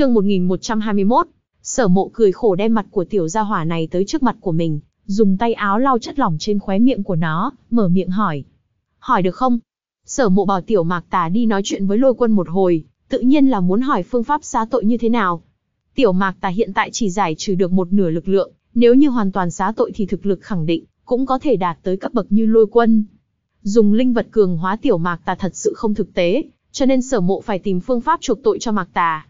Chương 1121, Sở Mộ cười khổ đem mặt của tiểu gia hỏa này tới trước mặt của mình, dùng tay áo lau chất lỏng trên khóe miệng của nó, mở miệng hỏi. Hỏi được không? Sở Mộ bảo tiểu Mạc Tà đi nói chuyện với Lôi Quân một hồi, tự nhiên là muốn hỏi phương pháp xá tội như thế nào. Tiểu Mạc Tà hiện tại chỉ giải trừ được một nửa lực lượng, nếu như hoàn toàn xá tội thì thực lực khẳng định cũng có thể đạt tới cấp bậc như Lôi Quân. Dùng linh vật cường hóa tiểu Mạc Tà thật sự không thực tế, cho nên Sở Mộ phải tìm phương pháp chuộc tội cho Mạc Tà.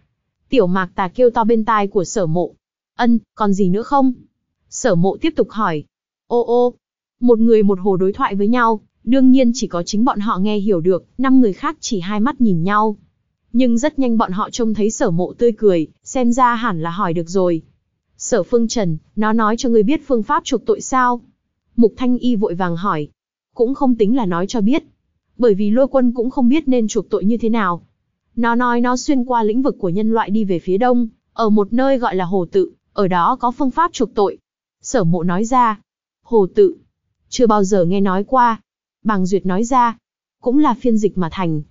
Tiểu mạc tà kêu to bên tai của sở mộ. Ân, còn gì nữa không? Sở mộ tiếp tục hỏi. Ô ô, một người một hồ đối thoại với nhau, đương nhiên chỉ có chính bọn họ nghe hiểu được, năm người khác chỉ hai mắt nhìn nhau. Nhưng rất nhanh bọn họ trông thấy sở mộ tươi cười, xem ra hẳn là hỏi được rồi. Sở phương trần, nó nói cho người biết phương pháp chuộc tội sao? Mục thanh y vội vàng hỏi. Cũng không tính là nói cho biết. Bởi vì lôi quân cũng không biết nên chuộc tội như thế nào, nó nói nó xuyên qua lĩnh vực của nhân loại đi về phía đông, ở một nơi gọi là Hồ Tự, ở đó có phương pháp trục tội. Sở mộ nói ra. Hồ Tự. Chưa bao giờ nghe nói qua. Bàng Duyệt nói ra. Cũng là phiên dịch mà thành.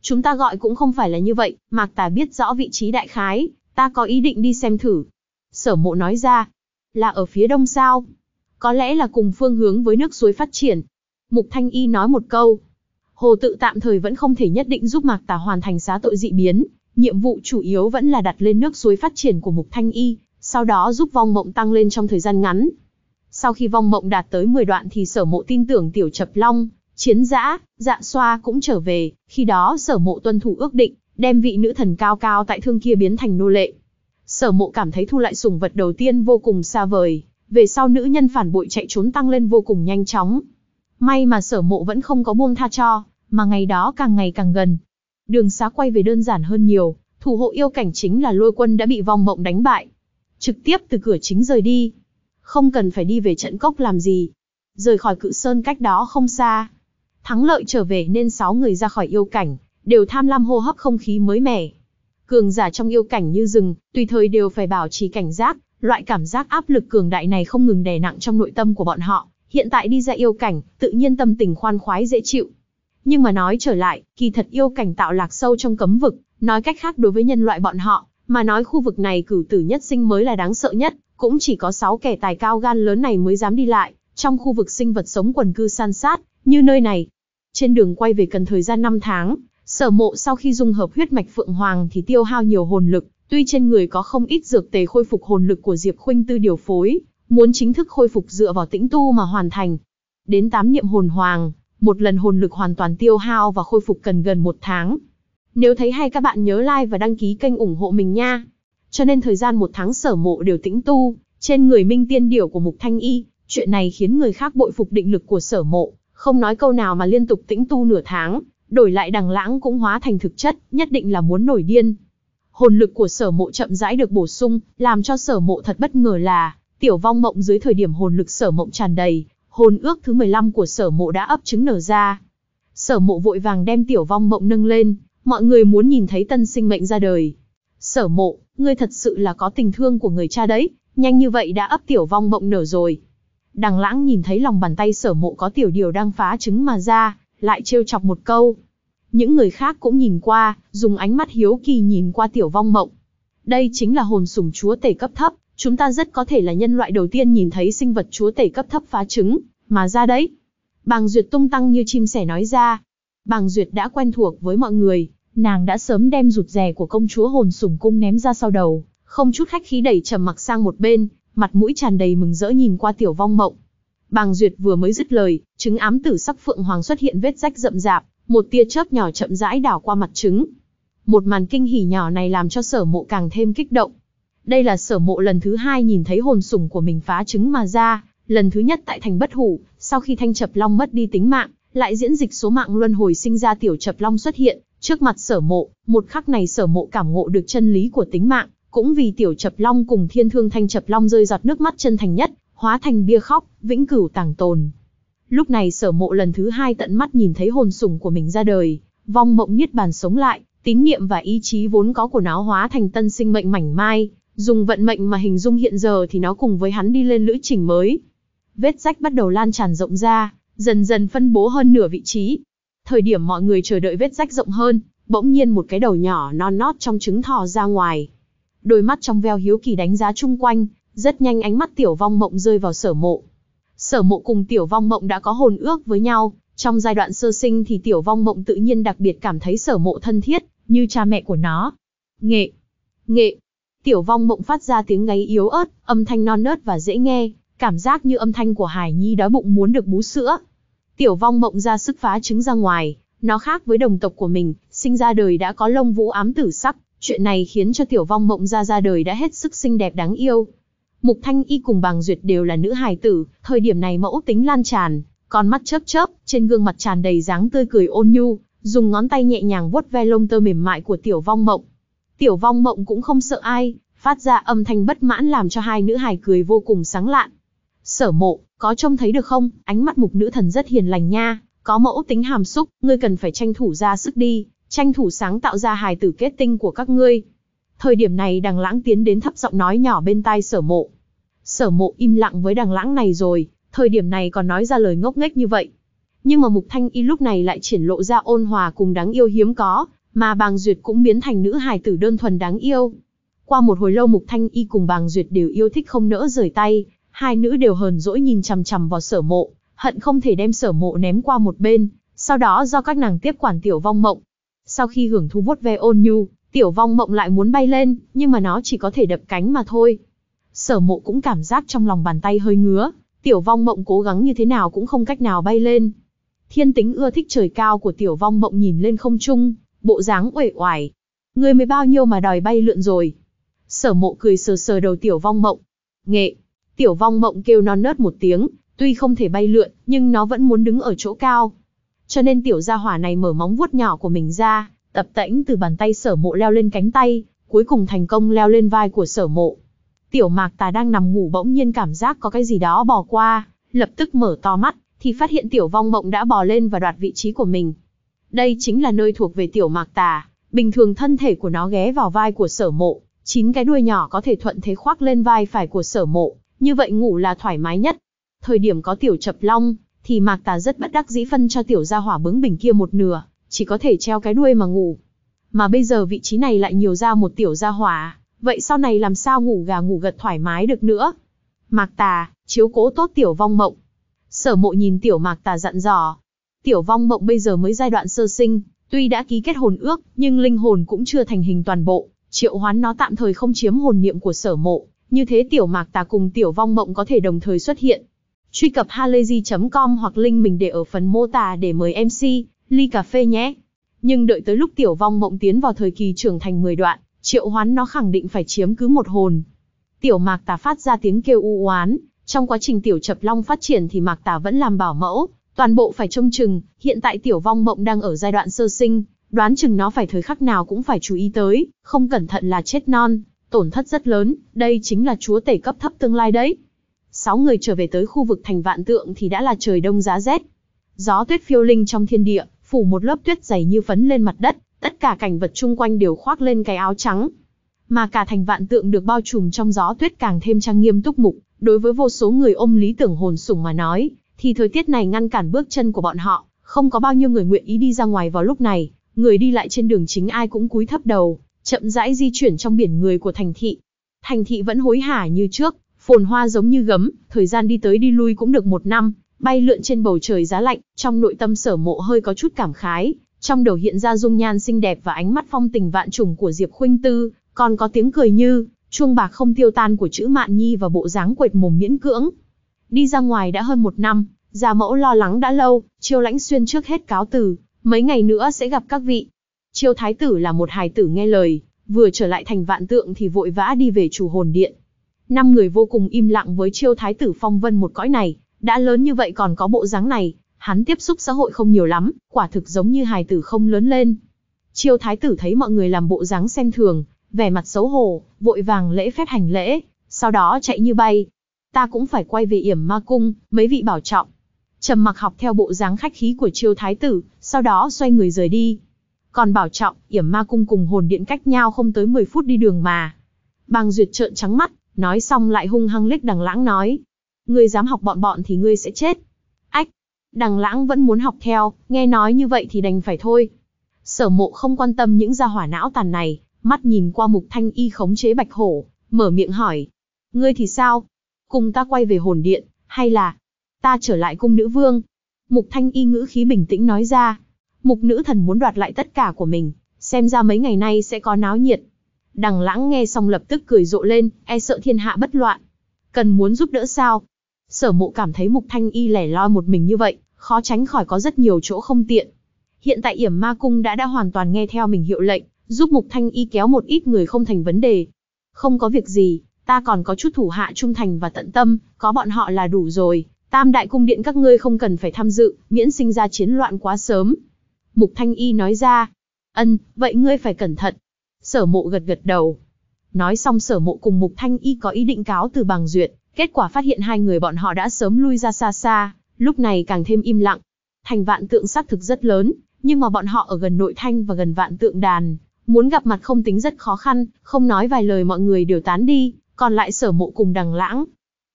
Chúng ta gọi cũng không phải là như vậy, Mạc Tà biết rõ vị trí đại khái, ta có ý định đi xem thử. Sở mộ nói ra. Là ở phía đông sao? Có lẽ là cùng phương hướng với nước suối phát triển. Mục Thanh Y nói một câu, Hồ Tự tạm thời vẫn không thể nhất định giúp Mạc Tà hoàn thành xá tội dị biến, nhiệm vụ chủ yếu vẫn là đặt lên nước suối phát triển của Mục Thanh Y, sau đó giúp vong mộng tăng lên trong thời gian ngắn. Sau khi vong mộng đạt tới 10 đoạn thì sở mộ tin tưởng Tiểu Chập Long, Chiến Giã, Dạ Xoa cũng trở về, khi đó sở mộ tuân thủ ước định, đem vị nữ thần cao cao tại thương kia biến thành nô lệ. Sở mộ cảm thấy thu lại sủng vật đầu tiên vô cùng xa vời, về sau nữ nhân phản bội chạy trốn tăng lên vô cùng nhanh chóng. May mà sở mộ vẫn không có buông tha cho, mà ngày đó càng ngày càng gần. Đường xá quay về đơn giản hơn nhiều, thủ hộ yêu cảnh chính là lôi quân đã bị vong mộng đánh bại. Trực tiếp từ cửa chính rời đi. Không cần phải đi về trận cốc làm gì. Rời khỏi cự sơn cách đó không xa. Thắng lợi trở về nên 6 người ra khỏi yêu cảnh, đều tham lam hô hấp không khí mới mẻ. Cường giả trong yêu cảnh như rừng, tùy thời đều phải bảo trì cảnh giác, loại cảm giác áp lực cường đại này không ngừng đè nặng trong nội tâm của bọn họ. Hiện tại đi ra yêu cảnh, tự nhiên tâm tình khoan khoái dễ chịu, nhưng mà nói trở lại, kỳ thật yêu cảnh tạo lạc sâu trong cấm vực, nói cách khác đối với nhân loại bọn họ, mà nói khu vực này cử tử nhất sinh mới là đáng sợ nhất, cũng chỉ có 6 kẻ tài cao gan lớn này mới dám đi lại, trong khu vực sinh vật sống quần cư san sát, như nơi này. Trên đường quay về cần thời gian 5 tháng, sở mộ sau khi dung hợp huyết mạch Phượng Hoàng thì tiêu hao nhiều hồn lực, tuy trên người có không ít dược tề khôi phục hồn lực của Diệp Khuynh Tư điều phối, muốn chính thức khôi phục dựa vào tĩnh tu mà hoàn thành. Đến tám niệm hồn hoàng, một lần hồn lực hoàn toàn tiêu hao và khôi phục cần gần một tháng. Nếu thấy hay các bạn nhớ like và đăng ký kênh ủng hộ mình nha. Cho nên thời gian một tháng sở mộ đều tĩnh tu, trên người minh tiên điểu của Mục Thanh Y, chuyện này khiến người khác bội phục định lực của sở mộ, không nói câu nào mà liên tục tĩnh tu nửa tháng, đổi lại đằng lãng cũng hóa thành thực chất, nhất định là muốn nổi điên. Hồn lực của sở mộ chậm rãi được bổ sung, làm cho sở mộ thật bất ngờ là, tiểu vong mộng dưới thời điểm hồn lực sở mộng tràn đầy, hồn ước thứ 15 của sở mộ đã ấp trứng nở ra. Sở mộ vội vàng đem tiểu vong mộng nâng lên, mọi người muốn nhìn thấy tân sinh mệnh ra đời. Sở mộ, ngươi thật sự là có tình thương của người cha đấy, nhanh như vậy đã ấp tiểu vong mộng nở rồi. Đằng lãng nhìn thấy lòng bàn tay sở mộ có tiểu điều đang phá trứng mà ra, lại trêu chọc một câu. Những người khác cũng nhìn qua, dùng ánh mắt hiếu kỳ nhìn qua tiểu vong mộng. Đây chính là hồn sùng chúa tể cấp thấp, chúng ta rất có thể là nhân loại đầu tiên nhìn thấy sinh vật chúa tể cấp thấp phá trứng, mà ra đấy. Bàng Duyệt tung tăng như chim sẻ nói ra. Bàng Duyệt đã quen thuộc với mọi người, nàng đã sớm đem rụt rè của công chúa hồn sủng cung ném ra sau đầu, không chút khách khí đẩy trầm mặc sang một bên, mặt mũi tràn đầy mừng rỡ nhìn qua tiểu vong mộng. Bàng Duyệt vừa mới dứt lời, trứng ám tử sắc phượng hoàng xuất hiện vết rách rậm rạp, một tia chớp nhỏ chậm rãi đảo qua mặt trứng. Một màn kinh hỉ nhỏ này làm cho sở mộ càng thêm kích động, đây là sở mộ lần thứ hai nhìn thấy hồn sủng của mình phá trứng mà ra, lần thứ nhất tại thành bất hủ, sau khi thanh chập long mất đi tính mạng, lại diễn dịch số mạng luân hồi sinh ra tiểu chập long xuất hiện, trước mặt sở mộ, một khắc này sở mộ cảm ngộ được chân lý của tính mạng, cũng vì tiểu chập long cùng thiên thương thanh chập long rơi giọt nước mắt chân thành nhất, hóa thành bia khóc, vĩnh cửu tàng tồn. Lúc này sở mộ lần thứ hai tận mắt nhìn thấy hồn sủng của mình ra đời, vong mộng niết bàn sống lại, tín niệm và ý chí vốn có của nó hóa thành tân sinh mệnh mảnh mai, Dùng vận mệnh mà hình dung hiện giờ thì nó cùng với hắn đi lên lữ trình mới. Vết rách bắt đầu lan tràn rộng ra, dần dần phân bố hơn nửa vị trí. Thời điểm mọi người chờ đợi vết rách rộng hơn, bỗng nhiên một cái đầu nhỏ non nót trong trứng thò ra ngoài. Đôi mắt trong veo hiếu kỳ đánh giá chung quanh, rất nhanh ánh mắt tiểu vong mộng rơi vào sở mộ. Sở mộ cùng tiểu vong mộng đã có hồn ước với nhau, trong giai đoạn sơ sinh thì tiểu vong mộng tự nhiên đặc biệt cảm thấy sở mộ thân thiết, như cha mẹ của nó. Nghệ, nghệ, Tiểu vong mộng phát ra tiếng ngáy yếu ớt, âm thanh non nớt và dễ nghe, cảm giác như âm thanh của hải nhi đói bụng muốn được bú sữa. Tiểu vong mộng ra sức phá trứng ra ngoài, nó khác với đồng tộc của mình, sinh ra đời đã có lông vũ ám tử sắc, chuyện này khiến cho tiểu vong mộng ra ra đời đã hết sức xinh đẹp đáng yêu. Mục Thanh Y cùng Bàng Duyệt đều là nữ hài tử, thời điểm này mẫu tính lan tràn, con mắt chớp chớp, trên gương mặt tràn đầy dáng tươi cười ôn nhu, dùng ngón tay nhẹ nhàng vuốt ve lông tơ mềm mại của tiểu vong mộng, Tiểu vong mộng cũng không sợ ai, phát ra âm thanh bất mãn làm cho hai nữ hài cười vô cùng sáng lạn. Sở mộ, có trông thấy được không, ánh mắt mục nữ thần rất hiền lành nha, có mẫu tính hàm xúc, ngươi cần phải tranh thủ ra sức đi, tranh thủ sáng tạo ra hài tử kết tinh của các ngươi. Thời điểm này đằng lãng tiến đến thấp giọng nói nhỏ bên tai sở mộ. Sở mộ im lặng với đằng lãng này rồi, thời điểm này còn nói ra lời ngốc nghếch như vậy. Nhưng mà mục thanh y lúc này lại triển lộ ra ôn hòa cùng đáng yêu hiếm có, mà Bàng Duyệt cũng biến thành nữ hài tử đơn thuần đáng yêu. Qua một hồi lâu Mục Thanh Y cùng Bàng Duyệt đều yêu thích không nỡ rời tay, hai nữ đều hờn dỗi nhìn chằm chằm vào sở mộ, hận không thể đem sở mộ ném qua một bên, sau đó do các nàng tiếp quản tiểu vong mộng. Sau khi hưởng thú vuốt ve ôn nhu, tiểu vong mộng lại muốn bay lên, nhưng mà nó chỉ có thể đập cánh mà thôi. Sở mộ cũng cảm giác trong lòng bàn tay hơi ngứa, tiểu vong mộng cố gắng như thế nào cũng không cách nào bay lên. Thiên tính ưa thích trời cao của tiểu vong mộng nhìn lên không trung, bộ dáng uể oải. người mới bao nhiêu mà đòi bay lượn rồi. Sở mộ cười sờ sờ đầu tiểu vong mộng. Nghệ, tiểu vong mộng kêu non nớt một tiếng, tuy không thể bay lượn, nhưng nó vẫn muốn đứng ở chỗ cao. Cho nên tiểu gia hỏa này mở móng vuốt nhỏ của mình ra, tập tễnh từ bàn tay sở mộ leo lên cánh tay, cuối cùng thành công leo lên vai của sở mộ. Tiểu mạc tà đang nằm ngủ bỗng nhiên cảm giác có cái gì đó bò qua, lập tức mở to mắt, thì phát hiện tiểu vong mộng đã bò lên và đoạt vị trí của mình. Đây chính là nơi thuộc về tiểu mạc tà, bình thường thân thể của nó ghé vào vai của sở mộ, chín cái đuôi nhỏ có thể thuận thế khoác lên vai phải của sở mộ, như vậy ngủ là thoải mái nhất. Thời điểm có tiểu chập long, thì mạc tà rất bất đắc dĩ phân cho tiểu gia hỏa bướng bình kia một nửa, chỉ có thể treo cái đuôi mà ngủ. Mà bây giờ vị trí này lại nhiều ra một tiểu gia hỏa, vậy sau này làm sao ngủ gà ngủ gật thoải mái được nữa. Mạc tà, chiếu cố tốt tiểu vong mộng. Sở mộ nhìn tiểu mạc tà dặn dò, Tiểu vong mộng bây giờ mới giai đoạn sơ sinh, tuy đã ký kết hồn ước, nhưng linh hồn cũng chưa thành hình toàn bộ, triệu hoán nó tạm thời không chiếm hồn niệm của sở mộ, như thế tiểu mạc tà cùng tiểu vong mộng có thể đồng thời xuất hiện. Truy cập halayzi.com hoặc link mình để ở phần mô tả để mời MC, ly cà phê nhé. Nhưng đợi tới lúc tiểu vong mộng tiến vào thời kỳ trưởng thành 10 đoạn, triệu hoán nó khẳng định phải chiếm cứ một hồn. Tiểu mạc tà phát ra tiếng kêu u oán, trong quá trình tiểu chập long phát triển thì mạc tà vẫn làm bảo mẫu, Toàn bộ phải trông chừng, hiện tại tiểu vong mộng đang ở giai đoạn sơ sinh, đoán chừng nó phải thời khắc nào cũng phải chú ý tới, không cẩn thận là chết non, tổn thất rất lớn, đây chính là chúa tể cấp thấp tương lai đấy. Sáu người trở về tới khu vực thành vạn tượng thì đã là trời đông giá rét. Gió tuyết phiêu linh trong thiên địa, phủ một lớp tuyết dày như phấn lên mặt đất, tất cả cảnh vật chung quanh đều khoác lên cái áo trắng. Mà cả thành vạn tượng được bao trùm trong gió tuyết càng thêm trang nghiêm túc mục, đối với vô số người ôm lý tưởng hồn sủng mà nói, thì thời tiết này ngăn cản bước chân của bọn họ, không có bao nhiêu người nguyện ý đi ra ngoài vào lúc này, người đi lại trên đường chính ai cũng cúi thấp đầu, chậm rãi di chuyển trong biển người của thành thị. Thành thị vẫn hối hả như trước, phồn hoa giống như gấm, thời gian đi tới đi lui cũng được một năm, bay lượn trên bầu trời giá lạnh, trong nội tâm sở mộ hơi có chút cảm khái, trong đầu hiện ra dung nhan xinh đẹp và ánh mắt phong tình vạn trùng của Diệp Khuynh Tư, còn có tiếng cười như, chuông bạc không tiêu tan của chữ Mạn Nhi và bộ dáng quệt mồm miễn cưỡng, Đi ra ngoài đã hơn một năm, già mẫu lo lắng đã lâu, Triều Lãnh Xuyên trước hết cáo từ, mấy ngày nữa sẽ gặp các vị. Triều Thái Tử là một hài tử nghe lời, vừa trở lại thành vạn tượng thì vội vã đi về chủ hồn điện. Năm người vô cùng im lặng với Triều Thái Tử phong vân một cõi này, đã lớn như vậy còn có bộ dáng này, hắn tiếp xúc xã hội không nhiều lắm, quả thực giống như hài tử không lớn lên. Triều Thái Tử thấy mọi người làm bộ dáng xem thường, vẻ mặt xấu hổ, vội vàng lễ phép hành lễ, sau đó chạy như bay, ta cũng phải quay về yểm ma cung, mấy vị bảo trọng. Trầm mặc học theo bộ dáng khách khí của triều thái tử, sau đó xoay người rời đi. Còn bảo trọng, yểm ma cung cùng hồn điện cách nhau không tới 10 phút đi đường mà. Bang duyệt trợn trắng mắt, nói xong lại hung hăng liếc đằng lãng nói. Ngươi dám học bọn bọn thì ngươi sẽ chết. Ách, đằng lãng vẫn muốn học theo, nghe nói như vậy thì đành phải thôi. Sở mộ không quan tâm những gia hỏa não tàn này, mắt nhìn qua mục thanh y khống chế bạch hổ, mở miệng hỏi. Ngươi thì sao? cùng ta quay về hồn điện, hay là ta trở lại cung nữ vương. Mục thanh y ngữ khí bình tĩnh nói ra, mục nữ thần muốn đoạt lại tất cả của mình, xem ra mấy ngày nay sẽ có náo nhiệt. Đằng lãng nghe xong lập tức cười rộ lên, e sợ thiên hạ bất loạn. Cần muốn giúp đỡ sao? Sở mộ cảm thấy mục thanh y lẻ loi một mình như vậy, khó tránh khỏi có rất nhiều chỗ không tiện. Hiện tại yểm ma cung đã đã hoàn toàn nghe theo mình hiệu lệnh, giúp mục thanh y kéo một ít người không thành vấn đề. Không có việc gì, ta còn có chút thủ hạ trung thành và tận tâm, có bọn họ là đủ rồi, tam đại cung điện các ngươi không cần phải tham dự, miễn sinh ra chiến loạn quá sớm. Mục Thanh Y nói ra, ân, vậy ngươi phải cẩn thận. Sở mộ gật gật đầu. Nói xong sở mộ cùng Mục Thanh Y có ý định cáo từ bằng duyệt, kết quả phát hiện hai người bọn họ đã sớm lui ra xa xa, lúc này càng thêm im lặng. Thành vạn tượng xác thực rất lớn, nhưng mà bọn họ ở gần nội thanh và gần vạn tượng đàn, muốn gặp mặt không tính rất khó khăn, không nói vài lời mọi người đều tán đi, còn lại sở mộ cùng đằng lãng.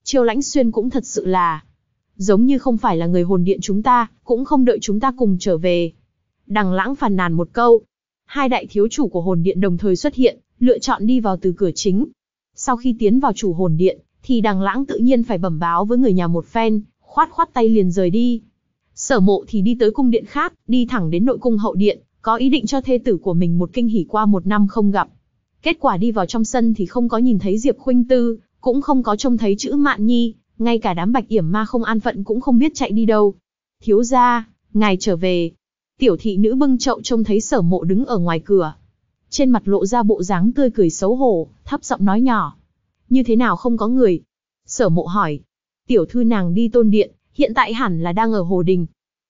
Triều lãnh xuyên cũng thật sự là, giống như không phải là người hồn điện chúng ta, cũng không đợi chúng ta cùng trở về. Đằng lãng phàn nàn một câu, hai đại thiếu chủ của hồn điện đồng thời xuất hiện, lựa chọn đi vào từ cửa chính. Sau khi tiến vào chủ hồn điện, thì đằng lãng tự nhiên phải bẩm báo với người nhà một phen, khoát khoát tay liền rời đi. Sở mộ thì đi tới cung điện khác, đi thẳng đến nội cung hậu điện, có ý định cho thê tử của mình một kinh hỉ qua một năm không gặp. Kết quả đi vào trong sân thì không có nhìn thấy Diệp Khuynh Tư, cũng không có trông thấy chữ Mạn Nhi, ngay cả đám bạch yểm ma không an phận cũng không biết chạy đi đâu. Thiếu gia, ngài trở về. Tiểu thị nữ bưng chậu trông thấy sở mộ đứng ở ngoài cửa. Trên mặt lộ ra bộ dáng tươi cười xấu hổ, thấp giọng nói nhỏ. Như thế nào không có người? Sở mộ hỏi. Tiểu thư nàng đi tôn điện, hiện tại hẳn là đang ở Hồ Đình.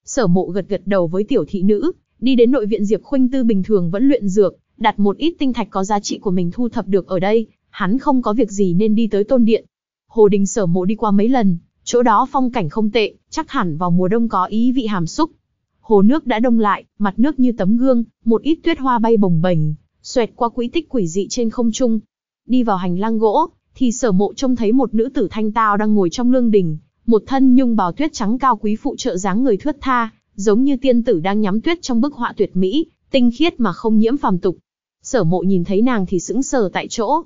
Sở mộ gật gật đầu với tiểu thị nữ, đi đến nội viện Diệp Khuynh Tư bình thường vẫn luyện dược, đặt một ít tinh thạch có giá trị của mình thu thập được ở đây, hắn không có việc gì nên đi tới tôn điện. Hồ Đình sở mộ đi qua mấy lần, chỗ đó phong cảnh không tệ, chắc hẳn vào mùa đông có ý vị hàm xúc. Hồ nước đã đông lại, mặt nước như tấm gương, một ít tuyết hoa bay bồng bềnh, xoẹt qua quỹ tích quỷ dị trên không trung. Đi vào hành lang gỗ, thì sở mộ trông thấy một nữ tử thanh tao đang ngồi trong lương đình, một thân nhung bào tuyết trắng cao quý phụ trợ dáng người thướt tha, giống như tiên tử đang nhắm tuyết trong bức họa tuyệt mỹ, tinh khiết mà không nhiễm phàm tục. Sở mộ nhìn thấy nàng thì sững sờ tại chỗ.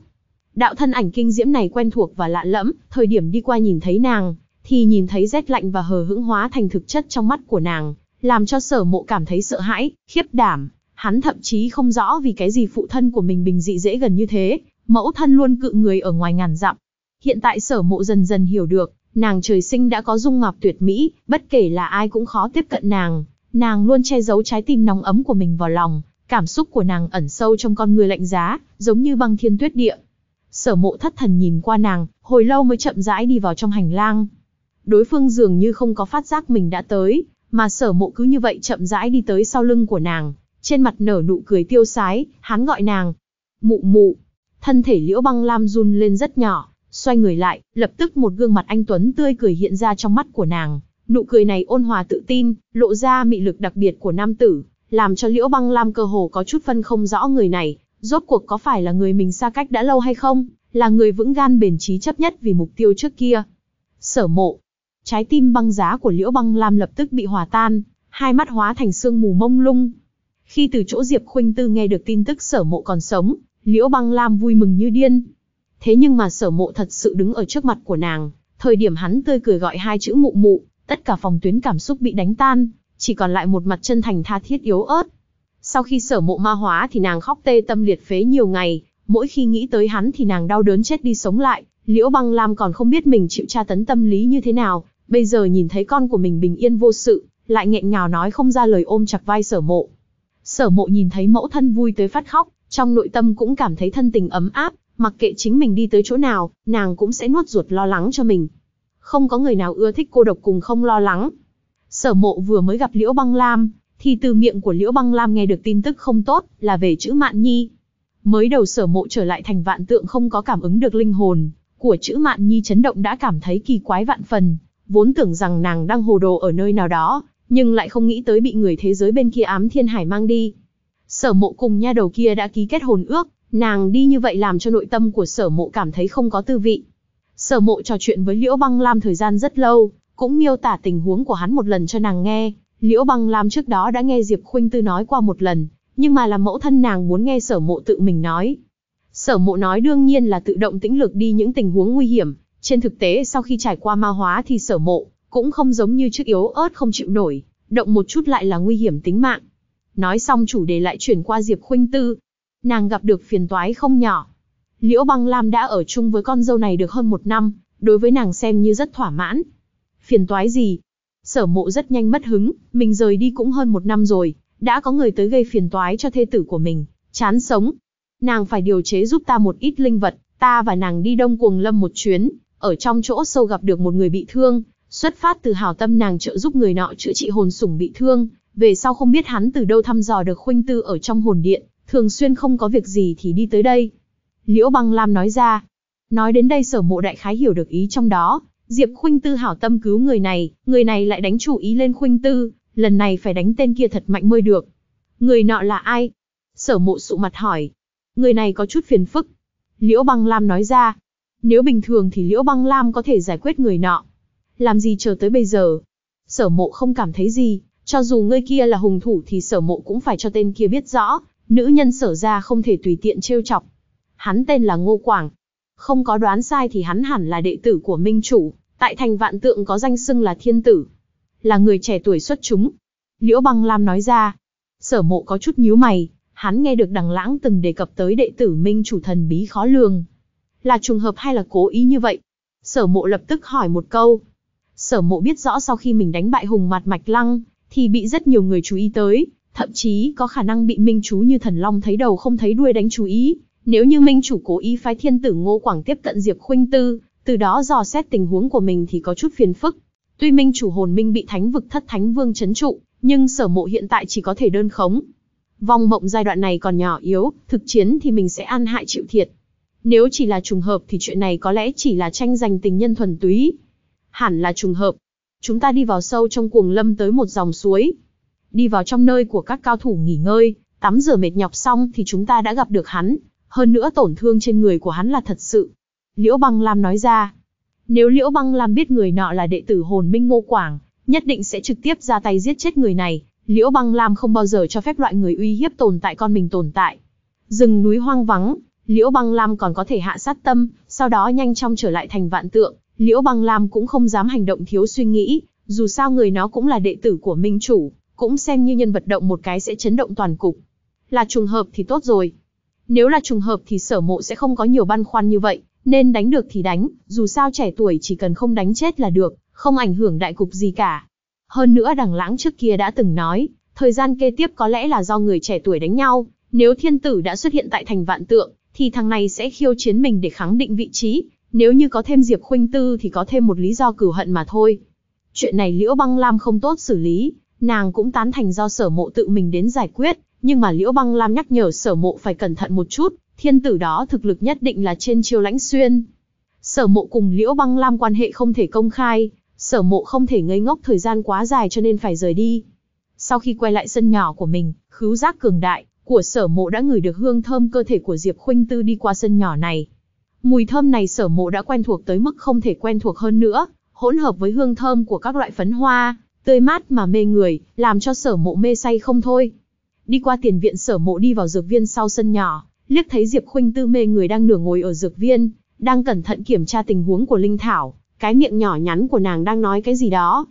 Đạo thân ảnh kinh diễm này quen thuộc và lạ lẫm, thời điểm đi qua nhìn thấy nàng, thì nhìn thấy rét lạnh và hờ hững hóa thành thực chất trong mắt của nàng, làm cho sở mộ cảm thấy sợ hãi, khiếp đảm. Hắn thậm chí không rõ vì cái gì phụ thân của mình bình dị dễ gần như thế, mẫu thân luôn cự người ở ngoài ngàn dặm. Hiện tại sở mộ dần dần hiểu được, nàng trời sinh đã có dung ngọc tuyệt mỹ, bất kể là ai cũng khó tiếp cận nàng. Nàng luôn che giấu trái tim nóng ấm của mình vào lòng, Cảm xúc của nàng ẩn sâu trong con người lạnh giá, giống như băng thiên tuyết địa. Sở mộ thất thần nhìn qua nàng, hồi lâu mới chậm rãi đi vào trong hành lang. Đối phương dường như không có phát giác mình đã tới, mà sở mộ cứ như vậy chậm rãi đi tới sau lưng của nàng, trên mặt nở nụ cười tiêu sái, hắn gọi nàng. Mụ mụ, thân thể liễu băng lam run lên rất nhỏ, xoay người lại, lập tức một gương mặt anh Tuấn tươi cười hiện ra trong mắt của nàng. Nụ cười này ôn hòa tự tin, lộ ra mị lực đặc biệt của nam tử làm cho Liễu Băng Lam cơ hồ có chút phân không rõ người này, rốt cuộc có phải là người mình xa cách đã lâu hay không, là người vững gan bền trí chấp nhất vì mục tiêu trước kia. Sở mộ, trái tim băng giá của Liễu Băng Lam lập tức bị hòa tan, hai mắt hóa thành sương mù mông lung. Khi từ chỗ Diệp Khuynh Tư nghe được tin tức sở mộ còn sống, Liễu Băng Lam vui mừng như điên. Thế nhưng mà sở mộ thật sự đứng ở trước mặt của nàng, thời điểm hắn tươi cười gọi hai chữ mụ mụ, tất cả phòng tuyến cảm xúc bị đánh tan, chỉ còn lại một mặt chân thành tha thiết yếu ớt. Sau khi sở mộ ma hóa thì nàng khóc tê tâm liệt phế nhiều ngày, mỗi khi nghĩ tới hắn thì nàng đau đớn chết đi sống lại, liễu băng lam còn không biết mình chịu tra tấn tâm lý như thế nào, bây giờ nhìn thấy con của mình bình yên vô sự, lại nghẹn ngào nói không ra lời ôm chặt vai sở mộ. Sở mộ nhìn thấy mẫu thân vui tới phát khóc, trong nội tâm cũng cảm thấy thân tình ấm áp, mặc kệ chính mình đi tới chỗ nào, nàng cũng sẽ nuốt ruột lo lắng cho mình. Không có người nào ưa thích cô độc cùng không lo lắng, Sở mộ vừa mới gặp Liễu Băng Lam, thì từ miệng của Liễu Băng Lam nghe được tin tức không tốt là về chữ Mạn Nhi. Mới đầu sở mộ trở lại thành vạn tượng không có cảm ứng được linh hồn, của chữ Mạn Nhi chấn động đã cảm thấy kỳ quái vạn phần, vốn tưởng rằng nàng đang hồ đồ ở nơi nào đó, nhưng lại không nghĩ tới bị người thế giới bên kia ám thiên hải mang đi. Sở mộ cùng nha đầu kia đã ký kết hồn ước, nàng đi như vậy làm cho nội tâm của sở mộ cảm thấy không có tư vị. Sở mộ trò chuyện với Liễu Băng Lam thời gian rất lâu, cũng miêu tả tình huống của hắn một lần cho nàng nghe. Liễu Băng Lam trước đó đã nghe Diệp Khuynh Tư nói qua một lần, nhưng mà là mẫu thân nàng muốn nghe Sở Mộ tự mình nói. Sở Mộ nói đương nhiên là tự động tĩnh lực đi những tình huống nguy hiểm, trên thực tế sau khi trải qua ma hóa thì Sở Mộ cũng không giống như trước yếu ớt không chịu nổi, động một chút lại là nguy hiểm tính mạng. Nói xong chủ đề lại chuyển qua Diệp Khuynh Tư. Nàng gặp được phiền toái không nhỏ. Liễu Băng Lam đã ở chung với con dâu này được hơn một năm, đối với nàng xem như rất thỏa mãn, phiền toái gì. Sở mộ rất nhanh mất hứng, mình rời đi cũng hơn một năm rồi, đã có người tới gây phiền toái cho thê tử của mình, chán sống. Nàng phải điều chế giúp ta một ít linh vật, ta và nàng đi đông cuồng lâm một chuyến, ở trong chỗ sâu gặp được một người bị thương, xuất phát từ hào tâm nàng trợ giúp người nọ chữa trị hồn sủng bị thương, về sau không biết hắn từ đâu thăm dò được khuynh tư ở trong hồn điện, thường xuyên không có việc gì thì đi tới đây. Liễu băng lam nói ra, nói đến đây sở mộ đại khái hiểu được ý trong đó, Diệp Khuynh Tư hảo tâm cứu người này, người này lại đánh chủ ý lên Khuynh Tư, lần này phải đánh tên kia thật mạnh mới được. Người nọ là ai? Sở mộ sụ mặt hỏi. Người này có chút phiền phức. Liễu Băng Lam nói ra. Nếu bình thường thì Liễu Băng Lam có thể giải quyết người nọ. Làm gì chờ tới bây giờ? Sở mộ không cảm thấy gì, cho dù người kia là hùng thủ thì sở mộ cũng phải cho tên kia biết rõ, nữ nhân sở ra không thể tùy tiện trêu chọc. Hắn tên là Ngô Quảng. Không có đoán sai thì hắn hẳn là đệ tử của Minh Chủ, tại thành vạn tượng có danh xưng là thiên tử, là người trẻ tuổi xuất chúng. Liễu Băng Lam nói ra, sở mộ có chút nhíu mày, hắn nghe được đằng lãng từng đề cập tới đệ tử minh chủ thần bí khó lường. Là trùng hợp hay là cố ý như vậy? Sở mộ lập tức hỏi một câu. Sở mộ biết rõ sau khi mình đánh bại hùng mặt mạch lăng, thì bị rất nhiều người chú ý tới, thậm chí có khả năng bị minh chú như thần long thấy đầu không thấy đuôi đánh chú ý. Nếu như minh chủ cố ý phái thiên tử ngô quảng tiếp cận Diệp Khuynh Tư, từ đó dò xét tình huống của mình thì có chút phiền phức. Tuy minh chủ hồn minh bị thánh vực thất thánh vương chấn trụ, nhưng sở mộ hiện tại chỉ có thể đơn khống. Vong mộng giai đoạn này còn nhỏ yếu, thực chiến thì mình sẽ an hại chịu thiệt. Nếu chỉ là trùng hợp thì chuyện này có lẽ chỉ là tranh giành tình nhân thuần túy. Hẳn là trùng hợp. Chúng ta đi vào sâu trong cuồng lâm tới một dòng suối. Đi vào trong nơi của các cao thủ nghỉ ngơi, tắm rửa mệt nhọc xong thì chúng ta đã gặp được hắn. Hơn nữa tổn thương trên người của hắn là thật sự, Liễu Băng Lam nói ra. Nếu Liễu Băng Lam biết người nọ là đệ tử hồn minh Ngô Quảng, nhất định sẽ trực tiếp ra tay giết chết người này. Liễu Băng Lam không bao giờ cho phép loại người uy hiếp tồn tại con mình tồn tại. Rừng núi hoang vắng, Liễu Băng Lam còn có thể hạ sát tâm, sau đó nhanh chóng trở lại thành vạn tượng. Liễu Băng Lam cũng không dám hành động thiếu suy nghĩ, dù sao người nó cũng là đệ tử của minh chủ, cũng xem như nhân vật động một cái sẽ chấn động toàn cục. Là trùng hợp thì tốt rồi. Nếu là trùng hợp thì sở mộ sẽ không có nhiều băn khoăn như vậy, nên đánh được thì đánh, dù sao trẻ tuổi chỉ cần không đánh chết là được, không ảnh hưởng đại cục gì cả. Hơn nữa đằng lãng trước kia đã từng nói, thời gian kế tiếp có lẽ là do người trẻ tuổi đánh nhau, nếu thiên tử đã xuất hiện tại thành vạn tượng, thì thằng này sẽ khiêu chiến mình để khẳng định vị trí, nếu như có thêm Diệp Khuynh Tư thì có thêm một lý do cửu hận mà thôi. Chuyện này Liễu Băng Lam không tốt xử lý, nàng cũng tán thành do sở mộ tự mình đến giải quyết, nhưng mà Liễu Băng Lam nhắc nhở sở mộ phải cẩn thận một chút, thiên tử đó thực lực nhất định là trên chiêu lãnh xuyên. Sở mộ cùng Liễu Băng Lam quan hệ không thể công khai, sở mộ không thể ngây ngốc thời gian quá dài cho nên phải rời đi. Sau khi quay lại sân nhỏ của mình, khứu giác cường đại của sở mộ đã ngửi được hương thơm cơ thể của Diệp Khuynh Tư đi qua sân nhỏ này. Mùi thơm này sở mộ đã quen thuộc tới mức không thể quen thuộc hơn nữa, hỗn hợp với hương thơm của các loại phấn hoa, tươi mát mà mê người, làm cho sở mộ mê say không thôi. Đi qua tiền viện sở mộ đi vào dược viên sau sân nhỏ, liếc thấy Diệp Khuynh Tư mê người đang nửa ngồi ở dược viên, đang cẩn thận kiểm tra tình huống của linh thảo, cái miệng nhỏ nhắn của nàng đang nói cái gì đó.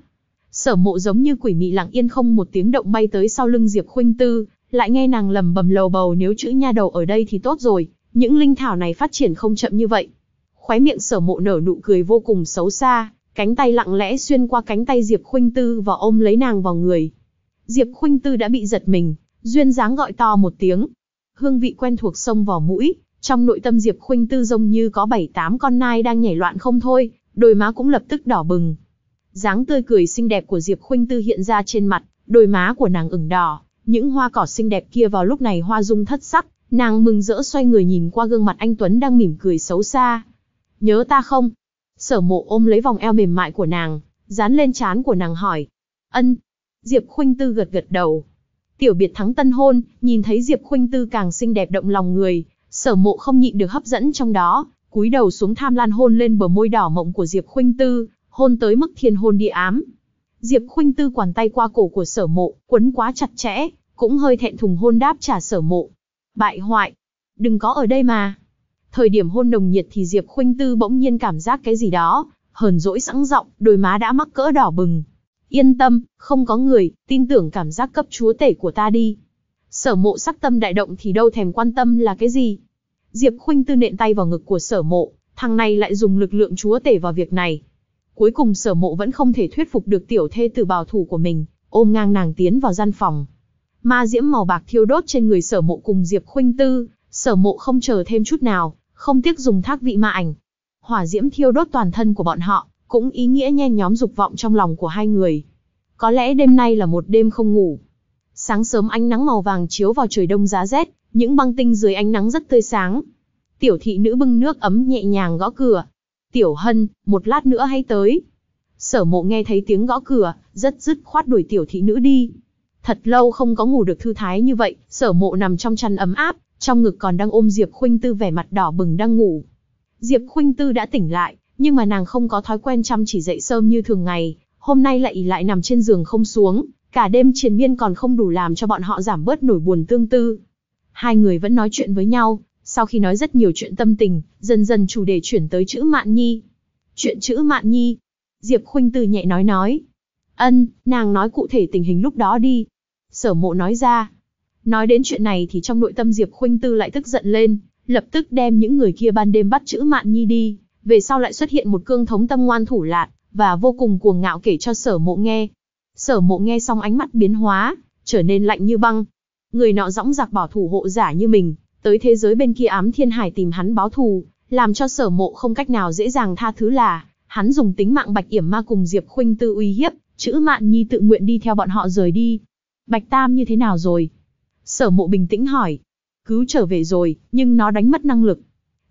Sở Mộ giống như quỷ mị lặng yên không một tiếng động bay tới sau lưng Diệp Khuynh Tư, lại nghe nàng lầm bầm lầu bầu nếu chữ nha đầu ở đây thì tốt rồi, những linh thảo này phát triển không chậm như vậy. Khóe miệng Sở Mộ nở nụ cười vô cùng xấu xa, cánh tay lặng lẽ xuyên qua cánh tay Diệp Khuynh Tư và ôm lấy nàng vào người. Diệp Khuynh Tư đã bị giật mình, duyên dáng gọi to một tiếng, hương vị quen thuộc sông vào mũi, trong nội tâm Diệp Khuynh Tư giống như có bảy tám con nai đang nhảy loạn không thôi, đôi má cũng lập tức đỏ bừng. Dáng tươi cười xinh đẹp của Diệp Khuynh Tư hiện ra trên mặt, đôi má của nàng ửng đỏ, những hoa cỏ xinh đẹp kia vào lúc này hoa dung thất sắc, nàng mừng rỡ xoay người nhìn qua gương mặt anh Tuấn đang mỉm cười xấu xa. "Nhớ ta không?" Sở Mộ ôm lấy vòng eo mềm mại của nàng, dán lên trán của nàng hỏi. "Ân." Diệp Khuynh Tư gật gật đầu, Tiểu biệt thắng tân hôn, nhìn thấy Diệp Khuynh Tư càng xinh đẹp động lòng người, sở mộ không nhịn được hấp dẫn trong đó, cúi đầu xuống tham lan hôn lên bờ môi đỏ mộng của Diệp Khuynh Tư, hôn tới mức thiên hôn địa ám. Diệp Khuynh Tư quản tay qua cổ của sở mộ, quấn quá chặt chẽ, cũng hơi thẹn thùng hôn đáp trả sở mộ. Bại hoại, đừng có ở đây mà. Thời điểm hôn nồng nhiệt thì Diệp Khuynh Tư bỗng nhiên cảm giác cái gì đó, hờn dỗi sẵn giọng, đôi má đã mắc cỡ đỏ bừng, Yên tâm, không có người, tin tưởng cảm giác cấp chúa tể của ta đi. Sở mộ sắc tâm đại động thì đâu thèm quan tâm là cái gì. Diệp khuynh tư nện tay vào ngực của sở mộ, thằng này lại dùng lực lượng chúa tể vào việc này. Cuối cùng sở mộ vẫn không thể thuyết phục được tiểu thê tử bảo thủ của mình, ôm ngang nàng tiến vào gian phòng. Ma diễm màu bạc thiêu đốt trên người sở mộ cùng Diệp khuynh tư, sở mộ không chờ thêm chút nào, không tiếc dùng thác vị ma ảnh. Hỏa diễm thiêu đốt toàn thân của bọn họ, cũng ý nghĩa nhen nhóm dục vọng trong lòng của hai người. Có lẽ đêm nay là một đêm không ngủ. Sáng sớm ánh nắng màu vàng chiếu vào trời đông giá rét, những băng tinh dưới ánh nắng rất tươi sáng. Tiểu thị nữ bưng nước ấm nhẹ nhàng gõ cửa. Tiểu hân, một lát nữa hãy tới. Sở mộ nghe thấy tiếng gõ cửa, rất dứt khoát đuổi tiểu thị nữ đi. Thật lâu không có ngủ được thư thái như vậy, sở mộ nằm trong chăn ấm áp, trong ngực còn đang ôm Diệp Khuynh Tư vẻ mặt đỏ bừng đang ngủ. Diệp Khuynh Tư đã tỉnh lại, nhưng mà nàng không có thói quen chăm chỉ dậy sớm như thường ngày, hôm nay lại lại nằm trên giường không xuống, cả đêm triền miên còn không đủ làm cho bọn họ giảm bớt nỗi buồn tương tư. Hai người vẫn nói chuyện với nhau, sau khi nói rất nhiều chuyện tâm tình, dần dần chủ đề chuyển tới chữ Mạn Nhi. Chuyện chữ Mạn Nhi. Diệp Khuynh Tư nhẹ nói nói. Ân, nàng nói cụ thể tình hình lúc đó đi. Sở mộ nói ra. Nói đến chuyện này thì trong nội tâm Diệp Khuynh Tư lại tức giận lên, lập tức đem những người kia ban đêm bắt chữ Mạn Nhi đi, về sau lại xuất hiện một cương thống tâm ngoan thủ lạn, và vô cùng cuồng ngạo kể cho sở mộ nghe. Sở mộ nghe xong ánh mắt biến hóa, trở nên lạnh như băng. Người nọ dõng giặc bỏ thủ hộ giả như mình, tới thế giới bên kia ám thiên hải tìm hắn báo thù, làm cho sở mộ không cách nào dễ dàng tha thứ là, hắn dùng tính mạng bạch yểm ma cùng Diệp Khuynh Tư uy hiếp, chữ mạn nhi tự nguyện đi theo bọn họ rời đi. Bạch Tam như thế nào rồi? Sở mộ bình tĩnh hỏi. Cứu trở về rồi, nhưng nó đánh mất năng lực,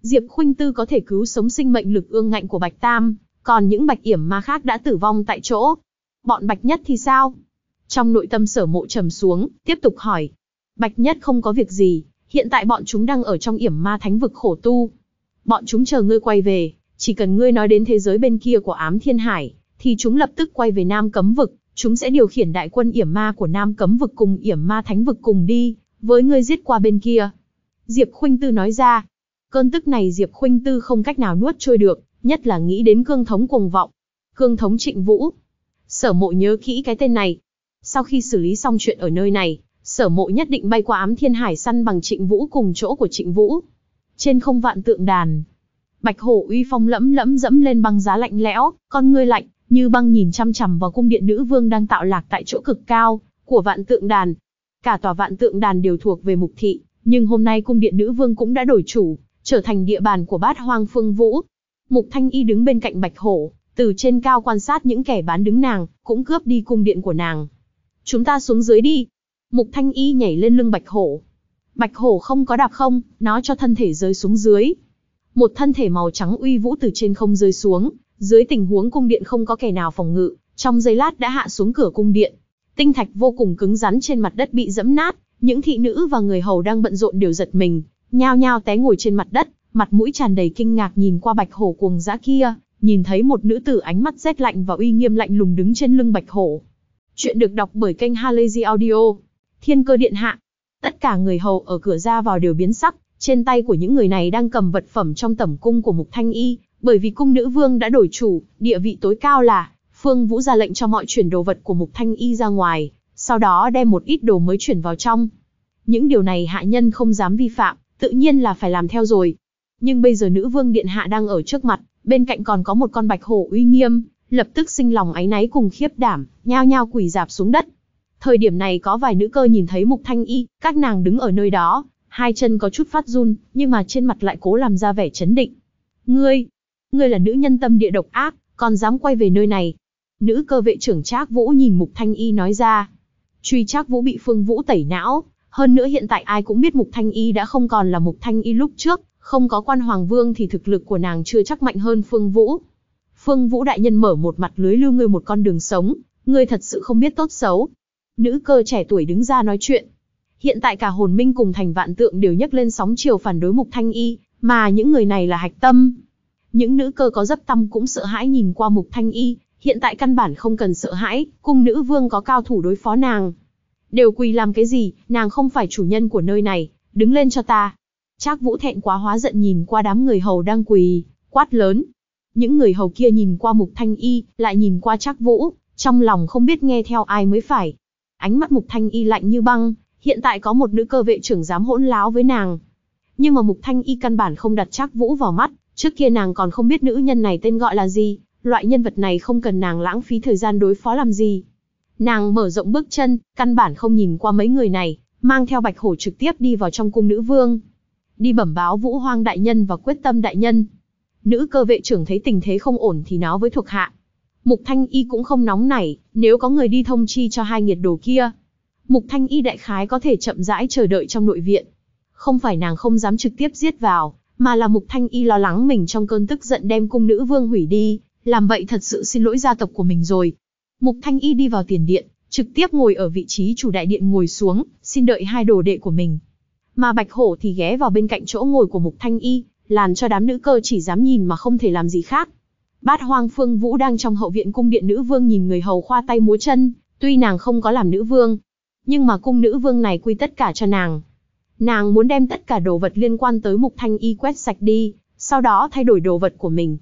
Diệp Khuynh Tư có thể cứu sống sinh mệnh lực ương ngạnh của Bạch Tam, còn những bạch yểm ma khác đã tử vong tại chỗ. Bọn Bạch Nhất thì sao? Trong nội tâm sở mộ trầm xuống, tiếp tục hỏi. Bạch Nhất không có việc gì, hiện tại bọn chúng đang ở trong yểm ma thánh vực khổ tu. Bọn chúng chờ ngươi quay về, chỉ cần ngươi nói đến thế giới bên kia của ám thiên hải, thì chúng lập tức quay về Nam Cấm Vực, chúng sẽ điều khiển đại quân yểm ma của Nam Cấm Vực cùng yểm ma thánh vực cùng đi, với ngươi giết qua bên kia. Diệp Khuynh Tư nói ra, Cơn tức này Diệp Khuynh Tư không cách nào nuốt trôi được, nhất là nghĩ đến cương thống cuồng vọng. Cương thống Trịnh Vũ. Sở Mộ nhớ kỹ cái tên này. Sau khi xử lý xong chuyện ở nơi này, Sở Mộ nhất định bay qua Ám Thiên Hải săn bằng Trịnh Vũ cùng chỗ của Trịnh Vũ. Trên không vạn tượng đàn, Bạch Hổ uy phong lẫm lẫm dẫm lên băng giá lạnh lẽo, con ngươi lạnh như băng nhìn chăm chằm vào cung điện nữ vương đang tạo lạc tại chỗ cực cao của vạn tượng đàn. Cả tòa vạn tượng đàn đều thuộc về mục thị, nhưng hôm nay cung điện nữ vương cũng đã đổi chủ, trở thành địa bàn của bát hoang phương vũ. Mục Thanh Y đứng bên cạnh Bạch Hổ, từ trên cao quan sát những kẻ bán đứng nàng, cũng cướp đi cung điện của nàng. Chúng ta xuống dưới đi. Mục Thanh Y nhảy lên lưng Bạch Hổ. Bạch Hổ không có đạp không, nó cho thân thể rơi xuống dưới. Một thân thể màu trắng uy vũ từ trên không rơi xuống, dưới tình huống cung điện không có kẻ nào phòng ngự, trong giây lát đã hạ xuống cửa cung điện. Tinh thạch vô cùng cứng rắn trên mặt đất bị dẫm nát, những thị nữ và người hầu đang bận rộn đều giật mình, nhao nhao té ngồi trên mặt đất, mặt mũi tràn đầy kinh ngạc nhìn qua bạch hổ cuồng dã kia, nhìn thấy một nữ tử ánh mắt rét lạnh và uy nghiêm lạnh lùng đứng trên lưng bạch hổ. Chuyện được đọc bởi kênh Halazy Audio. Thiên cơ điện hạ. Tất cả người hầu ở cửa ra vào đều biến sắc, trên tay của những người này đang cầm vật phẩm trong tẩm cung của Mục Thanh Y, bởi vì cung nữ vương đã đổi chủ, địa vị tối cao là Phương Vũ ra lệnh cho mọi chuyển đồ vật của Mục Thanh Y ra ngoài, sau đó đem một ít đồ mới chuyển vào trong. Những điều này hạ nhân không dám vi phạm, tự nhiên là phải làm theo rồi. Nhưng bây giờ nữ vương điện hạ đang ở trước mặt, bên cạnh còn có một con bạch hổ uy nghiêm, lập tức sinh lòng áy náy cùng khiếp đảm, nhao nhao quỳ dạp xuống đất. Thời điểm này có vài nữ cơ nhìn thấy Mục Thanh Y, các nàng đứng ở nơi đó, hai chân có chút phát run, nhưng mà trên mặt lại cố làm ra vẻ chấn định. Ngươi, ngươi là nữ nhân tâm địa độc ác, còn dám quay về nơi này. Nữ cơ vệ trưởng Trác Vũ nhìn Mục Thanh Y nói ra. Truy Trác Vũ bị Phương Vũ tẩy não, hơn nữa hiện tại ai cũng biết Mục Thanh Y đã không còn là Mục Thanh Y lúc trước, không có quan Hoàng Vương thì thực lực của nàng chưa chắc mạnh hơn Phương Vũ. Phương Vũ đại nhân mở một mặt lưới lưu người một con đường sống, người thật sự không biết tốt xấu. Nữ cơ trẻ tuổi đứng ra nói chuyện. Hiện tại cả hồn minh cùng thành vạn tượng đều nhấc lên sóng chiều phản đối Mục Thanh Y, mà những người này là hạch tâm. Những nữ cơ có dấp tâm cũng sợ hãi nhìn qua Mục Thanh Y, hiện tại căn bản không cần sợ hãi, cung nữ vương có cao thủ đối phó nàng. Đều quỳ làm cái gì, nàng không phải chủ nhân của nơi này, đứng lên cho ta. Trác Vũ thẹn quá hóa giận nhìn qua đám người hầu đang quỳ, quát lớn. Những người hầu kia nhìn qua Mục Thanh Y, lại nhìn qua Trác Vũ, trong lòng không biết nghe theo ai mới phải. Ánh mắt Mục Thanh Y lạnh như băng, hiện tại có một nữ cơ vệ trưởng dám hỗn láo với nàng. Nhưng mà Mục Thanh Y căn bản không đặt Trác Vũ vào mắt, trước kia nàng còn không biết nữ nhân này tên gọi là gì, loại nhân vật này không cần nàng lãng phí thời gian đối phó làm gì. Nàng mở rộng bước chân, căn bản không nhìn qua mấy người này, mang theo bạch hổ trực tiếp đi vào trong cung nữ vương. Đi bẩm báo vũ hoang đại nhân và quyết tâm đại nhân. Nữ cơ vệ trưởng thấy tình thế không ổn thì nó với thuộc hạ. Mục Thanh Y cũng không nóng nảy, nếu có người đi thông chi cho hai nghiệt đồ kia. Mục Thanh Y đại khái có thể chậm rãi chờ đợi trong nội viện. Không phải nàng không dám trực tiếp giết vào, mà là Mục Thanh Y lo lắng mình trong cơn tức giận đem cung nữ vương hủy đi, làm vậy thật sự xin lỗi gia tộc của mình rồi, Mục Thanh Y đi vào tiền điện, trực tiếp ngồi ở vị trí chủ đại điện ngồi xuống, xin đợi hai đồ đệ của mình. Mà Bạch Hổ thì ghé vào bên cạnh chỗ ngồi của Mục Thanh Y, làm cho đám nữ cơ chỉ dám nhìn mà không thể làm gì khác. Bát Hoang Phương Vũ đang trong hậu viện cung điện nữ vương nhìn người hầu khoa tay múa chân, tuy nàng không có làm nữ vương, nhưng mà cung nữ vương này quy tất cả cho nàng. Nàng muốn đem tất cả đồ vật liên quan tới Mục Thanh Y quét sạch đi, sau đó thay đổi đồ vật của mình.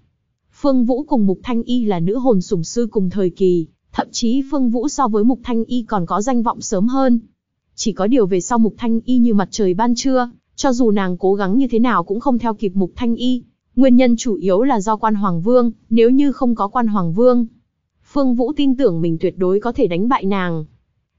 Phương Vũ cùng Mục Thanh Y là nữ hồn sủng sư cùng thời kỳ, Thậm chí Phương Vũ so với Mục Thanh Y còn có danh vọng sớm hơn. Chỉ có điều về sau Mục Thanh Y như mặt trời ban trưa, cho dù nàng cố gắng như thế nào cũng không theo kịp Mục Thanh Y. Nguyên nhân chủ yếu là do quan Hoàng Vương, nếu như không có quan Hoàng Vương. Phương Vũ tin tưởng mình tuyệt đối có thể đánh bại nàng.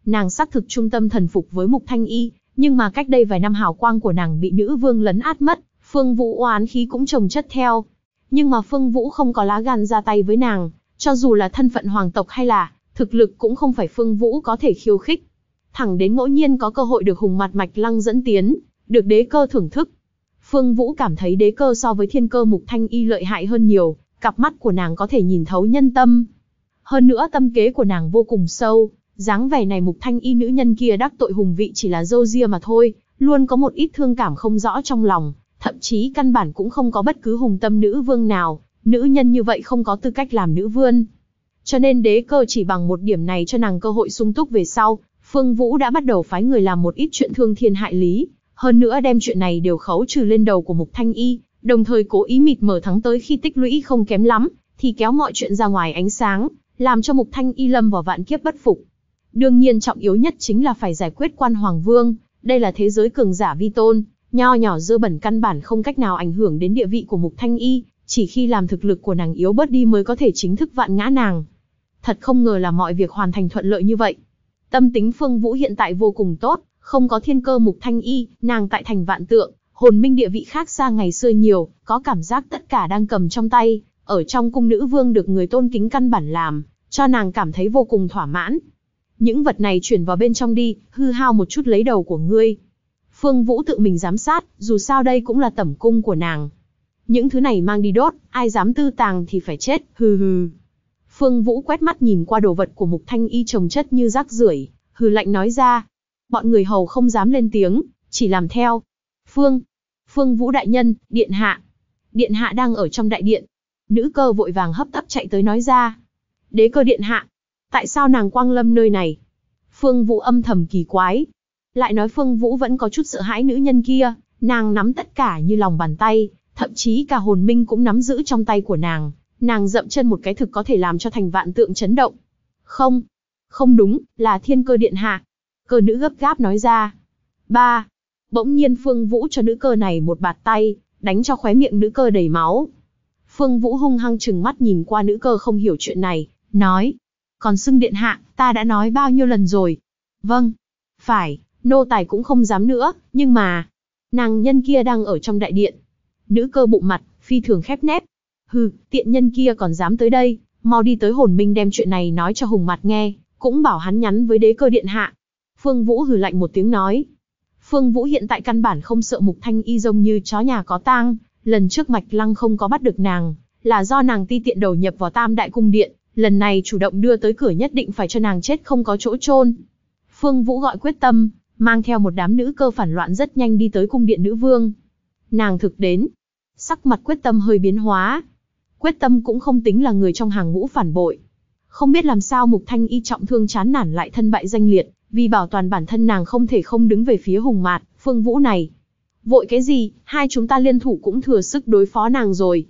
Nàng xác thực trung tâm thần phục với Mục Thanh Y, nhưng mà cách đây vài năm hào quang của nàng bị nữ vương lấn át mất, Phương Vũ oán khí cũng trồng chất theo. Nhưng mà Phương Vũ không có lá gan ra tay với nàng, cho dù là thân phận hoàng tộc hay là thực lực cũng không phải Phương Vũ có thể khiêu khích. Thẳng đến ngẫu nhiên có cơ hội được hùng mặt mạch lăng dẫn tiến, được đế cơ thưởng thức. Phương Vũ cảm thấy đế cơ so với thiên cơ mục thanh y lợi hại hơn nhiều, cặp mắt của nàng có thể nhìn thấu nhân tâm. Hơn nữa tâm kế của nàng vô cùng sâu, dáng vẻ này mục thanh y nữ nhân kia đắc tội hùng vị chỉ là dâu ria mà thôi, luôn có một ít thương cảm không rõ trong lòng, thậm chí căn bản cũng không có bất cứ hùng tâm nữ vương nào, nữ nhân như vậy không có tư cách làm nữ vương. Cho nên đế cơ chỉ bằng một điểm này cho nàng cơ hội sung túc về sau, Phương Vũ đã bắt đầu phái người làm một ít chuyện thương thiên hại lý, hơn nữa đem chuyện này đều khấu trừ lên đầu của Mục Thanh Y, đồng thời cố ý mịt mở thắng tới khi tích lũy không kém lắm, thì kéo mọi chuyện ra ngoài ánh sáng, làm cho Mục Thanh Y lâm vào vạn kiếp bất phục. Đương nhiên trọng yếu nhất chính là phải giải quyết quan Hoàng Vương, đây là thế giới cường giả vi tôn, nho nhỏ dơ bẩn căn bản không cách nào ảnh hưởng đến địa vị của Mục Thanh Y, chỉ khi làm thực lực của nàng yếu bớt đi mới có thể chính thức vạn ngã nàng. Thật không ngờ là mọi việc hoàn thành thuận lợi như vậy. Tâm tính Phương Vũ hiện tại vô cùng tốt, không có thiên cơ mục thanh y, nàng tại thành vạn tượng, hồn minh địa vị khác xa ngày xưa nhiều, có cảm giác tất cả đang cầm trong tay, ở trong cung nữ vương được người tôn kính căn bản làm, cho nàng cảm thấy vô cùng thỏa mãn. Những vật này chuyển vào bên trong đi, hư hao một chút lấy đầu của ngươi. Phương Vũ tự mình giám sát, dù sao đây cũng là tẩm cung của nàng, những thứ này mang đi đốt, ai dám tư tàng thì phải chết, hừ hừ. Phương Vũ quét mắt nhìn qua đồ vật của Mục Thanh Y trồng chất như rác rưởi, hừ lạnh nói ra. Bọn người hầu không dám lên tiếng, chỉ làm theo. Phương, Phương Vũ đại nhân, điện hạ. Điện hạ đang ở trong đại điện. Nữ cơ vội vàng hấp tấp chạy tới nói ra. Đế cơ điện hạ, tại sao nàng quang lâm nơi này? Phương Vũ âm thầm kỳ quái. Lại nói Phương Vũ vẫn có chút sợ hãi nữ nhân kia, nàng nắm tất cả như lòng bàn tay, thậm chí cả hồn minh cũng nắm giữ trong tay của nàng, nàng dậm chân một cái thực có thể làm cho thành vạn tượng chấn động. Không, không đúng, là thiên cơ điện hạ. Cơ nữ gấp gáp nói ra. Ba, bỗng nhiên Phương Vũ cho nữ cơ này một bạt tay, đánh cho khóe miệng nữ cơ đầy máu. Phương Vũ hung hăng chừng mắt nhìn qua nữ cơ không hiểu chuyện này, nói. Còn xưng điện hạ, ta đã nói bao nhiêu lần rồi. Vâng, phải, nô tài cũng không dám nữa, nhưng mà... Nàng nhân kia đang ở trong đại điện, nữ cơ bụng mặt, phi thường khép nép. Hừ, tiện nhân kia còn dám tới đây, mau đi tới hồn minh đem chuyện này nói cho hùng mặt nghe, cũng bảo hắn nhắn với đế cơ điện hạ. Phương Vũ hừ lạnh một tiếng nói. Phương Vũ hiện tại căn bản không sợ Mục Thanh Y giống như chó nhà có tang, lần trước Mạch Lăng không có bắt được nàng, là do nàng ti tiện đầu nhập vào Tam Đại Cung Điện, lần này chủ động đưa tới cửa nhất định phải cho nàng chết không có chỗ chôn. Phương Vũ gọi quyết tâm, mang theo một đám nữ cơ phản loạn rất nhanh đi tới cung điện nữ vương. Nàng thực đến, Sắc mặt quyết tâm hơi biến hóa. Quyết tâm cũng không tính là người trong hàng ngũ phản bội. Không biết làm sao Mục Thanh Y trọng thương chán nản lại thân bại danh liệt, vì bảo toàn bản thân nàng không thể không đứng về phía hùng mạt, phương vũ này. Vội cái gì, hai chúng ta liên thủ cũng thừa sức đối phó nàng rồi.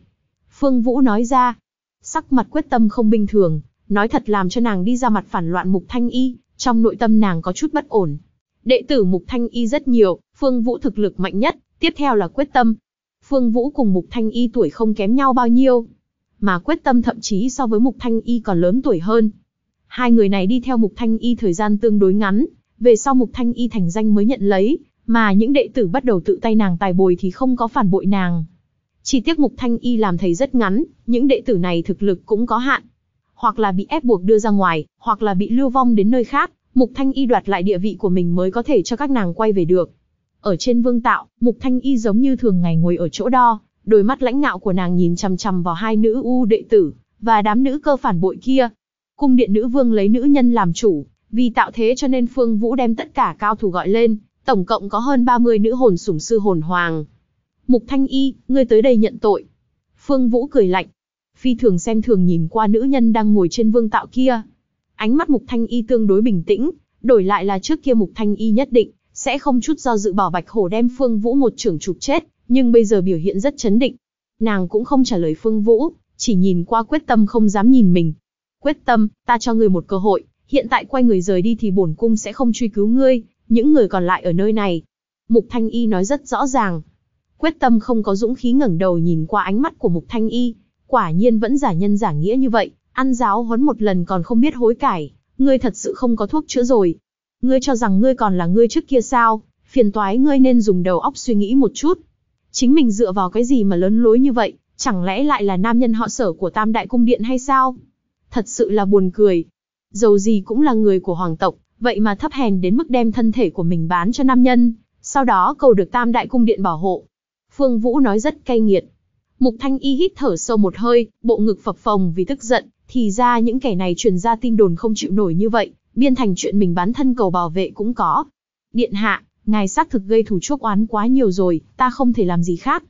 Phương Vũ nói ra, sắc mặt quyết tâm không bình thường, nói thật làm cho nàng đi ra mặt phản loạn Mục Thanh Y, trong nội tâm nàng có chút bất ổn. Đệ tử Mục Thanh Y rất nhiều, Phương Vũ thực lực mạnh nhất, tiếp theo là quyết tâm, Phương Vũ cùng Mục Thanh Y tuổi không kém nhau bao nhiêu, mà quyết tâm thậm chí so với Mục Thanh Y còn lớn tuổi hơn. Hai người này đi theo Mục Thanh Y thời gian tương đối ngắn, về sau Mục Thanh Y thành danh mới nhận lấy, mà những đệ tử bắt đầu tự tay nàng tài bồi thì không có phản bội nàng. Chỉ tiếc Mục Thanh Y làm thầy rất ngắn, những đệ tử này thực lực cũng có hạn. Hoặc là bị ép buộc đưa ra ngoài, hoặc là bị lưu vong đến nơi khác, Mục Thanh Y đoạt lại địa vị của mình mới có thể cho các nàng quay về được. Ở trên vương tạo, Mục Thanh Y giống như thường ngày ngồi ở chỗ đo, đôi mắt lãnh ngạo của nàng nhìn chằm chằm vào hai nữ u đệ tử và đám nữ cơ phản bội kia. Cung điện nữ vương lấy nữ nhân làm chủ, vì tạo thế cho nên Phương Vũ đem tất cả cao thủ gọi lên, tổng cộng có hơn 30 nữ hồn sủng sư hồn hoàng. Mục Thanh Y, ngươi tới đây nhận tội. Phương Vũ cười lạnh. Phi thường xem thường nhìn qua nữ nhân đang ngồi trên vương tạo kia. Ánh mắt Mục Thanh Y tương đối bình tĩnh, đổi lại là trước kia Mục Thanh Y nhất định sẽ không chút do dự bảo Bạch Hổ đem Phương Vũ một trưởng chụp chết, nhưng bây giờ biểu hiện rất chấn định. Nàng cũng không trả lời Phương Vũ, chỉ nhìn qua quyết tâm không dám nhìn mình. Quyết tâm, ta cho người một cơ hội, hiện tại quay người rời đi thì bổn cung sẽ không truy cứu ngươi, những người còn lại ở nơi này. Mục Thanh Y nói rất rõ ràng. Quyết tâm không có dũng khí ngẩng đầu nhìn qua ánh mắt của Mục Thanh Y, quả nhiên vẫn giả nhân giả nghĩa như vậy, ăn giáo huấn một lần còn không biết hối cải, ngươi thật sự không có thuốc chữa rồi ngươi cho rằng ngươi còn là ngươi trước kia sao, phiền toái ngươi nên dùng đầu óc suy nghĩ một chút. Chính mình dựa vào cái gì mà lớn lối như vậy, chẳng lẽ lại là nam nhân họ sở của tam đại cung điện hay sao? Thật sự là buồn cười. Dầu gì cũng là người của hoàng tộc, vậy mà thấp hèn đến mức đem thân thể của mình bán cho nam nhân, sau đó cầu được tam đại cung điện bảo hộ. Phương Vũ nói rất cay nghiệt. Mục Thanh Y hít thở sâu một hơi, bộ ngực phập phồng vì tức giận, thì ra những kẻ này truyền ra tin đồn không chịu nổi như vậy, biên thành chuyện mình bán thân cầu bảo vệ cũng có. Điện hạ, ngài xác thực gây thủ chuốc oán quá nhiều rồi, ta không thể làm gì khác.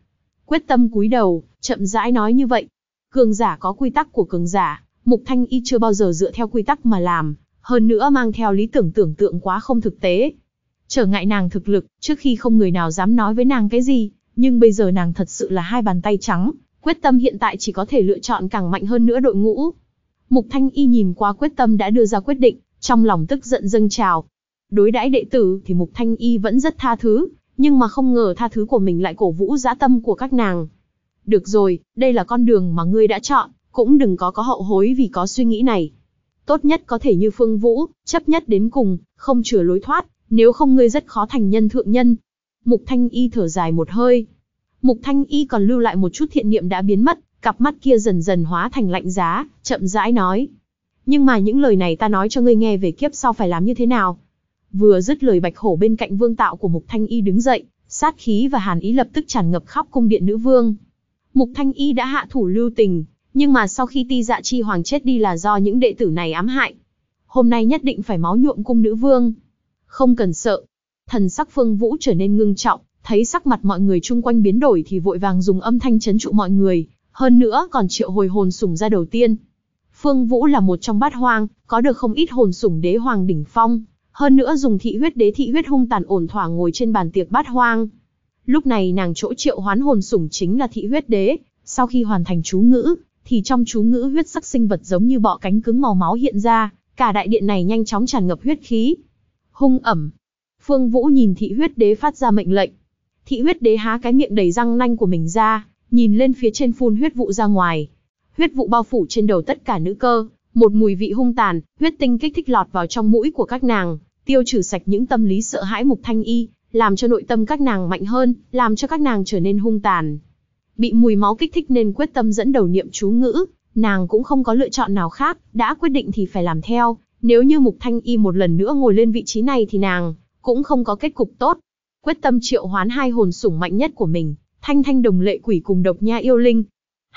Quyết tâm cúi đầu, chậm rãi nói như vậy. Cường giả có quy tắc của cường giả, Mục Thanh Y chưa bao giờ dựa theo quy tắc mà làm, hơn nữa mang theo lý tưởng tưởng tượng quá không thực tế. Trở ngại nàng thực lực, trước khi không người nào dám nói với nàng cái gì, nhưng bây giờ nàng thật sự là hai bàn tay trắng, quyết tâm hiện tại chỉ có thể lựa chọn càng mạnh hơn nữa đội ngũ. Mục Thanh Y nhìn qua quyết tâm đã đưa ra quyết định, trong lòng tức giận dâng trào. Đối đãi đệ tử thì Mục Thanh Y vẫn rất tha thứ, nhưng mà không ngờ tha thứ của mình lại cổ vũ dã tâm của các nàng. Được rồi, đây là con đường mà ngươi đã chọn, cũng đừng có có hậu hối vì có suy nghĩ này. Tốt nhất có thể như Phương Vũ, chấp nhất đến cùng, không chừa lối thoát, nếu không ngươi rất khó thành nhân thượng nhân. Mục Thanh Y thở dài một hơi. Mục Thanh Y còn lưu lại một chút thiện niệm đã biến mất, cặp mắt kia dần dần hóa thành lạnh giá, chậm rãi nói. Nhưng mà những lời này ta nói cho ngươi nghe về kiếp sau phải làm như thế nào. Vừa dứt lời bạch hổ bên cạnh vương tạo của Mục Thanh Y đứng dậy, sát khí và hàn ý lập tức tràn ngập khắp cung điện nữ vương. Mục Thanh Y đã hạ thủ lưu tình, nhưng mà sau khi ti dạ chi hoàng chết đi là do những đệ tử này ám hại. Hôm nay nhất định phải máu nhuộm cung nữ vương. Không cần sợ. Thần sắc phương vũ trở nên ngưng trọng, thấy sắc mặt mọi người chung quanh biến đổi thì vội vàng dùng âm thanh chấn trụ mọi người, hơn nữa còn triệu hồi hồn sủng ra đầu tiên, Phương Vũ là một trong bát hoang, có được không ít hồn sủng đế hoàng đỉnh phong, hơn nữa dùng thị huyết đế thị huyết hung tàn ổn thỏa ngồi trên bàn tiệc bát hoang. Lúc này nàng chỗ triệu hoán hồn sủng chính là thị huyết đế, sau khi hoàn thành chú ngữ, thì trong chú ngữ huyết sắc sinh vật giống như bọ cánh cứng màu máu hiện ra, cả đại điện này nhanh chóng tràn ngập huyết khí. Hung ẩm. Phương Vũ nhìn thị huyết đế phát ra mệnh lệnh. Thị huyết đế há cái miệng đầy răng nanh của mình ra, nhìn lên phía trên phun huyết vụ ra ngoài, huyết vụ bao phủ trên đầu tất cả nữ cơ, một mùi vị hung tàn, huyết tinh kích thích lọt vào trong mũi của các nàng, tiêu trừ sạch những tâm lý sợ hãi Mục Thanh Y, làm cho nội tâm các nàng mạnh hơn, làm cho các nàng trở nên hung tàn. Bị mùi máu kích thích nên quyết tâm dẫn đầu niệm chú ngữ, nàng cũng không có lựa chọn nào khác, đã quyết định thì phải làm theo, nếu như Mục Thanh Y một lần nữa ngồi lên vị trí này thì nàng cũng không có kết cục tốt. Quyết tâm triệu hoán hai hồn sủng mạnh nhất của mình, Thanh Thanh đồng lệ quỷ cùng độc nha yêu linh,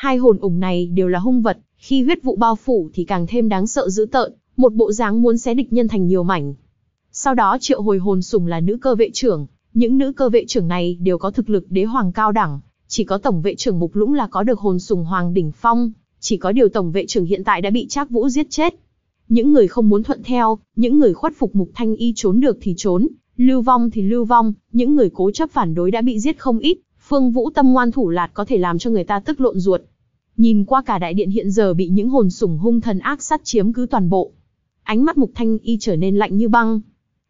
Hai hồn ủng này đều là hung vật, khi huyết vụ bao phủ thì càng thêm đáng sợ dữ tợn, một bộ dáng muốn xé địch nhân thành nhiều mảnh. Sau đó triệu hồi hồn sùng là nữ cơ vệ trưởng, những nữ cơ vệ trưởng này đều có thực lực đế hoàng cao đẳng, chỉ có tổng vệ trưởng Mục Lũng là có được hồn sùng hoàng đỉnh phong, chỉ có điều tổng vệ trưởng hiện tại đã bị Trác Vũ giết chết. Những người không muốn thuận theo, những người khuất phục Mục Thanh Y trốn được thì trốn, lưu vong thì lưu vong, những người cố chấp phản đối đã bị giết không ít, Phương Vũ tâm ngoan thủ lạt có thể làm cho người ta tức lộn ruột. Nhìn qua cả đại điện hiện giờ bị những hồn sủng hung thần ác sát chiếm cứ toàn bộ. Ánh mắt Mục Thanh Y trở nên lạnh như băng.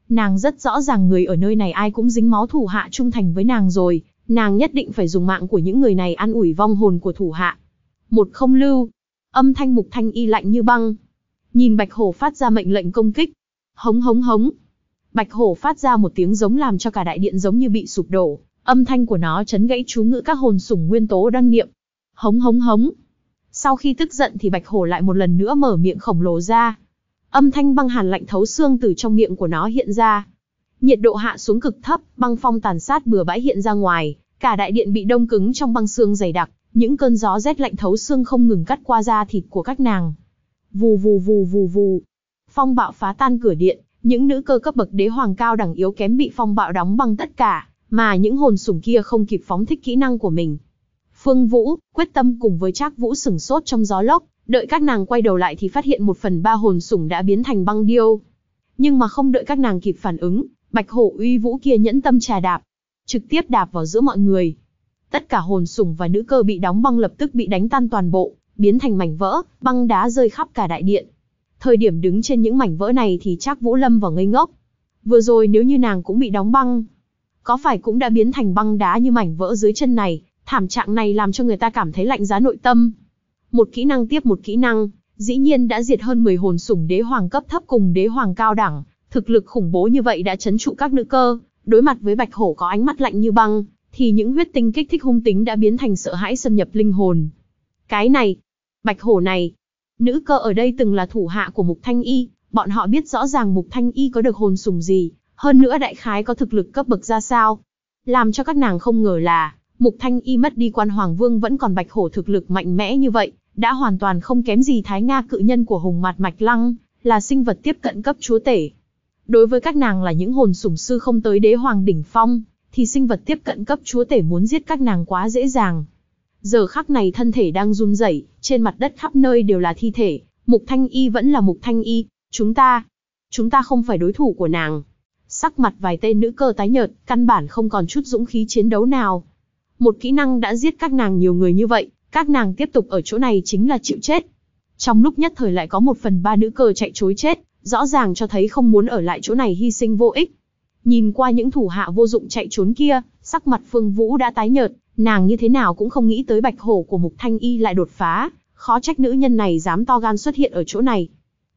Nàng rất rõ ràng người ở nơi này ai cũng dính máu thủ hạ trung thành với nàng rồi, nàng nhất định phải dùng mạng của những người này ăn ủi vong hồn của thủ hạ. Một không lưu. Âm thanh Mục Thanh Y lạnh như băng. Nhìn Bạch Hổ phát ra mệnh lệnh công kích. Hống hống hống. Bạch Hổ phát ra một tiếng giống làm cho cả đại điện giống như bị sụp đổ, Âm thanh của nó chấn gãy chú ngữ các hồn sủng nguyên tố đang niệm. Hống hống hống. Sau khi tức giận thì bạch hổ lại một lần nữa mở miệng khổng lồ ra. Âm thanh băng hàn lạnh thấu xương từ trong miệng của nó hiện ra. Nhiệt độ hạ xuống cực thấp, băng phong tàn sát bừa bãi hiện ra ngoài, cả đại điện bị đông cứng trong băng xương dày đặc, những cơn gió rét lạnh thấu xương không ngừng cắt qua da thịt của các nàng. Vù vù vù vù vù. Phong bạo phá tan cửa điện, những nữ cơ cấp bậc đế hoàng cao đẳng yếu kém bị phong bạo đóng băng tất cả mà những hồn sủng kia không kịp phóng thích kỹ năng của mình. Phương Vũ, quyết tâm cùng với Trác Vũ sừng sốt trong gió lốc, đợi các nàng quay đầu lại thì phát hiện một phần ba hồn sủng đã biến thành băng điêu. Nhưng mà không đợi các nàng kịp phản ứng, Bạch Hổ Uy Vũ kia nhẫn tâm trà đạp, trực tiếp đạp vào giữa mọi người. Tất cả hồn sủng và nữ cơ bị đóng băng lập tức bị đánh tan toàn bộ, biến thành mảnh vỡ, băng đá rơi khắp cả đại điện. Thời điểm đứng trên những mảnh vỡ này thì Trác Vũ Lâm vào ngây ngốc. Vừa rồi nếu như nàng cũng bị đóng băng, có phải cũng đã biến thành băng đá như mảnh vỡ dưới chân này, thảm trạng này làm cho người ta cảm thấy lạnh giá nội tâm. Một kỹ năng tiếp một kỹ năng, dĩ nhiên đã diệt hơn 10 hồn sủng đế hoàng cấp thấp cùng đế hoàng cao đẳng, thực lực khủng bố như vậy đã chấn trụ các nữ cơ, đối mặt với bạch hổ có ánh mắt lạnh như băng, thì những huyết tinh kích thích hung tính đã biến thành sợ hãi xâm nhập linh hồn. Cái này, bạch hổ này, nữ cơ ở đây từng là thủ hạ của Mục Thanh Y, bọn họ biết rõ ràng Mục Thanh Y có được hồn sủng gì, hơn nữa đại khái có thực lực cấp bậc ra sao. Làm cho các nàng không ngờ là, Mục Thanh Y mất đi quan Hoàng Vương vẫn còn bạch hổ thực lực mạnh mẽ như vậy, đã hoàn toàn không kém gì Thái Nga cự nhân của Hùng Mạt Mạch Lăng, là sinh vật tiếp cận cấp chúa tể. Đối với các nàng là những hồn sủng sư không tới đế hoàng đỉnh phong, thì sinh vật tiếp cận cấp chúa tể muốn giết các nàng quá dễ dàng. Giờ khắc này thân thể đang run rẩy, trên mặt đất khắp nơi đều là thi thể, Mục Thanh Y vẫn là Mục Thanh Y, chúng ta, chúng ta không phải đối thủ của nàng sắc mặt vài tên nữ cơ tái nhợt, căn bản không còn chút dũng khí chiến đấu nào. Một kỹ năng đã giết các nàng nhiều người như vậy, các nàng tiếp tục ở chỗ này chính là chịu chết. Trong lúc nhất thời lại có một phần ba nữ cơ chạy chối chết, rõ ràng cho thấy không muốn ở lại chỗ này hy sinh vô ích. Nhìn qua những thủ hạ vô dụng chạy trốn kia, sắc mặt Phương Vũ đã tái nhợt, nàng như thế nào cũng không nghĩ tới bạch hổ của Mục Thanh Y lại đột phá, khó trách nữ nhân này dám to gan xuất hiện ở chỗ này.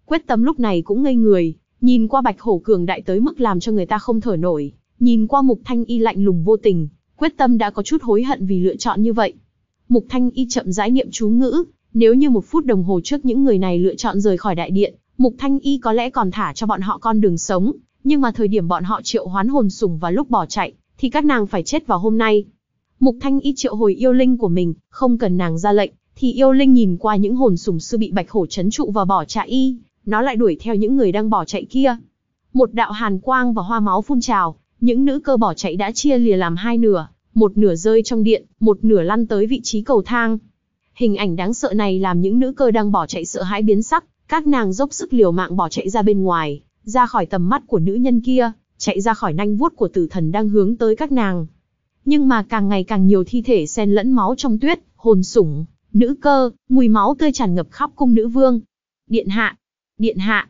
Quyết tâm lúc này cũng ngây người, Nhìn qua bạch hổ cường đại tới mức làm cho người ta không thở nổi, nhìn qua mục thanh y lạnh lùng vô tình, quyết tâm đã có chút hối hận vì lựa chọn như vậy. Mục thanh y chậm rãi niệm chú ngữ, nếu như một phút đồng hồ trước những người này lựa chọn rời khỏi đại điện, mục thanh y có lẽ còn thả cho bọn họ con đường sống, nhưng mà thời điểm bọn họ triệu hoán hồn sùng và lúc bỏ chạy, thì các nàng phải chết vào hôm nay. Mục Thanh Y triệu hồi yêu linh của mình, không cần nàng ra lệnh, thì yêu linh nhìn qua những hồn sủng sư bị bạch hổ chấn trụ và bỏ chạy. y, nó lại đuổi theo những người đang bỏ chạy kia. Một đạo hàn quang và hoa máu phun trào, những nữ cơ bỏ chạy đã chia lìa làm hai nửa, một nửa rơi trong điện, một nửa lăn tới vị trí cầu thang. Hình ảnh đáng sợ này làm những nữ cơ đang bỏ chạy sợ hãi biến sắc, các nàng dốc sức liều mạng bỏ chạy ra bên ngoài, ra khỏi tầm mắt của nữ nhân kia, chạy ra khỏi nanh vuốt của tử thần đang hướng tới các nàng. Nhưng mà càng ngày càng nhiều thi thể xen lẫn máu trong tuyết, hồn sủng, nữ cơ, mùi máu tươi tràn ngập khắp cung nữ vương. Điện hạ, điện hạ,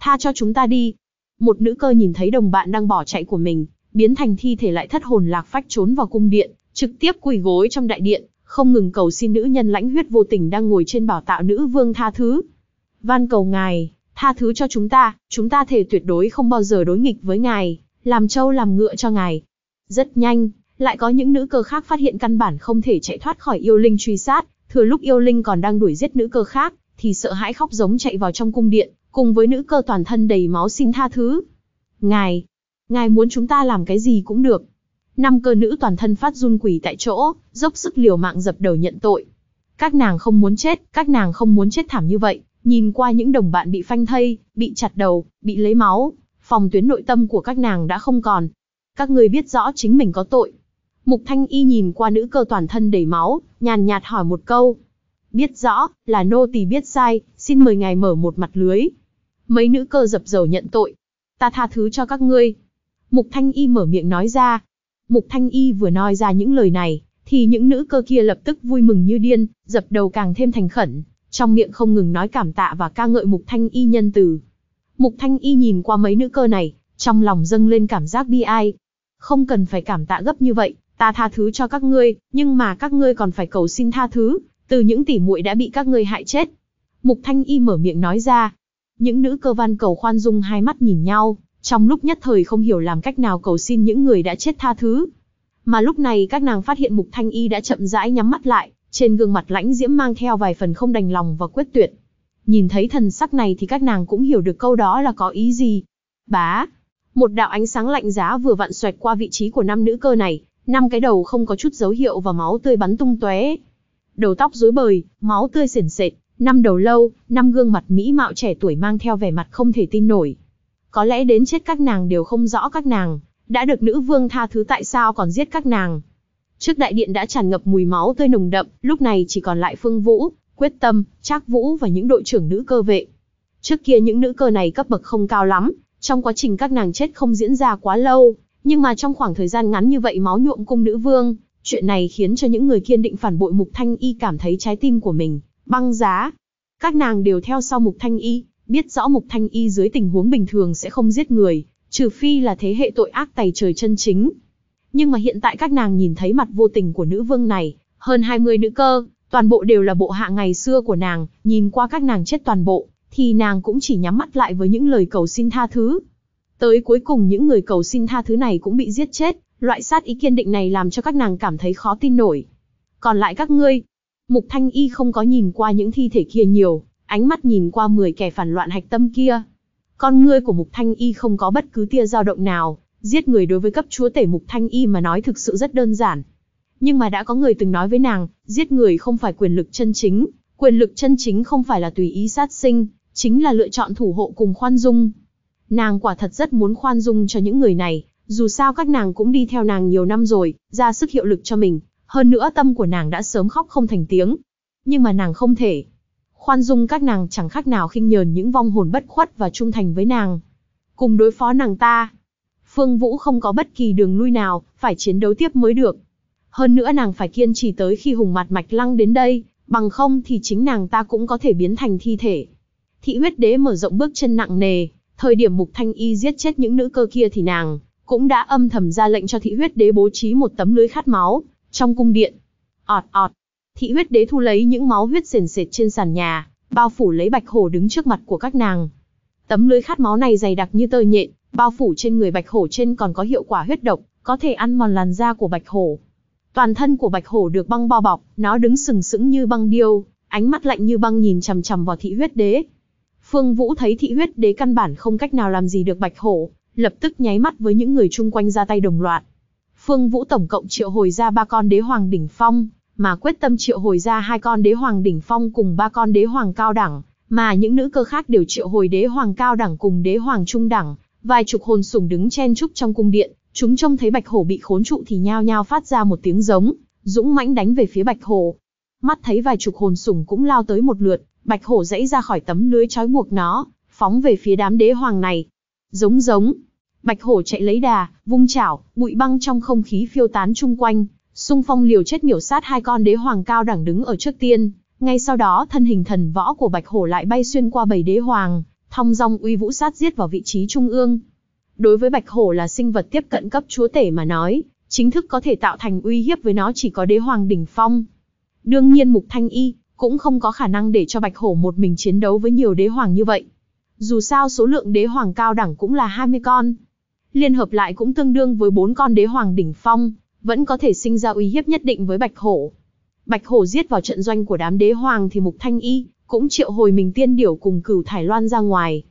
tha cho chúng ta đi. Một nữ cơ nhìn thấy đồng bạn đang bỏ chạy của mình, biến thành thi thể lại thất hồn lạc phách trốn vào cung điện, trực tiếp quỳ gối trong đại điện, không ngừng cầu xin nữ nhân lãnh huyết vô tình đang ngồi trên bảo tạo nữ vương tha thứ. Van cầu ngài, tha thứ cho chúng ta, chúng ta thể tuyệt đối không bao giờ đối nghịch với ngài, làm trâu làm ngựa cho ngài. Rất nhanh, lại có những nữ cơ khác phát hiện căn bản không thể chạy thoát khỏi yêu linh truy sát, thừa lúc yêu linh còn đang đuổi giết nữ cơ khác, thì sợ hãi khóc giống chạy vào trong cung điện, cùng với nữ cơ toàn thân đầy máu xin tha thứ. Ngài, ngài muốn chúng ta làm cái gì cũng được. Năm cơ nữ toàn thân phát run quỷ tại chỗ, dốc sức liều mạng dập đầu nhận tội. Các nàng không muốn chết, các nàng không muốn chết thảm như vậy, nhìn qua những đồng bạn bị phanh thây, bị chặt đầu, bị lấy máu, phòng tuyến nội tâm của các nàng đã không còn. Các người biết rõ chính mình có tội. Mục Thanh Y nhìn qua nữ cơ toàn thân đầy máu, nhàn nhạt hỏi một câu, Biết rõ, là nô tỳ biết sai, xin mời ngài mở một mặt lưới. Mấy nữ cơ dập dầu nhận tội. Ta tha thứ cho các ngươi. Mục Thanh Y mở miệng nói ra. Mục Thanh Y vừa nói ra những lời này, thì những nữ cơ kia lập tức vui mừng như điên, dập đầu càng thêm thành khẩn, trong miệng không ngừng nói cảm tạ và ca ngợi Mục Thanh Y nhân từ. Mục Thanh Y nhìn qua mấy nữ cơ này, trong lòng dâng lên cảm giác bi ai. Không cần phải cảm tạ gấp như vậy, ta tha thứ cho các ngươi, nhưng mà các ngươi còn phải cầu xin tha thứ, từ những tỷ muội đã bị các ngươi hại chết. Mục Thanh Y mở miệng nói ra. Những nữ cơ văn cầu khoan dung hai mắt nhìn nhau, trong lúc nhất thời không hiểu làm cách nào cầu xin những người đã chết tha thứ. Mà lúc này các nàng phát hiện Mục Thanh Y đã chậm rãi nhắm mắt lại, trên gương mặt lãnh diễm mang theo vài phần không đành lòng và quyết tuyệt. Nhìn thấy thần sắc này thì các nàng cũng hiểu được câu đó là có ý gì. Bá! Một đạo ánh sáng lạnh giá vừa vặn xoẹt qua vị trí của năm nữ cơ này, năm cái đầu không có chút dấu hiệu và máu tươi bắn tung tóe đầu tóc rối bời, máu tươi sền sệt, năm đầu lâu, năm gương mặt mỹ mạo trẻ tuổi mang theo vẻ mặt không thể tin nổi. Có lẽ đến chết các nàng đều không rõ các nàng, đã được nữ vương tha thứ tại sao còn giết các nàng. Trước đại điện đã tràn ngập mùi máu tươi nồng đậm, lúc này chỉ còn lại Phương Vũ, Quyết Tâm, Trác Vũ và những đội trưởng nữ cơ vệ. Trước kia những nữ cơ này cấp bậc không cao lắm, trong quá trình các nàng chết không diễn ra quá lâu, nhưng mà trong khoảng thời gian ngắn như vậy máu nhuộm cung nữ vương, Chuyện này khiến cho những người kiên định phản bội Mục Thanh Y cảm thấy trái tim của mình, băng giá. Các nàng đều theo sau Mục Thanh Y, biết rõ Mục Thanh Y dưới tình huống bình thường sẽ không giết người, trừ phi là thế hệ tội ác tày trời chân chính. Nhưng mà hiện tại các nàng nhìn thấy mặt vô tình của nữ vương này, hơn 20 nữ cơ, toàn bộ đều là bộ hạ ngày xưa của nàng, nhìn qua các nàng chết toàn bộ, thì nàng cũng chỉ nhắm mắt lại với những lời cầu xin tha thứ. Tới cuối cùng những người cầu xin tha thứ này cũng bị giết chết, Loại sát ý kiên định này làm cho các nàng cảm thấy khó tin nổi. Còn lại các ngươi, Mục Thanh Y không có nhìn qua những thi thể kia nhiều, ánh mắt nhìn qua 10 kẻ phản loạn hạch tâm kia. Con ngươi của Mục Thanh Y không có bất cứ tia dao động nào, giết người đối với cấp chúa tể Mục Thanh Y mà nói thực sự rất đơn giản. Nhưng mà đã có người từng nói với nàng, giết người không phải quyền lực chân chính, quyền lực chân chính không phải là tùy ý sát sinh, chính là lựa chọn thủ hộ cùng khoan dung. Nàng quả thật rất muốn khoan dung cho những người này, dù sao các nàng cũng đi theo nàng nhiều năm rồi, ra sức hiệu lực cho mình, hơn nữa tâm của nàng đã sớm khóc không thành tiếng. Nhưng mà nàng không thể. Khoan dung các nàng chẳng khác nào khinh nhờn những vong hồn bất khuất và trung thành với nàng. Cùng đối phó nàng ta, Phương Vũ không có bất kỳ đường lui nào, phải chiến đấu tiếp mới được. Hơn nữa nàng phải kiên trì tới khi hùng mặt mạch lăng đến đây, bằng không thì chính nàng ta cũng có thể biến thành thi thể. Thị huyết đế mở rộng bước chân nặng nề, thời điểm mục thanh y giết chết những nữ cơ kia thì nàng cũng đã âm thầm ra lệnh cho thị huyết đế bố trí một tấm lưới khát máu trong cung điện. Ọt ọt, thị huyết đế thu lấy những máu huyết sền sệt trên sàn nhà, bao phủ lấy bạch hổ đứng trước mặt của các nàng. Tấm lưới khát máu này dày đặc như tơ nhện, bao phủ trên người bạch hổ trên còn có hiệu quả huyết độc, có thể ăn mòn làn da của bạch hổ. Toàn thân của bạch hổ được băng bao bọc, nó đứng sừng sững như băng điêu, ánh mắt lạnh như băng nhìn chằm chằm vào thị huyết đế. Phương Vũ thấy thị huyết đế căn bản không cách nào làm gì được bạch hổ, lập tức nháy mắt với những người chung quanh ra tay đồng loạt. Phương Vũ tổng cộng triệu hồi ra ba con đế hoàng đỉnh phong, mà quyết tâm triệu hồi ra hai con đế hoàng đỉnh phong cùng ba con đế hoàng cao đẳng, mà những nữ cơ khác đều triệu hồi đế hoàng cao đẳng cùng đế hoàng trung đẳng, vài chục hồn sủng đứng chen chúc trong cung điện, chúng trông thấy Bạch Hổ bị khốn trụ thì nhao nhao phát ra một tiếng giống, dũng mãnh đánh về phía Bạch Hổ. Mắt thấy vài chục hồn sủng cũng lao tới một lượt, Bạch Hổ dãy ra khỏi tấm lưới trói buộc nó, phóng về phía đám đế hoàng này. Giống giống. Bạch hổ chạy lấy đà, vung chảo, bụi băng trong không khí phiêu tán chung quanh, xung phong liều chết miểu sát hai con đế hoàng cao đẳng đứng ở trước tiên. Ngay sau đó thân hình thần võ của bạch hổ lại bay xuyên qua bầy đế hoàng, thong dong uy vũ sát giết vào vị trí trung ương. Đối với bạch hổ là sinh vật tiếp cận cấp chúa tể mà nói, chính thức có thể tạo thành uy hiếp với nó chỉ có đế hoàng đỉnh phong. Đương nhiên mục thanh y, cũng không có khả năng để cho bạch hổ một mình chiến đấu với nhiều đế hoàng như vậy. Dù sao số lượng đế hoàng cao đẳng cũng là 20 con. Liên hợp lại cũng tương đương với 4 con đế hoàng đỉnh phong, vẫn có thể sinh ra uy hiếp nhất định với Bạch Hổ. Bạch Hổ giết vào trận doanh của đám đế hoàng thì Mục Thanh Y cũng triệu hồi mình tiên điểu cùng cửu Thải Loan ra ngoài.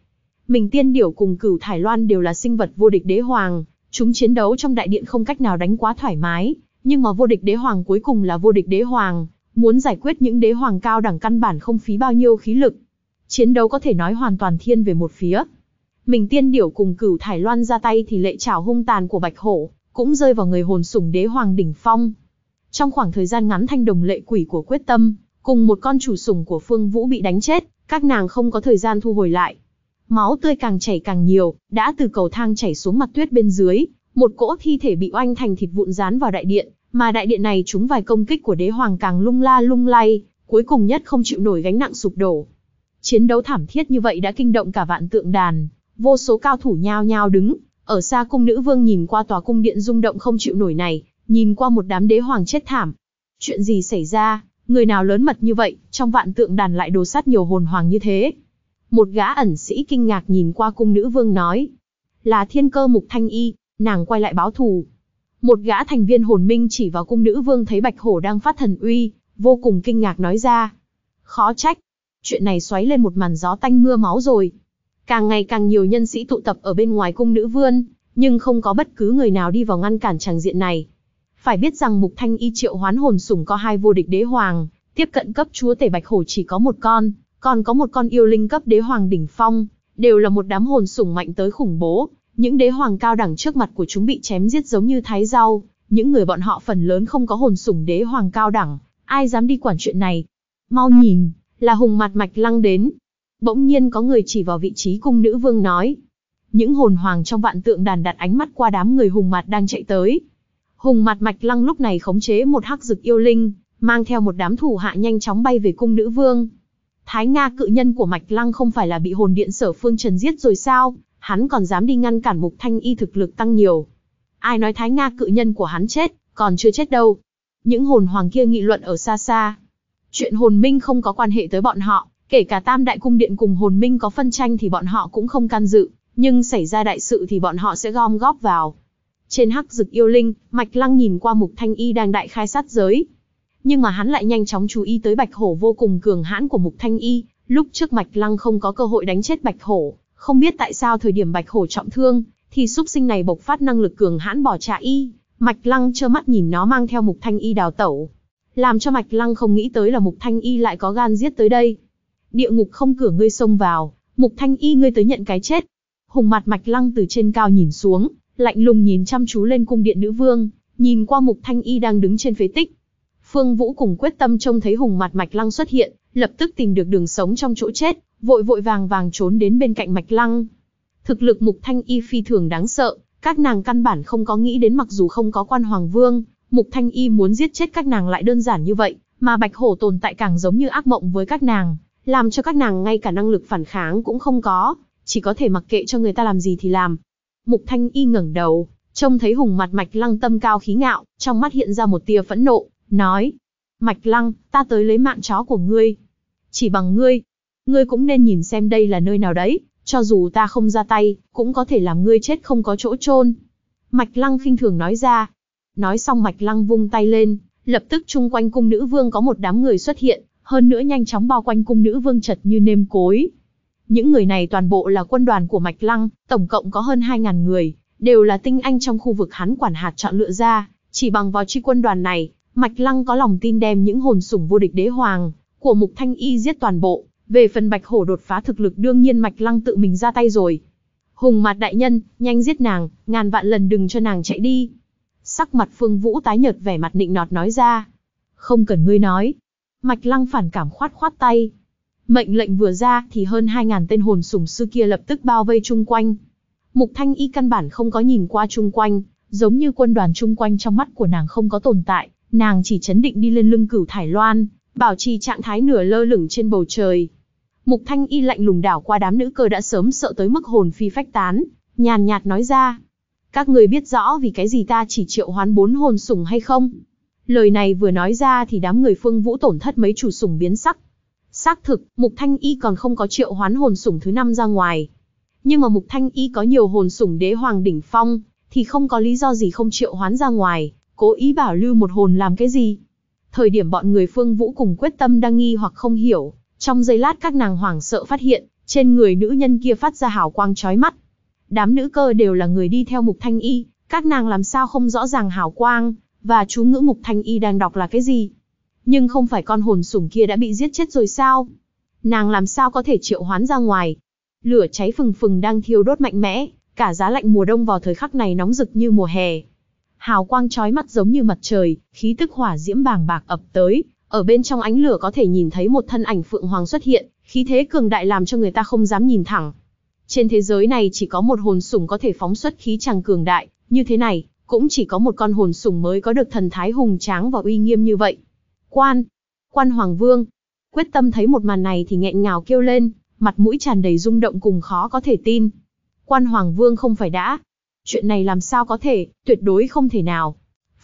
Mình tiên điểu cùng cửu Thải Loan đều là sinh vật vô địch đế hoàng, chúng chiến đấu trong đại điện không cách nào đánh quá thoải mái, nhưng mà vô địch đế hoàng cuối cùng là vô địch đế hoàng, muốn giải quyết những đế hoàng cao đẳng căn bản không phí bao nhiêu khí lực. Chiến đấu có thể nói hoàn toàn thiên về một phía. Mình tiên điểu cùng cửu Thải Loan ra tay thì lệ trảo hung tàn của Bạch Hổ, cũng rơi vào người hồn sủng đế hoàng đỉnh phong. Trong khoảng thời gian ngắn thanh đồng lệ quỷ của quyết tâm, cùng một con chủ sủng của Phương Vũ bị đánh chết, các nàng không có thời gian thu hồi lại. Máu tươi càng chảy càng nhiều, đã từ cầu thang chảy xuống mặt tuyết bên dưới, một cỗ thi thể bị oanh thành thịt vụn dán vào đại điện, mà đại điện này trúng vài công kích của đế hoàng càng lung la lung lay, cuối cùng nhất không chịu nổi gánh nặng sụp đổ, Chiến đấu thảm thiết như vậy đã kinh động cả vạn tượng đàn, vô số cao thủ nhao nhao đứng, ở xa cung nữ vương nhìn qua tòa cung điện rung động không chịu nổi này, nhìn qua một đám đế hoàng chết thảm. Chuyện gì xảy ra, người nào lớn mật như vậy, trong vạn tượng đàn lại đồ sát nhiều hồn hoàng như thế. Một gã ẩn sĩ kinh ngạc nhìn qua cung nữ vương nói, là thiên cơ mục thanh y, nàng quay lại báo thù. Một gã thành viên hồn minh chỉ vào cung nữ vương thấy bạch hổ đang phát thần uy, vô cùng kinh ngạc nói ra. Khó trách, chuyện này xoáy lên một màn gió tanh mưa máu rồi. Càng ngày càng nhiều nhân sĩ tụ tập ở bên ngoài cung nữ vương, nhưng không có bất cứ người nào đi vào ngăn cản tràng diện này. Phải biết rằng Mục Thanh Y triệu hoán hồn sủng có hai vô địch đế hoàng, tiếp cận cấp chúa tể bạch hổ chỉ có một con, còn có một con yêu linh cấp đế hoàng đỉnh phong, đều là một đám hồn sủng mạnh tới khủng bố. Những đế hoàng cao đẳng trước mặt của chúng bị chém giết giống như thái rau, những người bọn họ phần lớn không có hồn sủng đế hoàng cao đẳng, ai dám đi quản chuyện này. Mau nhìn, là hùng mặt mạch lăng đến. Bỗng nhiên có người chỉ vào vị trí cung nữ vương nói. Những hồn hoàng trong vạn tượng đàn đặt ánh mắt qua đám người hùng mặt đang chạy tới. Hùng mặt mạch lăng lúc này khống chế một hắc dực yêu linh, mang theo một đám thủ hạ nhanh chóng bay về cung nữ vương. Thái Nga cự nhân của mạch lăng không phải là bị hồn điện sở phương trần giết rồi sao, hắn còn dám đi ngăn cản mục thanh y thực lực tăng nhiều. Ai nói Thái Nga cự nhân của hắn chết, còn chưa chết đâu. Những hồn hoàng kia nghị luận ở xa xa, Chuyện hồn minh không có quan hệ tới bọn họ, kể cả tam đại cung điện cùng hồn minh có phân tranh thì bọn họ cũng không can dự, nhưng xảy ra đại sự thì bọn họ sẽ gom góp vào. Trên hắc dực yêu linh, Mạch Lăng nhìn qua Mục Thanh Y đang đại khai sát giới. Nhưng mà hắn lại nhanh chóng chú ý tới Bạch Hổ vô cùng cường hãn của Mục Thanh Y, lúc trước Mạch Lăng không có cơ hội đánh chết Bạch Hổ, không biết tại sao thời điểm Bạch Hổ trọng thương, thì xúc sinh này bộc phát năng lực cường hãn bỏ trả y, Mạch Lăng trơ mắt nhìn nó mang theo Mục Thanh Y đào tẩu làm cho Mạch Lăng không nghĩ tới là Mục Thanh Y lại có gan giết tới đây. Địa ngục không cửa ngươi xông vào, Mục Thanh Y ngươi tới nhận cái chết. Hùng mặt Mạch Lăng từ trên cao nhìn xuống, lạnh lùng nhìn chăm chú lên cung điện nữ vương, nhìn qua Mục Thanh Y đang đứng trên phế tích. Phương Vũ cùng quyết tâm trông thấy Hùng mặt Mạch Lăng xuất hiện, lập tức tìm được đường sống trong chỗ chết, vội vội vàng vàng trốn đến bên cạnh Mạch Lăng. Thực lực Mục Thanh Y phi thường đáng sợ, các nàng căn bản không có nghĩ đến mặc dù không có quan hoàng vương, Mục Thanh Y muốn giết chết các nàng lại đơn giản như vậy, mà Bạch Hổ tồn tại càng giống như ác mộng với các nàng, làm cho các nàng ngay cả năng lực phản kháng cũng không có, chỉ có thể mặc kệ cho người ta làm gì thì làm. Mục Thanh Y ngẩng đầu, trông thấy Hùng mặt Mạch Lăng tâm cao khí ngạo, trong mắt hiện ra một tia phẫn nộ, nói: "Mạch Lăng, ta tới lấy mạng chó của ngươi, chỉ bằng ngươi, ngươi cũng nên nhìn xem đây là nơi nào đấy, cho dù ta không ra tay, cũng có thể làm ngươi chết không có chỗ chôn." Mạch Lăng khinh thường nói ra, Nói xong Mạch Lăng vung tay lên, lập tức chung quanh cung nữ vương có một đám người xuất hiện, hơn nữa nhanh chóng bao quanh cung nữ vương chật như nêm cối. Những người này toàn bộ là quân đoàn của Mạch Lăng, tổng cộng có hơn 2.000 người, đều là tinh anh trong khu vực hắn quản hạt chọn lựa ra, chỉ bằng vào chi quân đoàn này, Mạch Lăng có lòng tin đem những hồn sủng vô địch đế hoàng của Mục Thanh Y giết toàn bộ, về phần Bạch Hổ đột phá thực lực đương nhiên Mạch Lăng tự mình ra tay rồi. Hùng Mạt đại nhân, nhanh giết nàng, ngàn vạn lần đừng cho nàng chạy đi. Sắc mặt Phương Vũ tái nhợt vẻ mặt nịnh nọt nói ra. Không cần ngươi nói. Mạch Lăng phản cảm khoát khoát tay. Mệnh lệnh vừa ra thì hơn 2.000 tên hồn sủng sư kia lập tức bao vây chung quanh. Mục Thanh Y căn bản không có nhìn qua chung quanh, giống như quân đoàn chung quanh trong mắt của nàng không có tồn tại, nàng chỉ chấn định đi lên lưng cửu Thải Loan, bảo trì trạng thái nửa lơ lửng trên bầu trời. Mục Thanh Y lạnh lùng đảo qua đám nữ cơ đã sớm sợ tới mức hồn phi phách tán, nhàn nhạt nói ra, các người biết rõ vì cái gì ta chỉ triệu hoán bốn hồn sủng hay không? Lời này vừa nói ra thì đám người phương vũ tổn thất mấy chủ sủng biến sắc. Xác thực, Mục Thanh Y còn không có triệu hoán hồn sủng thứ năm ra ngoài. Nhưng mà Mục Thanh Y có nhiều hồn sủng đế hoàng đỉnh phong, thì không có lý do gì không triệu hoán ra ngoài, cố ý bảo lưu một hồn làm cái gì. Thời điểm bọn người phương vũ cùng quyết tâm đang nghi hoặc không hiểu, trong giây lát các nàng hoảng sợ phát hiện, trên người nữ nhân kia phát ra hào quang chói mắt, Đám nữ cơ đều là người đi theo mục thanh y, các nàng làm sao không rõ ràng hào quang, và chú ngữ mục thanh y đang đọc là cái gì. Nhưng không phải con hồn sủng kia đã bị giết chết rồi sao? Nàng làm sao có thể triệu hoán ra ngoài? Lửa cháy phừng phừng đang thiêu đốt mạnh mẽ, cả giá lạnh mùa đông vào thời khắc này nóng rực như mùa hè. Hào quang chói mắt giống như mặt trời, khí tức hỏa diễm bàng bạc ập tới, ở bên trong ánh lửa có thể nhìn thấy một thân ảnh phượng hoàng xuất hiện, khí thế cường đại làm cho người ta không dám nhìn thẳng. Trên thế giới này chỉ có một hồn sủng có thể phóng xuất khí chàng cường đại, như thế này, cũng chỉ có một con hồn sủng mới có được thần thái hùng tráng và uy nghiêm như vậy. Quan, quan hoàng vương, quyết tâm thấy một màn này thì nghẹn ngào kêu lên, mặt mũi tràn đầy rung động cùng khó có thể tin. Quan hoàng vương không phải đã, chuyện này làm sao có thể, tuyệt đối không thể nào.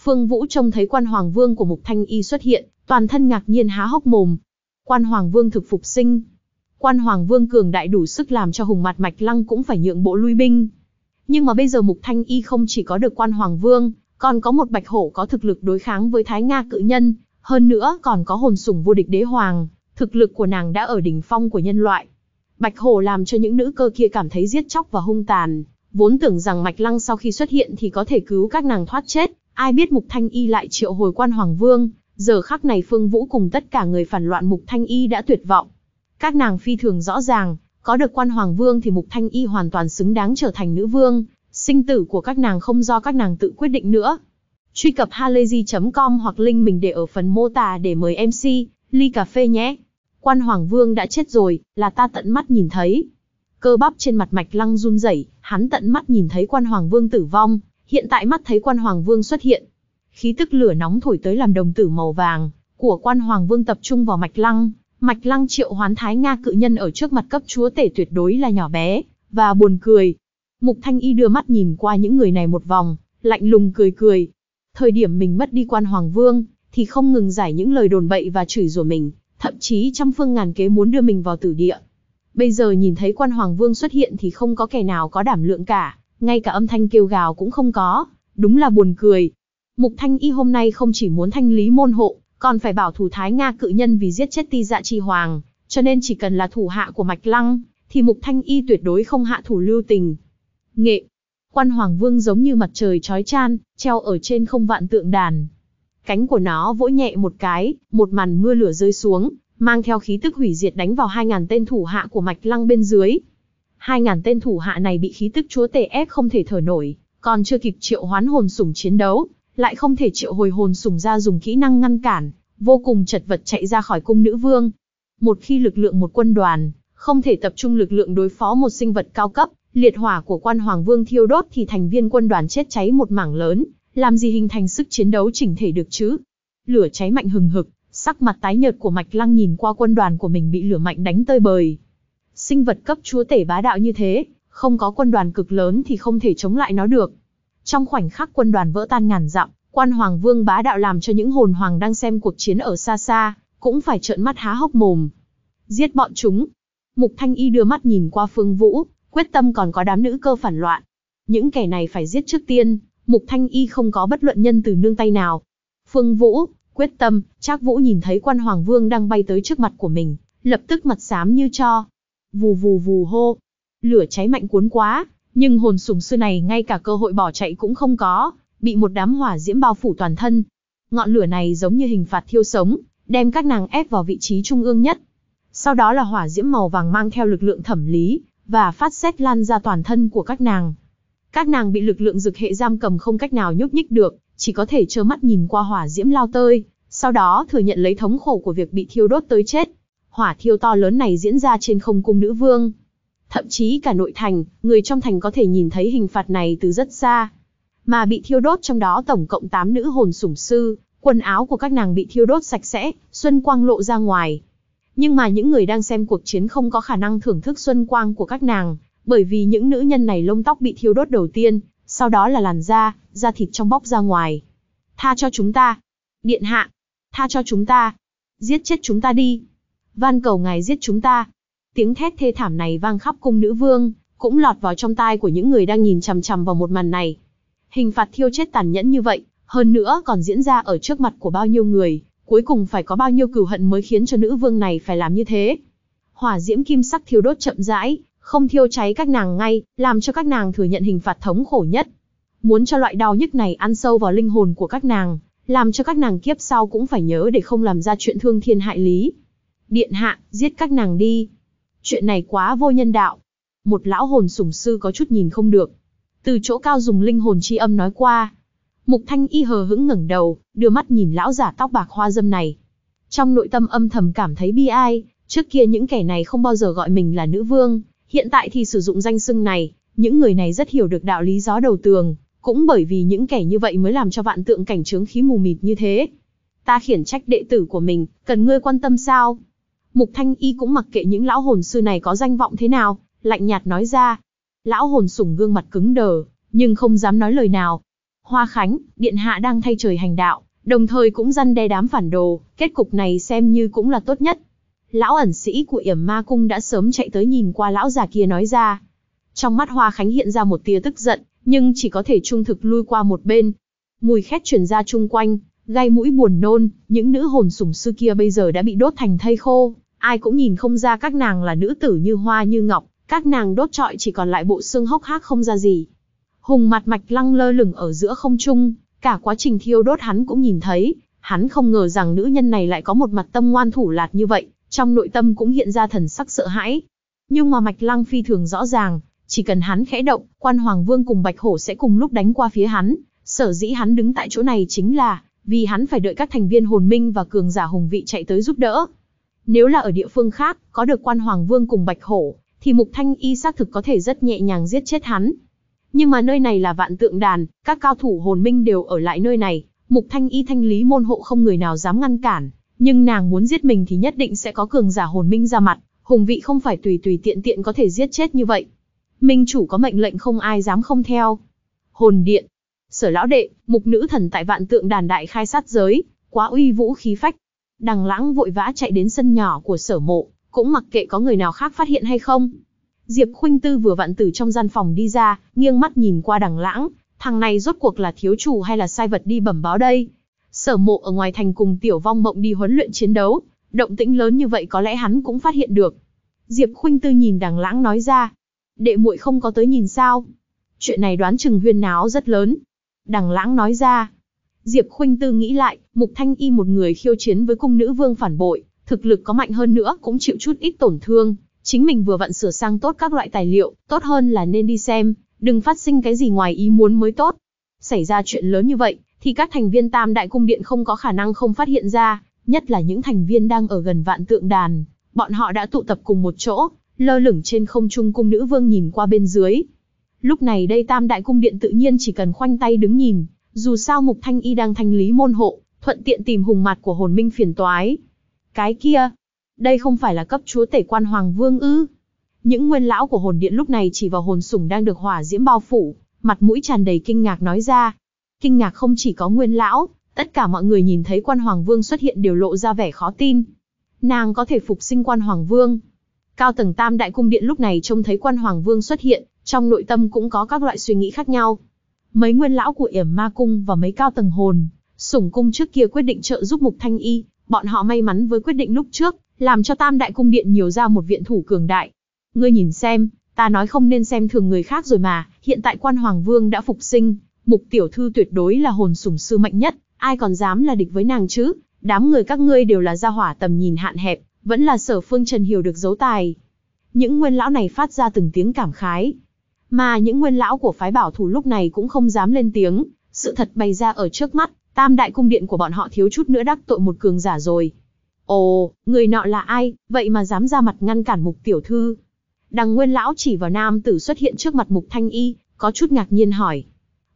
Phương Vũ trông thấy quan hoàng vương của Mục Thanh Y xuất hiện, toàn thân ngạc nhiên há hốc mồm. Quan hoàng vương thực phục sinh, quan hoàng vương cường đại đủ sức làm cho hùng mặt mạch lăng cũng phải nhượng bộ lui binh. Nhưng mà bây giờ Mục Thanh Y không chỉ có được quan hoàng vương, còn có một bạch hổ có thực lực đối kháng với Thái Nga cự nhân, hơn nữa còn có hồn sủng vô địch đế hoàng, thực lực của nàng đã ở đỉnh phong của nhân loại. Bạch hổ làm cho những nữ cơ kia cảm thấy giết chóc và hung tàn, vốn tưởng rằng mạch lăng sau khi xuất hiện thì có thể cứu các nàng thoát chết, ai biết Mục Thanh Y lại triệu hồi quan hoàng vương, giờ khắc này Phương Vũ cùng tất cả người phản loạn Mục Thanh Y đã tuyệt vọng. Các nàng phi thường rõ ràng, có được quan hoàng vương thì Mục Thanh Y hoàn toàn xứng đáng trở thành nữ vương, sinh tử của các nàng không do các nàng tự quyết định nữa. Truy cập halayzi.com hoặc link mình để ở phần mô tả để mời MC, ly cà phê nhé. Quan Hoàng Vương đã chết rồi, là ta tận mắt nhìn thấy. Cơ bắp trên mặt mạch lăng run rẩy, hắn tận mắt nhìn thấy Quan Hoàng Vương tử vong, hiện tại mắt thấy Quan Hoàng Vương xuất hiện. Khí tức lửa nóng thổi tới làm đồng tử màu vàng của Quan Hoàng Vương tập trung vào mạch lăng, Mạch Lăng triệu hoán Thái Nga cự nhân ở trước mặt cấp chúa tể tuyệt đối là nhỏ bé, và buồn cười. Mục Thanh Y đưa mắt nhìn qua những người này một vòng, lạnh lùng cười cười. Thời điểm mình mất đi quan Hoàng Vương, thì không ngừng giải những lời đồn bậy và chửi rủa mình, thậm chí trăm phương ngàn kế muốn đưa mình vào tử địa. Bây giờ nhìn thấy quan Hoàng Vương xuất hiện thì không có kẻ nào có đảm lượng cả, ngay cả âm thanh kêu gào cũng không có, đúng là buồn cười. Mục Thanh Y hôm nay không chỉ muốn thanh lý môn hộ, còn phải bảo thủ Thái Nga cự nhân vì giết chết ti dạ chi hoàng, cho nên chỉ cần là thủ hạ của Mạch Lăng, thì Mục Thanh Y tuyệt đối không hạ thủ lưu tình. Nghệ, quan hoàng vương giống như mặt trời chói chan, treo ở trên không vạn tượng đàn. Cánh của nó vỗ nhẹ một cái, một màn mưa lửa rơi xuống, mang theo khí tức hủy diệt đánh vào 2.000 tên thủ hạ của Mạch Lăng bên dưới. 2.000 tên thủ hạ này bị khí tức chúa tể ép không thể thở nổi, còn chưa kịp triệu hoán hồn sủng chiến đấu, lại không thể triệu hồi hồn sùng ra dùng kỹ năng ngăn cản, vô cùng chật vật chạy ra khỏi cung nữ vương. Một khi lực lượng một quân đoàn, không thể tập trung lực lượng đối phó một sinh vật cao cấp, liệt hỏa của quan hoàng vương thiêu đốt thì thành viên quân đoàn chết cháy một mảng lớn, làm gì hình thành sức chiến đấu chỉnh thể được chứ? Lửa cháy mạnh hừng hực, sắc mặt tái nhợt của Mạch Lăng nhìn qua quân đoàn của mình bị lửa mạnh đánh tơi bời. Sinh vật cấp chúa tể bá đạo như thế, không có quân đoàn cực lớn thì không thể chống lại nó được. Trong khoảnh khắc quân đoàn vỡ tan ngàn dặm, quan hoàng vương bá đạo làm cho những hồn hoàng đang xem cuộc chiến ở xa xa, cũng phải trợn mắt há hốc mồm. Giết bọn chúng. Mục Thanh Y đưa mắt nhìn qua Phương Vũ, quyết tâm còn có đám nữ cơ phản loạn. Những kẻ này phải giết trước tiên, Mục Thanh Y không có bất luận nhân từ nương tay nào. Phương Vũ, quyết tâm, Trác Vũ nhìn thấy quan Hoàng Vương đang bay tới trước mặt của mình, lập tức mặt xám như cho. Vù vù vù hô. Lửa cháy mạnh cuốn quá, nhưng hồn sùng sư này ngay cả cơ hội bỏ chạy cũng không có, bị một đám hỏa diễm bao phủ toàn thân. Ngọn lửa này giống như hình phạt thiêu sống, đem các nàng ép vào vị trí trung ương nhất. Sau đó là hỏa diễm màu vàng mang theo lực lượng thẩm lý và phát xét lan ra toàn thân của các nàng. Các nàng bị lực lượng dực hệ giam cầm không cách nào nhúc nhích được, chỉ có thể trơ mắt nhìn qua hỏa diễm lao tơi, sau đó thừa nhận lấy thống khổ của việc bị thiêu đốt tới chết. Hỏa thiêu to lớn này diễn ra trên không cung nữ vương, Thậm chí cả nội thành, người trong thành có thể nhìn thấy hình phạt này từ rất xa. Mà bị thiêu đốt trong đó tổng cộng 8 nữ hồn sủng sư, quần áo của các nàng bị thiêu đốt sạch sẽ, xuân quang lộ ra ngoài. Nhưng mà những người đang xem cuộc chiến không có khả năng thưởng thức xuân quang của các nàng, bởi vì những nữ nhân này lông tóc bị thiêu đốt đầu tiên, sau đó là làn da, da thịt trong bóc ra ngoài. Tha cho chúng ta. Điện hạ. Tha cho chúng ta. Giết chết chúng ta đi. Van cầu ngài giết chúng ta. Tiếng thét thê thảm này vang khắp cung nữ vương, cũng lọt vào trong tai của những người đang nhìn chằm chằm vào một màn này. Hình phạt thiêu chết tàn nhẫn như vậy, hơn nữa còn diễn ra ở trước mặt của bao nhiêu người, cuối cùng phải có bao nhiêu cừu hận mới khiến cho nữ vương này phải làm như thế. Hỏa diễm kim sắc thiêu đốt chậm rãi, không thiêu cháy các nàng ngay, làm cho các nàng thừa nhận hình phạt thống khổ nhất. Muốn cho loại đau nhức này ăn sâu vào linh hồn của các nàng, làm cho các nàng kiếp sau cũng phải nhớ để không làm ra chuyện thương thiên hại lý. Điện hạ, giết các nàng đi, Chuyện này quá vô nhân đạo. Một lão hồn sủng sư có chút nhìn không được. Từ chỗ cao dùng linh hồn chi âm nói qua. Mục Thanh Y hờ hững ngẩng đầu, đưa mắt nhìn lão giả tóc bạc hoa dâm này. Trong nội tâm âm thầm cảm thấy bi ai, trước kia những kẻ này không bao giờ gọi mình là nữ vương, hiện tại thì sử dụng danh xưng này, những người này rất hiểu được đạo lý gió đầu tường, cũng bởi vì những kẻ như vậy mới làm cho vạn tượng cảnh trướng khí mù mịt như thế. Ta khiển trách đệ tử của mình, cần ngươi quan tâm sao? Mục Thanh Y cũng mặc kệ những lão hồn sư này có danh vọng thế nào, lạnh nhạt nói ra. Lão hồn sủng gương mặt cứng đờ, nhưng không dám nói lời nào. Hoa Khánh, Điện Hạ đang thay trời hành đạo, đồng thời cũng răn đe đám phản đồ, kết cục này xem như cũng là tốt nhất. Lão ẩn sĩ của yểm ma cung đã sớm chạy tới nhìn qua lão già kia nói ra. Trong mắt Hoa Khánh hiện ra một tia tức giận, nhưng chỉ có thể trung thực lui qua một bên. Mùi khét truyền ra chung quanh, Gây mũi buồn nôn, những nữ hồn sủng sư kia bây giờ đã bị đốt thành thây khô, ai cũng nhìn không ra các nàng là nữ tử như hoa như ngọc, các nàng đốt trọi chỉ còn lại bộ xương hốc hác không ra gì. Hùng mặt mạch lăng lơ lửng ở giữa không trung, cả quá trình thiêu đốt hắn cũng nhìn thấy, hắn không ngờ rằng nữ nhân này lại có một mặt tâm ngoan thủ lạt như vậy, trong nội tâm cũng hiện ra thần sắc sợ hãi. Nhưng mà mạch lăng phi thường rõ ràng, chỉ cần hắn khẽ động, quan hoàng vương cùng bạch hổ sẽ cùng lúc đánh qua phía hắn, sở dĩ hắn đứng tại chỗ này chính là, vì hắn phải đợi các thành viên hồn minh và cường giả hùng vị chạy tới giúp đỡ. Nếu là ở địa phương khác, có được quan hoàng vương cùng bạch hổ, thì mục thanh y xác thực có thể rất nhẹ nhàng giết chết hắn. Nhưng mà nơi này là vạn tượng đàn, các cao thủ hồn minh đều ở lại nơi này, mục thanh y thanh lý môn hộ không người nào dám ngăn cản, nhưng nàng muốn giết mình thì nhất định sẽ có cường giả hồn minh ra mặt, hùng vị không phải tùy tùy tiện tiện có thể giết chết như vậy. Minh chủ có mệnh lệnh không ai dám không theo. Hồn điện, Sở lão đệ, mục nữ thần tại vạn tượng đàn đại khai sát giới, quá uy vũ khí phách. Đằng lãng vội vã chạy đến sân nhỏ của sở mộ, cũng mặc kệ có người nào khác phát hiện hay không. Diệp Khuynh Tư vừa vặn từ trong gian phòng đi ra, nghiêng mắt nhìn qua đằng lãng, thằng này rốt cuộc là thiếu chủ hay là sai vật đi bẩm báo đây. Sở mộ ở ngoài thành cùng tiểu vong mộng đi huấn luyện chiến đấu, động tĩnh lớn như vậy có lẽ hắn cũng phát hiện được. Diệp Khuynh Tư nhìn đằng lãng nói ra, đệ muội không có tới nhìn sao. Chuyện này đoán chừng huyên náo rất lớn, Đằng lãng nói ra. Diệp Khuynh Tư nghĩ lại, Mục Thanh Y một người khiêu chiến với cung nữ vương phản bội, thực lực có mạnh hơn nữa cũng chịu chút ít tổn thương. Chính mình vừa vặn sửa sang tốt các loại tài liệu, tốt hơn là nên đi xem, đừng phát sinh cái gì ngoài ý muốn mới tốt. Xảy ra chuyện lớn như vậy, thì các thành viên tam đại cung điện không có khả năng không phát hiện ra, nhất là những thành viên đang ở gần vạn tượng đàn. Bọn họ đã tụ tập cùng một chỗ, lơ lửng trên không trung cung nữ vương nhìn qua bên dưới, Lúc này đây Tam Đại Cung Điện tự nhiên chỉ cần khoanh tay đứng nhìn, dù sao Mục Thanh Y đang thanh lý môn hộ, thuận tiện tìm hùng mặt của hồn minh phiền toái. Cái kia, đây không phải là cấp chúa tể quan Hoàng Vương ư. Những nguyên lão của hồn điện lúc này chỉ vào hồn sủng đang được hỏa diễm bao phủ, mặt mũi tràn đầy kinh ngạc nói ra. Kinh ngạc không chỉ có nguyên lão, tất cả mọi người nhìn thấy quan Hoàng Vương xuất hiện đều lộ ra vẻ khó tin. Nàng có thể phục sinh quan Hoàng Vương. Cao tầng tam đại cung điện lúc này trông thấy quan Hoàng Vương xuất hiện, trong nội tâm cũng có các loại suy nghĩ khác nhau. Mấy nguyên lão của yểm ma cung và mấy cao tầng hồn, sủng cung trước kia quyết định trợ giúp Mục Thanh Y, bọn họ may mắn với quyết định lúc trước, làm cho Tam Đại Cung Điện nhiều ra một viện thủ cường đại. Ngươi nhìn xem, ta nói không nên xem thường người khác rồi mà, hiện tại quan Hoàng Vương đã phục sinh, Mục Tiểu Thư tuyệt đối là hồn sủng sư mạnh nhất, ai còn dám là địch với nàng chứ, đám người các ngươi đều là gia hỏa tầm nhìn hạn hẹp, vẫn là sở phương Trần Hiểu được giấu tài. Những nguyên lão này phát ra từng tiếng cảm khái, mà những nguyên lão của phái bảo thủ lúc này cũng không dám lên tiếng, sự thật bày ra ở trước mắt, tam đại cung điện của bọn họ thiếu chút nữa đắc tội một cường giả rồi. Ồ, người nọ là ai, vậy mà dám ra mặt ngăn cản mục tiểu thư. Đằng nguyên lão chỉ vào nam tử xuất hiện trước mặt mục thanh y, có chút ngạc nhiên hỏi.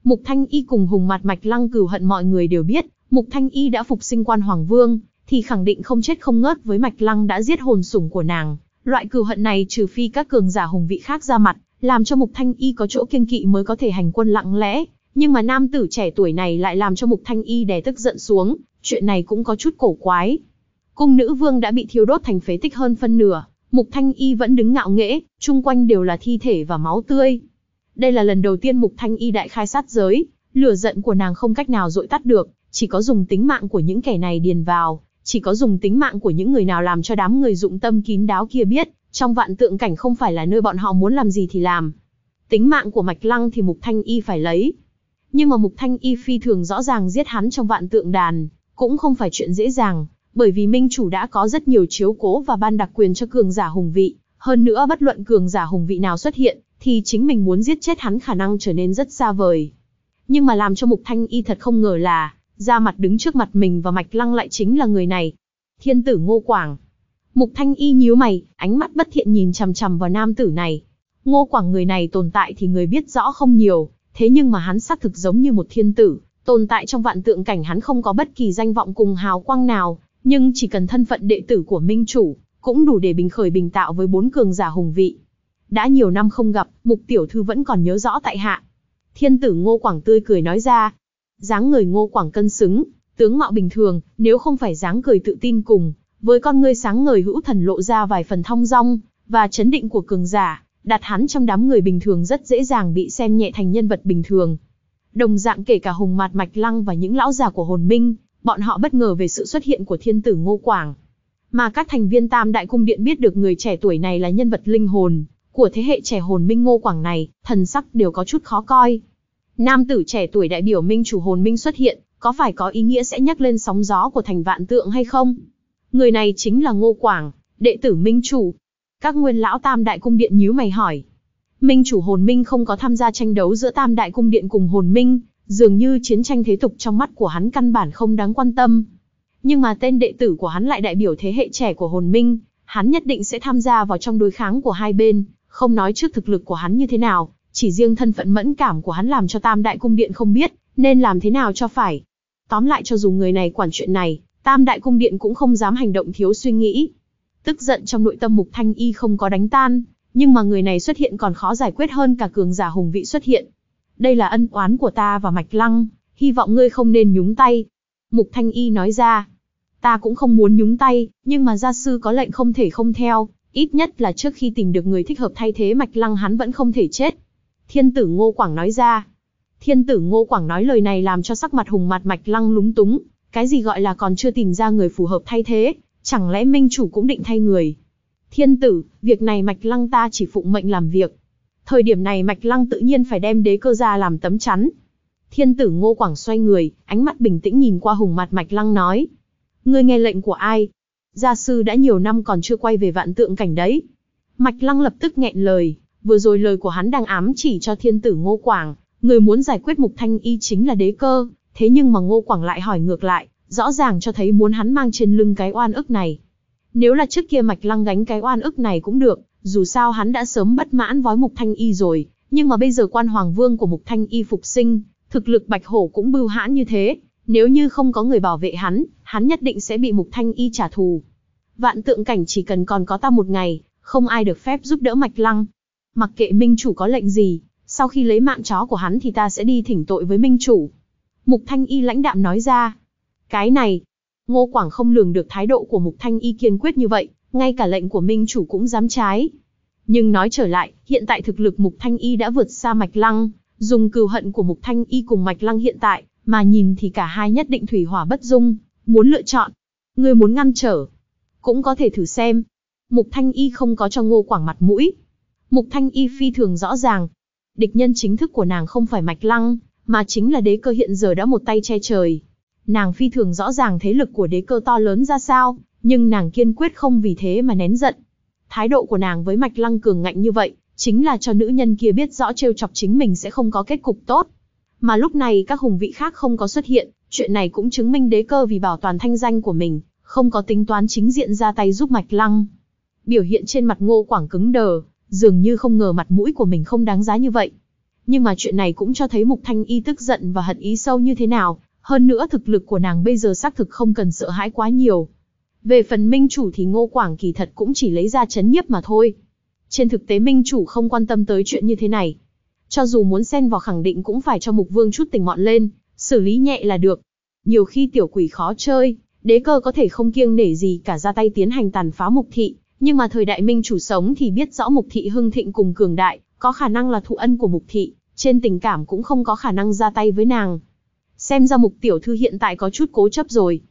Mục thanh y cùng hùng mặt mạch lăng cửu hận mọi người đều biết, mục thanh y đã phục sinh quan hoàng vương, thì khẳng định không chết không ngớt với mạch lăng đã giết hồn sủng của nàng. Loại cừu hận này trừ phi các cường giả hùng vị khác ra mặt, làm cho Mục Thanh Y có chỗ kiêng kỵ mới có thể hành quân lặng lẽ, nhưng mà nam tử trẻ tuổi này lại làm cho Mục Thanh Y đè tức giận xuống, chuyện này cũng có chút cổ quái. Cung nữ vương đã bị thiêu đốt thành phế tích hơn phân nửa, Mục Thanh Y vẫn đứng ngạo nghễ, chung quanh đều là thi thể và máu tươi. Đây là lần đầu tiên Mục Thanh Y đại khai sát giới, lửa giận của nàng không cách nào dội tắt được, chỉ có dùng tính mạng của những kẻ này điền vào, chỉ có dùng tính mạng của những người nào làm cho đám người dụng tâm kín đáo kia biết, trong vạn tượng cảnh không phải là nơi bọn họ muốn làm gì thì làm. Tính mạng của Mạch Lăng thì Mục Thanh Y phải lấy. Nhưng mà Mục Thanh Y phi thường rõ ràng giết hắn trong vạn tượng đàn, cũng không phải chuyện dễ dàng, bởi vì Minh Chủ đã có rất nhiều chiếu cố và ban đặc quyền cho cường giả hùng vị. Hơn nữa bất luận cường giả hùng vị nào xuất hiện, thì chính mình muốn giết chết hắn khả năng trở nên rất xa vời. Nhưng mà làm cho Mục Thanh Y thật không ngờ là, ra mặt đứng trước mặt mình và Mạch Lăng lại chính là người này. Thiên tử Ngô Quảng, Mục Thanh Y nhíu mày, ánh mắt bất thiện nhìn chằm chằm vào nam tử này. Ngô Quảng người này tồn tại thì người biết rõ không nhiều, thế nhưng mà hắn xác thực giống như một thiên tử, tồn tại trong vạn tượng cảnh hắn không có bất kỳ danh vọng cùng hào quang nào, nhưng chỉ cần thân phận đệ tử của minh chủ, cũng đủ để bình khởi bình tạo với bốn cường giả hùng vị. Đã nhiều năm không gặp, mục tiểu thư vẫn còn nhớ rõ tại hạ. Thiên tử Ngô Quảng tươi cười nói ra, dáng người Ngô Quảng cân xứng, tướng mạo bình thường, nếu không phải dáng cười tự tin cùng với con ngươi sáng ngời hữu thần lộ ra vài phần thong dong và chấn định của cường giả, đặt hắn trong đám người bình thường rất dễ dàng bị xem nhẹ thành nhân vật bình thường. Đồng dạng kể cả Hùng Mạt Mạch Lăng và những lão già của hồn minh, bọn họ bất ngờ về sự xuất hiện của thiên tử Ngô Quảng. Mà các thành viên Tam Đại Cung Điện biết được người trẻ tuổi này là nhân vật linh hồn, của thế hệ trẻ hồn minh Ngô Quảng này, thần sắc đều có chút khó coi. Nam tử trẻ tuổi đại biểu minh chủ hồn minh xuất hiện, có phải có ý nghĩa sẽ nhắc lên sóng gió của thành vạn tượng hay không? Người này chính là Ngô Quảng, đệ tử Minh Chủ. Các nguyên lão Tam Đại Cung Điện nhíu mày hỏi. Minh Chủ Hồn Minh không có tham gia tranh đấu giữa Tam Đại Cung Điện cùng Hồn Minh, dường như chiến tranh thế tục trong mắt của hắn căn bản không đáng quan tâm. Nhưng mà tên đệ tử của hắn lại đại biểu thế hệ trẻ của Hồn Minh, hắn nhất định sẽ tham gia vào trong đối kháng của hai bên, không nói trước thực lực của hắn như thế nào, chỉ riêng thân phận mẫn cảm của hắn làm cho Tam Đại Cung Điện không biết, nên làm thế nào cho phải. Tóm lại cho dù người này quản chuyện này, Tam đại cung điện cũng không dám hành động thiếu suy nghĩ. Tức giận trong nội tâm Mục Thanh Y không có đánh tan, nhưng mà người này xuất hiện còn khó giải quyết hơn cả cường giả hùng vị xuất hiện. Đây là ân oán của ta và Mạch Lăng, hy vọng ngươi không nên nhúng tay. Mục Thanh Y nói ra, ta cũng không muốn nhúng tay, nhưng mà gia sư có lệnh không thể không theo, ít nhất là trước khi tìm được người thích hợp thay thế Mạch Lăng hắn vẫn không thể chết. Thiên tử Ngô Quảng nói ra, thiên tử Ngô Quảng nói lời này làm cho sắc mặt hùng mặt Mạch Lăng lúng túng, cái gì gọi là còn chưa tìm ra người phù hợp thay thế, chẳng lẽ minh chủ cũng định thay người? Thiên tử, việc này Mạch Lăng ta chỉ phụ mệnh làm việc. Thời điểm này Mạch Lăng tự nhiên phải đem đế cơ ra làm tấm chắn. Thiên tử Ngô Quảng xoay người, ánh mắt bình tĩnh nhìn qua hùng mặt Mạch Lăng nói. Ngươi nghe lệnh của ai? Gia sư đã nhiều năm còn chưa quay về vạn tượng cảnh đấy. Mạch Lăng lập tức nghẹn lời, vừa rồi lời của hắn đang ám chỉ cho thiên tử Ngô Quảng, người muốn giải quyết Mục Thanh Y chính là đế cơ, thế nhưng mà Ngô Quảng lại hỏi ngược lại, rõ ràng cho thấy muốn hắn mang trên lưng cái oan ức này. Nếu là trước kia Mạch Lăng gánh cái oan ức này cũng được, dù sao hắn đã sớm bất mãn với Mục Thanh Y rồi, nhưng mà bây giờ quan hoàng vương của Mục Thanh Y phục sinh, thực lực Bạch Hổ cũng bưu hãn như thế, nếu như không có người bảo vệ hắn, hắn nhất định sẽ bị Mục Thanh Y trả thù. Vạn tượng cảnh chỉ cần còn có ta một ngày, không ai được phép giúp đỡ Mạch Lăng. Mặc kệ Minh Chủ có lệnh gì, sau khi lấy mạng chó của hắn thì ta sẽ đi thỉnh tội với Minh Chủ. Mục Thanh Y lãnh đạm nói ra. Cái này, Ngô Quảng không lường được thái độ của Mục Thanh Y kiên quyết như vậy, ngay cả lệnh của Minh chủ cũng dám trái. Nhưng nói trở lại, hiện tại thực lực Mục Thanh Y đã vượt xa Mạch Lăng, dùng cừu hận của Mục Thanh Y cùng Mạch Lăng hiện tại, mà nhìn thì cả hai nhất định thủy hỏa bất dung, muốn lựa chọn. người muốn ngăn trở, cũng có thể thử xem. Mục Thanh Y không có cho Ngô Quảng mặt mũi. Mục Thanh Y phi thường rõ ràng. Địch nhân chính thức của nàng không phải Mạch Lăng, mà chính là đế cơ hiện giờ đã một tay che trời. Nàng phi thường rõ ràng thế lực của đế cơ to lớn ra sao, nhưng nàng kiên quyết không vì thế mà nén giận. Thái độ của nàng với Mạch Lăng cường ngạnh như vậy, chính là cho nữ nhân kia biết rõ trêu chọc chính mình sẽ không có kết cục tốt. Mà lúc này các hùng vị khác không có xuất hiện, chuyện này cũng chứng minh đế cơ vì bảo toàn thanh danh của mình, không có tính toán chính diện ra tay giúp Mạch Lăng. Biểu hiện trên mặt Ngô Quảng cứng đờ, dường như không ngờ mặt mũi của mình không đáng giá như vậy nhưng mà chuyện này cũng cho thấy Mục Thanh Y tức giận và hận ý sâu như thế nào, hơn nữa thực lực của nàng bây giờ xác thực không cần sợ hãi quá nhiều. Về phần minh chủ thì Ngô Quảng kỳ thật cũng chỉ lấy ra chấn nhiếp mà thôi. Trên thực tế minh chủ không quan tâm tới chuyện như thế này. Cho dù muốn xen vào khẳng định cũng phải cho mục vương chút tình mọn lên, xử lý nhẹ là được. Nhiều khi tiểu quỷ khó chơi, đế cơ có thể không kiêng nể gì cả ra tay tiến hành tàn phá mục thị, nhưng mà thời đại minh chủ sống thì biết rõ mục thị hưng thịnh cùng cường đại, có khả năng là thụ ân của mục thị, trên tình cảm cũng không có khả năng ra tay với nàng. Xem ra mục tiểu thư hiện tại có chút cố chấp rồi.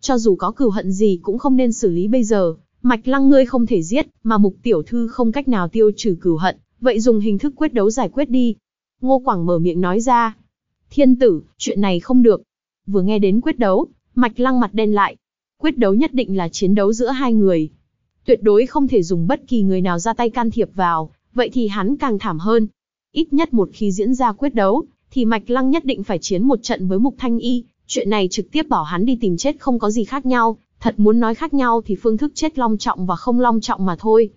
Cho dù có cừu hận gì cũng không nên xử lý bây giờ, mạch lăng ngươi không thể giết, mà mục tiểu thư không cách nào tiêu trừ cừu hận, vậy dùng hình thức quyết đấu giải quyết đi. Ngô Quảng mở miệng nói ra. Thiên tử, chuyện này không được. Vừa nghe đến quyết đấu, mạch lăng mặt đen lại. Quyết đấu nhất định là chiến đấu giữa hai người. Tuyệt đối không thể dùng bất kỳ người nào ra tay can thiệp vào, vậy thì hắn càng thảm hơn. Ít nhất một khi diễn ra quyết đấu, thì Mạch Lăng nhất định phải chiến một trận với Mục Thanh Y, chuyện này trực tiếp bỏ hắn đi tìm chết không có gì khác nhau, thật muốn nói khác nhau thì phương thức chết long trọng và không long trọng mà thôi.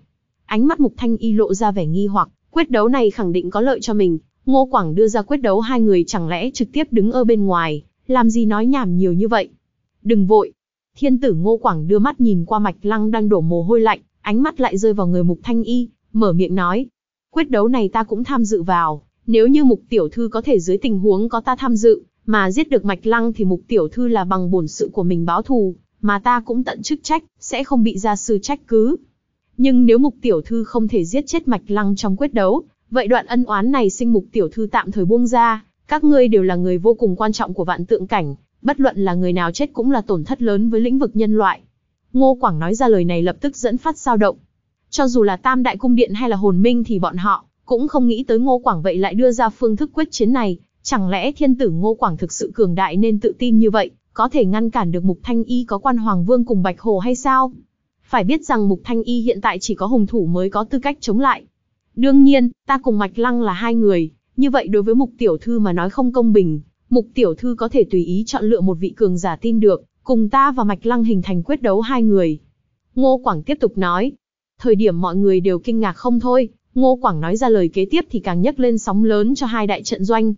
Ánh mắt Mục Thanh Y lộ ra vẻ nghi hoặc, quyết đấu này khẳng định có lợi cho mình, Ngô Quảng đưa ra quyết đấu hai người chẳng lẽ trực tiếp đứng ở bên ngoài, làm gì nói nhảm nhiều như vậy. Đừng vội. Thiên tử Ngô Quảng đưa mắt nhìn qua Mạch Lăng đang đổ mồ hôi lạnh, ánh mắt lại rơi vào người Mục Thanh Y, mở miệng nói. Quyết đấu này ta cũng tham dự vào, nếu như mục tiểu thư có thể dưới tình huống có ta tham dự, mà giết được mạch lăng thì mục tiểu thư là bằng bổn sự của mình báo thù, mà ta cũng tận chức trách, sẽ không bị gia sư trách cứ. Nhưng nếu mục tiểu thư không thể giết chết mạch lăng trong quyết đấu, vậy đoạn ân oán này sinh mục tiểu thư tạm thời buông ra, các ngươi đều là người vô cùng quan trọng của vạn tượng cảnh, bất luận là người nào chết cũng là tổn thất lớn với lĩnh vực nhân loại. Ngô Quảng nói ra lời này lập tức dẫn phát sao động, cho dù là Tam Đại Cung Điện hay là Hồn Minh thì bọn họ cũng không nghĩ tới Ngô Quảng vậy lại đưa ra phương thức quyết chiến này. Chẳng lẽ thiên tử Ngô Quảng thực sự cường đại nên tự tin như vậy, có thể ngăn cản được Mục Thanh Y có quan Hoàng Vương cùng Bạch Hồ hay sao? Phải biết rằng Mục Thanh Y hiện tại chỉ có hùng thủ mới có tư cách chống lại. Đương nhiên, ta cùng Mạch Lăng là hai người, như vậy đối với Mục Tiểu Thư mà nói không công bình, Mục Tiểu Thư có thể tùy ý chọn lựa một vị cường giả tin được, cùng ta và Mạch Lăng hình thành quyết đấu hai người. Ngô Quảng tiếp tục nói, Thời điểm mọi người đều kinh ngạc không thôi, Ngô Quảng nói ra lời kế tiếp thì càng nhấc lên sóng lớn cho hai đại trận doanh.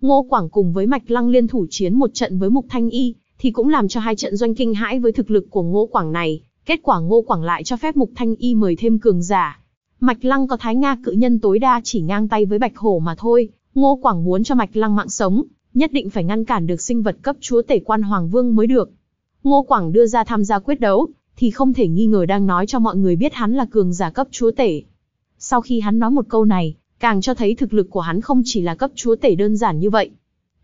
Ngô Quảng cùng với Mạch Lăng liên thủ chiến một trận với Mục Thanh Y, thì cũng làm cho hai trận doanh kinh hãi với thực lực của Ngô Quảng này. Kết quả Ngô Quảng lại cho phép Mục Thanh Y mời thêm cường giả. Mạch Lăng có Thái Nga cự nhân tối đa chỉ ngang tay với Bạch Hổ mà thôi. Ngô Quảng muốn cho Mạch Lăng mạng sống, nhất định phải ngăn cản được sinh vật cấp chúa tể quan Hoàng Vương mới được. Ngô Quảng đưa ra tham gia quyết đấu, thì không thể nghi ngờ đang nói cho mọi người biết hắn là cường giả cấp chúa tể. Sau khi hắn nói một câu này, càng cho thấy thực lực của hắn không chỉ là cấp chúa tể đơn giản như vậy.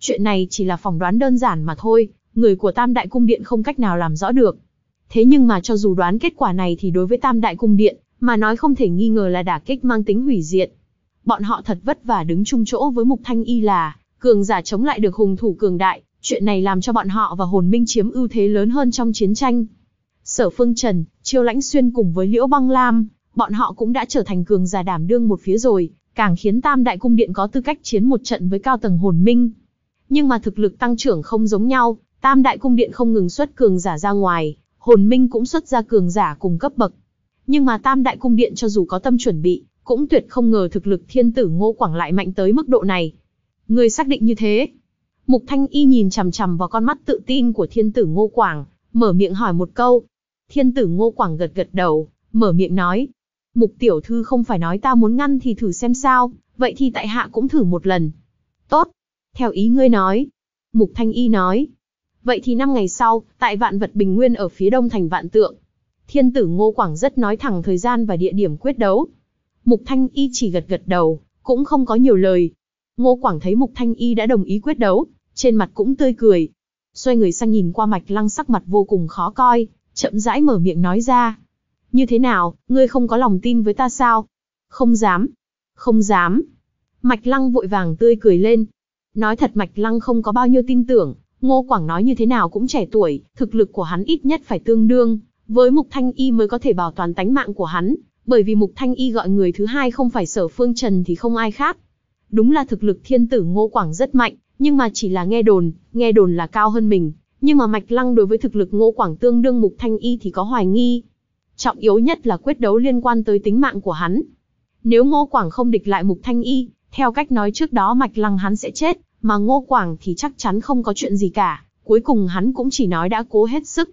Chuyện này chỉ là phỏng đoán đơn giản mà thôi, người của Tam Đại Cung Điện không cách nào làm rõ được. Thế nhưng mà cho dù đoán kết quả này thì đối với Tam Đại Cung Điện, mà nói không thể nghi ngờ là đả kích mang tính hủy diệt. Bọn họ thật vất vả đứng chung chỗ với Mục Thanh Y là, cường giả chống lại được hùng thủ cường đại, chuyện này làm cho bọn họ và hồn minh chiếm ưu thế lớn hơn trong chiến tranh. Sở Phương Trần, Triều Lãnh Xuyên cùng với Liễu Băng Lam, bọn họ cũng đã trở thành cường giả đảm đương một phía rồi, càng khiến Tam Đại Cung Điện có tư cách chiến một trận với cao tầng hồn minh. Nhưng mà thực lực tăng trưởng không giống nhau, Tam Đại Cung Điện không ngừng xuất cường giả ra ngoài, hồn minh cũng xuất ra cường giả cùng cấp bậc. Nhưng mà Tam Đại Cung Điện cho dù có tâm chuẩn bị, cũng tuyệt không ngờ thực lực thiên tử ngô quảng lại mạnh tới mức độ này. Người xác định như thế. Mục Thanh Y nhìn chằm chằm vào con mắt tự tin của thiên tử ngô quảng, mở miệng hỏi một câu, Thiên tử Ngô Quảng gật gật đầu, mở miệng nói. Mục tiểu thư không phải nói ta muốn ngăn thì thử xem sao, vậy thì tại hạ cũng thử một lần. Tốt, theo ý ngươi nói. Mục Thanh Y nói. Vậy thì năm ngày sau, tại vạn vật bình nguyên ở phía đông thành vạn tượng. Thiên tử Ngô Quảng rất nói thẳng thời gian và địa điểm quyết đấu. Mục Thanh Y chỉ gật gật đầu, cũng không có nhiều lời. Ngô Quảng thấy Mục Thanh Y đã đồng ý quyết đấu, trên mặt cũng tươi cười. Xoay người sang nhìn qua mạch lăng sắc mặt vô cùng khó coi, chậm rãi mở miệng nói ra. Như thế nào, ngươi không có lòng tin với ta sao? Không dám. Không dám. Mạch Lăng vội vàng tươi cười lên. Nói thật Mạch Lăng không có bao nhiêu tin tưởng, Ngô Quảng nói như thế nào cũng trẻ tuổi, thực lực của hắn ít nhất phải tương đương, với Mục Thanh Y mới có thể bảo toàn tánh mạng của hắn, bởi vì Mục Thanh Y gọi người thứ hai không phải sở phương trần thì không ai khác. Đúng là thực lực thiên tử Ngô Quảng rất mạnh, nhưng mà chỉ là nghe đồn, nghe đồn là cao hơn mình, nhưng mà Mạch Lăng đối với thực lực Ngô Quảng tương đương Mục Thanh Y thì có hoài nghi. Trọng yếu nhất là quyết đấu liên quan tới tính mạng của hắn. Nếu Ngô Quảng không địch lại Mục Thanh Y, theo cách nói trước đó Mạch Lăng hắn sẽ chết, mà Ngô Quảng thì chắc chắn không có chuyện gì cả, cuối cùng hắn cũng chỉ nói đã cố hết sức.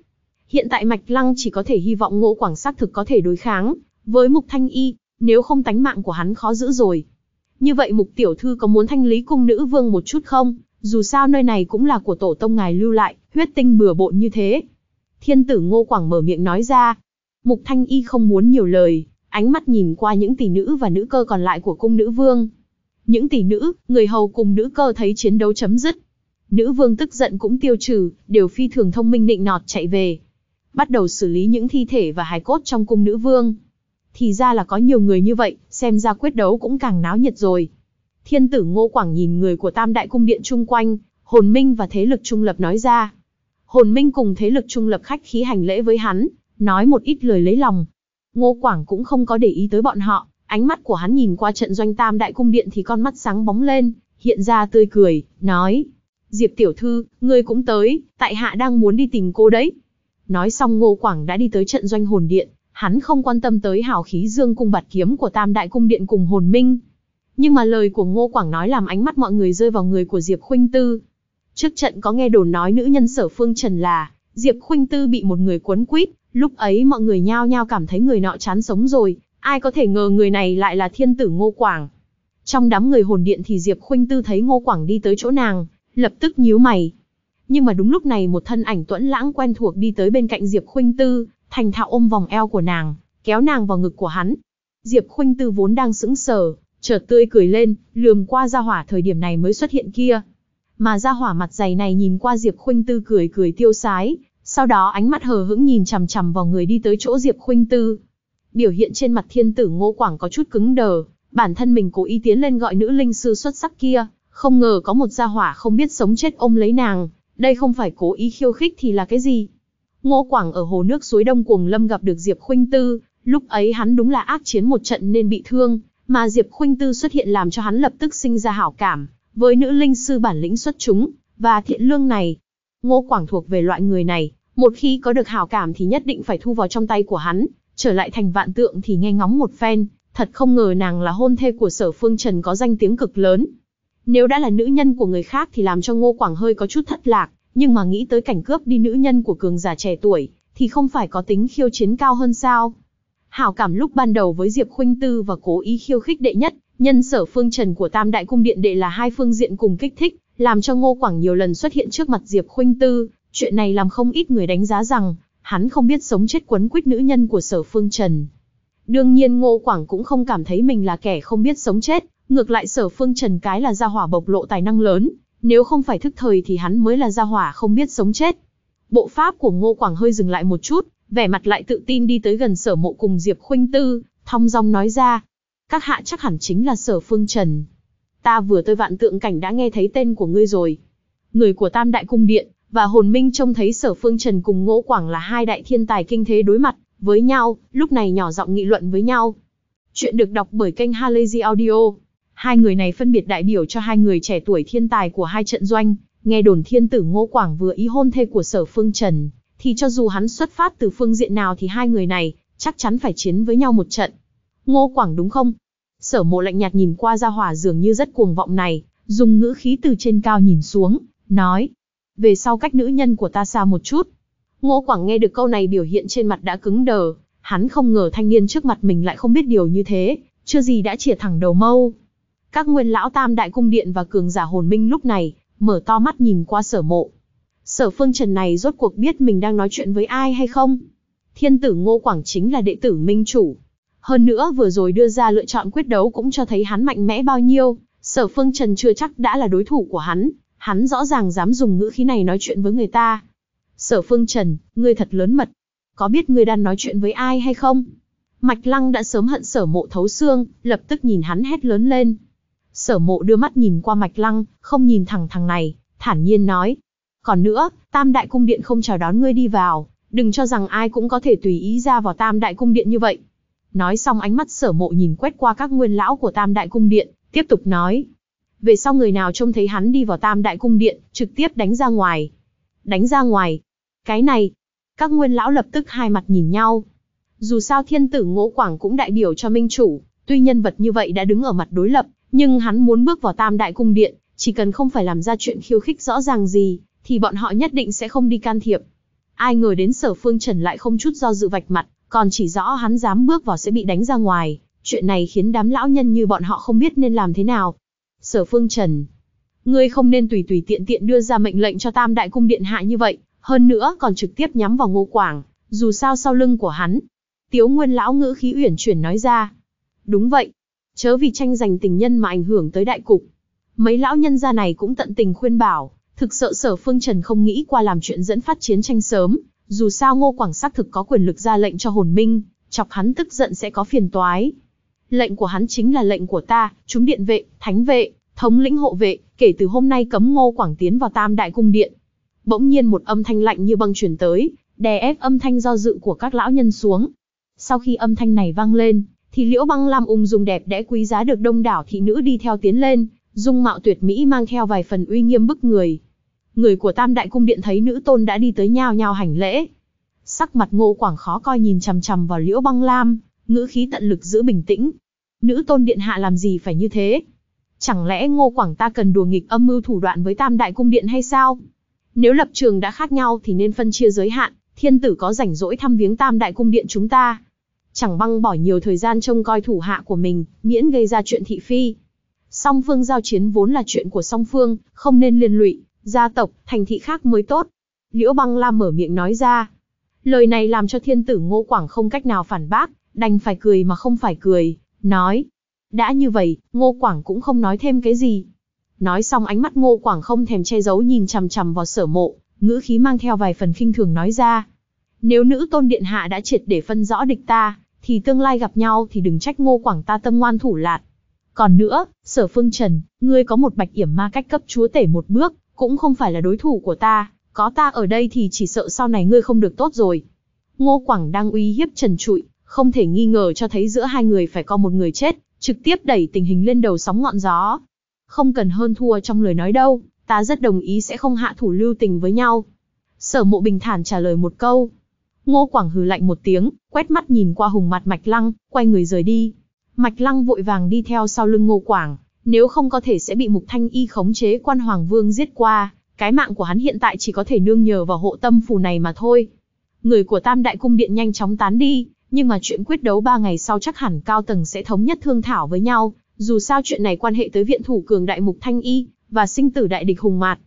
Hiện tại Mạch Lăng chỉ có thể hy vọng Ngô Quảng xác thực có thể đối kháng với Mục Thanh Y, nếu không tánh mạng của hắn khó giữ rồi. Như vậy Mục Tiểu Thư có muốn thanh lý cung nữ vương một chút không? Dù sao nơi này cũng là của tổ tông ngài lưu lại, huyết tinh bừa bộn như thế. Thiên tử Ngô Quảng mở miệng nói ra. Mục Thanh Y không muốn nhiều lời, ánh mắt nhìn qua những tỷ nữ và nữ cơ còn lại của cung nữ vương. Những tỷ nữ, người hầu cùng nữ cơ thấy chiến đấu chấm dứt. Nữ vương tức giận cũng tiêu trừ, đều phi thường thông minh nịnh nọt chạy về. Bắt đầu xử lý những thi thể và hài cốt trong cung nữ vương. Thì ra là có nhiều người như vậy, xem ra quyết đấu cũng càng náo nhiệt rồi. Thiên tử Ngô Quảng nhìn người của Tam Đại Cung Điện chung quanh, hồn minh và thế lực trung lập nói ra hồn minh cùng thế lực trung lập khách khí hành lễ với hắn, nói một ít lời lấy lòng. Ngô Quảng cũng không có để ý tới bọn họ, ánh mắt của hắn nhìn qua trận doanh tam đại cung điện thì con mắt sáng bóng lên, hiện ra tươi cười, nói. Diệp tiểu thư, ngươi cũng tới, tại hạ đang muốn đi tìm cô đấy. Nói xong Ngô Quảng đã đi tới trận doanh hồn điện, hắn không quan tâm tới hào khí dương cung bạt kiếm của tam đại cung điện cùng hồn minh. Nhưng mà lời của Ngô Quảng nói làm ánh mắt mọi người rơi vào người của Diệp Khuynh Tư, Trước trận có nghe đồn nói nữ nhân sở phương Trần là Diệp Khuynh Tư bị một người quấn quýt, lúc ấy mọi người nhao nhao cảm thấy người nọ chán sống rồi, ai có thể ngờ người này lại là thiên tử Ngô Quảng. Trong đám người hồn điện thì Diệp Khuynh Tư thấy Ngô Quảng đi tới chỗ nàng, lập tức nhíu mày. Nhưng mà đúng lúc này một thân ảnh tuẫn lãng quen thuộc đi tới bên cạnh Diệp Khuynh Tư, thành thạo ôm vòng eo của nàng, kéo nàng vào ngực của hắn. Diệp Khuynh Tư vốn đang sững sờ, chợt tươi cười lên, lườm qua ra hỏa thời điểm này mới xuất hiện kia, mà ra hỏa mặt dày này nhìn qua Diệp Khuynh Tư cười cười tiêu sái, sau đó ánh mắt hờ hững nhìn chằm chằm vào người đi tới chỗ Diệp Khuynh Tư. Biểu hiện trên mặt thiên tử Ngô Quảng có chút cứng đờ, bản thân mình cố ý tiến lên gọi nữ linh sư xuất sắc kia, không ngờ có một gia hỏa không biết sống chết ôm lấy nàng, đây không phải cố ý khiêu khích thì là cái gì? Ngô Quảng ở hồ nước suối Đông Cuồng Lâm gặp được Diệp Khuynh Tư, lúc ấy hắn đúng là ác chiến một trận nên bị thương, mà Diệp Khuynh Tư xuất hiện làm cho hắn lập tức sinh ra hảo cảm, với nữ linh sư bản lĩnh xuất chúng, và thiện lương này, Ngô Quảng thuộc về loại người này, một khi có được hảo cảm thì nhất định phải thu vào trong tay của hắn, trở lại thành vạn tượng thì nghe ngóng một phen, thật không ngờ nàng là hôn thê của sở phương Trần có danh tiếng cực lớn. Nếu đã là nữ nhân của người khác thì làm cho Ngô Quảng hơi có chút thất lạc, nhưng mà nghĩ tới cảnh cướp đi nữ nhân của cường giả trẻ tuổi, thì không phải có tính khiêu chiến cao hơn sao. Hảo cảm lúc ban đầu với Diệp Khuynh Tư và cố ý khiêu khích đệ nhất, Nhân sở phương trần của Tam Đại Cung Điện Đệ là hai phương diện cùng kích thích, làm cho Ngô Quảng nhiều lần xuất hiện trước mặt Diệp Khuynh Tư, chuyện này làm không ít người đánh giá rằng, hắn không biết sống chết quấn quýt nữ nhân của sở phương trần. Đương nhiên Ngô Quảng cũng không cảm thấy mình là kẻ không biết sống chết, ngược lại sở phương trần cái là gia hỏa bộc lộ tài năng lớn, nếu không phải thức thời thì hắn mới là gia hỏa không biết sống chết. Bộ pháp của Ngô Quảng hơi dừng lại một chút, vẻ mặt lại tự tin đi tới gần sở mộ cùng Diệp Khuynh Tư, thong dong nói ra, các hạ chắc hẳn chính là sở phương trần. Ta vừa tới vạn tượng cảnh đã nghe thấy tên của ngươi rồi. Người của Tam Đại Cung Điện, và hồn minh trông thấy sở phương trần cùng ngỗ quảng là hai đại thiên tài kinh thế đối mặt với nhau lúc này nhỏ giọng nghị luận với nhau chuyện được đọc bởi kênh halazy audio hai người này phân biệt đại biểu cho hai người trẻ tuổi thiên tài của hai trận doanh nghe đồn thiên tử Ngô quảng vừa ý hôn thê của sở phương trần thì cho dù hắn xuất phát từ phương diện nào thì hai người này chắc chắn phải chiến với nhau một trận ngô quảng đúng không Sở mộ lạnh nhạt nhìn qua ra hỏa dường như rất cuồng vọng này, dùng ngữ khí từ trên cao nhìn xuống, nói. Về sau cách nữ nhân của ta xa một chút. Ngô Quảng nghe được câu này biểu hiện trên mặt đã cứng đờ, hắn không ngờ thanh niên trước mặt mình lại không biết điều như thế, chưa gì đã chìa thẳng đầu mâu. Các nguyên lão tam đại cung điện và cường giả hồn minh lúc này, mở to mắt nhìn qua sở mộ. Sở phương trần này rốt cuộc biết mình đang nói chuyện với ai hay không? Thiên tử Ngô Quảng chính là đệ tử minh chủ, hơn nữa vừa rồi đưa ra lựa chọn quyết đấu cũng cho thấy hắn mạnh mẽ bao nhiêu, sở phương trần chưa chắc đã là đối thủ của hắn, hắn rõ ràng dám dùng ngữ khí này nói chuyện với người ta. Sở phương trần, ngươi thật lớn mật, có biết ngươi đang nói chuyện với ai hay không? Mạch lăng đã sớm hận sở mộ thấu xương, lập tức nhìn hắn hét lớn lên. Sở mộ đưa mắt nhìn qua mạch lăng, không nhìn thẳng thằng này, thản nhiên nói. Còn nữa, tam đại cung điện không chào đón ngươi đi vào, đừng cho rằng ai cũng có thể tùy ý ra vào tam đại cung điện như vậy. Nói xong ánh mắt sở mộ nhìn quét qua các nguyên lão của tam đại cung điện, tiếp tục nói. Về sau người nào trông thấy hắn đi vào tam đại cung điện, trực tiếp đánh ra ngoài. Đánh ra ngoài. Cái này. Các nguyên lão lập tức hai mặt nhìn nhau. Dù sao thiên tử ngỗ quảng cũng đại biểu cho minh chủ, tuy nhân vật như vậy đã đứng ở mặt đối lập, nhưng hắn muốn bước vào tam đại cung điện, chỉ cần không phải làm ra chuyện khiêu khích rõ ràng gì, thì bọn họ nhất định sẽ không đi can thiệp. Ai ngờ đến sở phương trần lại không chút do dự vạch mặt, còn chỉ rõ hắn dám bước vào sẽ bị đánh ra ngoài, chuyện này khiến đám lão nhân như bọn họ không biết nên làm thế nào. Sở Phương Trần, ngươi không nên tùy tùy tiện tiện đưa ra mệnh lệnh cho Tam Đại Cung Điện hạ như vậy, hơn nữa còn trực tiếp nhắm vào Ngô Quảng, dù sao sau lưng của hắn. Tiếu Nguyên lão ngữ khí uyển chuyển nói ra. Đúng vậy, chớ vì tranh giành tình nhân mà ảnh hưởng tới đại cục. Mấy lão nhân gia này cũng tận tình khuyên bảo, thực sự Sở Phương Trần không nghĩ qua làm chuyện dẫn phát chiến tranh sớm, dù sao Ngô Quảng xác thực có quyền lực ra lệnh cho hồn minh, chọc hắn tức giận sẽ có phiền toái. Lệnh của hắn chính là lệnh của ta, chúng điện vệ, thánh vệ, thống lĩnh hộ vệ, kể từ hôm nay cấm Ngô Quảng tiến vào Tam Đại Cung Điện. Bỗng nhiên một âm thanh lạnh như băng truyền tới, đè ép âm thanh do dự của các lão nhân xuống. Sau khi âm thanh này vang lên, thì Liễu Băng Lam ung dung đẹp đẽ quý giá được đông đảo thị nữ đi theo tiến lên, dung mạo tuyệt mỹ mang theo vài phần uy nghiêm bức người người của Tam Đại Cung Điện thấy nữ tôn đã đi tới nhao nhao hành lễ. Sắc mặt ngô quảng khó coi nhìn chằm chằm vào liễu băng lam, ngữ khí tận lực giữ bình tĩnh. Nữ tôn điện hạ làm gì phải như thế? Chẳng lẽ ngô quảng ta cần đùa nghịch âm mưu thủ đoạn với Tam Đại Cung Điện hay sao? Nếu lập trường đã khác nhau thì nên phân chia giới hạn, thiên tử có rảnh rỗi thăm viếng Tam Đại Cung Điện chúng ta. Chẳng băng bỏ nhiều thời gian trông coi thủ hạ của mình, miễn gây ra chuyện thị phi song phương giao chiến vốn là chuyện của song phương, không nên liên lụy, gia tộc, thành thị khác mới tốt. Liễu Băng La mở miệng nói ra. Lời này làm cho thiên tử Ngô Quảng không cách nào phản bác, đành phải cười mà không phải cười, nói. Đã như vậy, Ngô Quảng cũng không nói thêm cái gì. Nói xong ánh mắt Ngô Quảng không thèm che giấu nhìn chằm chằm vào sở mộ, ngữ khí mang theo vài phần khinh thường nói ra. Nếu nữ tôn điện hạ đã triệt để phân rõ địch ta, thì tương lai gặp nhau thì đừng trách Ngô Quảng ta tâm ngoan thủ lạn. Còn nữa, sở phương trần, ngươi có một bạch yểm ma cách cấp chúa tể một bước, cũng không phải là đối thủ của ta, có ta ở đây thì chỉ sợ sau này ngươi không được tốt rồi. Ngô Quảng đang uy hiếp trần trụi, không thể nghi ngờ cho thấy giữa hai người phải có một người chết, trực tiếp đẩy tình hình lên đầu sóng ngọn gió. Không cần hơn thua trong lời nói đâu, ta rất đồng ý sẽ không hạ thủ lưu tình với nhau. Sở mộ bình thản trả lời một câu. Ngô Quảng hừ lạnh một tiếng, quét mắt nhìn qua hùng mặt Mạch Lăng, quay người rời đi. Mạch Lăng vội vàng đi theo sau lưng Ngô Quảng. Nếu không có thể sẽ bị Mục Thanh Y khống chế quan Hoàng Vương giết qua, cái mạng của hắn hiện tại chỉ có thể nương nhờ vào hộ tâm phù này mà thôi. Người của Tam Đại Cung Điện nhanh chóng tán đi, nhưng mà chuyện quyết đấu ba ngày sau chắc hẳn cao tầng sẽ thống nhất thương thảo với nhau, dù sao chuyện này quan hệ tới viện thủ cường đại Mục Thanh Y và sinh tử đại địch Hùng Mạt.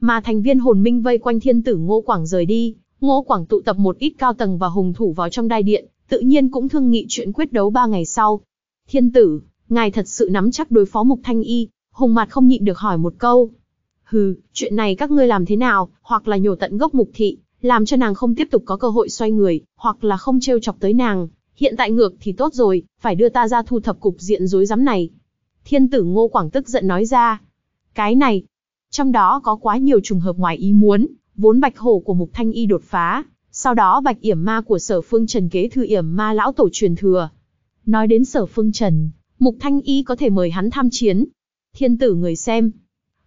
Mà thành viên hồn minh vây quanh thiên tử Ngô Quảng rời đi, Ngô Quảng tụ tập một ít cao tầng và hùng thủ vào trong đai điện, tự nhiên cũng thương nghị chuyện quyết đấu ba ngày sau. Thiên tử, Ngài thật sự nắm chắc đối phó Mục Thanh Y, Hùng mặt không nhịn được hỏi một câu. Hừ, chuyện này các ngươi làm thế nào, hoặc là nhổ tận gốc Mục Thị, làm cho nàng không tiếp tục có cơ hội xoay người, hoặc là không trêu chọc tới nàng. Hiện tại ngược thì tốt rồi, phải đưa ta ra thu thập cục diện rối rắm này. Thiên tử Ngô Quảng tức giận nói ra. Cái này, trong đó có quá nhiều trùng hợp ngoài ý muốn, vốn bạch hổ của Mục Thanh Y đột phá, sau đó bạch yểm ma của sở phương trần kế thư yểm ma lão tổ truyền thừa. Nói đến sở phương trần, Mục Thanh Y có thể mời hắn tham chiến. Thiên tử người xem.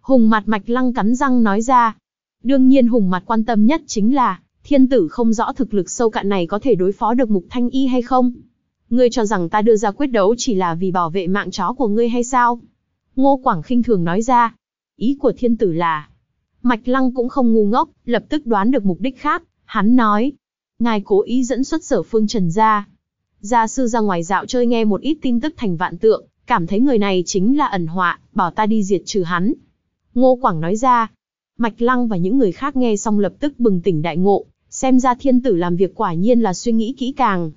Hùng mặt mạch lăng cắn răng nói ra. Đương nhiên Hùng mặt quan tâm nhất chính là, thiên tử không rõ thực lực sâu cạn này có thể đối phó được Mục Thanh Y hay không. Ngươi cho rằng ta đưa ra quyết đấu chỉ là vì bảo vệ mạng chó của ngươi hay sao? Ngô Quảng khinh thường nói ra. Ý của thiên tử là... Mạch Lăng cũng không ngu ngốc, lập tức đoán được mục đích khác, hắn nói. Ngài cố ý dẫn xuất sở phương Trần ra, Gia sư ra ngoài dạo chơi nghe một ít tin tức thành vạn tượng, cảm thấy người này chính là ẩn họa, bảo ta đi diệt trừ hắn. Ngô Quảng nói ra, Mạch Lăng và những người khác nghe xong lập tức bừng tỉnh đại ngộ, xem ra thiên tử làm việc quả nhiên là suy nghĩ kỹ càng.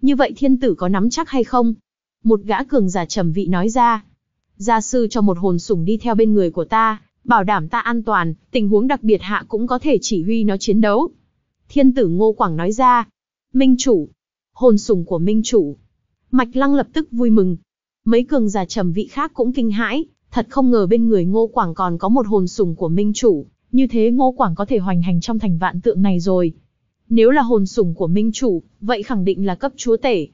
Như vậy thiên tử có nắm chắc hay không? Một gã cường giả trầm vị nói ra. Gia sư cho một hồn sủng đi theo bên người của ta, bảo đảm ta an toàn, tình huống đặc biệt hạ cũng có thể chỉ huy nó chiến đấu. Thiên tử Ngô Quảng nói ra. Minh chủ, hồn sủng của minh chủ. Mạch Lăng lập tức vui mừng. Mấy cường giả trầm vị khác cũng kinh hãi, thật không ngờ bên người Ngô Quảng còn có một hồn sủng của minh chủ, như thế Ngô Quảng có thể hoành hành trong thành vạn tượng này rồi. Nếu là hồn sủng của minh chủ, vậy khẳng định là cấp chúa tể.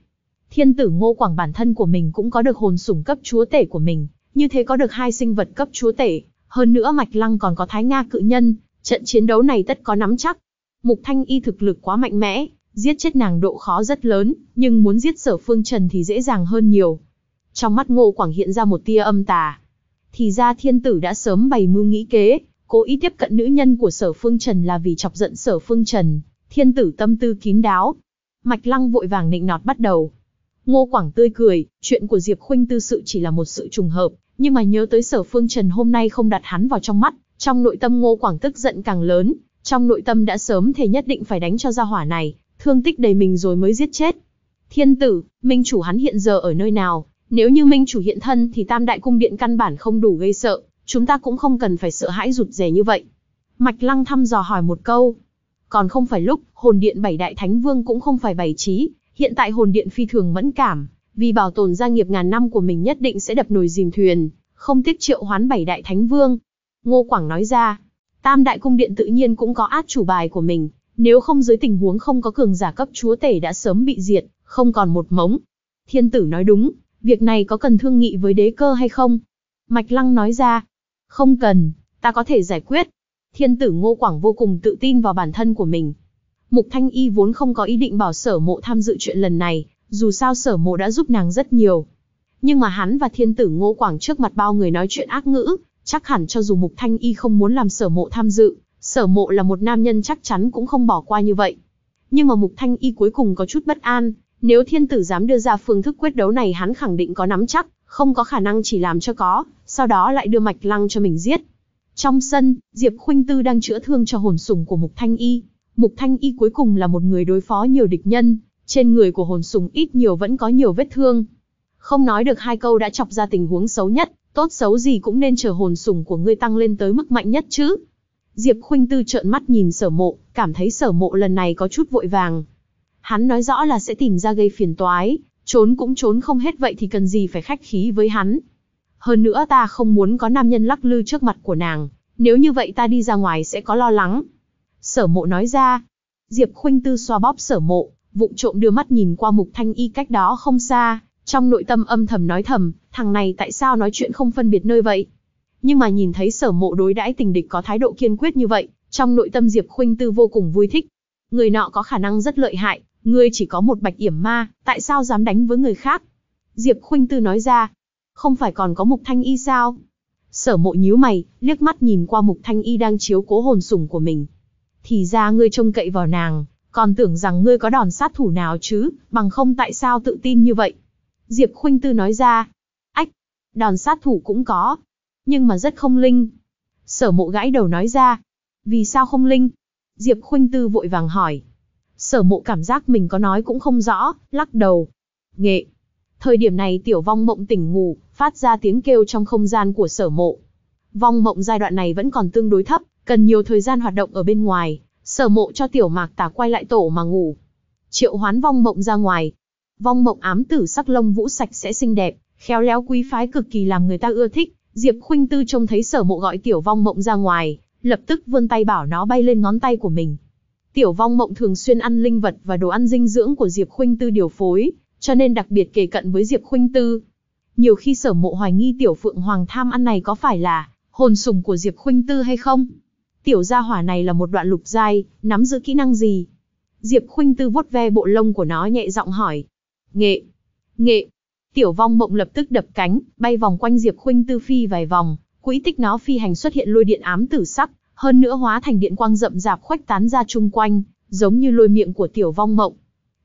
Thiên tử Ngô Quảng bản thân của mình cũng có được hồn sủng cấp chúa tể của mình, như thế có được hai sinh vật cấp chúa tể, hơn nữa Mạch Lăng còn có Thái Nga cự nhân, trận chiến đấu này tất có nắm chắc. Mục Thanh Y thực lực quá mạnh mẽ, Giết chết nàng độ khó rất lớn, nhưng muốn giết sở phương trần thì dễ dàng hơn nhiều. Trong mắt ngô quảng hiện ra một tia âm tà. Thì ra thiên tử đã sớm bày mưu nghĩ kế, cố ý tiếp cận nữ nhân của sở phương trần là vì chọc giận sở phương trần. Thiên tử tâm tư kín đáo. Mạch lăng vội vàng nịnh nọt bắt đầu. Ngô Quảng tươi cười, chuyện của Diệp Khuynh tư sự chỉ là một sự trùng hợp, nhưng mà nhớ tới sở phương trần hôm nay không đặt hắn vào trong mắt, trong nội tâm Ngô Quảng tức giận càng lớn, trong nội tâm đã sớm thề nhất định phải đánh cho ra hỏa này, thương tích đầy mình rồi mới giết chết. Thiên tử, minh chủ hắn hiện giờ ở nơi nào, nếu như minh chủ hiện thân thì tam đại cung điện căn bản không đủ gây sợ, chúng ta cũng không cần phải sợ hãi rụt rè như vậy. Mạch lăng thăm dò hỏi một câu. Còn không phải lúc, hồn điện bảy đại thánh vương cũng không phải bày trí, hiện tại hồn điện phi thường mẫn cảm, vì bảo tồn gia nghiệp ngàn năm của mình nhất định sẽ đập nồi dìm thuyền, không tiếc triệu hoán bảy đại thánh vương. Ngô Quảng nói ra, tam đại cung điện tự nhiên cũng có át chủ bài của mình, nếu không dưới tình huống không có cường giả cấp chúa tể đã sớm bị diệt, không còn một mống. Thiên tử nói đúng, việc này có cần thương nghị với đế cơ hay không? Mạch Lăng nói ra, không cần, ta có thể giải quyết. Thiên tử Ngô Quảng vô cùng tự tin vào bản thân của mình. Mục Thanh Y vốn không có ý định bảo sở mộ tham dự chuyện lần này, dù sao sở mộ đã giúp nàng rất nhiều. Nhưng mà hắn và thiên tử Ngô Quảng trước mặt bao người nói chuyện ác ngữ, chắc hẳn cho dù Mục Thanh Y không muốn làm sở mộ tham dự, Sở mộ là một nam nhân chắc chắn cũng không bỏ qua như vậy. Nhưng mà Mục Thanh Y cuối cùng có chút bất an, nếu thiên tử dám đưa ra phương thức quyết đấu này hắn khẳng định có nắm chắc, không có khả năng chỉ làm cho có, sau đó lại đưa mạch lăng cho mình giết. Trong sân, Diệp Khuynh Tư đang chữa thương cho hồn Sùng của Mục Thanh Y. Mục Thanh Y cuối cùng là một người đối phó nhiều địch nhân, trên người của hồn Sùng ít nhiều vẫn có nhiều vết thương. Không nói được hai câu đã chọc ra tình huống xấu nhất, tốt xấu gì cũng nên chờ hồn Sùng của ngươi tăng lên tới mức mạnh nhất chứ, Diệp Khuynh Tư trợn mắt nhìn sở mộ, cảm thấy sở mộ lần này có chút vội vàng. Hắn nói rõ là sẽ tìm ra gây phiền toái, trốn cũng trốn không hết vậy thì cần gì phải khách khí với hắn. Hơn nữa ta không muốn có nam nhân lắc lư trước mặt của nàng, nếu như vậy ta đi ra ngoài sẽ có lo lắng. Sở mộ nói ra, Diệp Khuynh Tư xoa bóp sở mộ, vụng trộm đưa mắt nhìn qua mục thanh y cách đó không xa, trong nội tâm âm thầm nói thầm, thằng này tại sao nói chuyện không phân biệt nơi vậy nhưng mà nhìn thấy sở mộ đối đãi tình địch có thái độ kiên quyết như vậy, trong nội tâm Diệp Khuynh Tư vô cùng vui thích. Người nọ có khả năng rất lợi hại, ngươi chỉ có một bạch yểm ma, tại sao dám đánh với người khác? Diệp Khuynh Tư nói ra. Không phải còn có Mục Thanh Y sao? Sở mộ nhíu mày, liếc mắt nhìn qua Mục Thanh Y đang chiếu cố hồn sủng của mình. Thì ra ngươi trông cậy vào nàng, còn tưởng rằng ngươi có đòn sát thủ nào chứ, bằng không tại sao tự tin như vậy? Diệp Khuynh Tư nói ra. Ách, đòn sát thủ cũng có, nhưng mà rất không linh. Sở mộ gãi đầu nói ra. Vì sao không linh? Diệp Khuynh Tư vội vàng hỏi. Sở mộ cảm giác mình có nói cũng không rõ, lắc đầu. Nghệ. Thời điểm này tiểu vong mộng tỉnh ngủ, phát ra tiếng kêu trong không gian của sở mộ. Vong mộng giai đoạn này vẫn còn tương đối thấp, cần nhiều thời gian hoạt động ở bên ngoài, sở mộ cho tiểu mạc tà quay lại tổ mà ngủ. Triệu hoán vong mộng ra ngoài. Vong mộng ám tử sắc lông vũ sạch sẽ xinh đẹp, khéo léo quý phái cực kỳ làm người ta ưa thích, Diệp Khuynh Tư trông thấy sở mộ gọi tiểu vong mộng ra ngoài, lập tức vươn tay bảo nó bay lên ngón tay của mình. Tiểu vong mộng thường xuyên ăn linh vật và đồ ăn dinh dưỡng của Diệp Khuynh Tư điều phối, cho nên đặc biệt kề cận với Diệp Khuynh Tư. Nhiều khi sở mộ hoài nghi tiểu phượng hoàng tham ăn này có phải là hồn sùng của Diệp Khuynh Tư hay không? Tiểu gia hỏa này là một đoạn lục giai, nắm giữ kỹ năng gì? Diệp Khuynh Tư vuốt ve bộ lông của nó nhẹ giọng hỏi. Nghệ, nghệ, Tiểu vong mộng lập tức đập cánh, bay vòng quanh Diệp Khuynh Tư phi vài vòng, quỹ tích nó phi hành xuất hiện lôi điện ám tử sắc, hơn nữa hóa thành điện quang rậm rạp khoách tán ra chung quanh, giống như lôi miệng của tiểu vong mộng.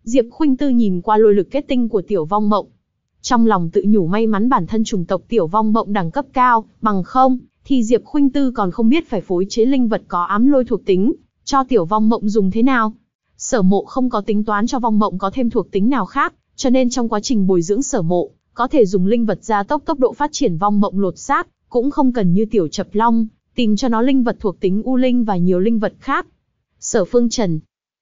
Diệp Khuynh Tư nhìn qua lôi lực kết tinh của tiểu vong mộng, trong lòng tự nhủ may mắn bản thân chủng tộc tiểu vong mộng đẳng cấp cao, bằng không thì Diệp Khuynh Tư còn không biết phải phối chế linh vật có ám lôi thuộc tính cho tiểu vong mộng dùng thế nào. Sở Mộ không có tính toán cho vong mộng có thêm thuộc tính nào khác, cho nên trong quá trình bồi dưỡng sở mộ, có thể dùng linh vật gia tốc tốc độ phát triển vong mộng lột xác, cũng không cần như tiểu chập long, tìm cho nó linh vật thuộc tính u linh và nhiều linh vật khác. Sở Phương Trần,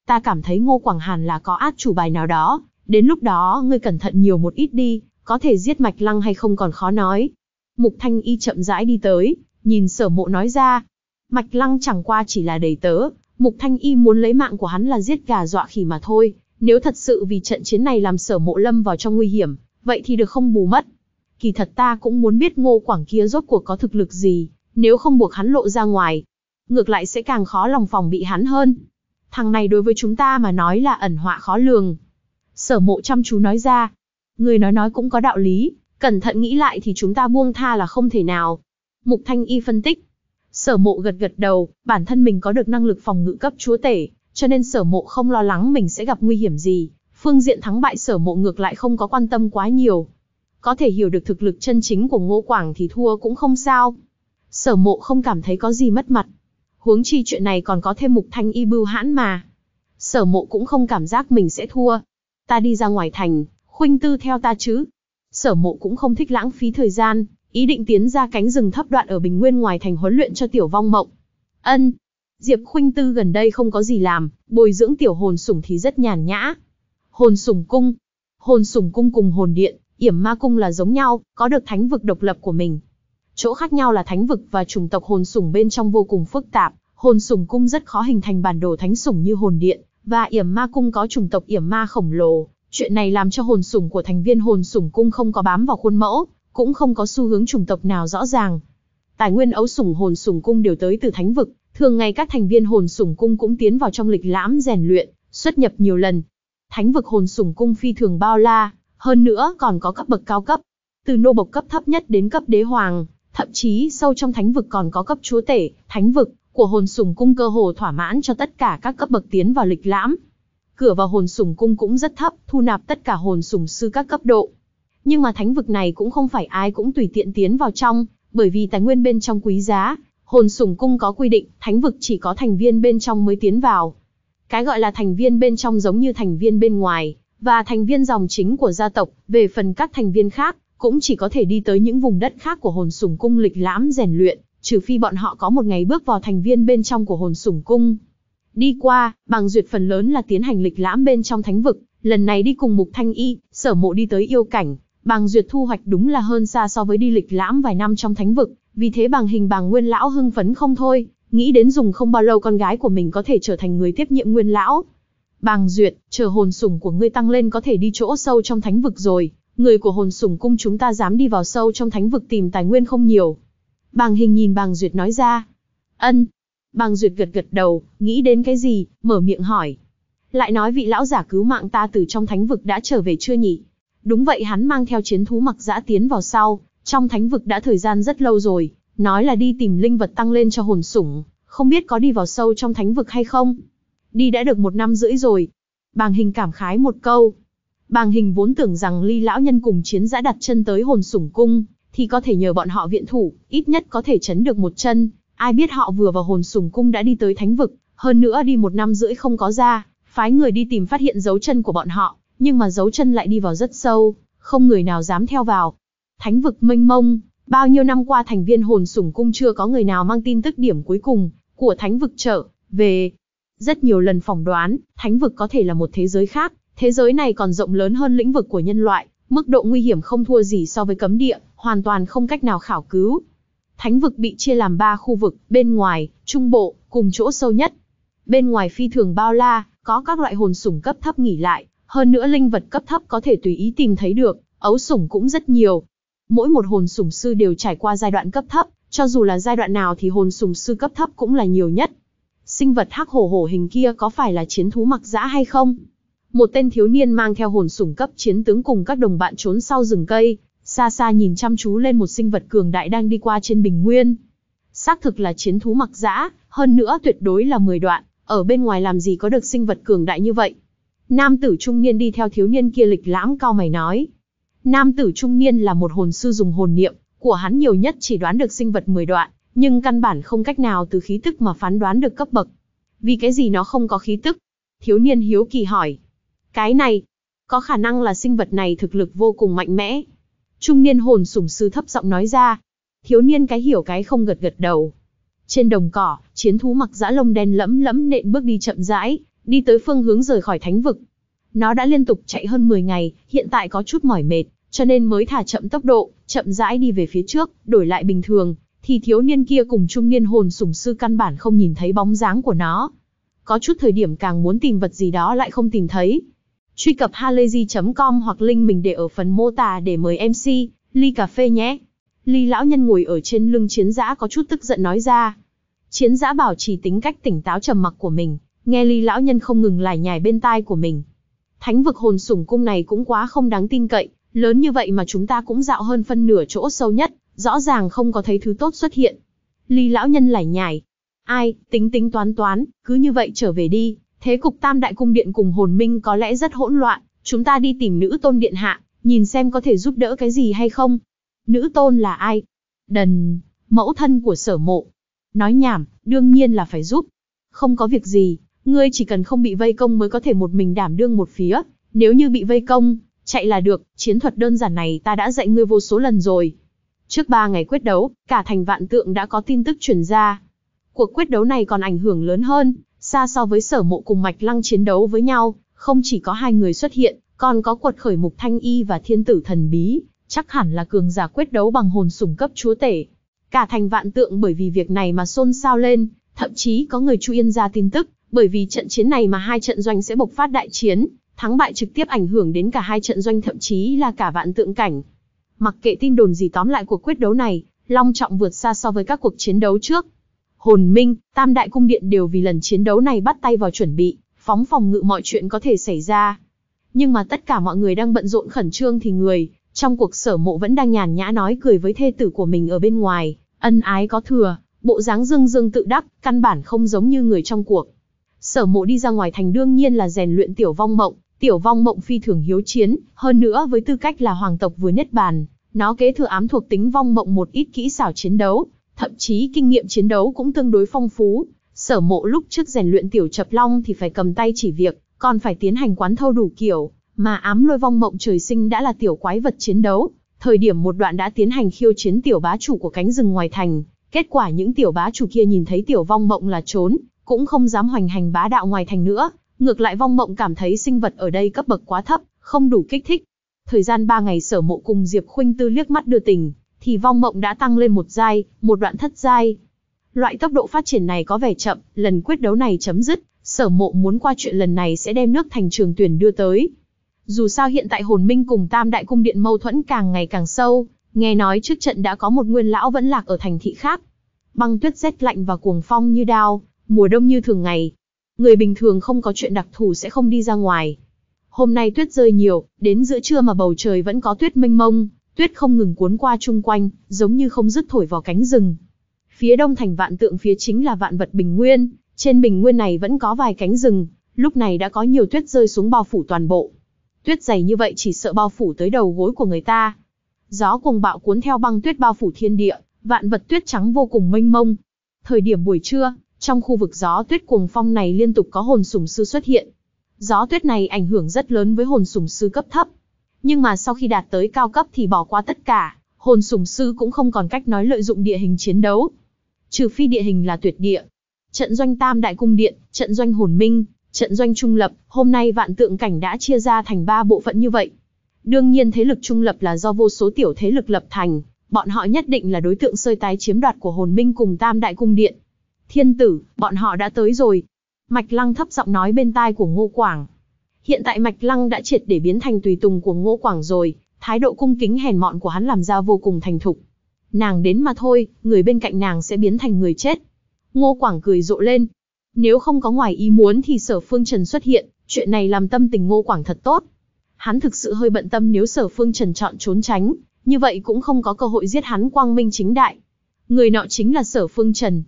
ta cảm thấy Ngô Quảng Hàn là có át chủ bài nào đó, đến lúc đó ngươi cẩn thận nhiều một ít đi, có thể giết mạch lăng hay không còn khó nói. Mục Thanh Y chậm rãi đi tới, nhìn sở mộ nói ra. Mạch lăng chẳng qua chỉ là đầy tớ, Mục Thanh Y muốn lấy mạng của hắn là giết gà dọa khỉ mà thôi, nếu thật sự vì trận chiến này làm sở mộ lâm vào trong nguy hiểm, vậy thì được không bù mất. Kỳ thật ta cũng muốn biết ngô quảng kia rốt cuộc có thực lực gì, nếu không buộc hắn lộ ra ngoài. Ngược lại sẽ càng khó lòng phòng bị hắn hơn. Thằng này đối với chúng ta mà nói là ẩn họa khó lường. Sở mộ chăm chú nói ra. Người nói nói cũng có đạo lý, cẩn thận nghĩ lại thì chúng ta buông tha là không thể nào. Mục Thanh Y phân tích. Sở mộ gật gật đầu, bản thân mình có được năng lực phòng ngự cấp chúa tể, cho nên sở mộ không lo lắng mình sẽ gặp nguy hiểm gì, phương diện thắng bại sở mộ ngược lại không có quan tâm quá nhiều. Có thể hiểu được thực lực chân chính của Ngô Quảng thì thua cũng không sao. Sở mộ không cảm thấy có gì mất mặt. Huống chi chuyện này còn có thêm mục thanh y bưu hãn mà. Sở mộ cũng không cảm giác mình sẽ thua. Ta đi ra ngoài thành, khuynh tư theo ta chứ. Sở mộ cũng không thích lãng phí thời gian, ý định tiến ra cánh rừng thấp đoạn ở bình nguyên ngoài thành huấn luyện cho tiểu vong mộng. Ân, Diệp Khuynh Tư gần đây không có gì làm, bồi dưỡng tiểu hồn sủng thì rất nhàn nhã. Hồn sủng cung, hồn sủng cung cùng hồn điện, yểm ma cung là giống nhau, có được thánh vực độc lập của mình. Chỗ khác nhau là thánh vực và chủng tộc hồn sủng bên trong vô cùng phức tạp, hồn sủng cung rất khó hình thành bản đồ thánh sủng như hồn điện, và yểm ma cung có chủng tộc yểm ma khổng lồ. Chuyện này làm cho hồn sủng của thành viên hồn sủng cung không có bám vào khuôn mẫu, cũng không có xu hướng chủng tộc nào rõ ràng. Tài nguyên ấu sủng hồn sủng cung đều tới từ thánh vực, Thường ngày các thành viên hồn sủng cung cũng tiến vào trong lịch lãm rèn luyện, xuất nhập nhiều lần. Thánh vực hồn sủng cung phi thường bao la, hơn nữa còn có cấp bậc cao cấp, từ nô bộc cấp thấp nhất đến cấp đế hoàng, thậm chí sâu trong thánh vực còn có cấp chúa tể, thánh vực của hồn sủng cung cơ hồ thỏa mãn cho tất cả các cấp bậc tiến vào lịch lãm. Cửa vào hồn sủng cung cũng rất thấp, thu nạp tất cả hồn sủng sư các cấp độ. Nhưng mà thánh vực này cũng không phải ai cũng tùy tiện tiến vào trong, bởi vì tài nguyên bên trong quý giá, hồn sủng cung có quy định, thánh vực chỉ có thành viên bên trong mới tiến vào. Cái gọi là thành viên bên trong giống như thành viên bên ngoài, và thành viên dòng chính của gia tộc, về phần các thành viên khác, cũng chỉ có thể đi tới những vùng đất khác của hồn sủng cung lịch lãm rèn luyện, trừ phi bọn họ có một ngày bước vào thành viên bên trong của hồn sủng cung. Đi qua, bằng duyệt phần lớn là tiến hành lịch lãm bên trong thánh vực, lần này đi cùng Mục Thanh Y, sở mộ đi tới yêu cảnh, bằng duyệt thu hoạch đúng là hơn xa so với đi lịch lãm vài năm trong thánh vực, vì thế bằng hình bằng nguyên lão hưng phấn không thôi, nghĩ đến dùng không bao lâu con gái của mình có thể trở thành người tiếp nhiệm nguyên lão. Bàng duyệt, chờ hồn sủng của ngươi tăng lên có thể đi chỗ sâu trong thánh vực rồi, người của hồn sủng cung chúng ta dám đi vào sâu trong thánh vực tìm tài nguyên không nhiều. Bàng hình nhìn bàng duyệt nói ra. Ân. Bàng duyệt gật gật đầu, nghĩ đến cái gì, mở miệng hỏi. Lại nói vị lão giả cứu mạng ta từ trong thánh vực đã trở về chưa nhỉ? Đúng vậy hắn mang theo chiến thú mặc giã tiến vào sau, trong thánh vực đã thời gian rất lâu rồi, nói là đi tìm linh vật tăng lên cho hồn sủng, không biết có đi vào sâu trong thánh vực hay không. Đi đã được một năm rưỡi rồi. Bàng hình cảm khái một câu. Bàng hình vốn tưởng rằng ly lão nhân cùng chiến giã đặt chân tới hồn sủng cung, thì có thể nhờ bọn họ viện thủ, ít nhất có thể chấn được một chân. Ai biết họ vừa vào hồn sủng cung đã đi tới thánh vực, hơn nữa đi một năm rưỡi không có ra, phái người đi tìm phát hiện dấu chân của bọn họ, nhưng mà dấu chân lại đi vào rất sâu, không người nào dám theo vào. Thánh vực mênh mông, bao nhiêu năm qua thành viên hồn sủng cung chưa có người nào mang tin tức điểm cuối cùng của thánh vực trở về. Rất nhiều lần phỏng đoán, thánh vực có thể là một thế giới khác, thế giới này còn rộng lớn hơn lĩnh vực của nhân loại, mức độ nguy hiểm không thua gì so với cấm địa, hoàn toàn không cách nào khảo cứu. Thánh vực bị chia làm 3 khu vực, bên ngoài, trung bộ, cùng chỗ sâu nhất. Bên ngoài phi thường bao la, có các loại hồn sủng cấp thấp nghỉ lại, hơn nữa linh vật cấp thấp có thể tùy ý tìm thấy được, ấu sủng cũng rất nhiều, mỗi một hồn sủng sư đều trải qua giai đoạn cấp thấp, cho dù là giai đoạn nào thì hồn sủng sư cấp thấp cũng là nhiều nhất. Sinh vật hắc hổ hổ hình kia có phải là chiến thú mặc dã hay không? Một tên thiếu niên mang theo hồn sủng cấp chiến tướng cùng các đồng bạn trốn sau rừng cây, xa xa nhìn chăm chú lên một sinh vật cường đại đang đi qua trên bình nguyên. Xác thực là chiến thú mặc dã, hơn nữa tuyệt đối là 10 đoạn, ở bên ngoài làm gì có được sinh vật cường đại như vậy. Nam tử trung niên đi theo thiếu niên kia lịch lãm cao mày nói, Nam tử trung niên là một hồn sư dùng hồn niệm, của hắn nhiều nhất chỉ đoán được sinh vật 10 đoạn, nhưng căn bản không cách nào từ khí tức mà phán đoán được cấp bậc. Vì cái gì nó không có khí tức? Thiếu niên hiếu kỳ hỏi. Cái này, có khả năng là sinh vật này thực lực vô cùng mạnh mẽ. Trung niên hồn sủng sư thấp giọng nói ra. Thiếu niên cái hiểu cái không gật gật đầu. Trên đồng cỏ, chiến thú mặc dã lông đen lẫm lẫm nện bước đi chậm rãi, đi tới phương hướng rời khỏi thánh vực. Nó đã liên tục chạy hơn 10 ngày, hiện tại có chút mỏi mệt, cho nên mới thả chậm tốc độ, chậm rãi đi về phía trước, đổi lại bình thường, thì thiếu niên kia cùng trung niên hồn sủng sư căn bản không nhìn thấy bóng dáng của nó. Có chút thời điểm càng muốn tìm vật gì đó lại không tìm thấy. Truy cập halayzi.com hoặc link mình để ở phần mô tả để mời MC, ly cà phê nhé. Ly lão nhân ngồi ở trên lưng chiến giã có chút tức giận nói ra. Chiến giã bảo trì tính cách tỉnh táo trầm mặc của mình, nghe ly lão nhân không ngừng lải nhải bên tai của mình. Thánh vực hồn sủng cung này cũng quá không đáng tin cậy, Lớn như vậy mà chúng ta cũng dạo hơn phân nửa chỗ sâu nhất, rõ ràng không có thấy thứ tốt xuất hiện. Lý lão nhân lải nhải. Ai, tính tính toán toán, cứ như vậy trở về đi, thế cục tam đại cung điện cùng hồn minh có lẽ rất hỗn loạn, chúng ta đi tìm nữ tôn điện hạ, nhìn xem có thể giúp đỡ cái gì hay không. Nữ tôn là ai? Đần, mẫu thân của sở mộ. Nói nhảm, đương nhiên là phải giúp. Không có việc gì, ngươi chỉ cần không bị vây công mới có thể một mình đảm đương một phía. Nếu như bị vây công, Chạy là được, chiến thuật đơn giản này ta đã dạy ngươi vô số lần rồi. Trước ba ngày quyết đấu, cả thành vạn tượng đã có tin tức truyền ra. Cuộc quyết đấu này còn ảnh hưởng lớn hơn, xa so với sở mộ cùng mạch lăng chiến đấu với nhau, không chỉ có hai người xuất hiện, còn có quật khởi mục thanh y và thiên tử thần bí, chắc hẳn là cường giả quyết đấu bằng hồn sủng cấp chúa tể. Cả thành vạn tượng bởi vì việc này mà xôn xao lên, thậm chí có người chu yên ra tin tức, bởi vì trận chiến này mà hai trận doanh sẽ bộc phát đại chiến, Thắng bại trực tiếp ảnh hưởng đến cả hai trận doanh thậm chí là cả vạn tượng cảnh. Mặc kệ tin đồn gì tóm lại cuộc quyết đấu này, long trọng vượt xa so với các cuộc chiến đấu trước. Hồn Minh, Tam Đại Cung Điện đều vì lần chiến đấu này bắt tay vào chuẩn bị, phóng phòng ngự mọi chuyện có thể xảy ra. Nhưng mà tất cả mọi người đang bận rộn khẩn trương thì người, trong cuộc sở mộ vẫn đang nhàn nhã nói cười với thê tử của mình ở bên ngoài, ân ái có thừa, bộ dáng dương dương tự đắc, căn bản không giống như người trong cuộc. Sở mộ đi ra ngoài thành đương nhiên là rèn luyện tiểu vong mộng, Tiểu vong mộng phi thường hiếu chiến, hơn nữa với tư cách là hoàng tộc vừa nhất bàn, nó kế thừa ám thuộc tính vong mộng một ít kỹ xảo chiến đấu, thậm chí kinh nghiệm chiến đấu cũng tương đối phong phú. Sở mộ lúc trước rèn luyện tiểu chập long thì phải cầm tay chỉ việc, còn phải tiến hành quán thâu đủ kiểu, mà ám lôi vong mộng trời sinh đã là tiểu quái vật chiến đấu. Thời điểm một đoạn đã tiến hành khiêu chiến tiểu bá chủ của cánh rừng ngoài thành, kết quả những tiểu bá chủ kia nhìn thấy tiểu vong mộng là trốn, cũng không dám hoành hành bá đạo ngoài thành nữa, Ngược lại vong mộng cảm thấy sinh vật ở đây cấp bậc quá thấp, không đủ kích thích. Thời gian 3 ngày sở mộ cùng Diệp Khuynh Tư liếc mắt đưa tình, thì vong mộng đã tăng lên một giai, một đoạn thất giai. Loại tốc độ phát triển này có vẻ chậm, lần quyết đấu này chấm dứt, sở mộ muốn qua chuyện lần này sẽ đem nước thành trường tuyển đưa tới. Dù sao hiện tại hồn minh cùng tam đại cung điện mâu thuẫn càng ngày càng sâu, nghe nói trước trận đã có một nguyên lão vẫn lạc ở thành thị khác. Băng tuyết rét lạnh và cuồng phong như đao, mùa đông như thường ngày, người bình thường không có chuyện đặc thù sẽ không đi ra ngoài. Hôm nay tuyết rơi nhiều, đến giữa trưa mà bầu trời vẫn có tuyết mênh mông, tuyết không ngừng cuốn qua chung quanh, giống như không dứt thổi vào cánh rừng. Phía đông thành vạn tượng phía chính là vạn vật bình nguyên, trên bình nguyên này vẫn có vài cánh rừng, lúc này đã có nhiều tuyết rơi xuống bao phủ toàn bộ. Tuyết dày như vậy chỉ sợ bao phủ tới đầu gối của người ta. Gió cùng bạo cuốn theo băng tuyết bao phủ thiên địa, vạn vật tuyết trắng vô cùng mênh mông. Thời điểm buổi trưa, trong khu vực gió tuyết cuồng phong này liên tục có hồn sủng sư xuất hiện. Gió tuyết này ảnh hưởng rất lớn với hồn sủng sư cấp thấp. Nhưng mà sau khi đạt tới cao cấp thì bỏ qua tất cả, hồn sủng sư cũng không còn cách nói lợi dụng địa hình chiến đấu. Trừ phi địa hình là tuyệt địa. Trận doanh Tam Đại Cung Điện, trận doanh Hồn Minh, trận doanh Trung Lập, hôm nay vạn tượng cảnh đã chia ra thành ba bộ phận như vậy. Đương nhiên thế lực Trung Lập là do vô số tiểu thế lực lập thành, bọn họ nhất định là đối tượng sơi tái chiếm đoạt của Hồn Minh cùng Tam Đại Cung Điện. Thiên tử, bọn họ đã tới rồi. Mạch Lăng thấp giọng nói bên tai của Ngô Quảng. Hiện tại Mạch Lăng đã triệt để biến thành tùy tùng của Ngô Quảng rồi, thái độ cung kính hèn mọn của hắn làm ra vô cùng thành thục. Nàng đến mà thôi, người bên cạnh nàng sẽ biến thành người chết. Ngô Quảng cười rộ lên. Nếu không có ngoài ý muốn thì sở phương Trần xuất hiện, chuyện này làm tâm tình Ngô Quảng thật tốt. Hắn thực sự hơi bận tâm nếu sở phương Trần chọn trốn tránh, như vậy cũng không có cơ hội giết hắn quang minh chính đại. Người nọ chính là sở phương Trần,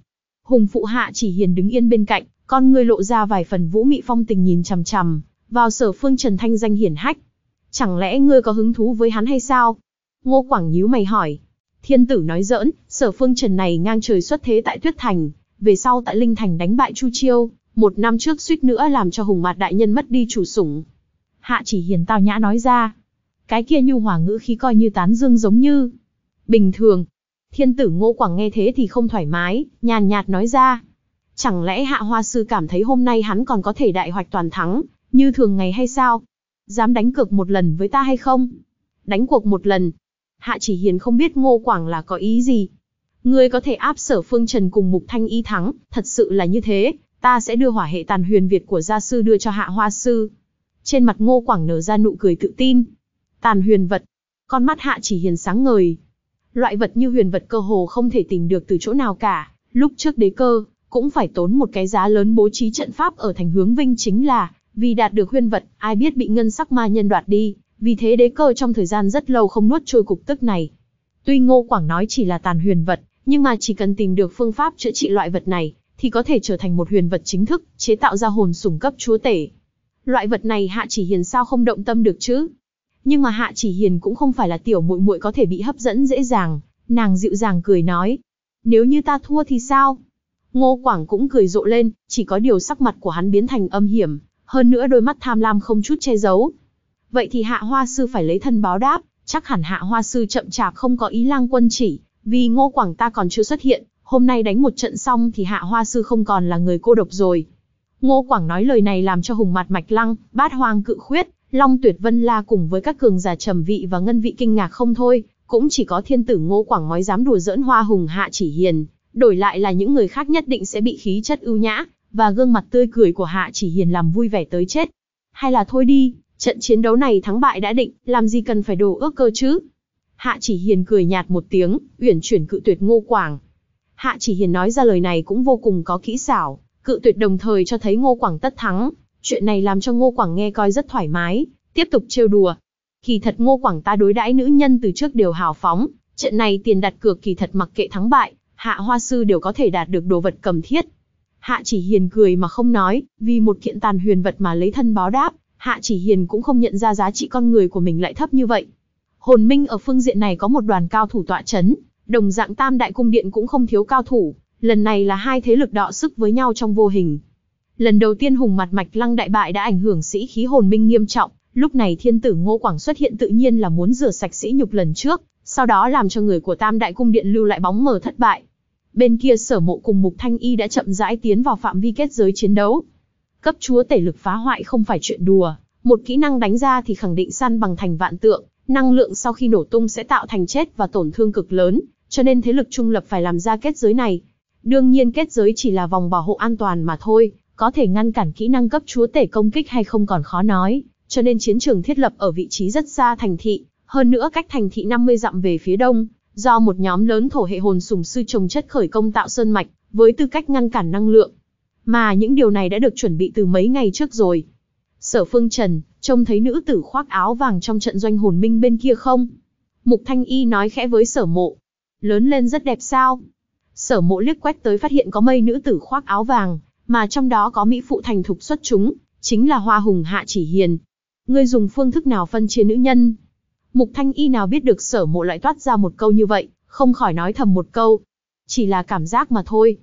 Hùng phụ hạ chỉ hiền đứng yên bên cạnh, con ngươi lộ ra vài phần vũ mị phong tình nhìn chằm chằm, vào sở phương Trần Thanh danh hiển hách. Chẳng lẽ ngươi có hứng thú với hắn hay sao? Ngô Quảng nhíu mày hỏi. Thiên tử nói giỡn, sở phương Trần này ngang trời xuất thế tại Tuyết Thành, về sau tại Linh Thành đánh bại Chu Chiêu, một năm trước suýt nữa làm cho Hùng Mạt Đại Nhân mất đi chủ sủng. Hạ chỉ hiền tao nhã nói ra. Cái kia nhu hòa ngữ khí coi như tán dương giống như. Bình thường, Thiên tử Ngô Quảng nghe thế thì không thoải mái, nhàn nhạt nói ra. Chẳng lẽ Hạ Hoa Sư cảm thấy hôm nay hắn còn có thể đại hoạch toàn thắng, như thường ngày hay sao? Dám đánh cược một lần với ta hay không? Đánh cuộc một lần. Hạ chỉ hiền không biết Ngô Quảng là có ý gì. người có thể áp sở phương trần cùng Mục Thanh Y thắng, thật sự là như thế, ta sẽ đưa hỏa hệ tàn huyền Việt của gia sư đưa cho Hạ Hoa Sư. Trên mặt Ngô Quảng nở ra nụ cười tự tin. Tàn huyền vật. Con mắt Hạ chỉ hiền sáng ngời, Loại vật như huyền vật cơ hồ không thể tìm được từ chỗ nào cả, lúc trước đế cơ, cũng phải tốn một cái giá lớn bố trí trận pháp ở thành hướng vinh chính là, vì đạt được huyền vật, ai biết bị ngân sắc ma nhân đoạt đi, vì thế đế cơ trong thời gian rất lâu không nuốt trôi cục tức này. Tuy Ngô Quảng nói chỉ là tàn huyền vật, nhưng mà chỉ cần tìm được phương pháp chữa trị loại vật này, thì có thể trở thành một huyền vật chính thức, chế tạo ra hồn sủng cấp chúa tể. Loại vật này hạ chỉ hiền sao không động tâm được chứ, nhưng mà Hạ Chỉ Hiền cũng không phải là tiểu muội muội có thể bị hấp dẫn dễ dàng, nàng dịu dàng cười nói, nếu như ta thua thì sao? Ngô Quảng cũng cười rộ lên, chỉ có điều sắc mặt của hắn biến thành âm hiểm, hơn nữa đôi mắt tham lam không chút che giấu. Vậy thì Hạ Hoa Sư phải lấy thân báo đáp, chắc hẳn Hạ Hoa Sư chậm chạp không có ý lang quân chỉ, vì Ngô Quảng ta còn chưa xuất hiện, hôm nay đánh một trận xong thì Hạ Hoa Sư không còn là người cô độc rồi. Ngô Quảng nói lời này làm cho Hùng mặt mạch lăng, bát hoang cự khuyết, Long Tuyệt Vân La cùng với các cường giả trầm vị và ngân vị kinh ngạc không thôi, cũng chỉ có thiên tử Ngô Quảng ngói dám đùa giỡn Hoa Hùng Hạ Chỉ Hiền, đổi lại là những người khác nhất định sẽ bị khí chất ưu nhã và gương mặt tươi cười của Hạ Chỉ Hiền làm vui vẻ tới chết. Hay là thôi đi, trận chiến đấu này thắng bại đã định, làm gì cần phải đổ ước cơ chứ? Hạ Chỉ Hiền cười nhạt một tiếng, uyển chuyển cự tuyệt Ngô Quảng. Hạ Chỉ Hiền nói ra lời này cũng vô cùng có kỹ xảo, cự tuyệt đồng thời cho thấy Ngô Quảng tất thắng, Chuyện này làm cho Ngô Quảng nghe coi rất thoải mái, tiếp tục trêu đùa. Kỳ thật Ngô Quảng ta đối đãi nữ nhân từ trước đều hào phóng, trận này tiền đặt cược kỳ thật mặc kệ thắng bại, Hạ Hoa Sư đều có thể đạt được đồ vật cầm thiết. Hạ Chỉ Hiền cười mà không nói, vì một kiện tàn huyền vật mà lấy thân báo đáp, Hạ Chỉ Hiền cũng không nhận ra giá trị con người của mình lại thấp như vậy. Hồn Minh ở phương diện này có một đoàn cao thủ tọa chấn, đồng dạng Tam Đại Cung Điện cũng không thiếu cao thủ, lần này là hai thế lực đọ sức với nhau trong vô hình. Lần đầu tiên hùng mặt mạch lăng đại bại đã ảnh hưởng sĩ khí hồn minh nghiêm trọng, lúc này thiên tử Ngô Quảng xuất hiện tự nhiên là muốn rửa sạch sĩ nhục lần trước, sau đó làm cho người của Tam Đại cung điện lưu lại bóng mờ thất bại. Bên kia Sở Mộ cùng Mục Thanh Y đã chậm rãi tiến vào phạm vi kết giới chiến đấu. Cấp chúa tể lực phá hoại không phải chuyện đùa, một kỹ năng đánh ra thì khẳng định săn bằng thành vạn tượng, năng lượng sau khi nổ tung sẽ tạo thành chết và tổn thương cực lớn, cho nên thế lực trung lập phải làm ra kết giới này. Đương nhiên kết giới chỉ là vòng bảo hộ an toàn mà thôi, có thể ngăn cản kỹ năng cấp chúa tể công kích hay không còn khó nói, cho nên chiến trường thiết lập ở vị trí rất xa thành thị, hơn nữa cách thành thị 50 dặm về phía đông, do một nhóm lớn thổ hệ hồn sùng sư trồng chất khởi công tạo sơn mạch, với tư cách ngăn cản năng lượng. Mà những điều này đã được chuẩn bị từ mấy ngày trước rồi. Sở Phương Trần, trông thấy nữ tử khoác áo vàng trong trận doanh hồn minh bên kia không? Mục Thanh Y nói khẽ với sở mộ. Lớn lên rất đẹp sao? Sở mộ liếc quét tới phát hiện có mây nữ tử khoác áo vàng, mà trong đó có mỹ phụ thành thục xuất chúng, chính là Hoa Hùng Hạ Chỉ Hiền. Ngươi dùng phương thức nào phân chia nữ nhân? Mục Thanh Y nào biết được sở mộ lại toát ra một câu như vậy, không khỏi nói thầm một câu. Chỉ là cảm giác mà thôi.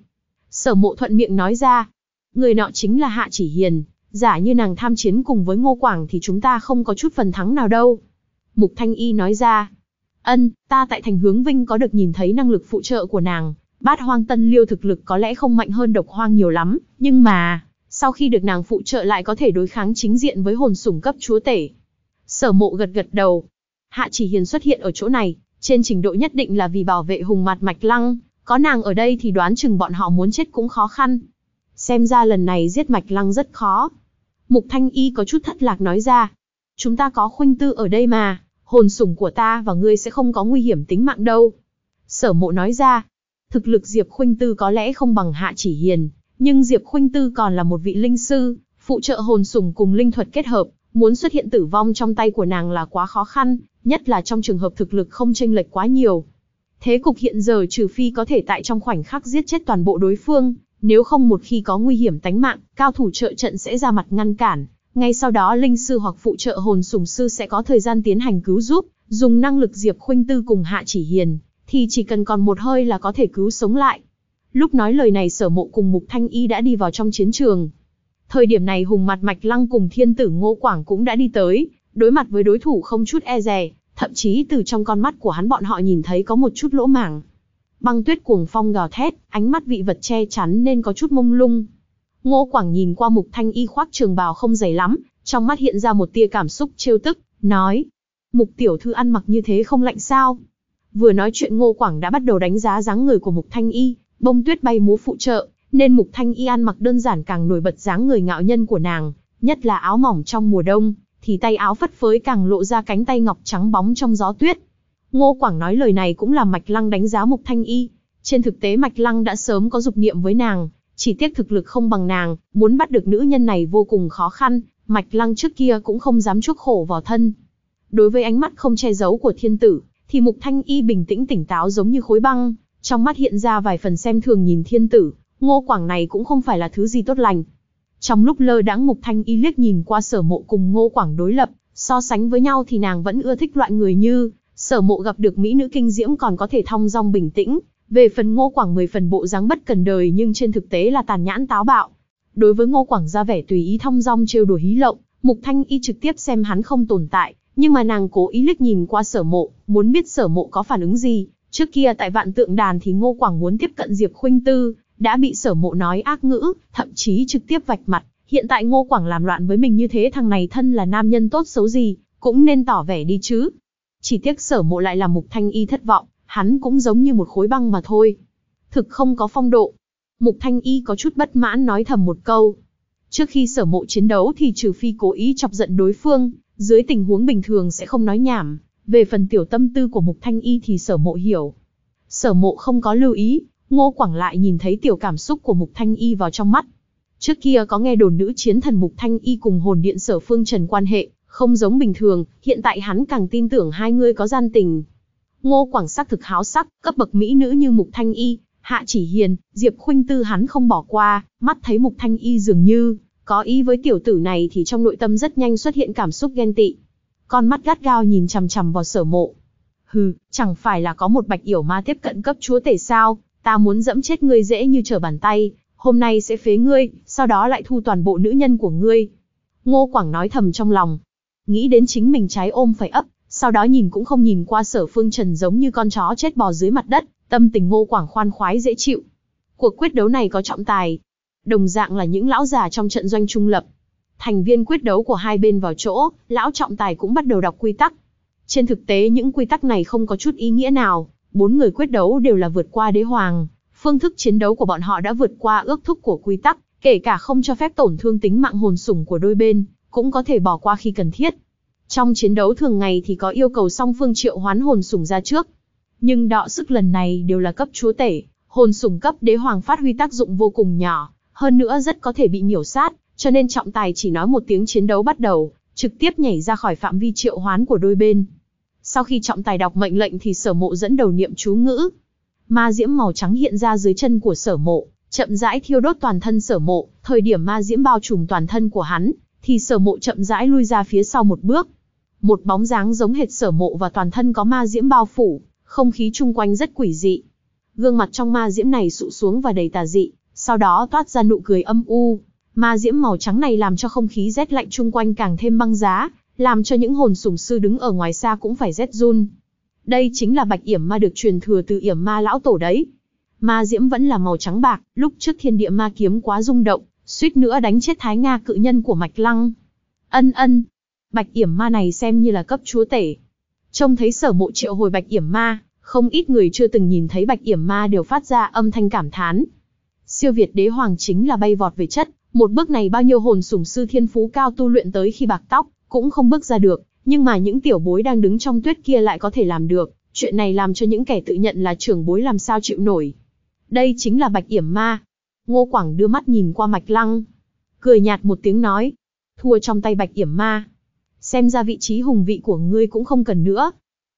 Sở mộ thuận miệng nói ra. Người nọ chính là Hạ Chỉ Hiền, giả như nàng tham chiến cùng với Ngô Quảng thì chúng ta không có chút phần thắng nào đâu. Mục Thanh Y nói ra. Ân, ta tại thành hướng Vinh có được nhìn thấy năng lực phụ trợ của nàng, bát hoang tân liêu thực lực có lẽ không mạnh hơn độc hoang nhiều lắm, nhưng mà, sau khi được nàng phụ trợ lại có thể đối kháng chính diện với hồn sủng cấp chúa tể. Sở mộ gật gật đầu. Hạ chỉ hiền xuất hiện ở chỗ này, trên trình độ nhất định là vì bảo vệ hùng mặt mạch lăng, có nàng ở đây thì đoán chừng bọn họ muốn chết cũng khó khăn. Xem ra lần này giết mạch lăng rất khó. Mục Thanh Y có chút thất lạc nói ra. Chúng ta có khuynh tư ở đây mà, hồn sủng của ta và ngươi sẽ không có nguy hiểm tính mạng đâu. Sở mộ nói ra, Thực lực Diệp Khuynh Tư có lẽ không bằng Hạ Chỉ Hiền, nhưng Diệp Khuynh Tư còn là một vị linh sư, phụ trợ hồn sủng cùng linh thuật kết hợp, muốn xuất hiện tử vong trong tay của nàng là quá khó khăn, nhất là trong trường hợp thực lực không chênh lệch quá nhiều. Thế cục hiện giờ trừ phi có thể tại trong khoảnh khắc giết chết toàn bộ đối phương, nếu không một khi có nguy hiểm tánh mạng, cao thủ trợ trận sẽ ra mặt ngăn cản, ngay sau đó linh sư hoặc phụ trợ hồn sủng sư sẽ có thời gian tiến hành cứu giúp, dùng năng lực Diệp Khuynh Tư cùng Hạ Chỉ Hiền, thì chỉ cần còn một hơi là có thể cứu sống lại. Lúc nói lời này sở mộ cùng Mục Thanh Y đã đi vào trong chiến trường. Thời điểm này Hùng Mặt Mạch Lăng cùng thiên tử Ngô Quảng cũng đã đi tới, đối mặt với đối thủ không chút e dè, thậm chí từ trong con mắt của hắn bọn họ nhìn thấy có một chút lỗ mảng. Băng tuyết cuồng phong gào thét, ánh mắt vị vật che chắn nên có chút mông lung. Ngô Quảng nhìn qua Mục Thanh Y khoác trường bào không dày lắm, trong mắt hiện ra một tia cảm xúc trêu tức, nói. Mục tiểu thư ăn mặc như thế không lạnh sao? Vừa nói chuyện Ngô Quảng đã bắt đầu đánh giá dáng người của Mục Thanh Y, bông tuyết bay múa phụ trợ, nên Mục Thanh Y ăn mặc đơn giản càng nổi bật dáng người ngạo nhân của nàng, nhất là áo mỏng trong mùa đông, thì tay áo phất phới càng lộ ra cánh tay ngọc trắng bóng trong gió tuyết. Ngô Quảng nói lời này cũng là Mạch Lăng đánh giá Mục Thanh Y. Trên thực tế Mạch Lăng đã sớm có dục niệm với nàng, chỉ tiếc thực lực không bằng nàng, muốn bắt được nữ nhân này vô cùng khó khăn, Mạch Lăng trước kia cũng không dám chuốc khổ vào thân. Đối với ánh mắt không che giấu của thiên tử, thì Mục Thanh Y bình tĩnh tỉnh táo giống như khối băng, trong mắt hiện ra vài phần xem thường nhìn thiên tử, ngô quảng này cũng không phải là thứ gì tốt lành. Trong lúc lơ đãng Mục Thanh Y liếc nhìn qua sở mộ cùng ngô quảng đối lập, so sánh với nhau thì nàng vẫn ưa thích loại người như, sở mộ gặp được mỹ nữ kinh diễm còn có thể thong dong bình tĩnh, về phần ngô quảng mười phần bộ dáng bất cần đời nhưng trên thực tế là tàn nhãn táo bạo. Đối với ngô quảng ra vẻ tùy ý thong dong trêu đùa hí lộng, Mục Thanh Y trực tiếp xem hắn không tồn tại, nhưng mà nàng cố ý liếc nhìn qua sở mộ, muốn biết sở mộ có phản ứng gì. Trước kia tại vạn tượng đàn thì Ngô Quảng muốn tiếp cận Diệp Khuynh Tư, đã bị sở mộ nói ác ngữ, thậm chí trực tiếp vạch mặt. Hiện tại Ngô Quảng làm loạn với mình như thế thằng này thân là nam nhân tốt xấu gì, cũng nên tỏ vẻ đi chứ. Chỉ tiếc sở mộ lại là Mục Thanh Y thất vọng, hắn cũng giống như một khối băng mà thôi. Thực không có phong độ. Mục Thanh Y có chút bất mãn nói thầm một câu. Trước khi sở mộ chiến đấu thì trừ phi cố ý chọc giận đối phương, dưới tình huống bình thường sẽ không nói nhảm, về phần tiểu tâm tư của Mục Thanh Y thì sở mộ hiểu. Sở mộ không có lưu ý, ngô quảng lại nhìn thấy tiểu cảm xúc của Mục Thanh Y vào trong mắt. Trước kia có nghe đồn nữ chiến thần Mục Thanh Y cùng hồn điện sở phương trần quan hệ, không giống bình thường, hiện tại hắn càng tin tưởng hai người có gian tình. Ngô Quảng sắc thực háo sắc, cấp bậc mỹ nữ như Mục Thanh Y, Hạ Chỉ Hiền, Diệp Khuynh Tư hắn không bỏ qua, mắt thấy Mục Thanh Y dường như có ý với tiểu tử này thì trong nội tâm rất nhanh xuất hiện cảm xúc ghen tị. Con mắt gắt gao nhìn chằm chằm vào sở mộ. Hừ, chẳng phải là có một bạch yểu ma tiếp cận cấp chúa tể sao, ta muốn dẫm chết ngươi dễ như trở bàn tay, hôm nay sẽ phế ngươi, sau đó lại thu toàn bộ nữ nhân của ngươi. Ngô Quảng nói thầm trong lòng. Nghĩ đến chính mình trái ôm phải ấp, sau đó nhìn cũng không nhìn qua sở phương trần giống như con chó chết bò dưới mặt đất, tâm tình Ngô Quảng khoan khoái dễ chịu. Cuộc quyết đấu này có trọng tài, đồng dạng là những lão già trong trận doanh trung lập. Thành viên quyết đấu của hai bên vào chỗ, lão trọng tài cũng bắt đầu đọc quy tắc. Trên thực tế những quy tắc này không có chút ý nghĩa nào, bốn người quyết đấu đều là vượt qua đế hoàng, phương thức chiến đấu của bọn họ đã vượt qua ước thúc của quy tắc, kể cả không cho phép tổn thương tính mạng hồn sủng của đôi bên, cũng có thể bỏ qua khi cần thiết. Trong chiến đấu thường ngày thì có yêu cầu song phương triệu hoán hồn sủng ra trước. Nhưng đọ sức lần này đều là cấp chúa tể, hồn sủng cấp đế hoàng phát huy tác dụng vô cùng nhỏ, hơn nữa rất có thể bị miểu sát, cho nên trọng tài chỉ nói một tiếng chiến đấu bắt đầu, trực tiếp nhảy ra khỏi phạm vi triệu hoán của đôi bên. Sau khi trọng tài đọc mệnh lệnh thì sở mộ dẫn đầu niệm chú ngữ. Ma diễm màu trắng hiện ra dưới chân của sở mộ, chậm rãi thiêu đốt toàn thân sở mộ, thời điểm ma diễm bao trùm toàn thân của hắn, thì sở mộ chậm rãi lui ra phía sau một bước. Một bóng dáng giống hệt sở mộ và toàn thân có ma diễm bao phủ, không khí chung quanh rất quỷ dị. Gương mặt trong ma diễm này sụ xuống và đầy tà dị, sau đó toát ra nụ cười âm u. Ma diễm màu trắng này làm cho không khí rét lạnh chung quanh càng thêm băng giá, làm cho những hồn sủng sư đứng ở ngoài xa cũng phải rét run. Đây chính là bạch yểm ma được truyền thừa từ yểm ma lão tổ đấy. Ma diễm vẫn là màu trắng bạc, lúc trước thiên địa ma kiếm quá rung động, suýt nữa đánh chết thái nga cự nhân của mạch lăng. Ân ân, bạch yểm ma này xem như là cấp chúa tể. Trông thấy sở mộ triệu hồi bạch yểm ma, không ít người chưa từng nhìn thấy bạch yểm ma đều phát ra âm thanh cảm thán, Siêu Việt đế hoàng chính là bay vọt về chất, một bước này bao nhiêu hồn sủng sư thiên phú cao tu luyện tới khi bạc tóc, cũng không bước ra được, nhưng mà những tiểu bối đang đứng trong tuyết kia lại có thể làm được, chuyện này làm cho những kẻ tự nhận là trưởng bối làm sao chịu nổi. Đây chính là Bạch Yểm Ma. Ngô Quảng đưa mắt nhìn qua Mạch Lăng, cười nhạt một tiếng nói, thua trong tay Bạch Yểm Ma. Xem ra vị trí hùng vị của ngươi cũng không cần nữa.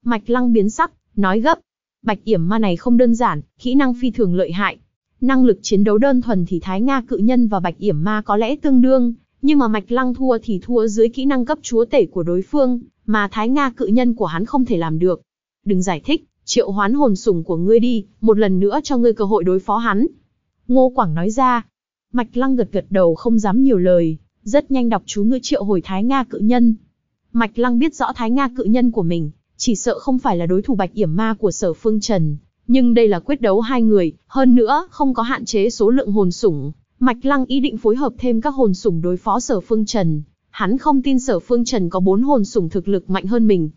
Mạch Lăng biến sắc, nói gấp, Bạch Yểm Ma này không đơn giản, kỹ năng phi thường lợi hại, Năng lực chiến đấu đơn thuần thì Thái Nga cự nhân và Bạch Yểm Ma có lẽ tương đương, nhưng mà Mạch Lăng thua thì thua dưới kỹ năng cấp chúa tể của đối phương, mà Thái Nga cự nhân của hắn không thể làm được. Đừng giải thích, triệu hoán hồn sủng của ngươi đi, một lần nữa cho ngươi cơ hội đối phó hắn. Ngô Quảng nói ra. Mạch Lăng gật gật đầu không dám nhiều lời, rất nhanh đọc chú ngữ triệu hồi Thái Nga cự nhân. Mạch Lăng biết rõ Thái Nga cự nhân của mình, chỉ sợ không phải là đối thủ Bạch Yểm Ma của Sở Phương Trần, nhưng đây là quyết đấu hai người, hơn nữa không có hạn chế số lượng hồn sủng. Mạch Lăng ý định phối hợp thêm các hồn sủng đối phó Sở Phương Trần. Hắn không tin Sở Phương Trần có bốn hồn sủng thực lực mạnh hơn mình.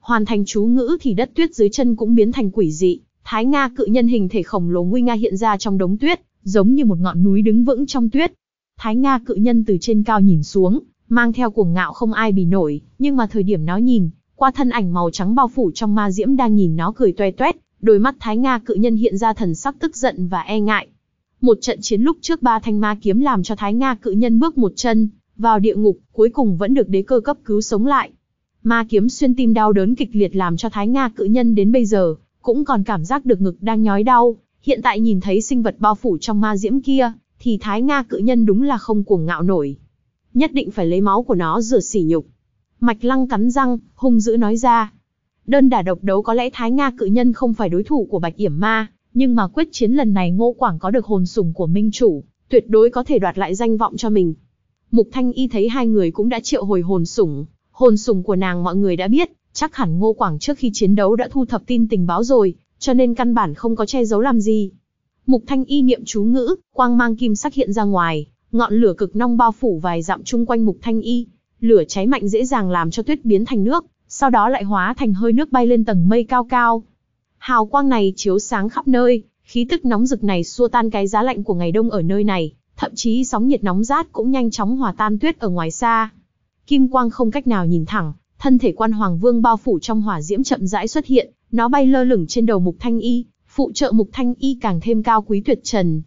Hoàn thành chú ngữ thì đất tuyết dưới chân cũng biến thành quỷ dị. Thái Nga cự nhân hình thể khổng lồ nguy nga hiện ra trong đống tuyết, giống như một ngọn núi đứng vững trong tuyết. Thái Nga cự nhân từ trên cao nhìn xuống, mang theo cuồng ngạo không ai bì nổi, nhưng mà thời điểm nó nhìn, qua thân ảnh màu trắng bao phủ trong ma diễm đang nhìn nó cười toe toét, đôi mắt Thái Nga cự nhân hiện ra thần sắc tức giận và e ngại. Một trận chiến lúc trước ba thanh ma kiếm làm cho Thái Nga cự nhân bước một chân vào địa ngục, cuối cùng vẫn được đế cơ cấp cứu sống lại. Ma kiếm xuyên tim đau đớn kịch liệt làm cho Thái Nga cự nhân đến bây giờ cũng còn cảm giác được ngực đang nhói đau, hiện tại nhìn thấy sinh vật bao phủ trong ma diễm kia, thì Thái Nga cự nhân đúng là không cuồng ngạo nổi. Nhất định phải lấy máu của nó rửa sỉ nhục. Mạch Lăng cắn răng, hung dữ nói ra, Đơn đả độc đấu có lẽ Thái Nga cự nhân không phải đối thủ của Bạch Yểm Ma, nhưng mà quyết chiến lần này Ngô Quảng có được hồn sủng của Minh Chủ, tuyệt đối có thể đoạt lại danh vọng cho mình. Mục Thanh Y thấy hai người cũng đã triệu hồi hồn sủng, hồn sủng của nàng mọi người đã biết, chắc hẳn Ngô Quảng trước khi chiến đấu đã thu thập tin tình báo rồi, cho nên căn bản không có che giấu làm gì. Mục Thanh Y niệm chú ngữ, quang mang kim sắc hiện ra ngoài, ngọn lửa cực nong bao phủ vài dặm chung quanh Mục Thanh Y, lửa cháy mạnh dễ dàng làm cho tuyết biến thành nước, sau đó lại hóa thành hơi nước bay lên tầng mây cao cao. Hào quang này chiếu sáng khắp nơi, khí tức nóng rực này xua tan cái giá lạnh của ngày đông ở nơi này, thậm chí sóng nhiệt nóng rát cũng nhanh chóng hòa tan tuyết ở ngoài xa. Kim quang không cách nào nhìn thẳng, thân thể quan hoàng vương bao phủ trong hỏa diễm chậm rãi xuất hiện, nó bay lơ lửng trên đầu Mục Thanh Y, phụ trợ Mục Thanh Y càng thêm cao quý tuyệt trần.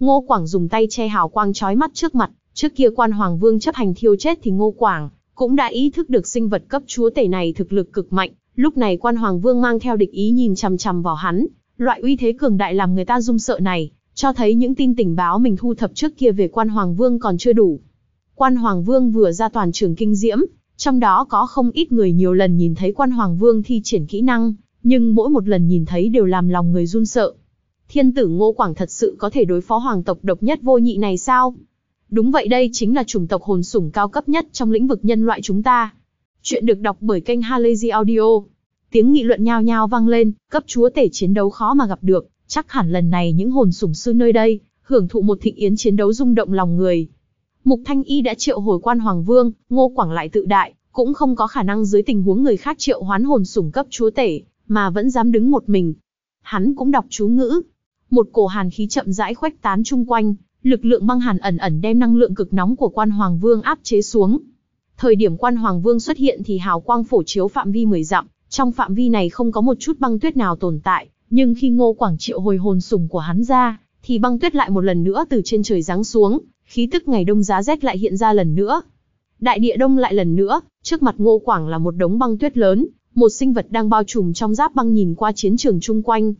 Ngô Quảng dùng tay che hào quang chói mắt trước mặt, trước kia quan hoàng vương chấp hành thiêu chết thì Ngô Quảng cũng đã ý thức được sinh vật cấp chúa tể này thực lực cực mạnh, lúc này quan hoàng vương mang theo địch ý nhìn chằm chằm vào hắn, loại uy thế cường đại làm người ta run sợ này, cho thấy những tin tình báo mình thu thập trước kia về quan hoàng vương còn chưa đủ. Quan hoàng vương vừa ra toàn trường kinh diễm, trong đó có không ít người nhiều lần nhìn thấy quan hoàng vương thi triển kỹ năng, nhưng mỗi một lần nhìn thấy đều làm lòng người run sợ. Thiên tử Ngô Quảng thật sự có thể đối phó hoàng tộc độc nhất vô nhị này sao? Đúng vậy đây chính là chủng tộc hồn sủng cao cấp nhất trong lĩnh vực nhân loại chúng ta. Chuyện được đọc bởi kênh Halazy Audio. Tiếng nghị luận nhao nhao vang lên, cấp chúa tể chiến đấu khó mà gặp được, chắc hẳn lần này những hồn sủng sư nơi đây, hưởng thụ một thịnh yến chiến đấu rung động lòng người. Mục Thanh Y đã triệu hồi quan Hoàng Vương, Ngô Quảng lại tự đại, cũng không có khả năng dưới tình huống người khác triệu hoán hồn sủng cấp chúa tể, mà vẫn dám đứng một mình. Hắn cũng đọc chú ngữ. Một cổ hàn khí chậm rãi khuếch tán chung quanh, lực lượng băng hàn ẩn ẩn đem năng lượng cực nóng của quan hoàng vương áp chế xuống. Thời điểm quan hoàng vương xuất hiện thì hào quang phổ chiếu phạm vi 10 dặm, trong phạm vi này không có một chút băng tuyết nào tồn tại, nhưng khi Ngô Quảng Triệu hồi hồn sùng của hắn ra, thì băng tuyết lại một lần nữa từ trên trời giáng xuống, khí tức ngày đông giá rét lại hiện ra lần nữa. Đại địa đông lại lần nữa, trước mặt Ngô Quảng là một đống băng tuyết lớn, một sinh vật đang bao trùm trong giáp băng nhìn qua chiến trường chung quanh.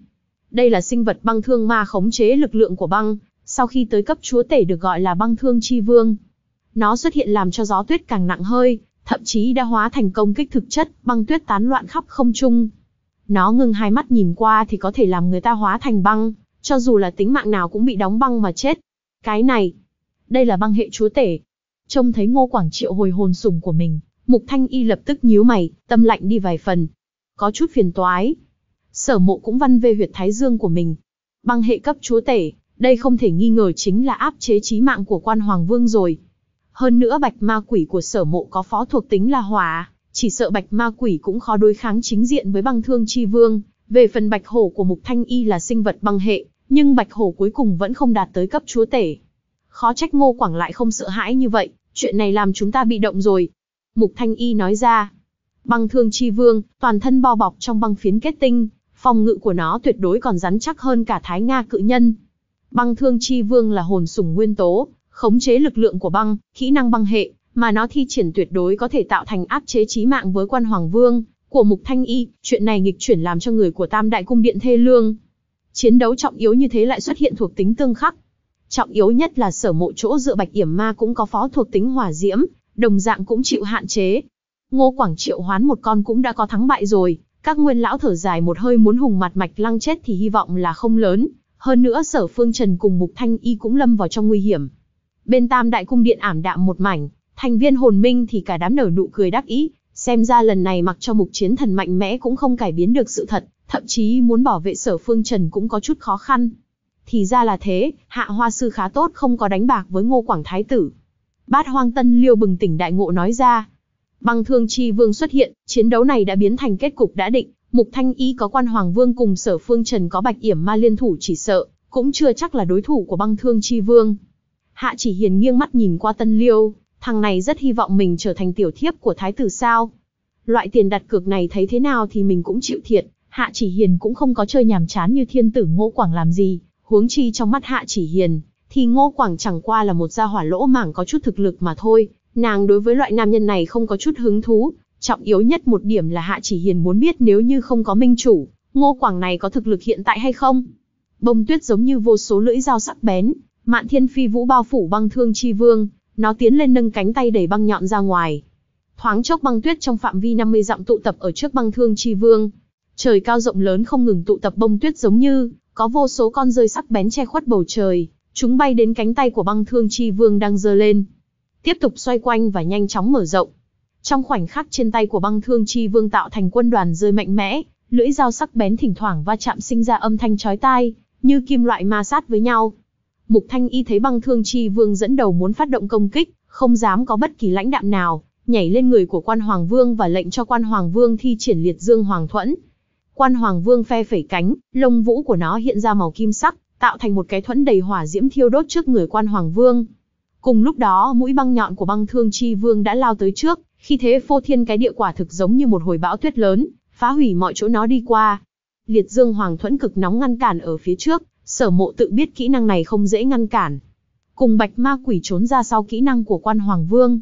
Đây là sinh vật băng thương ma khống chế lực lượng của băng, sau khi tới cấp chúa tể được gọi là băng thương chi vương. Nó xuất hiện làm cho gió tuyết càng nặng hơi, thậm chí đã hóa thành công kích thực chất, băng tuyết tán loạn khắp không trung. Nó ngưng hai mắt nhìn qua thì có thể làm người ta hóa thành băng, cho dù là tính mạng nào cũng bị đóng băng mà chết. Cái này, đây là băng hệ chúa tể. Trông thấy Ngô Quảng Triệu hồi hồn sủng của mình, Mục Thanh Y lập tức nhíu mày, tâm lạnh đi vài phần. Có chút phiền toái. Sở mộ cũng văn về huyệt thái dương của mình. Băng hệ cấp chúa tể, đây không thể nghi ngờ chính là áp chế trí mạng của quan hoàng vương rồi. Hơn nữa bạch ma quỷ của sở mộ có phó thuộc tính là hỏa, chỉ sợ bạch ma quỷ cũng khó đối kháng chính diện với băng thương chi vương. Về phần bạch hổ của mục thanh y là sinh vật băng hệ, nhưng bạch hổ cuối cùng vẫn không đạt tới cấp chúa tể. Khó trách ngô quảng lại không sợ hãi như vậy, chuyện này làm chúng ta bị động rồi. Mục thanh y nói ra, băng thương chi vương, toàn thân bao bọc trong băng phiến kết tinh, phòng ngự của nó tuyệt đối còn rắn chắc hơn cả thái nga cự nhân, Băng Thương Chi Vương là hồn sùng nguyên tố, khống chế lực lượng của băng, kỹ năng băng hệ, mà nó thi triển tuyệt đối có thể tạo thành áp chế trí mạng với quan hoàng vương của Mục Thanh Y, chuyện này nghịch chuyển làm cho người của Tam Đại cung điện thê lương. Chiến đấu trọng yếu như thế lại xuất hiện thuộc tính tương khắc. Trọng yếu nhất là sở mộ chỗ dựa Bạch Yểm Ma cũng có phó thuộc tính hỏa diễm, đồng dạng cũng chịu hạn chế. Ngô Quảng Triệu hoán một con cũng đã có thắng bại rồi, các nguyên lão thở dài một hơi muốn hùng mặt mạch lăng chết thì hy vọng là không lớn, hơn nữa sở phương Trần cùng Mục Thanh Y cũng lâm vào trong nguy hiểm. Bên tam đại cung điện ảm đạm một mảnh, thành viên hồn minh thì cả đám nở nụ cười đắc ý, xem ra lần này mặc cho mục chiến thần mạnh mẽ cũng không cải biến được sự thật, thậm chí muốn bảo vệ sở phương Trần cũng có chút khó khăn. Thì ra là thế, hạ hoa sư khá tốt không có đánh bạc với ngô quảng thái tử. Bát hoang tân liêu bừng tỉnh đại ngộ nói ra. bằng thương chi vương xuất hiện, chiến đấu này đã biến thành kết cục đã định, Mục Thanh Y có quan Hoàng Vương cùng sở phương Trần có bạch yểm ma liên thủ chỉ sợ, cũng chưa chắc là đối thủ của băng thương chi vương. Hạ chỉ hiền nghiêng mắt nhìn qua tân liêu, thằng này rất hy vọng mình trở thành tiểu thiếp của thái tử sao. Loại tiền đặt cược này thấy thế nào thì mình cũng chịu thiệt, hạ chỉ hiền cũng không có chơi nhàm chán như thiên tử ngô quảng làm gì, huống chi trong mắt hạ chỉ hiền, thì ngô quảng chẳng qua là một gia hỏa lỗ mảng có chút thực lực mà thôi, nàng đối với loại nam nhân này không có chút hứng thú, Trọng yếu nhất một điểm là Hạ Chỉ Hiền muốn biết nếu như không có minh chủ, Ngô Quảng này có thực lực hiện tại hay không? Bông tuyết giống như vô số lưỡi dao sắc bén, Mạn Thiên Phi Vũ bao phủ băng thương chi vương, nó tiến lên nâng cánh tay đẩy băng nhọn ra ngoài. Thoáng chốc băng tuyết trong phạm vi 50 dặm tụ tập ở trước băng thương chi vương. Trời cao rộng lớn không ngừng tụ tập bông tuyết giống như có vô số con rơi sắc bén che khuất bầu trời, chúng bay đến cánh tay của băng thương chi vương đang dơ lên. Tiếp tục xoay quanh và nhanh chóng mở rộng. Trong khoảnh khắc trên tay của băng thương chi vương tạo thành quân đoàn rơi mạnh mẽ, lưỡi dao sắc bén thỉnh thoảng va chạm sinh ra âm thanh chói tai, như kim loại ma sát với nhau. Mục Thanh Y thấy băng thương chi vương dẫn đầu muốn phát động công kích, không dám có bất kỳ lãnh đạm nào, nhảy lên người của quan hoàng vương và lệnh cho quan hoàng vương thi triển liệt dương hoàng thuẫn. Quan hoàng vương phe phẩy cánh, lông vũ của nó hiện ra màu kim sắc, tạo thành một cái thuẫn đầy hỏa diễm thiêu đốt trước người quan hoàng vương. Cùng lúc đó mũi băng nhọn của băng thương chi vương đã lao tới trước, khi thế phô thiên cái địa quả thực giống như một hồi bão tuyết lớn, phá hủy mọi chỗ nó đi qua. Liệt Dương Hoàng Thuẫn cực nóng ngăn cản ở phía trước, sở mộ tự biết kỹ năng này không dễ ngăn cản. Cùng bạch ma quỷ trốn ra sau kỹ năng của quan Hoàng Vương.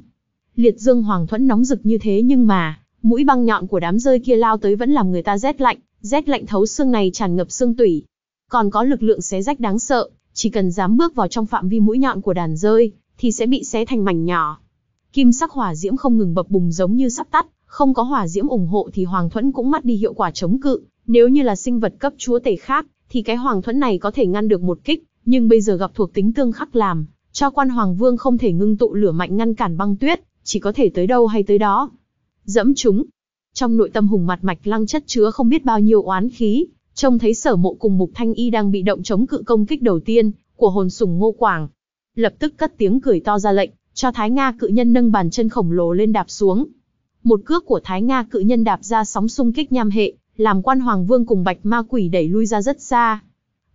Liệt Dương Hoàng Thuẫn nóng rực như thế nhưng mà, mũi băng nhọn của đám rơi kia lao tới vẫn làm người ta rét lạnh, rét lạnh thấu xương này tràn ngập xương tủy. Còn có lực lượng xé rách đáng sợ, chỉ cần dám bước vào trong phạm vi mũi nhọn của đàn rơi, thì sẽ bị xé thành mảnh nhỏ. Kim sắc hỏa diễm không ngừng bập bùng giống như sắp tắt, không có hỏa diễm ủng hộ thì Hoàng Thuẫn cũng mất đi hiệu quả chống cự, nếu như là sinh vật cấp chúa tể khác, thì cái Hoàng Thuẫn này có thể ngăn được một kích, nhưng bây giờ gặp thuộc tính tương khắc làm, cho quan Hoàng Vương không thể ngưng tụ lửa mạnh ngăn cản băng tuyết, chỉ có thể tới đâu hay tới đó. Dẫm chúng. Trong nội tâm hùng mặt mạch lăng chất chứa không biết bao nhiêu oán khí, trông thấy sở mộ cùng mục thanh y đang bị động chống cự công kích đầu tiên của hồn sùng ngô quảng. Lập tức cất tiếng cười to ra lệnh, cho Thái Nga cự nhân nâng bàn chân khổng lồ lên đạp xuống. Một cước của Thái Nga cự nhân đạp ra sóng xung kích nham hệ, làm quan hoàng vương cùng bạch ma quỷ đẩy lui ra rất xa.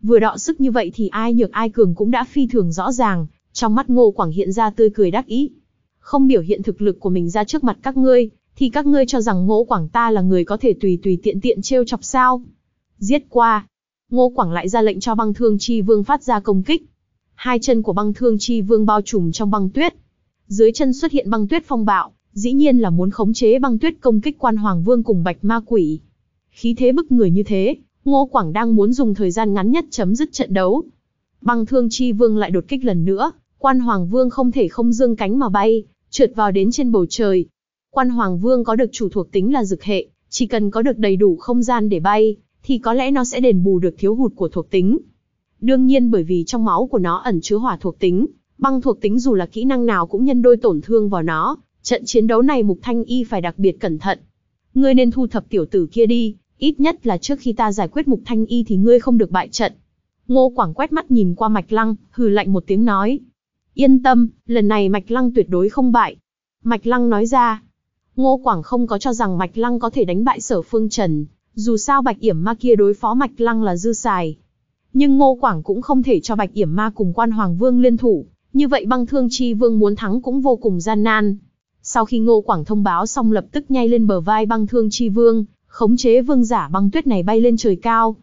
Vừa đọ sức như vậy thì ai nhược ai cường cũng đã phi thường rõ ràng, trong mắt ngô quảng hiện ra tươi cười đắc ý. Không biểu hiện thực lực của mình ra trước mặt các ngươi, thì các ngươi cho rằng ngô quảng ta là người có thể tùy tùy tiện tiện trêu chọc sao. Giết qua. Ngô quảng lại ra lệnh cho băng thương chi vương phát ra công kích. Hai chân của băng thương chi vương bao trùm trong băng tuyết, dưới chân xuất hiện băng tuyết phong bạo, dĩ nhiên là muốn khống chế băng tuyết công kích quan hoàng vương cùng bạch ma quỷ. Khí thế bức người như thế, Ngô Quảng đang muốn dùng thời gian ngắn nhất chấm dứt trận đấu. Băng thương chi vương lại đột kích lần nữa, quan hoàng vương không thể không dương cánh mà bay, trượt vào đến trên bầu trời. Quan hoàng vương có được chủ thuộc tính là dực hệ, chỉ cần có được đầy đủ không gian để bay, thì có lẽ nó sẽ đền bù được thiếu hụt của thuộc tính. Đương nhiên bởi vì trong máu của nó ẩn chứa hỏa thuộc tính, Băng thuộc tính dù là kỹ năng nào cũng nhân đôi tổn thương vào nó, trận chiến đấu này Mục Thanh Y phải đặc biệt cẩn thận. Ngươi nên thu thập tiểu tử kia đi, ít nhất là trước khi ta giải quyết Mục Thanh Y thì ngươi không được bại trận. Ngô Quảng quét mắt nhìn qua Mạch Lăng, hừ lạnh một tiếng nói. Yên tâm, lần này Mạch Lăng tuyệt đối không bại. Mạch Lăng nói ra. Ngô Quảng không có cho rằng Mạch Lăng có thể đánh bại sở phương trần, dù sao Bạch Yểm Ma kia đối phó Mạch Lăng là dư xài. Nhưng Ngô Quảng cũng không thể cho Bạch Yểm Ma cùng quan Hoàng Vương liên thủ, như vậy băng thương chi vương muốn thắng cũng vô cùng gian nan. Sau khi Ngô Quảng thông báo xong lập tức nhay lên bờ vai băng thương chi vương, khống chế vương giả băng tuyết này bay lên trời cao.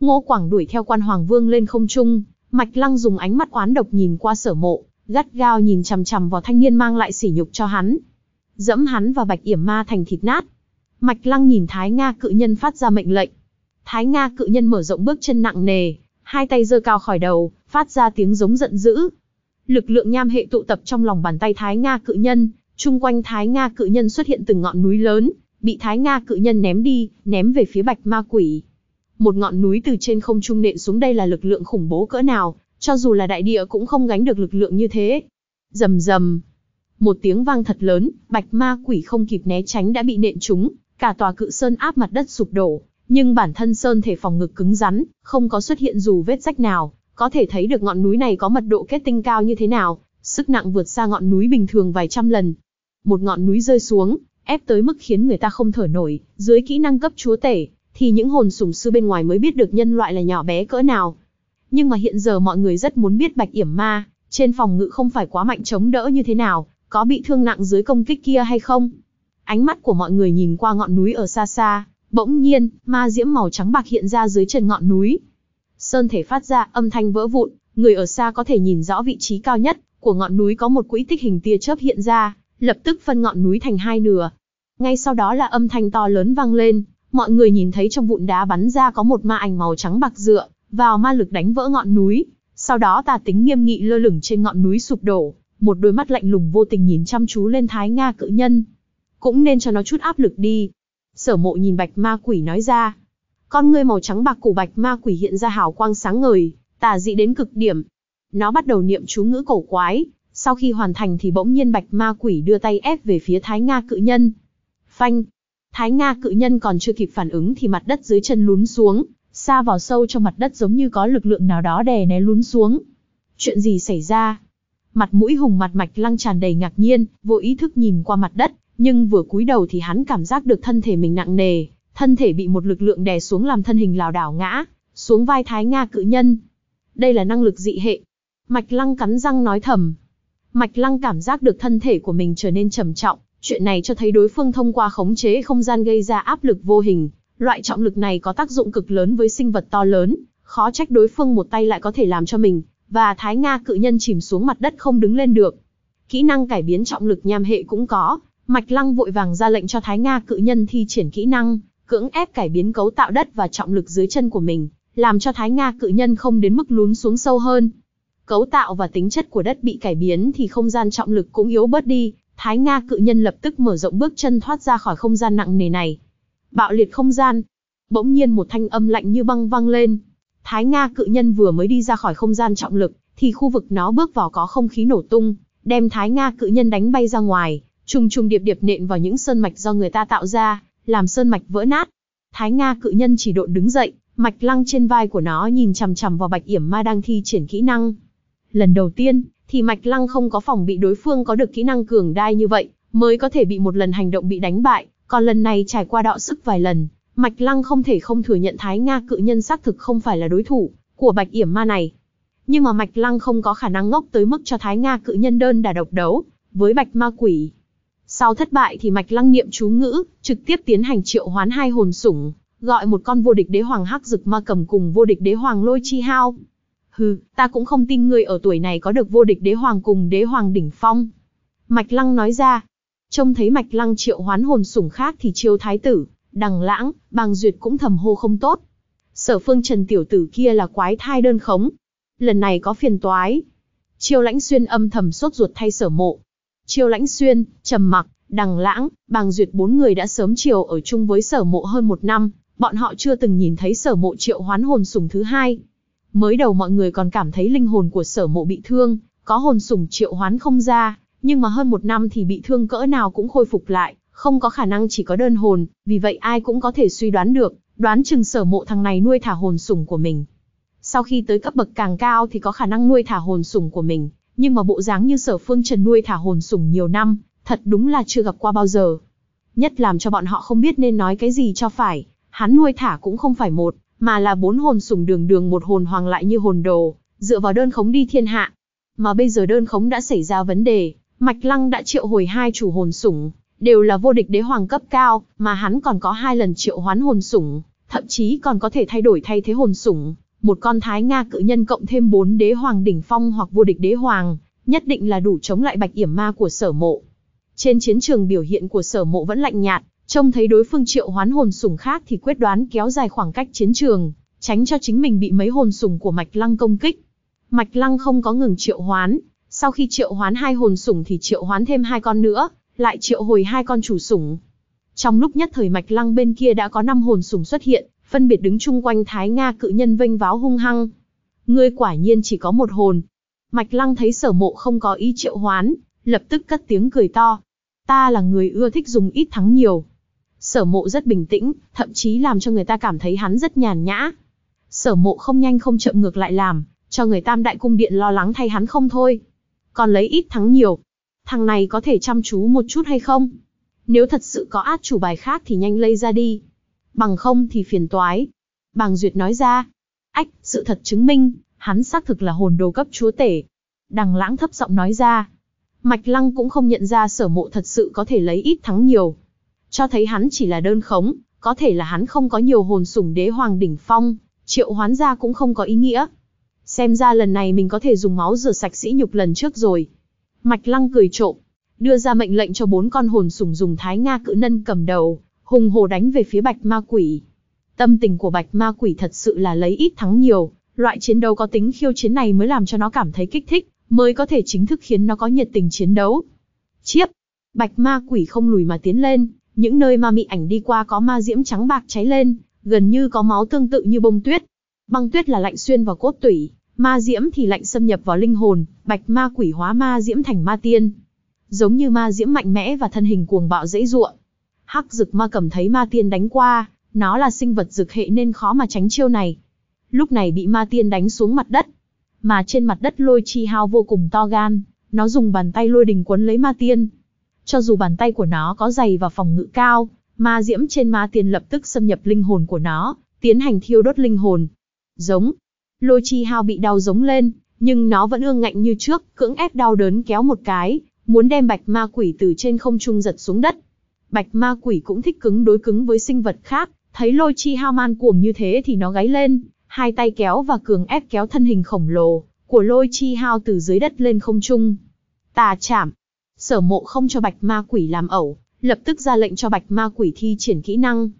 Ngô Quảng đuổi theo quan hoàng vương lên không trung, Mạch Lăng dùng ánh mắt oán độc nhìn qua sở mộ, gắt gao nhìn chằm chằm vào thanh niên mang lại sỉ nhục cho hắn. Dẫm hắn và bạch yểm ma thành thịt nát. Mạch Lăng nhìn Thái Nga cự nhân phát ra mệnh lệnh. Thái Nga cự nhân mở rộng bước chân nặng nề, hai tay giơ cao khỏi đầu, phát ra tiếng giống giận dữ, lực lượng nham hệ tụ tập trong lòng bàn tay Thái Nga cự nhân, chung quanh Thái Nga cự nhân xuất hiện từng ngọn núi lớn, bị Thái Nga cự nhân ném đi, ném về phía Bạch Ma Quỷ. Một ngọn núi từ trên không trung nện xuống đây là lực lượng khủng bố cỡ nào, cho dù là đại địa cũng không gánh được lực lượng như thế. Rầm rầm, một tiếng vang thật lớn, Bạch Ma Quỷ không kịp né tránh đã bị nện trúng, cả tòa cự sơn áp mặt đất sụp đổ, nhưng bản thân sơn thể phòng ngực cứng rắn, không có xuất hiện dù vết rách nào, có thể thấy được ngọn núi này có mật độ kết tinh cao như thế nào, sức nặng vượt xa ngọn núi bình thường vài trăm lần. Một ngọn núi rơi xuống, ép tới mức khiến người ta không thở nổi, dưới kỹ năng cấp chúa tể, thì những hồn sủng sư bên ngoài mới biết được nhân loại là nhỏ bé cỡ nào. Nhưng mà hiện giờ mọi người rất muốn biết Bạch Yểm Ma, trên phòng ngự không phải quá mạnh chống đỡ như thế nào, có bị thương nặng dưới công kích kia hay không. Ánh mắt của mọi người nhìn qua ngọn núi ở xa xa, bỗng nhiên, ma diễm màu trắng bạc hiện ra dưới chân ngọn núi, sơn thể phát ra âm thanh vỡ vụn, người ở xa có thể nhìn rõ vị trí cao nhất của ngọn núi có một quỹ tích hình tia chớp hiện ra, lập tức phân ngọn núi thành hai nửa. Ngay sau đó là âm thanh to lớn vang lên, mọi người nhìn thấy trong vụn đá bắn ra có một ma ảnh màu trắng bạc dựa vào ma lực đánh vỡ ngọn núi, sau đó tà tính nghiêm nghị lơ lửng trên ngọn núi sụp đổ, một đôi mắt lạnh lùng vô tình nhìn chăm chú lên Thái Nga cự nhân. Cũng nên cho nó chút áp lực đi. Sở mộ nhìn bạch ma quỷ nói ra, con ngươi màu trắng bạc củ bạch ma quỷ hiện ra hào quang sáng ngời, tà dị đến cực điểm. Nó bắt đầu niệm chú ngữ cổ quái, sau khi hoàn thành thì bỗng nhiên bạch ma quỷ đưa tay ép về phía Thái Nga cự nhân. Phanh! Thái Nga cự nhân còn chưa kịp phản ứng thì mặt đất dưới chân lún xuống, xa vào sâu trong mặt đất giống như có lực lượng nào đó đè né lún xuống. Chuyện gì xảy ra? Mặt mũi hùng mặt mạch lăng tràn đầy ngạc nhiên, vô ý thức nhìn qua mặt đất, nhưng vừa cúi đầu thì hắn cảm giác được thân thể mình nặng nề, thân thể bị một lực lượng đè xuống làm thân hình lảo đảo ngã, xuống vai Thái Nga cự nhân. Đây là năng lực dị hệ. Mạch Lăng cắn răng nói thầm. Mạch Lăng cảm giác được thân thể của mình trở nên trầm trọng, chuyện này cho thấy đối phương thông qua khống chế không gian gây ra áp lực vô hình, loại trọng lực này có tác dụng cực lớn với sinh vật to lớn, khó trách đối phương một tay lại có thể làm cho mình và Thái Nga cự nhân chìm xuống mặt đất không đứng lên được. Kỹ năng cải biến trọng lực nham hệ cũng có, Mạch Lăng vội vàng ra lệnh cho Thái Nga cự nhân thi triển kỹ năng cưỡng ép cải biến cấu tạo đất và trọng lực dưới chân của mình, làm cho Thái Nga cự nhân không đến mức lún xuống sâu hơn. Cấu tạo và tính chất của đất bị cải biến thì không gian trọng lực cũng yếu bớt đi, Thái Nga cự nhân lập tức mở rộng bước chân thoát ra khỏi không gian nặng nề này. Bạo liệt không gian. Bỗng nhiên một thanh âm lạnh như băng vang lên. Thái Nga cự nhân vừa mới đi ra khỏi không gian trọng lực, thì khu vực nó bước vào có không khí nổ tung, đem Thái Nga cự nhân đánh bay ra ngoài, trùng trùng điệp điệp nện vào những sơn mạch do người ta tạo ra làm sơn mạch vỡ nát. Thái Nga cự nhân chỉ độn đứng dậy, mạch lăng trên vai của nó nhìn chằm chằm vào Bạch Yểm Ma đang thi triển kỹ năng. Lần đầu tiên, thì mạch lăng không có phòng bị đối phương có được kỹ năng cường đai như vậy, mới có thể bị một lần hành động bị đánh bại, còn lần này trải qua đọ sức vài lần, mạch lăng không thể không thừa nhận Thái Nga cự nhân xác thực không phải là đối thủ của Bạch Yểm Ma này. Nhưng mà mạch lăng không có khả năng ngốc tới mức cho Thái Nga cự nhân đơn đà độc đấu với Bạch Ma Quỷ, sau thất bại thì Mạch Lăng niệm chú ngữ, trực tiếp tiến hành triệu hoán hai hồn sủng, gọi một con vô địch đế hoàng hắc dực ma cầm cùng vô địch đế hoàng lôi chi hao. Hừ, ta cũng không tin người ở tuổi này có được vô địch đế hoàng cùng đế hoàng đỉnh phong. Mạch Lăng nói ra, trông thấy Mạch Lăng triệu hoán hồn sủng khác thì chiêu thái tử, đằng lãng, bàng duyệt cũng thầm hô không tốt. Sở phương trần tiểu tử kia là quái thai đơn khống. Lần này có phiền toái. Chiêu lãnh xuyên âm thầm sốt ruột thay sở mộ, Chiêu Lãnh Xuyên, Trầm Mặc, Đằng Lãng, Bàng Duyệt bốn người đã sớm chiều ở chung với sở mộ hơn một năm, bọn họ chưa từng nhìn thấy sở mộ triệu hoán hồn sùng thứ hai. Mới đầu mọi người còn cảm thấy linh hồn của sở mộ bị thương, có hồn sùng triệu hoán không ra, nhưng mà hơn một năm thì bị thương cỡ nào cũng khôi phục lại, không có khả năng chỉ có đơn hồn, vì vậy ai cũng có thể suy đoán được, đoán chừng sở mộ thằng này nuôi thả hồn sùng của mình. Sau khi tới cấp bậc càng cao thì có khả năng nuôi thả hồn sùng của mình, nhưng mà bộ dáng như sở phương trần nuôi thả hồn sủng nhiều năm, thật đúng là chưa gặp qua bao giờ. Nhất làm cho bọn họ không biết nên nói cái gì cho phải, hắn nuôi thả cũng không phải một, mà là bốn hồn sủng đường đường một hồn hoàng lại như hồn đồ, dựa vào đơn khống đi thiên hạ. Mà bây giờ đơn khống đã xảy ra vấn đề, Mạch Lăng đã triệu hồi hai chủ hồn sủng, đều là vô địch đế hoàng cấp cao, mà hắn còn có hai lần triệu hoán hồn sủng, thậm chí còn có thể thay đổi thay thế hồn sủng, một con thái nga cự nhân cộng thêm bốn đế hoàng đỉnh phong hoặc vô địch đế hoàng, nhất định là đủ chống lại bạch yểm ma của sở mộ. Trên chiến trường biểu hiện của sở mộ vẫn lạnh nhạt, trông thấy đối phương triệu hoán hồn sùng khác thì quyết đoán kéo dài khoảng cách chiến trường, tránh cho chính mình bị mấy hồn sùng của mạch lăng công kích. Mạch lăng không có ngừng triệu hoán, sau khi triệu hoán hai hồn sủng thì triệu hoán thêm hai con nữa, lại triệu hồi hai con chủ sủng. Trong lúc nhất thời mạch lăng bên kia đã có năm hồn sủng xuất hiện, phân biệt đứng chung quanh Thái Nga cự nhân vênh váo hung hăng. Ngươi quả nhiên chỉ có một hồn. Mạch Lăng thấy sở mộ không có ý triệu hoán, lập tức cất tiếng cười to. Ta là người ưa thích dùng ít thắng nhiều. Sở mộ rất bình tĩnh, thậm chí làm cho người ta cảm thấy hắn rất nhàn nhã. Sở mộ không nhanh không chậm ngược lại làm, cho người tam đại cung điện lo lắng thay hắn không thôi. Còn lấy ít thắng nhiều. Thằng này có thể chăm chú một chút hay không? Nếu thật sự có át chủ bài khác thì nhanh lây ra đi bằng không thì phiền toái. Bàng Duyệt nói ra, ách, sự thật chứng minh, hắn xác thực là hồn đồ cấp chúa tể. Đằng lãng thấp giọng nói ra, Mạch Lăng cũng không nhận ra sở mộ thật sự có thể lấy ít thắng nhiều. Cho thấy hắn chỉ là đơn khống, có thể là hắn không có nhiều hồn sủng đế hoàng đỉnh phong, triệu hoán ra cũng không có ý nghĩa. Xem ra lần này mình có thể dùng máu rửa sạch sĩ nhục lần trước rồi. Mạch Lăng cười trộm, đưa ra mệnh lệnh cho bốn con hồn sủng dùng thái Nga cự nân cầm đầu, hùng hồ đánh về phía bạch ma quỷ. Tâm tình của bạch ma quỷ thật sự là lấy ít thắng nhiều, loại chiến đấu có tính khiêu chiến này mới làm cho nó cảm thấy kích thích, mới có thể chính thức khiến nó có nhiệt tình chiến đấu. Chiếp! Bạch ma quỷ không lùi mà tiến lên, những nơi ma mị ảnh đi qua có ma diễm trắng bạc cháy lên, gần như có máu tương tự như bông tuyết. Băng tuyết là lạnh xuyên vào cốt tủy, ma diễm thì lạnh xâm nhập vào linh hồn, bạch ma quỷ hóa ma diễm thành ma tiên. Giống như ma diễm mạnh mẽ và thân hình cuồng bạo dễ dụa, Hắc Dực Ma Cầm thấy Ma Tiên đánh qua, nó là sinh vật dược hệ nên khó mà tránh chiêu này. Lúc này bị Ma Tiên đánh xuống mặt đất, mà trên mặt đất Lôi Chi Hao vô cùng to gan, nó dùng bàn tay lôi đình quấn lấy Ma Tiên. Cho dù bàn tay của nó có dày và phòng ngự cao, ma diễm trên Ma Tiên lập tức xâm nhập linh hồn của nó, tiến hành thiêu đốt linh hồn. Giống. Lôi Chi Hao bị đau giống lên, nhưng nó vẫn ương ngạnh như trước, cưỡng ép đau đớn kéo một cái, muốn đem bạch ma quỷ từ trên không trung giật xuống đất. Bạch ma quỷ cũng thích cứng đối cứng với sinh vật khác, thấy lôi chi hao man cuồng như thế thì nó gáy lên, hai tay kéo và cường ép kéo thân hình khổng lồ của lôi chi hao từ dưới đất lên không trung. Tà chảm, sở mộ không cho bạch ma quỷ làm ẩu, lập tức ra lệnh cho bạch ma quỷ thi triển kỹ năng.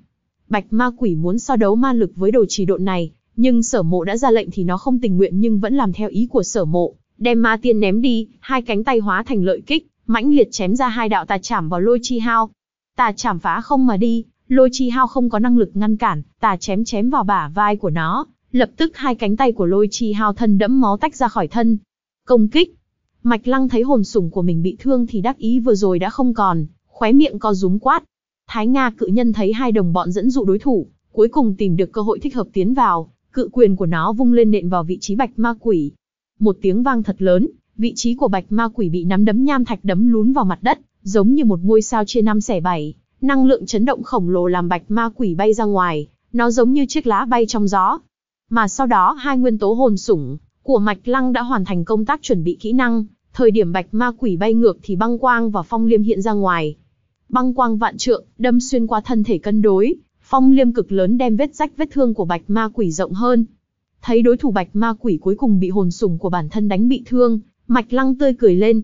Bạch ma quỷ muốn so đấu ma lực với đồ trì độn này, nhưng sở mộ đã ra lệnh thì nó không tình nguyện nhưng vẫn làm theo ý của sở mộ, đem ma tiên ném đi, hai cánh tay hóa thành lợi kích, mãnh liệt chém ra hai đạo tà chảm vào lôi chi hao, Tà chảm phá không mà đi, lôi chi hao không có năng lực ngăn cản, tà chém chém vào bả vai của nó, lập tức hai cánh tay của lôi chi hao thân đẫm máu tách ra khỏi thân. Công kích! Mạch lăng thấy hồn sủng của mình bị thương thì đắc ý vừa rồi đã không còn, khóe miệng co rúm quát. Thái Nga cự nhân thấy hai đồng bọn dẫn dụ đối thủ, cuối cùng tìm được cơ hội thích hợp tiến vào, cự quyền của nó vung lên nện vào vị trí bạch ma quỷ. Một tiếng vang thật lớn, vị trí của bạch ma quỷ bị nắm đấm nham thạch đấm lún vào mặt đất, giống như một ngôi sao chia năm xẻ bảy, năng lượng chấn động khổng lồ làm bạch ma quỷ bay ra ngoài, nó giống như chiếc lá bay trong gió. Mà sau đó hai nguyên tố hồn sủng của Mạch Lăng đã hoàn thành công tác chuẩn bị kỹ năng, thời điểm bạch ma quỷ bay ngược thì băng quang và phong liêm hiện ra ngoài. Băng quang vạn trượng, đâm xuyên qua thân thể cân đối, phong liêm cực lớn đem vết rách vết thương của bạch ma quỷ rộng hơn. Thấy đối thủ bạch ma quỷ cuối cùng bị hồn sủng của bản thân đánh bị thương, Mạch Lăng tươi cười lên,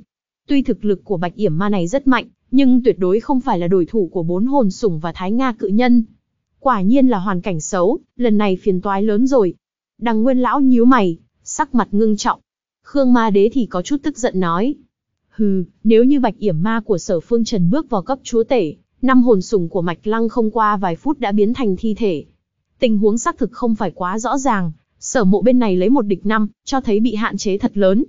Tuy thực lực của bạch yểm ma này rất mạnh, nhưng tuyệt đối không phải là đối thủ của bốn hồn sủng và thái nga cự nhân. Quả nhiên là hoàn cảnh xấu, lần này phiền toái lớn rồi. Đằng nguyên lão nhíu mày, sắc mặt ngưng trọng. Khương ma đế thì có chút tức giận nói. Hừ, nếu như bạch yểm ma của sở phương trần bước vào cấp chúa tể, năm hồn sủng của mạch lăng không qua vài phút đã biến thành thi thể. Tình huống xác thực không phải quá rõ ràng, sở mộ bên này lấy một địch năm, cho thấy bị hạn chế thật lớn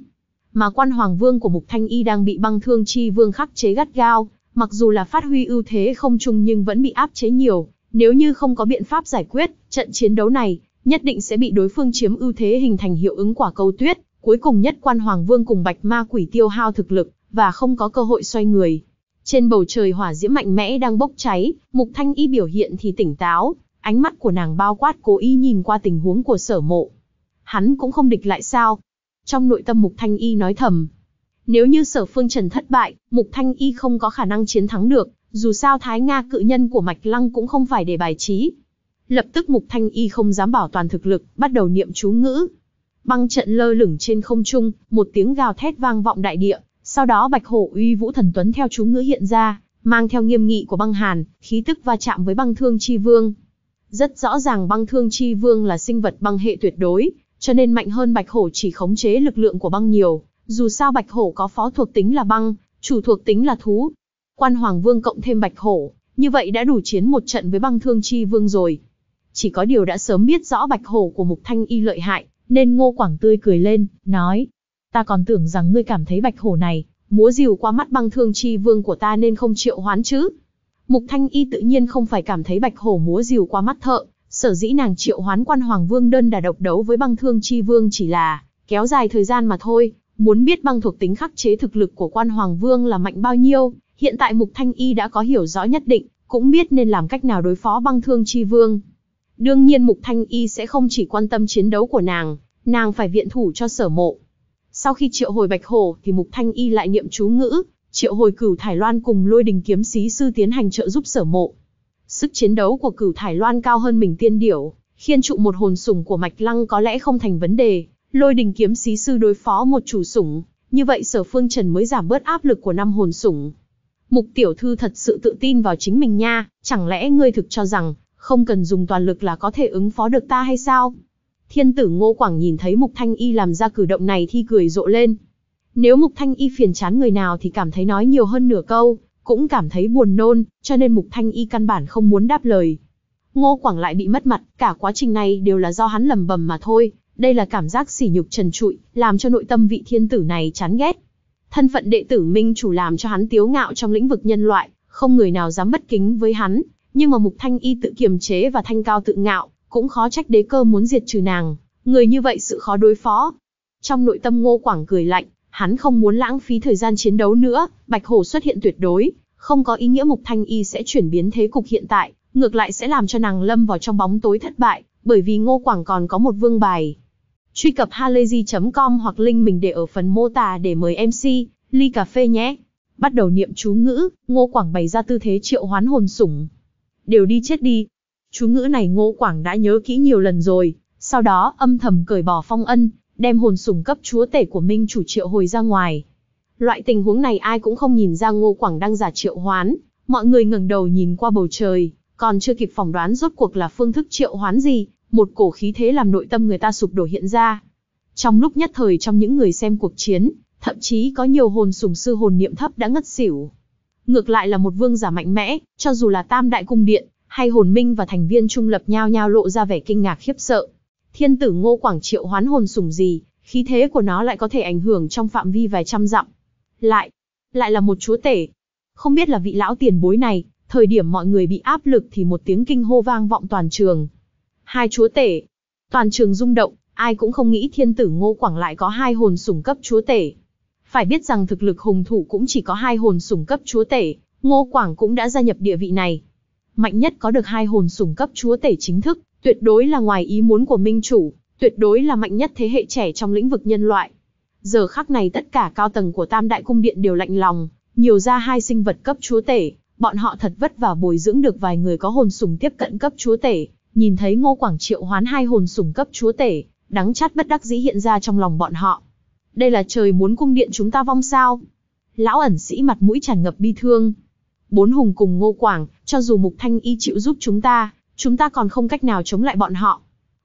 mà quan hoàng vương của Mục Thanh Y đang bị băng thương chi vương khắc chế gắt gao, mặc dù là phát huy ưu thế không chung nhưng vẫn bị áp chế nhiều, nếu như không có biện pháp giải quyết, trận chiến đấu này nhất định sẽ bị đối phương chiếm ưu thế hình thành hiệu ứng quả cầu tuyết, cuối cùng nhất quan hoàng vương cùng bạch ma quỷ tiêu hao thực lực và không có cơ hội xoay người. Trên bầu trời hỏa diễm mạnh mẽ đang bốc cháy, Mục Thanh Y biểu hiện thì tỉnh táo, ánh mắt của nàng bao quát cố ý nhìn qua tình huống của sở mộ. Hắn cũng không địch lại sao, trong nội tâm Mục Thanh Y nói thầm. Nếu như sở phương trần thất bại, Mục Thanh Y không có khả năng chiến thắng được, dù sao Thái Nga cự nhân của Mạch Lăng cũng không phải để bài trí. Lập tức Mục Thanh Y không dám bảo toàn thực lực, bắt đầu niệm chú ngữ. Băng trận lơ lửng trên không trung, một tiếng gào thét vang vọng đại địa, sau đó Bạch Hổ Uy Vũ Thần Tuấn theo chú ngữ hiện ra, mang theo nghiêm nghị của băng hàn, khí tức va chạm với băng thương chi vương. Rất rõ ràng băng thương chi vương là sinh vật băng hệ tuyệt đối, cho nên mạnh hơn bạch hổ chỉ khống chế lực lượng của băng nhiều, dù sao bạch hổ có phó thuộc tính là băng, chủ thuộc tính là thú. Quan Hoàng Vương cộng thêm bạch hổ, như vậy đã đủ chiến một trận với băng thương chi vương rồi. Chỉ có điều đã sớm biết rõ bạch hổ của Mục Thanh Y lợi hại, nên Ngô Quảng Tươi cười lên, nói. Ta còn tưởng rằng ngươi cảm thấy bạch hổ này, múa rìu qua mắt băng thương chi vương của ta nên không chịu hoán chứ. Mục Thanh Y tự nhiên không phải cảm thấy bạch hổ múa rìu qua mắt thợ, Sở dĩ nàng triệu hoán quan hoàng vương đơn đà độc đấu với băng thương chi vương chỉ là kéo dài thời gian mà thôi. Muốn biết băng thuộc tính khắc chế thực lực của quan hoàng vương là mạnh bao nhiêu, hiện tại Mục Thanh Y đã có hiểu rõ nhất định, cũng biết nên làm cách nào đối phó băng thương chi vương. Đương nhiên Mục Thanh Y sẽ không chỉ quan tâm chiến đấu của nàng, nàng phải viện thủ cho sở mộ. Sau khi triệu hồi bạch hổ thì Mục Thanh Y lại niệm chú ngữ, triệu hồi cửu Thải Loan cùng lôi đình kiếm xí sư tiến hành trợ giúp sở mộ, Sức chiến đấu của cửu Thải Loan cao hơn mình tiên điểu, khiên trụ một hồn sủng của Mạch Lăng có lẽ không thành vấn đề, lôi đình kiếm xí sư đối phó một chủ sủng, như vậy sở phương trần mới giảm bớt áp lực của năm hồn sủng. Mục tiểu thư thật sự tự tin vào chính mình nha, chẳng lẽ ngươi thực cho rằng, không cần dùng toàn lực là có thể ứng phó được ta hay sao? Thiên tử Ngô Quảng nhìn thấy Mục Thanh Y làm ra cử động này thì cười rộ lên. Nếu Mục Thanh Y phiền chán người nào thì cảm thấy nói nhiều hơn nửa câu, cũng cảm thấy buồn nôn, cho nên Mục Thanh Y căn bản không muốn đáp lời. Ngô Quảng lại bị mất mặt, cả quá trình này đều là do hắn lầm bầm mà thôi, đây là cảm giác sỉ nhục trần trụi, làm cho nội tâm vị thiên tử này chán ghét. Thân phận đệ tử minh chủ làm cho hắn tiếu ngạo trong lĩnh vực nhân loại, không người nào dám bất kính với hắn, nhưng mà Mục Thanh Y tự kiềm chế và thanh cao tự ngạo, cũng khó trách đế cơ muốn diệt trừ nàng, người như vậy sự khó đối phó. Trong nội tâm Ngô Quảng cười lạnh, Hắn không muốn lãng phí thời gian chiến đấu nữa, Bạch Hổ xuất hiện tuyệt đối, không có ý nghĩa Mục Thanh Y sẽ chuyển biến thế cục hiện tại, ngược lại sẽ làm cho nàng lâm vào trong bóng tối thất bại, bởi vì Ngô Quảng còn có một vương bài. Truy cập halayzi.com hoặc link mình để ở phần mô tả để mời MC, ly cà phê nhé. Bắt đầu niệm chú ngữ, Ngô Quảng bày ra tư thế triệu hoán hồn sủng. Đều đi chết đi. Chú ngữ này Ngô Quảng đã nhớ kỹ nhiều lần rồi, sau đó âm thầm cởi bỏ phong ân, đem hồn sủng cấp chúa tể của minh chủ triệu hồi ra ngoài. Loại tình huống này ai cũng không nhìn ra Ngô Quảng đang giả triệu hoán, mọi người ngẩng đầu nhìn qua bầu trời, còn chưa kịp phỏng đoán rốt cuộc là phương thức triệu hoán gì, một cổ khí thế làm nội tâm người ta sụp đổ hiện ra. Trong lúc nhất thời trong những người xem cuộc chiến, thậm chí có nhiều hồn sủng sư hồn niệm thấp đã ngất xỉu. Ngược lại là một vương giả mạnh mẽ, cho dù là Tam Đại Cung Điện, hay hồn minh và thành viên trung lập nhao nhao lộ ra vẻ kinh ngạc khiếp sợ. Thiên tử Ngô Quảng triệu hoán hồn sủng gì, khí thế của nó lại có thể ảnh hưởng trong phạm vi vài trăm dặm. Lại, lại là một chúa tể. Không biết là vị lão tiền bối này, thời điểm mọi người bị áp lực thì một tiếng kinh hô vang vọng toàn trường. Hai chúa tể. Toàn trường rung động, ai cũng không nghĩ thiên tử Ngô Quảng lại có hai hồn sủng cấp chúa tể. Phải biết rằng thực lực hùng thủ cũng chỉ có hai hồn sủng cấp chúa tể, Ngô Quảng cũng đã gia nhập địa vị này, mạnh nhất có được hai hồn sủng cấp chúa tể chính thức, tuyệt đối là ngoài ý muốn của minh chủ, tuyệt đối là mạnh nhất thế hệ trẻ trong lĩnh vực nhân loại. Giờ khắc này tất cả cao tầng của Tam Đại Cung Điện đều lạnh lòng, nhiều ra hai sinh vật cấp chúa tể, bọn họ thật vất vả bồi dưỡng được vài người có hồn sủng tiếp cận cấp chúa tể, nhìn thấy Ngô Quảng Triệu hoán hai hồn sủng cấp chúa tể, đắng chát bất đắc dĩ hiện ra trong lòng bọn họ. Đây là trời muốn cung điện chúng ta vong sao? Lão ẩn sĩ mặt mũi tràn ngập bi thương, bốn hùng cùng Ngô Quảng, cho dù Mục Thanh Y chịu giúp chúng ta, chúng ta còn không cách nào chống lại bọn họ.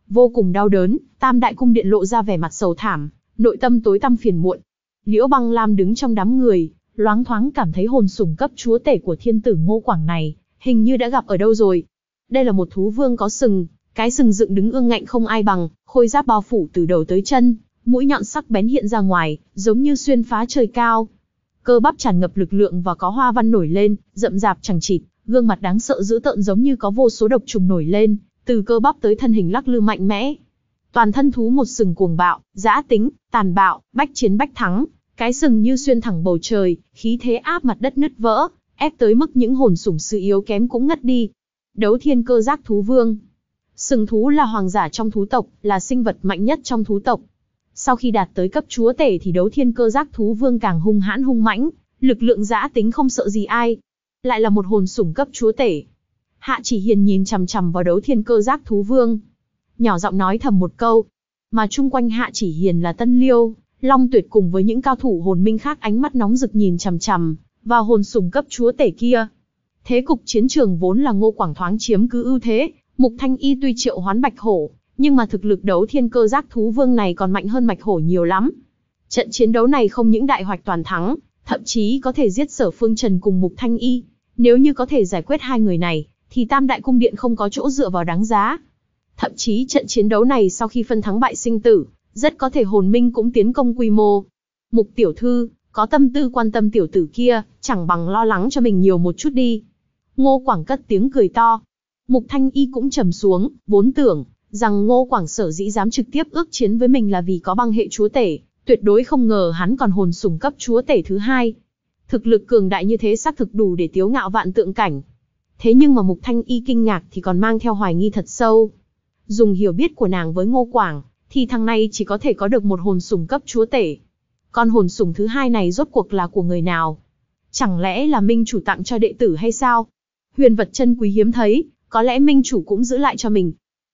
Vô cùng đau đớn, Tam Đại Cung Điện lộ ra vẻ mặt sầu thảm, nội tâm tối tăm phiền muộn. Liễu Băng Lam đứng trong đám người, loáng thoáng cảm thấy hồn sủng cấp chúa tể của thiên tử Ngô Quảng này, hình như đã gặp ở đâu rồi. Đây là một thú vương có sừng, cái sừng dựng đứng ương ngạnh không ai bằng, khôi giáp bao phủ từ đầu tới chân, mũi nhọn sắc bén hiện ra ngoài, giống như xuyên phá trời cao, cơ bắp tràn ngập lực lượng và có hoa văn nổi lên, rậm rạp chẳng chịt, gương mặt đáng sợ dữ tợn giống như có vô số độc trùng nổi lên, từ cơ bắp tới thân hình lắc lư mạnh mẽ. Toàn thân thú một sừng cuồng bạo, dã tính, tàn bạo, bách chiến bách thắng, cái sừng như xuyên thẳng bầu trời, khí thế áp mặt đất nứt vỡ, ép tới mức những hồn sủng sư yếu kém cũng ngất đi. Đấu thiên cơ giác thú vương. Sừng thú là hoàng giả trong thú tộc, là sinh vật mạnh nhất trong thú tộc, sau khi đạt tới cấp chúa tể thì đấu thiên cơ giác thú vương càng hung hãn hung mãnh, lực lượng giã tính không sợ gì ai. Lại là một hồn sủng cấp chúa tể. Hạ chỉ hiền nhìn chằm chằm vào đấu thiên cơ giác thú vương. Nhỏ giọng nói thầm một câu. Mà chung quanh hạ chỉ hiền là tân liêu, long tuyệt cùng với những cao thủ hồn minh khác ánh mắt nóng rực nhìn chằm chằm, vào hồn sủng cấp chúa tể kia. Thế cục chiến trường vốn là ngô quảng thoáng chiếm cứ ưu thế, mục thanh y tuy triệu hoán bạch hổ, nhưng mà thực lực đấu thiên cơ giác thú vương này còn mạnh hơn mạch hổ nhiều lắm. Trận chiến đấu này không những đại hoạch toàn thắng, thậm chí có thể giết sở phương trần cùng mục thanh y. Nếu như có thể giải quyết hai người này, thì tam đại cung điện không có chỗ dựa vào đáng giá. Thậm chí trận chiến đấu này sau khi phân thắng bại sinh tử, rất có thể hồn minh cũng tiến công quy mô. Mục tiểu thư, có tâm tư quan tâm tiểu tử kia, chẳng bằng lo lắng cho mình nhiều một chút đi. Ngô Quảng cất tiếng cười to. Mục Thanh Y cũng trầm xuống, vốn tưởng, rằng Ngô Quảng sở dĩ dám trực tiếp ước chiến với mình là vì có băng hệ chúa tể, tuyệt đối không ngờ hắn còn hồn sủng cấp chúa tể thứ hai. Thực lực cường đại như thế xác thực đủ để tiếu ngạo vạn tượng cảnh. Thế nhưng mà Mục Thanh Y kinh ngạc thì còn mang theo hoài nghi thật sâu. Dùng hiểu biết của nàng với Ngô Quảng, thì thằng này chỉ có thể có được một hồn sủng cấp chúa tể. Con hồn sủng thứ hai này rốt cuộc là của người nào? Chẳng lẽ là minh chủ tặng cho đệ tử hay sao? Huyền vật chân quý hiếm thấy, có lẽ minh chủ cũng giữ lại cho mình,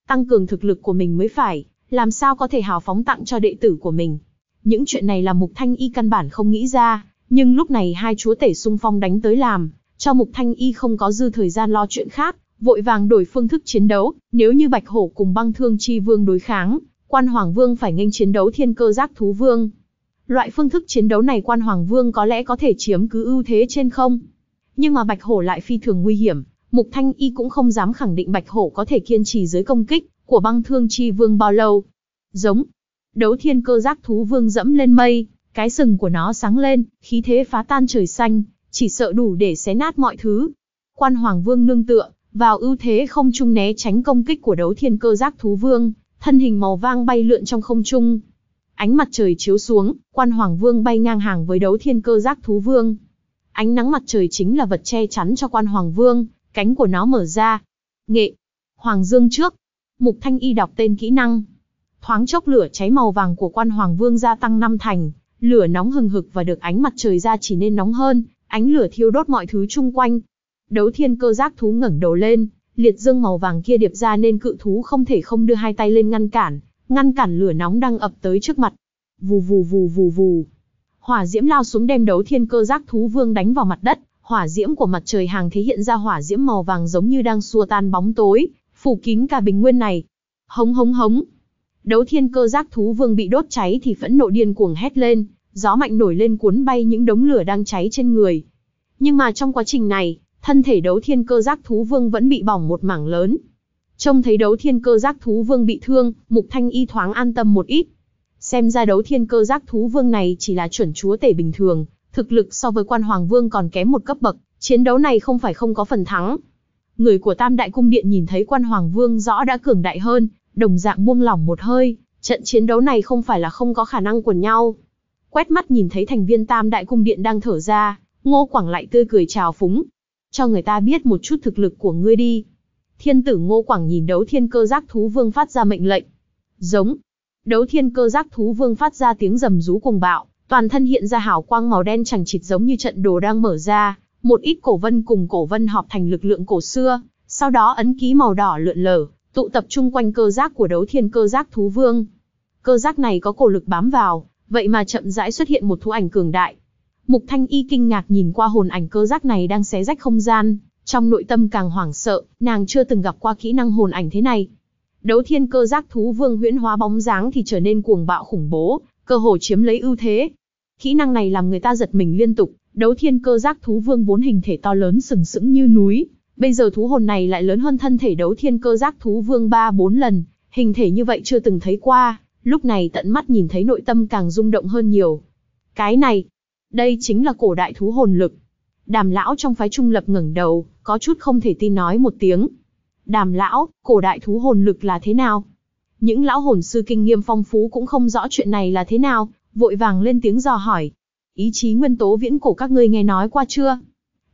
tăng cường thực lực của mình mới phải, làm sao có thể hào phóng tặng cho đệ tử của mình. Những chuyện này là Mục Thanh Y căn bản không nghĩ ra, nhưng lúc này hai chúa tể xung phong đánh tới làm, cho Mục Thanh Y không có dư thời gian lo chuyện khác, vội vàng đổi phương thức chiến đấu, nếu như Bạch Hổ cùng băng thương chi vương đối kháng, quan Hoàng Vương phải nghênh chiến đấu thiên cơ giác thú vương. Loại phương thức chiến đấu này quan Hoàng Vương có lẽ có thể chiếm cứ ưu thế trên không. Nhưng mà Bạch Hổ lại phi thường nguy hiểm, Mục Thanh Y cũng không dám khẳng định Bạch Hổ có thể kiên trì dưới công kích của băng thương chi vương bao lâu. Giống, đấu thiên cơ giác thú vương dẫm lên mây, cái sừng của nó sáng lên, khí thế phá tan trời xanh, chỉ sợ đủ để xé nát mọi thứ. Quan Hoàng Vương nương tựa, vào ưu thế không trung né tránh công kích của đấu thiên cơ giác thú vương, thân hình màu vang bay lượn trong không trung. Ánh mặt trời chiếu xuống, quan Hoàng Vương bay ngang hàng với đấu thiên cơ giác thú vương. Ánh nắng mặt trời chính là vật che chắn cho quan Hoàng Vương, Cánh của nó mở ra. Nghệ. Hoàng Dương trước. Mục Thanh Y đọc tên kỹ năng. Thoáng chốc lửa cháy màu vàng của quan Hoàng Vương gia tăng năm thành. Lửa nóng hừng hực và được ánh mặt trời ra chỉ nên nóng hơn. Ánh lửa thiêu đốt mọi thứ chung quanh. Đấu thiên cơ giác thú ngẩng đầu lên. Liệt dương màu vàng kia điệp ra nên cự thú không thể không đưa hai tay lên ngăn cản. Ngăn cản lửa nóng đang ập tới trước mặt. Vù vù vù vù vù. Hỏa diễm lao xuống đem đấu thiên cơ giác thú vương đánh vào mặt đất, hỏa diễm của mặt trời hàng thế hiện ra hỏa diễm màu vàng giống như đang xua tan bóng tối, phủ kín cả bình nguyên này. Hống hống hống. Đấu thiên cơ giác thú vương bị đốt cháy thì phẫn nộ điên cuồng hét lên, gió mạnh nổi lên cuốn bay những đống lửa đang cháy trên người. Nhưng mà trong quá trình này, thân thể đấu thiên cơ giác thú vương vẫn bị bỏng một mảng lớn. Trông thấy đấu thiên cơ giác thú vương bị thương, mục thanh y thoáng an tâm một ít. Xem ra đấu thiên cơ giác thú vương này chỉ là chuẩn chúa tể bình thường, thực lực so với quan hoàng vương còn kém một cấp bậc, chiến đấu này không phải không có phần thắng. Người của Tam Đại Cung Điện nhìn thấy quan hoàng vương rõ đã cường đại hơn, đồng dạng buông lỏng một hơi, trận chiến đấu này không phải là không có khả năng quần nhau. Quét mắt nhìn thấy thành viên Tam Đại Cung Điện đang thở ra, Ngô Quảng lại tươi cười chào phúng. Cho người ta biết một chút thực lực của ngươi đi. Thiên tử Ngô Quảng nhìn đấu thiên cơ giác thú vương phát ra mệnh lệnh. Giống. Đấu thiên cơ giác thú vương phát ra tiếng rầm rú cùng bạo, Toàn thân hiện ra hào quang màu đen chẳng chịt giống như trận đồ đang mở ra, một ít cổ vân cùng cổ vân họp thành lực lượng cổ xưa, sau đó ấn ký màu đỏ lượn lờ, tụ tập chung quanh cơ giác của đấu thiên cơ giác thú vương. Cơ giác này có cổ lực bám vào, vậy mà chậm rãi xuất hiện một thú ảnh cường đại. Mục Thanh Y kinh ngạc nhìn qua hồn ảnh cơ giác này đang xé rách không gian, trong nội tâm càng hoảng sợ, nàng chưa từng gặp qua kỹ năng hồn ảnh thế này. Đấu thiên cơ giác thú vương huyễn hóa bóng dáng thì trở nên cuồng bạo khủng bố, cơ hồ chiếm lấy ưu thế. Kỹ năng này làm người ta giật mình liên tục, đấu thiên cơ giác thú vương vốn hình thể to lớn sừng sững như núi, bây giờ thú hồn này lại lớn hơn thân thể đấu thiên cơ giác thú vương 3-4 lần, hình thể như vậy chưa từng thấy qua, lúc này tận mắt nhìn thấy nội tâm càng rung động hơn nhiều. Cái này, đây chính là cổ đại thú hồn lực. Đàm lão trong phái trung lập ngẩng đầu, có chút không thể tin nói một tiếng. Đàm lão, cổ đại thú hồn lực là thế nào? Những lão hồn sư kinh nghiệm phong phú cũng không rõ chuyện này là thế nào, vội vàng lên tiếng dò hỏi. Ý chí nguyên tố viễn cổ các ngươi nghe nói qua chưa?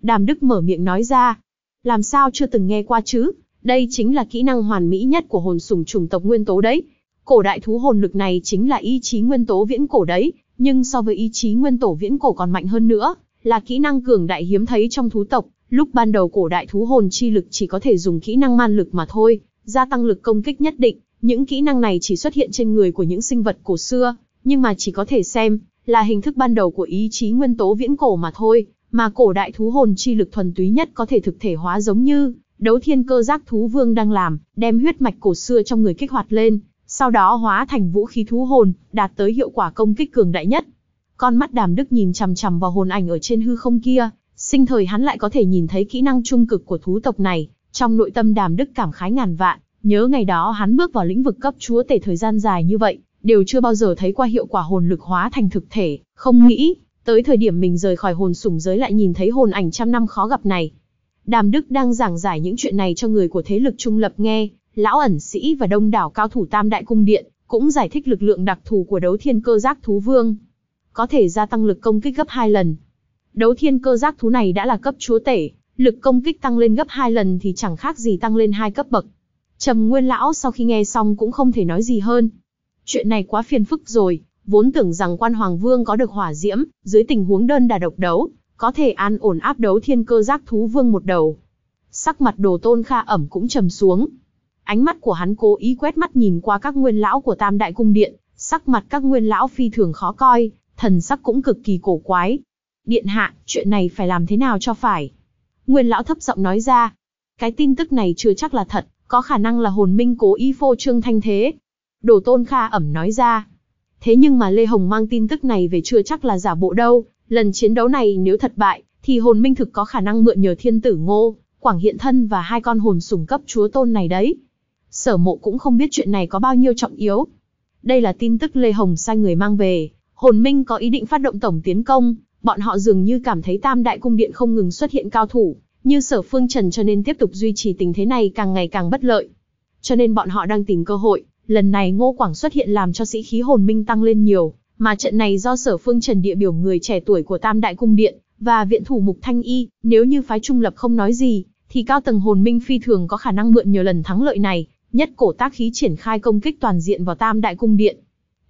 Đàm Đức mở miệng nói ra. Làm sao chưa từng nghe qua chứ? Đây chính là kỹ năng hoàn mỹ nhất của hồn sủng chủng tộc nguyên tố đấy. Cổ đại thú hồn lực này chính là ý chí nguyên tố viễn cổ đấy, nhưng so với ý chí nguyên tố viễn cổ còn mạnh hơn nữa, là kỹ năng cường đại hiếm thấy trong thú tộc. Lúc ban đầu cổ đại thú hồn chi lực chỉ có thể dùng kỹ năng man lực mà thôi, gia tăng lực công kích nhất định, những kỹ năng này chỉ xuất hiện trên người của những sinh vật cổ xưa, nhưng mà chỉ có thể xem là hình thức ban đầu của ý chí nguyên tố viễn cổ mà thôi, mà cổ đại thú hồn chi lực thuần túy nhất có thể thực thể hóa giống như đấu thiên cơ giác thú vương đang làm, đem huyết mạch cổ xưa trong người kích hoạt lên, sau đó hóa thành vũ khí thú hồn, đạt tới hiệu quả công kích cường đại nhất. Con mắt đàm đức nhìn chằm chằm vào hồn ảnh ở trên hư không kia, sinh thời hắn lại có thể nhìn thấy kỹ năng trung cực của thú tộc này, trong nội tâm đàm đức cảm khái ngàn vạn, Nhớ ngày đó hắn bước vào lĩnh vực cấp chúa tể thời gian dài như vậy, đều chưa bao giờ thấy qua hiệu quả hồn lực hóa thành thực thể, không nghĩ, tới thời điểm mình rời khỏi hồn sủng giới lại nhìn thấy hồn ảnh trăm năm khó gặp này. Đàm Đức đang giảng giải những chuyện này cho người của thế lực trung lập nghe, lão ẩn sĩ và đông đảo cao thủ tam đại cung điện, cũng giải thích lực lượng đặc thù của đấu thiên cơ giác thú vương. Có thể gia tăng lực công kích gấp 2 lần. Đấu thiên cơ giác thú này đã là cấp chúa tể, lực công kích tăng lên gấp 2 lần thì chẳng khác gì tăng lên hai cấp bậc. Trầm Nguyên Lão sau khi nghe xong cũng không thể nói gì hơn. Chuyện này quá phiền phức rồi, vốn tưởng rằng quan Hoàng Vương có được hỏa diễm, dưới tình huống đơn đà độc đấu, có thể an ổn áp đấu thiên cơ giác thú vương một đầu. Sắc mặt đồ tôn kha ẩm cũng trầm xuống. Ánh mắt của hắn cố ý quét mắt nhìn qua các nguyên lão của tam đại cung điện, sắc mặt các nguyên lão phi thường khó coi, thần sắc cũng cực kỳ cổ quái. Điện hạ, chuyện này phải làm thế nào cho phải? Nguyên lão thấp giọng nói ra. Cái tin tức này chưa chắc là thật, có khả năng là hồn minh cố ý phô trương thanh thế. Đồ tôn kha ẩm nói ra. Thế nhưng mà Lê Hồng mang tin tức này về chưa chắc là giả bộ đâu. Lần chiến đấu này nếu thất bại, thì hồn minh thực có khả năng mượn nhờ thiên tử ngô, quảng hiện thân và hai con hồn sủng cấp chúa tôn này đấy. Sở mộ cũng không biết chuyện này có bao nhiêu trọng yếu. Đây là tin tức Lê Hồng sai người mang về, hồn minh có ý định phát động tổng tiến công, bọn họ dường như cảm thấy tam đại cung điện không ngừng xuất hiện cao thủ, như sở phương Trần cho nên tiếp tục duy trì tình thế này càng ngày càng bất lợi. Cho nên bọn họ đang tìm cơ hội, lần này Ngô Quảng xuất hiện làm cho sĩ khí hồn minh tăng lên nhiều, mà trận này do sở phương Trần địa biểu người trẻ tuổi của Tam Đại Cung Điện, và viện thủ Mục Thanh Y, nếu như phái trung lập không nói gì, thì cao tầng hồn minh phi thường có khả năng mượn nhờ lần thắng lợi này, nhất cổ tác khí triển khai công kích toàn diện vào Tam Đại Cung Điện.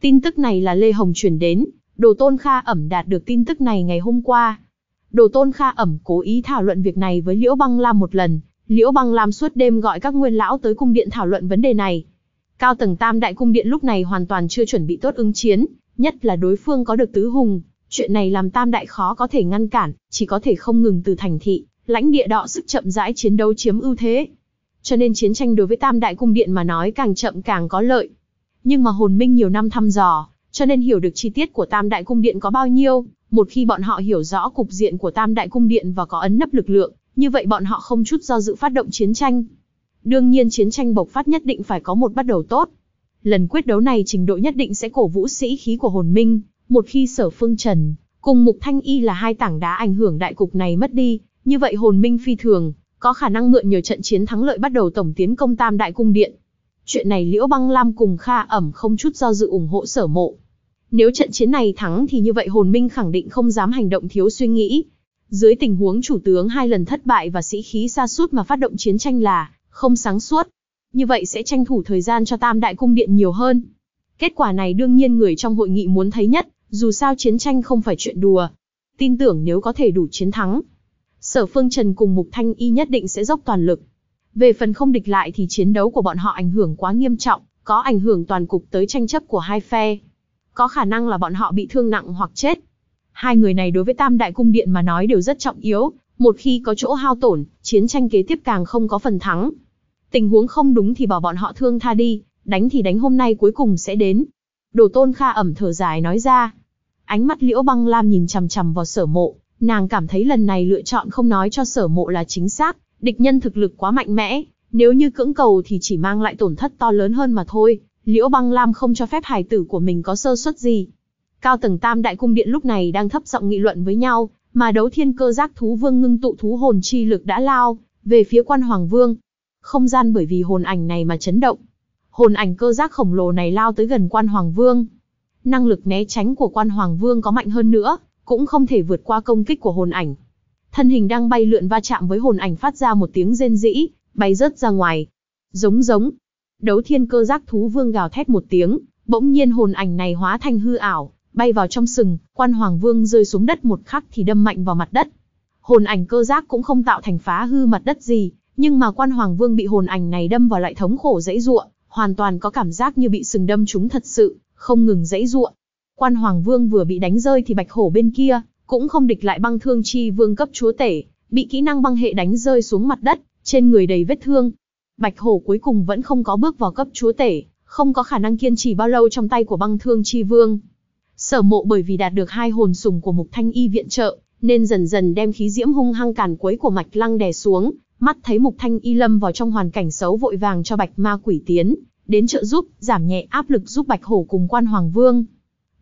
Tin tức này là Lê Hồng chuyển đến, Đồ Tôn Kha ẩm đạt được tin tức này ngày hôm qua, Đồ Tôn Kha ẩm cố ý thảo luận việc này với Liễu Băng Lam một lần, Liễu Băng Lam suốt đêm gọi các nguyên lão tới cung điện thảo luận vấn đề này. Cao tầng Tam Đại cung điện lúc này hoàn toàn chưa chuẩn bị tốt ứng chiến, nhất là đối phương có được tứ hùng, chuyện này làm Tam Đại khó có thể ngăn cản, chỉ có thể không ngừng từ thành thị, lãnh địa đọ sức chậm rãi chiến đấu chiếm ưu thế. Cho nên chiến tranh đối với Tam Đại cung điện mà nói càng chậm càng có lợi. Nhưng mà Hồn Minh nhiều năm thăm dò, cho nên hiểu được chi tiết của Tam Đại cung điện có bao nhiêu, một khi bọn họ hiểu rõ cục diện của Tam Đại Cung Điện và có ấn nấp lực lượng, như vậy bọn họ không chút do dự phát động chiến tranh. Đương nhiên chiến tranh bộc phát nhất định phải có một bắt đầu tốt. Lần quyết đấu này trình độ nhất định sẽ cổ vũ sĩ khí của hồn minh, một khi sở phương trần, cùng mục thanh y là hai tảng đá ảnh hưởng đại cục này mất đi, như vậy hồn minh phi thường, có khả năng mượn nhờ trận chiến thắng lợi bắt đầu tổng tiến công tam đại cung điện. Chuyện này Liễu Băng Lam cùng Kha ẩm không chút do dự ủng hộ sở mộ. Nếu trận chiến này thắng thì như vậy hồn minh khẳng định không dám hành động thiếu suy nghĩ. Dưới tình huống chủ tướng hai lần thất bại và sĩ khí xa sút mà phát động chiến tranh là không sáng suốt. Như vậy sẽ tranh thủ thời gian cho tam đại cung điện nhiều hơn. Kết quả này đương nhiên người trong hội nghị muốn thấy nhất, dù sao chiến tranh không phải chuyện đùa. Tin tưởng nếu có thể đủ chiến thắng, Sở Phương Trần cùng Mục Thanh Y nhất định sẽ dốc toàn lực. Về phần không địch lại thì chiến đấu của bọn họ ảnh hưởng quá nghiêm trọng, có ảnh hưởng toàn cục tới tranh chấp của hai phe có khả năng là bọn họ bị thương nặng hoặc chết. Hai người này đối với Tam Đại Cung Điện mà nói đều rất trọng yếu, một khi có chỗ hao tổn, chiến tranh kế tiếp càng không có phần thắng. Tình huống không đúng thì bỏ bọn họ thương tha đi, đánh thì đánh hôm nay cuối cùng sẽ đến. Đồ Tôn Kha ẩm thở dài nói ra. Ánh mắt Liễu Băng Lam nhìn chằm chằm vào sở mộ, nàng cảm thấy lần này lựa chọn không nói cho sở mộ là chính xác, địch nhân thực lực quá mạnh mẽ, nếu như cưỡng cầu thì chỉ mang lại tổn thất to lớn hơn mà thôi, Liễu Băng Lam không cho phép hài tử của mình có sơ suất gì. Cao tầng Tam Đại cung điện lúc này đang thấp giọng nghị luận với nhau, mà đấu thiên cơ giác thú vương ngưng tụ thú hồn chi lực đã lao về phía quan hoàng vương. Không gian bởi vì hồn ảnh này mà chấn động. Hồn ảnh cơ giác khổng lồ này lao tới gần quan hoàng vương. Năng lực né tránh của quan hoàng vương có mạnh hơn nữa, cũng không thể vượt qua công kích của hồn ảnh. Thân hình đang bay lượn va chạm với hồn ảnh phát ra một tiếng rên rỉ, bay rớt ra ngoài. Giống giống, Đấu thiên cơ giác thú vương gào thét một tiếng, bỗng nhiên hồn ảnh này hóa thành hư ảo, bay vào trong sừng, quan hoàng vương rơi xuống đất một khắc thì đâm mạnh vào mặt đất. Hồn ảnh cơ giác cũng không tạo thành phá hư mặt đất gì, nhưng mà quan hoàng vương bị hồn ảnh này đâm vào lại thống khổ dãy ruộng, hoàn toàn có cảm giác như bị sừng đâm trúng thật sự, không ngừng dãy ruộng. Quan hoàng vương vừa bị đánh rơi thì bạch hổ bên kia, cũng không địch lại băng thương chi vương cấp chúa tể, bị kỹ năng băng hệ đánh rơi xuống mặt đất, trên người đầy vết thương, Bạch Hổ cuối cùng vẫn không có bước vào cấp chúa tể, không có khả năng kiên trì bao lâu trong tay của băng thương chi vương. Sở mộ bởi vì đạt được hai hồn sùng của Mục Thanh Y viện trợ, nên dần dần đem khí diễm hung hăng càn quấy của Mạch Lăng đè xuống, mắt thấy Mục Thanh Y lâm vào trong hoàn cảnh xấu vội vàng cho Bạch Ma Quỷ tiến, đến trợ giúp, giảm nhẹ áp lực giúp Bạch Hổ cùng Quan Hoàng Vương.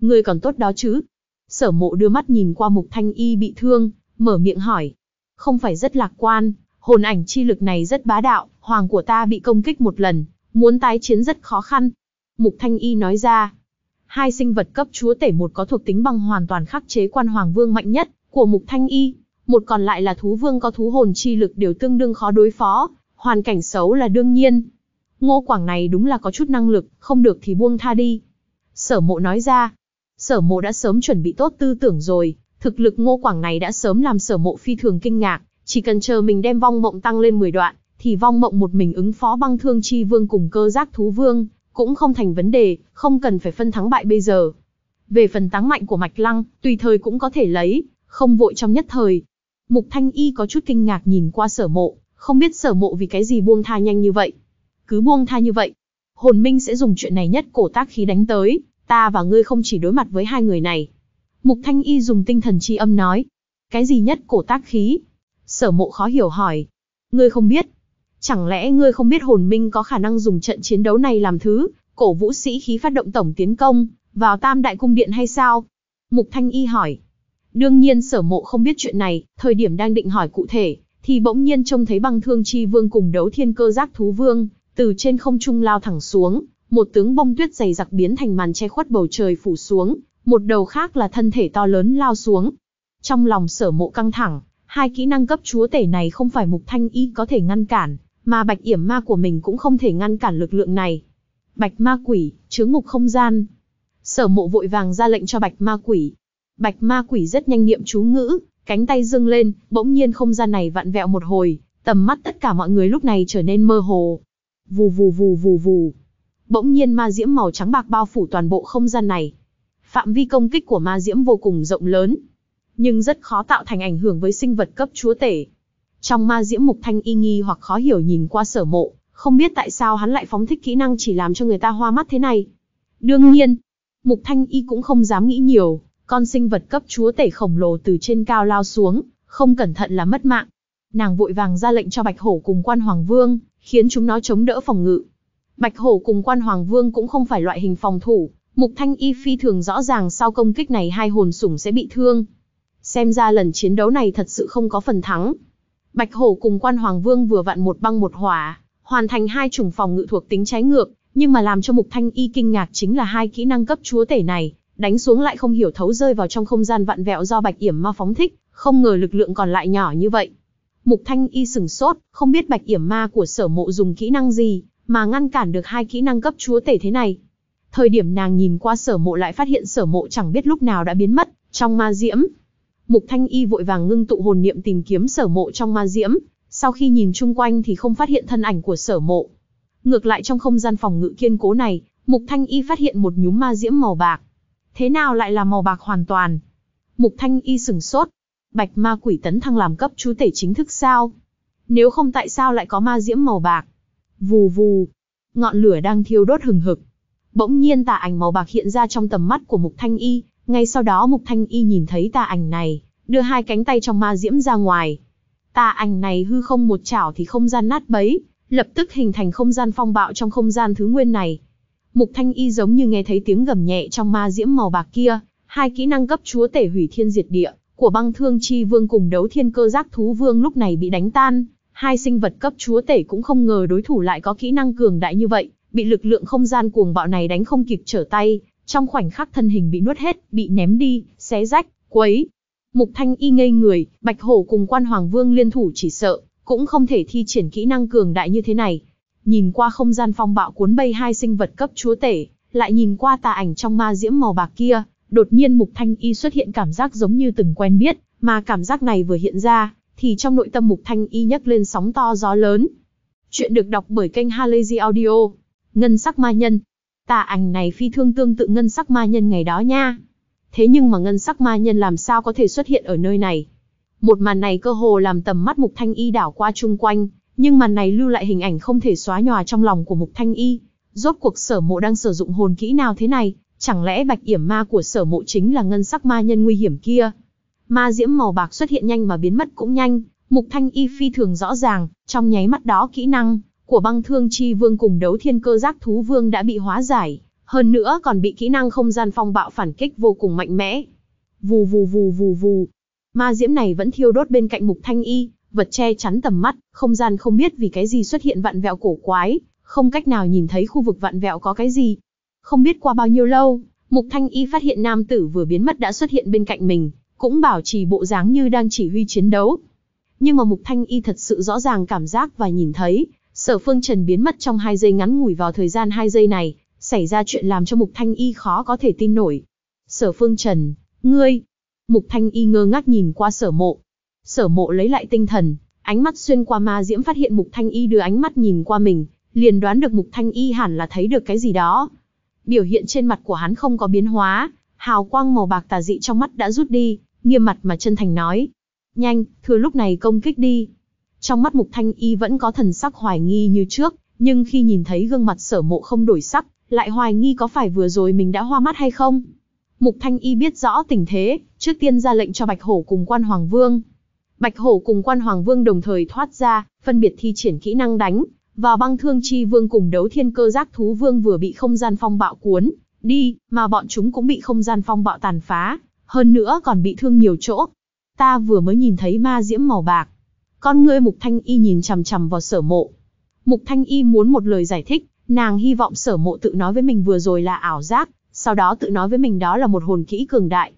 người còn tốt đó chứ? Sở mộ đưa mắt nhìn qua Mục Thanh Y bị thương, mở miệng hỏi. Không phải rất lạc quan, hồn ảnh chi lực này rất bá đạo, hoàng của ta bị công kích một lần, muốn tái chiến rất khó khăn. Mục Thanh Y nói ra, hai sinh vật cấp chúa tể một có thuộc tính băng hoàn toàn khắc chế quan hoàng vương mạnh nhất của Mục Thanh Y, một còn lại là thú vương có thú hồn chi lực đều tương đương khó đối phó, hoàn cảnh xấu là đương nhiên. Ngô Quảng này đúng là có chút năng lực, không được thì buông tha đi. Sở mộ nói ra, sở mộ đã sớm chuẩn bị tốt tư tưởng rồi, thực lực ngô quảng này đã sớm làm sở mộ phi thường kinh ngạc. Chỉ cần chờ mình đem vong mộng tăng lên 10 đoạn, thì vong mộng một mình ứng phó băng thương chi vương cùng cơ giác thú vương, cũng không thành vấn đề, không cần phải phân thắng bại bây giờ. Về phần táng mạnh của Mạch Lăng, tùy thời cũng có thể lấy, không vội trong nhất thời. Mục Thanh Y có chút kinh ngạc nhìn qua sở mộ, không biết sở mộ vì cái gì buông tha nhanh như vậy. Cứ buông tha như vậy, hồn minh sẽ dùng chuyện này nhất cổ tác khí đánh tới, ta và ngươi không chỉ đối mặt với hai người này. Mục Thanh Y dùng tinh thần chi âm nói, cái gì nhất cổ tác khí, Sở mộ khó hiểu hỏi. Ngươi không biết. Chẳng lẽ ngươi không biết hồn minh có khả năng dùng trận chiến đấu này làm thứ, cổ vũ sĩ khí phát động tổng tiến công, vào tam đại cung điện hay sao? Mục Thanh Y hỏi. Đương nhiên sở mộ không biết chuyện này, thời điểm đang định hỏi cụ thể, thì bỗng nhiên trông thấy băng thương chi vương cùng đấu thiên cơ giác thú vương, từ trên không trung lao thẳng xuống, một tướng bông tuyết dày giặc biến thành màn che khuất bầu trời phủ xuống, một đầu khác là thân thể to lớn lao xuống. Trong lòng sở mộ căng thẳng, hai kỹ năng cấp chúa tể này không phải Mục Thanh Y có thể ngăn cản, mà bạch yểm ma của mình cũng không thể ngăn cản lực lượng này. Bạch ma quỷ, chướng ngục không gian. Sở mộ vội vàng ra lệnh cho bạch ma quỷ. Bạch ma quỷ rất nhanh niệm chú ngữ, cánh tay dương lên, bỗng nhiên không gian này vặn vẹo một hồi, tầm mắt tất cả mọi người lúc này trở nên mơ hồ. Vù vù vù vù vù. Bỗng nhiên ma diễm màu trắng bạc bao phủ toàn bộ không gian này. Phạm vi công kích của ma diễm vô cùng rộng lớn, nhưng rất khó tạo thành ảnh hưởng với sinh vật cấp chúa tể. Trong ma diễm mục thanh y nghi hoặc khó hiểu nhìn qua sở mộ, không biết tại sao hắn lại phóng thích kỹ năng chỉ làm cho người ta hoa mắt thế này. Đương nhiên, mục thanh y cũng không dám nghĩ nhiều, con sinh vật cấp chúa tể khổng lồ từ trên cao lao xuống, không cẩn thận là mất mạng. Nàng vội vàng ra lệnh cho Bạch Hổ cùng quan Hoàng Vương, khiến chúng nó chống đỡ phòng ngự. Bạch Hổ cùng quan Hoàng Vương cũng không phải loại hình phòng thủ, Mục Thanh Y phi thường rõ ràng sau công kích này hai hồn sủng sẽ bị thương, xem ra lần chiến đấu này thật sự không có phần thắng. Bạch Hổ cùng Quan Hoàng Vương vừa vặn một băng một hỏa, hoàn thành hai chủng phòng ngự thuộc tính trái ngược, nhưng mà làm cho Mục Thanh Y kinh ngạc chính là hai kỹ năng cấp chúa tể này, đánh xuống lại không hiểu thấu rơi vào trong không gian vặn vẹo do Bạch Yểm Ma phóng thích, không ngờ lực lượng còn lại nhỏ như vậy. Mục Thanh Y sửng sốt, không biết Bạch Yểm Ma của Sở Mộ dùng kỹ năng gì, mà ngăn cản được hai kỹ năng cấp chúa tể thế này. Thời điểm nàng nhìn qua Sở Mộ lại phát hiện Sở Mộ chẳng biết lúc nào đã biến mất, trong ma diễm, Mục Thanh Y vội vàng ngưng tụ hồn niệm tìm kiếm sở mộ trong ma diễm, sau khi nhìn chung quanh thì không phát hiện thân ảnh của sở mộ. Ngược lại trong không gian phòng ngự kiên cố này, Mục Thanh Y phát hiện một nhúm ma diễm màu bạc. Thế nào lại là màu bạc hoàn toàn? Mục Thanh Y sửng sốt. Bạch ma quỷ tấn thăng làm cấp chú tể chính thức sao? Nếu không tại sao lại có ma diễm màu bạc? Vù vù. Ngọn lửa đang thiêu đốt hừng hực. Bỗng nhiên tà ảnh màu bạc hiện ra trong tầm mắt của Mục Thanh Y, ngay sau đó Mục Thanh Y nhìn thấy tà ảnh này, đưa hai cánh tay trong ma diễm ra ngoài. Tà ảnh này hư không một chảo thì không gian nát bấy, lập tức hình thành không gian phong bạo trong không gian thứ nguyên này. Mục Thanh Y giống như nghe thấy tiếng gầm nhẹ trong ma diễm màu bạc kia, hai kỹ năng cấp chúa tể hủy thiên diệt địa của băng thương chi vương cùng đấu thiên cơ giác thú vương lúc này bị đánh tan. Hai sinh vật cấp chúa tể cũng không ngờ đối thủ lại có kỹ năng cường đại như vậy, bị lực lượng không gian cuồng bạo này đánh không kịp trở tay, trong khoảnh khắc thân hình bị nuốt hết, bị ném đi, xé rách, quấy. Mục Thanh Y ngây người, Bạch Hổ cùng Quan Hoàng Vương liên thủ chỉ sợ, cũng không thể thi triển kỹ năng cường đại như thế này. Nhìn qua không gian phong bạo cuốn bay hai sinh vật cấp chúa tể, lại nhìn qua tà ảnh trong ma diễm màu bạc kia, đột nhiên Mục Thanh Y xuất hiện cảm giác giống như từng quen biết, mà cảm giác này vừa hiện ra, thì trong nội tâm Mục Thanh Y nhấc lên sóng to gió lớn. Chuyện được đọc bởi kênh Halazy Audio. Ngân sắc ma nhân, Tà ảnh này phi thương tương tự ngân sắc ma nhân ngày đó nha. Thế nhưng mà ngân sắc ma nhân làm sao có thể xuất hiện ở nơi này? Một màn này cơ hồ làm tầm mắt Mục Thanh Y đảo qua chung quanh, nhưng màn này lưu lại hình ảnh không thể xóa nhòa trong lòng của Mục Thanh Y. Rốt cuộc sở mộ đang sử dụng hồn kỹ nào thế này, chẳng lẽ bạch yểm ma của sở mộ chính là ngân sắc ma nhân nguy hiểm kia? Ma diễm màu bạc xuất hiện nhanh mà biến mất cũng nhanh, Mục Thanh Y phi thường rõ ràng, trong nháy mắt đó kỹ năng, của băng thương chi vương cùng đấu thiên cơ giác thú vương đã bị hóa giải, hơn nữa còn bị kỹ năng không gian phong bạo phản kích vô cùng mạnh mẽ. Vù vù vù vù vù. Ma diễm này vẫn thiêu đốt bên cạnh mục thanh y, vật che chắn tầm mắt, không gian không biết vì cái gì xuất hiện vạn vẹo cổ quái, không cách nào nhìn thấy khu vực vạn vẹo có cái gì. Không biết qua bao nhiêu lâu, mục thanh y phát hiện nam tử vừa biến mất đã xuất hiện bên cạnh mình, cũng bảo trì bộ dáng như đang chỉ huy chiến đấu. Nhưng mà mục thanh y thật sự rõ ràng cảm giác và nhìn thấy, Sở Phương Trần biến mất trong hai giây ngắn ngủi vào thời gian hai giây này, xảy ra chuyện làm cho Mục Thanh Y khó có thể tin nổi. Sở Phương Trần, ngươi! Mục Thanh Y ngơ ngác nhìn qua sở mộ. Sở mộ lấy lại tinh thần, ánh mắt xuyên qua ma diễm phát hiện Mục Thanh Y đưa ánh mắt nhìn qua mình, liền đoán được Mục Thanh Y hẳn là thấy được cái gì đó. Biểu hiện trên mặt của hắn không có biến hóa, hào quang màu bạc tà dị trong mắt đã rút đi, nghiêm mặt mà chân thành nói. Nhanh, thừa lúc này công kích đi. Trong mắt Mục Thanh Y vẫn có thần sắc hoài nghi như trước, nhưng khi nhìn thấy gương mặt sở mộ không đổi sắc, lại hoài nghi có phải vừa rồi mình đã hoa mắt hay không. Mục Thanh Y biết rõ tình thế, trước tiên ra lệnh cho Bạch Hổ cùng Quan Hoàng Vương. Bạch Hổ cùng Quan Hoàng Vương đồng thời thoát ra, phân biệt thi triển kỹ năng đánh, và băng thương chi vương cùng đấu thiên cơ giác thú vương vừa bị không gian phong bạo cuốn, đi, mà bọn chúng cũng bị không gian phong bạo tàn phá, hơn nữa còn bị thương nhiều chỗ. Ta vừa mới nhìn thấy ma diễm màu bạc, con ngươi Mục Thanh Y nhìn chằm chằm vào sở mộ. Mục Thanh Y muốn một lời giải thích, nàng hy vọng sở mộ tự nói với mình vừa rồi là ảo giác, sau đó tự nói với mình đó là một hồn kỹ cường đại.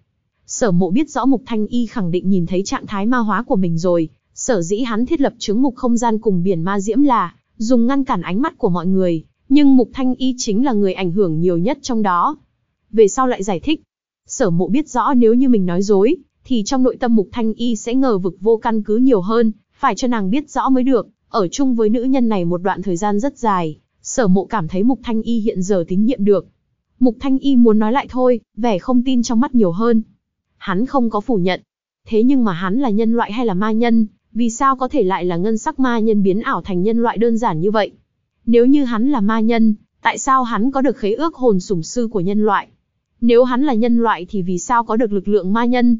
Sở mộ biết rõ Mục Thanh Y khẳng định nhìn thấy trạng thái ma hóa của mình rồi, sở dĩ hắn thiết lập chứng mục không gian cùng biển ma diễm là, dùng ngăn cản ánh mắt của mọi người, nhưng Mục Thanh Y chính là người ảnh hưởng nhiều nhất trong đó. Về sau lại giải thích, sở mộ biết rõ nếu như mình nói dối, thì trong nội tâm Mục Thanh Y sẽ ngờ vực vô căn cứ nhiều hơn, phải cho nàng biết rõ mới được. Ở chung với nữ nhân này một đoạn thời gian rất dài, sở mộ cảm thấy Mục Thanh Y hiện giờ tín nhiệm được. Mục Thanh Y muốn nói lại thôi, vẻ không tin trong mắt nhiều hơn. Hắn không có phủ nhận. Thế nhưng mà hắn là nhân loại hay là ma nhân, vì sao có thể lại là ngân sắc ma nhân biến ảo thành nhân loại đơn giản như vậy? Nếu như hắn là ma nhân, tại sao hắn có được khế ước hồn sủng sư của nhân loại? Nếu hắn là nhân loại thì vì sao có được lực lượng ma nhân?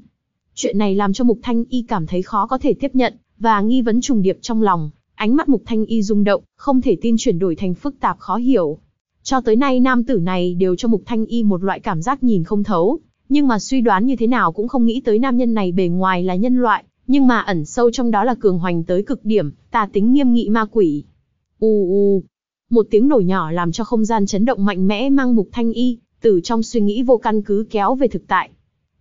Chuyện này làm cho Mục Thanh Y cảm thấy khó có thể tiếp nhận, và nghi vấn trùng điệp trong lòng, ánh mắt Mục Thanh Y rung động, không thể tin chuyển đổi thành phức tạp khó hiểu. Cho tới nay nam tử này đều cho Mục Thanh Y một loại cảm giác nhìn không thấu, nhưng mà suy đoán như thế nào cũng không nghĩ tới nam nhân này bề ngoài là nhân loại, nhưng mà ẩn sâu trong đó là cường hoành tới cực điểm, tà tính nghiêm nghị ma quỷ. U u, một tiếng nổ nhỏ làm cho không gian chấn động mạnh mẽ mang Mục Thanh Y từ trong suy nghĩ vô căn cứ kéo về thực tại.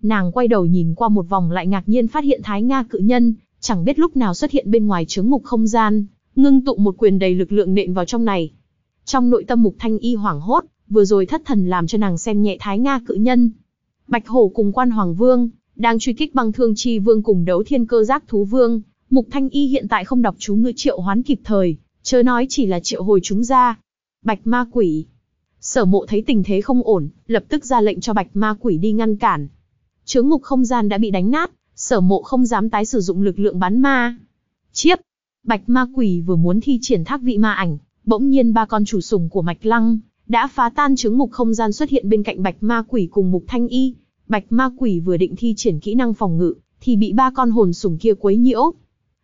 Nàng quay đầu nhìn qua một vòng lại ngạc nhiên phát hiện Thái Nga cự nhân chẳng biết lúc nào xuất hiện bên ngoài chướng ngục không gian, ngưng tụ một quyền đầy lực lượng nện vào trong này. Trong nội tâm Mục Thanh Y hoảng hốt, vừa rồi thất thần làm cho nàng xem nhẹ Thái Nga cự nhân. Bạch Hổ cùng Quan Hoàng Vương, đang truy kích băng thương chi vương cùng đấu thiên cơ giác thú vương, Mục Thanh Y hiện tại không đọc chú ngữ triệu hoán kịp thời, chớ nói chỉ là triệu hồi chúng ra. Bạch Ma Quỷ. Sở mộ thấy tình thế không ổn, lập tức ra lệnh cho Bạch Ma Quỷ đi ngăn cản. Chướng ngục không gian đã bị đánh nát, sở mộ không dám tái sử dụng lực lượng bắn ma. Chiếp! Bạch ma quỷ vừa muốn thi triển thác vị ma ảnh, bỗng nhiên ba con chủ sùng của mạch lăng, đã phá tan chứng mục không gian xuất hiện bên cạnh bạch ma quỷ cùng mục thanh y. Bạch ma quỷ vừa định thi triển kỹ năng phòng ngự, thì bị ba con hồn sùng kia quấy nhiễu.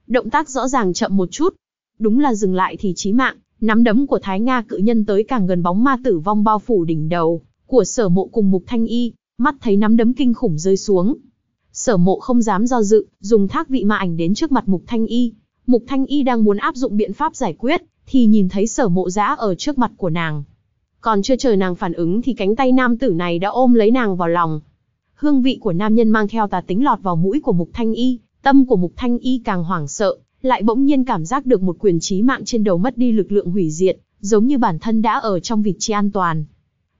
Động tác rõ ràng chậm một chút. Đúng là dừng lại thì chí mạng, nắm đấm của Thái Nga cự nhân tới càng gần bóng ma tử vong bao phủ đỉnh đầu, của sở mộ cùng mục thanh y, mắt thấy nắm đấm kinh khủng rơi xuống, Sở mộ không dám do dự, dùng thác vị ma ảnh đến trước mặt Mục Thanh Y. Mục Thanh Y đang muốn áp dụng biện pháp giải quyết, thì nhìn thấy sở mộ giã ở trước mặt của nàng. Còn chưa chờ nàng phản ứng thì cánh tay nam tử này đã ôm lấy nàng vào lòng. Hương vị của nam nhân mang theo tà tính lọt vào mũi của Mục Thanh Y, tâm của Mục Thanh Y càng hoảng sợ, lại bỗng nhiên cảm giác được một quyền trí mạng trên đầu mất đi lực lượng hủy diệt, giống như bản thân đã ở trong vị trí an toàn.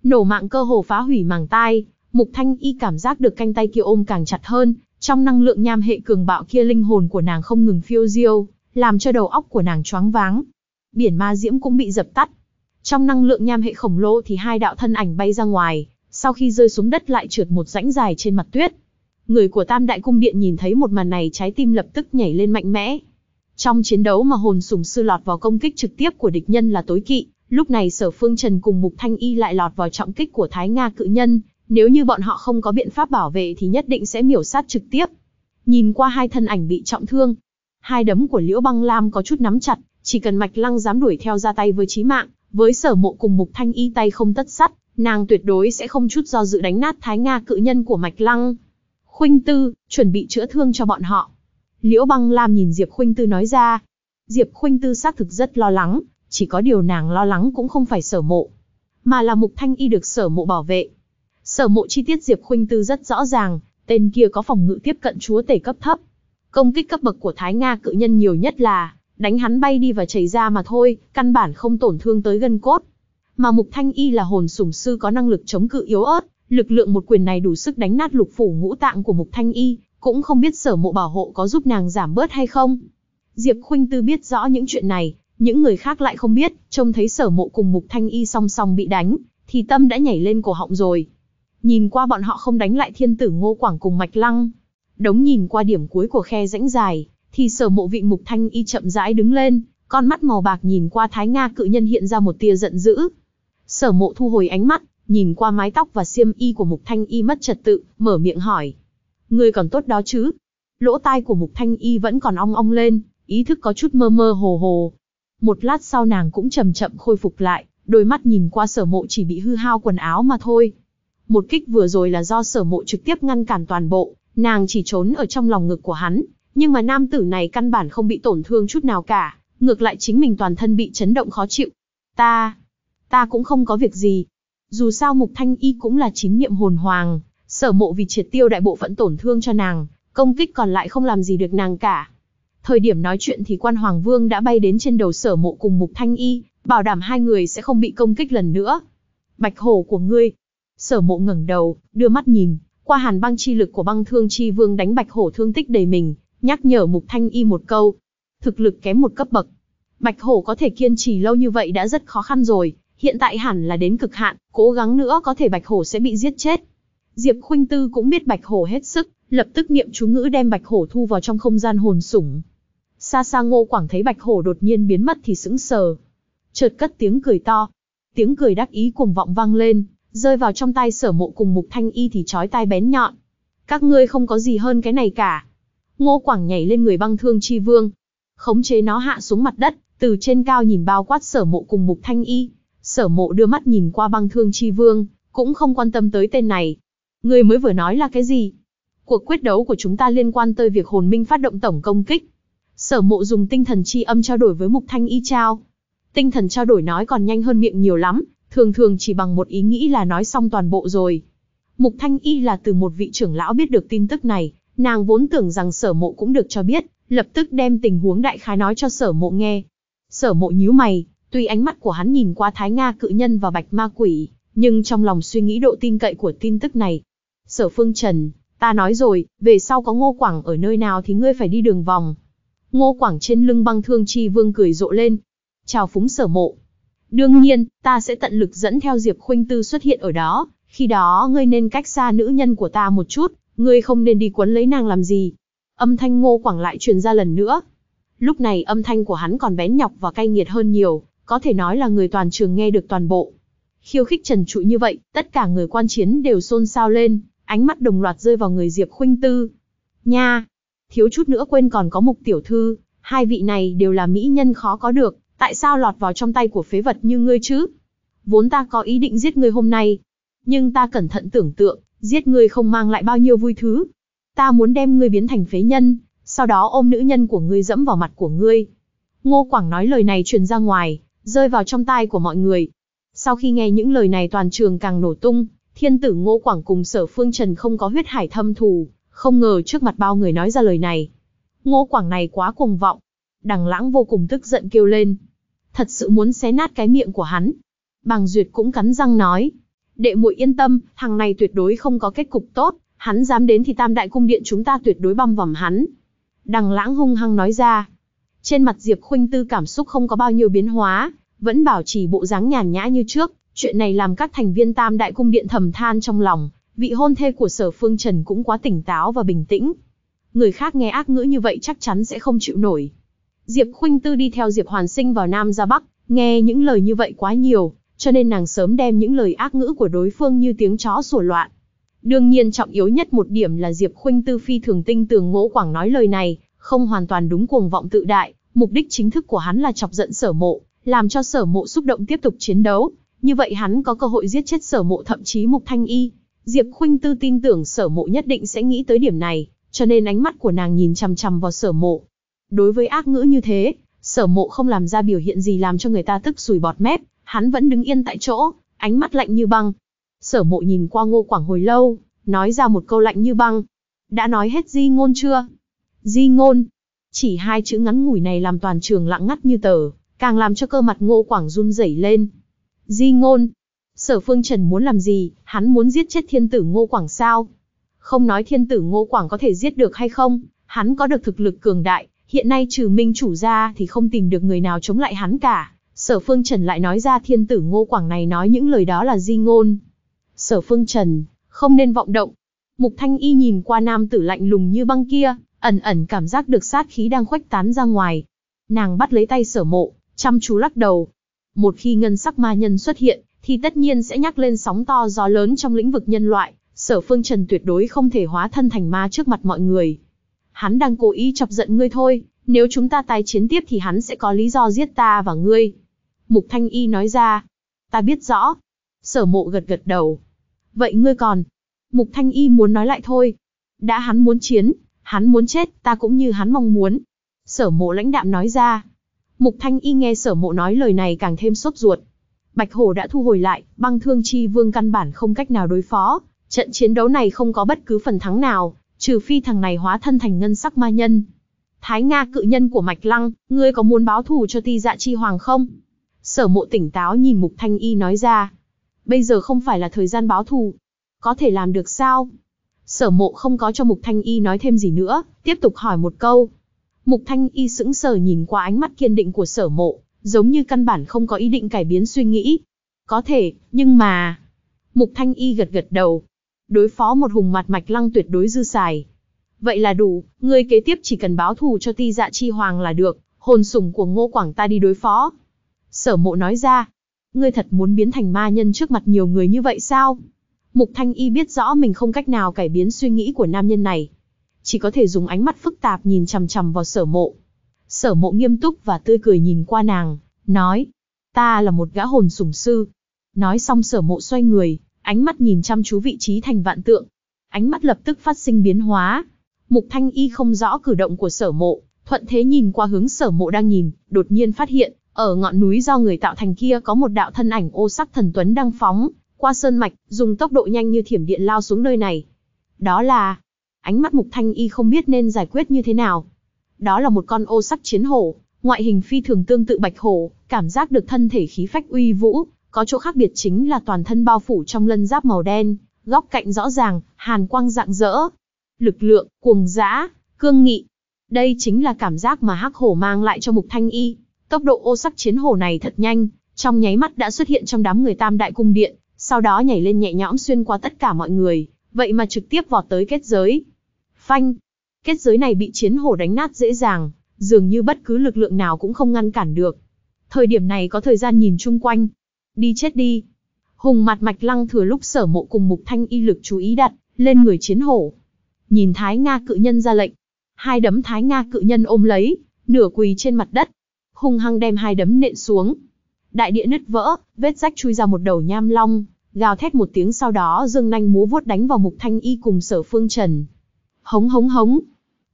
Nổ mạng cơ hồ phá hủy màng tai, Mục Thanh Y cảm giác được canh tay kia ôm càng chặt hơn, trong năng lượng nham hệ cường bạo kia linh hồn của nàng không ngừng phiêu diêu, làm cho đầu óc của nàng choáng váng. Biển ma diễm cũng bị dập tắt. Trong năng lượng nham hệ khổng lồ thì hai đạo thân ảnh bay ra ngoài, sau khi rơi xuống đất lại trượt một rãnh dài trên mặt tuyết. Người của Tam Đại Cung Điện nhìn thấy một màn này trái tim lập tức nhảy lên mạnh mẽ. Trong chiến đấu mà hồn sùng sư lọt vào công kích trực tiếp của địch nhân là tối kỵ, lúc này sở phương trần cùng Mục Thanh Y lại lọt vào trọng kích của Thái Nga cự nhân, nếu như bọn họ không có biện pháp bảo vệ thì nhất định sẽ miểu sát trực tiếp. Nhìn qua hai thân ảnh bị trọng thương, hai đấm của Liễu Băng Lam có chút nắm chặt, chỉ cần Mạch Lăng dám đuổi theo ra tay với chí mạng, với sở mộ cùng Mục Thanh Y tay không tất sắt, nàng tuyệt đối sẽ không chút do dự đánh nát Thái Nga cự nhân của Mạch Lăng. Khuynh Tư, chuẩn bị chữa thương cho bọn họ. Liễu Băng Lam nhìn Diệp Khuynh Tư nói ra. Diệp Khuynh Tư xác thực rất lo lắng, chỉ có điều nàng lo lắng cũng không phải sở mộ, mà là Mục Thanh Y được sở mộ bảo vệ. Sở mộ chi tiết Diệp Khuynh Tư rất rõ ràng, tên kia có phòng ngự tiếp cận chúa tể cấp thấp. Công kích cấp bậc của Thái Nga cự nhân nhiều nhất là đánh hắn bay đi và chảy ra mà thôi, căn bản không tổn thương tới gân cốt. Mà Mục Thanh Y là hồn sủng sư có năng lực chống cự yếu ớt, lực lượng một quyền này đủ sức đánh nát lục phủ ngũ tạng của Mục Thanh Y, cũng không biết sở mộ bảo hộ có giúp nàng giảm bớt hay không. Diệp Khuynh Tư biết rõ những chuyện này, những người khác lại không biết, trông thấy sở mộ cùng Mục Thanh Y song song bị đánh, thì tâm đã nhảy lên cổ họng rồi, Nhìn qua bọn họ không đánh lại thiên tử ngô quảng cùng mạch lăng. Đống nhìn qua điểm cuối của khe rãnh dài, thì sở mộ vị mục thanh y chậm rãi đứng lên, con mắt màu bạc nhìn qua thái Nga cự nhân hiện ra một tia giận dữ. Sở mộ thu hồi ánh mắt, nhìn qua mái tóc và xiêm y của mục thanh y mất trật tự, mở miệng hỏi. Người còn tốt đó chứ? Lỗ tai của mục thanh y vẫn còn ong ong lên, ý thức có chút mơ mơ hồ hồ. Một lát sau nàng cũng chậm chậm khôi phục lại, đôi mắt nhìn qua sở mộ chỉ bị hư hao quần áo mà thôi, một kích vừa rồi là do sở mộ trực tiếp ngăn cản toàn bộ, nàng chỉ trốn ở trong lòng ngực của hắn, nhưng mà nam tử này căn bản không bị tổn thương chút nào cả, ngược lại chính mình toàn thân bị chấn động khó chịu. Ta, ta cũng không có việc gì. Dù sao Mục Thanh Y cũng là chính niệm hồn hoàng, sở mộ vì triệt tiêu đại bộ phận tổn thương cho nàng, công kích còn lại không làm gì được nàng cả. Thời điểm nói chuyện thì quan Hoàng Vương đã bay đến trên đầu sở mộ cùng Mục Thanh Y, bảo đảm hai người sẽ không bị công kích lần nữa. Bạch hổ của ngươi, Sở mộ ngẩng đầu, đưa mắt nhìn, qua hàn băng chi lực của băng thương chi vương đánh bạch hổ thương tích đầy mình, nhắc nhở mục thanh y một câu. Thực lực kém một cấp bậc. Bạch hổ có thể kiên trì lâu như vậy đã rất khó khăn rồi, hiện tại hẳn là đến cực hạn, cố gắng nữa có thể bạch hổ sẽ bị giết chết. Diệp Khuynh Tư cũng biết bạch hổ hết sức, lập tức niệm chú ngữ đem bạch hổ thu vào trong không gian hồn sủng. Xa xa ngô quảng thấy bạch hổ đột nhiên biến mất thì sững sờ. Chợt cất tiếng cười to. Tiếng cười đắc ý cuồng vọng vang lên, rơi vào trong tay sở mộ cùng mục thanh y thì chói tai bén nhọn. Các ngươi không có gì hơn cái này cả. Ngô Quảng nhảy lên người băng thương chi vương. Khống chế nó hạ xuống mặt đất, từ trên cao nhìn bao quát sở mộ cùng mục thanh y. Sở mộ đưa mắt nhìn qua băng thương chi vương, cũng không quan tâm tới tên này. Người mới vừa nói là cái gì? Cuộc quyết đấu của chúng ta liên quan tới việc hồn minh phát động tổng công kích. Sở mộ dùng tinh thần chi âm trao đổi với mục thanh y trao. Tinh thần trao đổi nói còn nhanh hơn miệng nhiều lắm, thường thường chỉ bằng một ý nghĩ là nói xong toàn bộ rồi. Mục Thanh Y là từ một vị trưởng lão biết được tin tức này, nàng vốn tưởng rằng sở mộ cũng được cho biết, lập tức đem tình huống đại khái nói cho sở mộ nghe. Sở mộ nhíu mày, tuy ánh mắt của hắn nhìn qua Thái Nga cự nhân và bạch ma quỷ, nhưng trong lòng suy nghĩ độ tin cậy của tin tức này. Sở phương trần, ta nói rồi, về sau có ngô quảng ở nơi nào thì ngươi phải đi đường vòng. Ngô quảng trên lưng băng thương chi vương cười rộ lên. Chào phúng sở mộ, Đương nhiên, ta sẽ tận lực dẫn theo Diệp Khuynh Tư xuất hiện ở đó, khi đó ngươi nên cách xa nữ nhân của ta một chút, ngươi không nên đi quấn lấy nàng làm gì." Âm thanh Ngô Quảng lại truyền ra lần nữa. Lúc này âm thanh của hắn còn bén nhọc và cay nghiệt hơn nhiều, có thể nói là người toàn trường nghe được toàn bộ. Khiêu khích trần trụi như vậy, tất cả người quan chiến đều xôn xao lên, ánh mắt đồng loạt rơi vào người Diệp Khuynh Tư. Nha, thiếu chút nữa quên còn có Mục tiểu thư, hai vị này đều là mỹ nhân khó có được, Tại sao lọt vào trong tay của phế vật như ngươi chứ? Vốn ta có ý định giết ngươi hôm nay. Nhưng ta cẩn thận tưởng tượng, giết ngươi không mang lại bao nhiêu vui thứ. Ta muốn đem ngươi biến thành phế nhân, sau đó ôm nữ nhân của ngươi dẫm vào mặt của ngươi. Ngô Quảng nói lời này truyền ra ngoài, rơi vào trong tai của mọi người. Sau khi nghe những lời này toàn trường càng nổ tung, thiên tử Ngô Quảng cùng sở phương trần không có huyết hải thâm thù, không ngờ trước mặt bao người nói ra lời này. Ngô Quảng này quá cuồng vọng, Đằng lãng vô cùng tức giận kêu lên. Thật sự muốn xé nát cái miệng của hắn. Bàng duyệt cũng cắn răng nói. Đệ muội yên tâm, thằng này tuyệt đối không có kết cục tốt. Hắn dám đến thì tam đại cung điện chúng ta tuyệt đối băm vằm hắn. Đằng lãng hung hăng nói ra. Trên mặt Diệp Khuynh Tư cảm xúc không có bao nhiêu biến hóa, vẫn bảo trì bộ dáng nhàn nhã như trước. Chuyện này làm các thành viên tam đại cung điện thầm than trong lòng, vị hôn thê của sở phương trần cũng quá tỉnh táo và bình tĩnh người khác nghe ác ngữ như vậy chắc chắn sẽ không chịu nổi Diệp Khuynh Tư đi theo Diệp Hoàn Sinh vào Nam ra Bắc, nghe những lời như vậy quá nhiều, cho nên nàng sớm đem những lời ác ngữ của đối phương như tiếng chó sủa loạn. Đương nhiên trọng yếu nhất một điểm là Diệp Khuynh Tư phi thường tinh tường ngỗ Quảng nói lời này, không hoàn toàn đúng cuồng vọng tự đại, mục đích chính thức của hắn là chọc giận Sở Mộ, làm cho Sở Mộ xúc động tiếp tục chiến đấu, như vậy hắn có cơ hội giết chết Sở Mộ thậm chí Mục Thanh Y. Diệp Khuynh Tư tin tưởng Sở Mộ nhất định sẽ nghĩ tới điểm này, cho nên ánh mắt của nàng nhìn chằm chằm vào Sở Mộ, Đối với ác ngữ như thế, sở mộ không làm ra biểu hiện gì làm cho người ta tức sùi bọt mép, hắn vẫn đứng yên tại chỗ, ánh mắt lạnh như băng. Sở mộ nhìn qua ngô quảng hồi lâu, nói ra một câu lạnh như băng. Đã nói hết di ngôn chưa? Di ngôn. Chỉ hai chữ ngắn ngủi này làm toàn trường lặng ngắt như tờ, càng làm cho cơ mặt ngô quảng run rẩy lên. Di ngôn. Sở phương trần muốn làm gì, hắn muốn giết chết thiên tử ngô quảng sao? Không nói thiên tử ngô quảng có thể giết được hay không, hắn có được thực lực cường đại, Hiện nay trừ minh chủ ra thì không tìm được người nào chống lại hắn cả. Sở Phương Trần lại nói ra thiên tử ngô quảng này nói những lời đó là di ngôn. Sở Phương Trần, không nên vọng động. Mục Thanh Y nhìn qua nam tử lạnh lùng như băng kia, ẩn ẩn cảm giác được sát khí đang khuếch tán ra ngoài. Nàng bắt lấy tay sở mộ, chăm chú lắc đầu. Một khi ngân sắc ma nhân xuất hiện, thì tất nhiên sẽ nhắc lên sóng to gió lớn trong lĩnh vực nhân loại. Sở Phương Trần tuyệt đối không thể hóa thân thành ma trước mặt mọi người, hắn đang cố ý chọc giận ngươi thôi, nếu chúng ta tái chiến tiếp thì hắn sẽ có lý do giết ta và ngươi. Mục Thanh Y nói ra, ta biết rõ. Sở mộ gật gật đầu. Vậy ngươi còn? Mục Thanh Y muốn nói lại thôi. Đã hắn muốn chiến, hắn muốn chết, ta cũng như hắn mong muốn. Sở mộ lãnh đạm nói ra. Mục Thanh Y nghe sở mộ nói lời này càng thêm sốt ruột. Bạch Hổ đã thu hồi lại, băng thương chi vương căn bản không cách nào đối phó. Trận chiến đấu này không có bất cứ phần thắng nào, trừ phi thằng này hóa thân thành ngân sắc ma nhân. Thái Nga cự nhân của Mạch Lăng, ngươi có muốn báo thù cho ti dạ chi hoàng không? Sở mộ tỉnh táo nhìn Mục Thanh Y nói ra. Bây giờ không phải là thời gian báo thù. Có thể làm được sao? Sở mộ không có cho Mục Thanh Y nói thêm gì nữa, tiếp tục hỏi một câu. Mục Thanh Y sững sờ nhìn qua ánh mắt kiên định của sở mộ, giống như căn bản không có ý định cải biến suy nghĩ. Có thể, nhưng mà... Mục Thanh Y gật gật đầu, đối phó một hùng mặt mạch lăng tuyệt đối dư xài. Vậy là đủ, ngươi kế tiếp chỉ cần báo thù cho ti dạ chi hoàng là được, hồn sủng của ngô quảng ta đi đối phó. Sở mộ nói ra, ngươi thật muốn biến thành ma nhân trước mặt nhiều người như vậy sao? Mục Thanh Y biết rõ mình không cách nào cải biến suy nghĩ của nam nhân này. Chỉ có thể dùng ánh mắt phức tạp nhìn chằm chằm vào sở mộ. Sở mộ nghiêm túc và tươi cười nhìn qua nàng, nói, ta là một gã hồn sủng sư. Nói xong sở mộ xoay người, ánh mắt nhìn chăm chú vị trí thành vạn tượng. Ánh mắt lập tức phát sinh biến hóa. Mục Thanh Y không rõ cử động của sở mộ, thuận thế nhìn qua hướng sở mộ đang nhìn, đột nhiên phát hiện, ở ngọn núi do người tạo thành kia có một đạo thân ảnh ô sắc thần tuấn đang phóng, qua sơn mạch, dùng tốc độ nhanh như thiểm điện lao xuống nơi này. Đó là... Ánh mắt Mục Thanh Y không biết nên giải quyết như thế nào. Đó là một con ô sắc chiến hổ, ngoại hình phi thường tương tự bạch hổ, cảm giác được thân thể khí phách uy vũ, có chỗ khác biệt chính là toàn thân bao phủ trong lân giáp màu đen, góc cạnh rõ ràng, hàn quang rạng rỡ. Lực lượng, cuồng dã, cương nghị. Đây chính là cảm giác mà hắc hổ mang lại cho mục thanh y. Tốc độ ô sắc chiến hổ này thật nhanh, trong nháy mắt đã xuất hiện trong đám người tam đại cung điện, sau đó nhảy lên nhẹ nhõm xuyên qua tất cả mọi người, vậy mà trực tiếp vọt tới kết giới. Phanh! Kết giới này bị chiến hổ đánh nát dễ dàng, dường như bất cứ lực lượng nào cũng không ngăn cản được. Thời điểm này có thời gian nhìn chung quanh, đi chết đi. Hùng mặt mạch lăng thừa lúc sở mộ cùng mục thanh y lực chú ý đặt, lên người chiến hổ. Nhìn Thái Nga cự nhân ra lệnh. Hai đấm Thái Nga cự nhân ôm lấy, nửa quỳ trên mặt đất. Hùng hăng đem hai đấm nện xuống. Đại địa nứt vỡ, vết rách chui ra một đầu nham long, gào thét một tiếng sau đó dương nanh múa vuốt đánh vào mục thanh y cùng sở phương trần. Hống hống hống.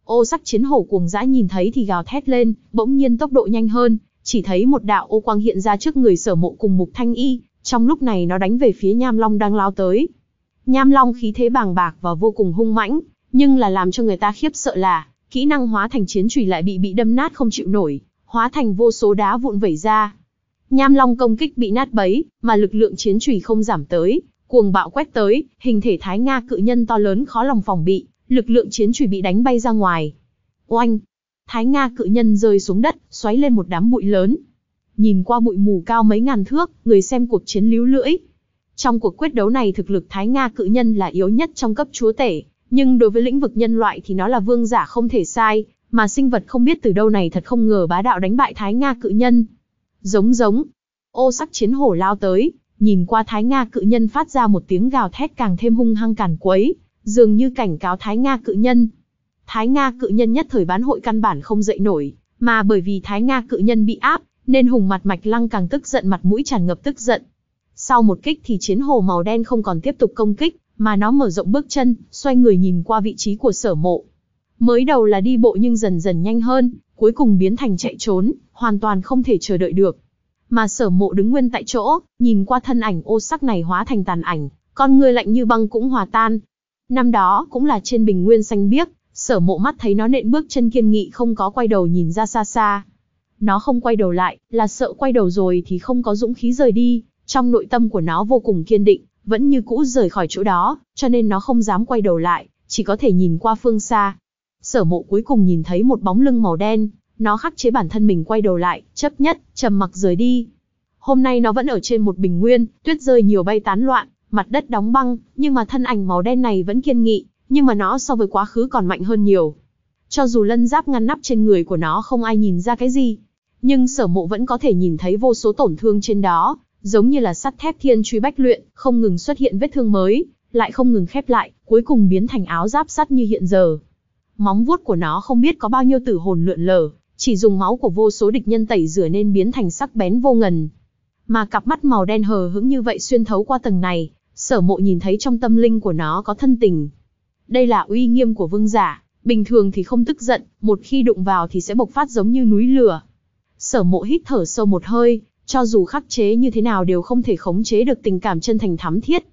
Ô sắc chiến hổ cuồng dã nhìn thấy thì gào thét lên, bỗng nhiên tốc độ nhanh hơn, chỉ thấy một đạo ô quang hiện ra trước người sở mộ cùng mục thanh y, trong lúc này nó đánh về phía nham long đang lao tới. Nham long khí thế bàng bạc và vô cùng hung mãnh, nhưng là làm cho người ta khiếp sợ là, kỹ năng hóa thành chiến chùy lại bị bị đâm nát không chịu nổi, hóa thành vô số đá vụn vẩy ra. Nham long công kích bị nát bấy, mà lực lượng chiến chùy không giảm tới, cuồng bạo quét tới, hình thể thái nga cự nhân to lớn khó lòng phòng bị, lực lượng chiến chùy bị đánh bay ra ngoài. Oanh, Thái Nga cự nhân rơi xuống đất, xoáy lên một đám bụi lớn. Nhìn qua bụi mù cao mấy ngàn thước, người xem cuộc chiến líu lưỡi. Trong cuộc quyết đấu này thực lực Thái Nga cự nhân là yếu nhất trong cấp chúa tể, nhưng đối với lĩnh vực nhân loại thì nó là vương giả không thể sai, mà sinh vật không biết từ đâu này thật không ngờ bá đạo đánh bại Thái Nga cự nhân. Giống giống, ô sắc chiến hổ lao tới, nhìn qua Thái Nga cự nhân phát ra một tiếng gào thét càng thêm hung hăng càn quấy, dường như cảnh cáo Thái Nga cự nhân, Thái Nga cự nhân nhất thời bán hội căn bản không dậy nổi, mà bởi vì Thái Nga cự nhân bị áp, nên hùng mặt mạch lăng càng tức giận mặt mũi tràn ngập tức giận. Sau một kích thì chiến hồ màu đen không còn tiếp tục công kích, mà nó mở rộng bước chân, xoay người nhìn qua vị trí của sở mộ. Mới đầu là đi bộ nhưng dần dần nhanh hơn, cuối cùng biến thành chạy trốn, hoàn toàn không thể chờ đợi được. Mà sở mộ đứng nguyên tại chỗ, nhìn qua thân ảnh ô sắc này hóa thành tàn ảnh, con người lạnh như băng cũng hòa tan. Năm đó cũng là trên bình nguyên xanh biếc, Sở mộ mắt thấy nó nện bước chân kiên nghị không có quay đầu nhìn ra xa xa. Nó không quay đầu lại, là sợ quay đầu rồi thì không có dũng khí rời đi, trong nội tâm của nó vô cùng kiên định, vẫn như cũ rời khỏi chỗ đó, cho nên nó không dám quay đầu lại, chỉ có thể nhìn qua phương xa. Sở mộ cuối cùng nhìn thấy một bóng lưng màu đen, nó khắc chế bản thân mình quay đầu lại, chấp nhất, trầm mặc rời đi. Hôm nay nó vẫn ở trên một bình nguyên, tuyết rơi nhiều bay tán loạn, mặt đất đóng băng, nhưng mà thân ảnh màu đen này vẫn kiên nghị, nhưng mà nó so với quá khứ còn mạnh hơn nhiều. Cho dù lân giáp ngăn nắp trên người của nó không ai nhìn ra cái gì, nhưng sở mộ vẫn có thể nhìn thấy vô số tổn thương trên đó, giống như là sắt thép thiên truy bách luyện, không ngừng xuất hiện vết thương mới, lại không ngừng khép lại, cuối cùng biến thành áo giáp sắt như hiện giờ. Móng vuốt của nó không biết có bao nhiêu tử hồn lượn lờ, chỉ dùng máu của vô số địch nhân tẩy rửa nên biến thành sắc bén vô ngần. Mà cặp mắt màu đen hờ hững như vậy xuyên thấu qua tầng này, sở mộ nhìn thấy trong tâm linh của nó có thân tình, đây là uy nghiêm của vương giả, bình thường thì không tức giận, một khi đụng vào thì sẽ bộc phát giống như núi lửa. Sở mộ hít thở sâu một hơi, cho dù khắc chế như thế nào đều không thể khống chế được tình cảm chân thành thắm thiết.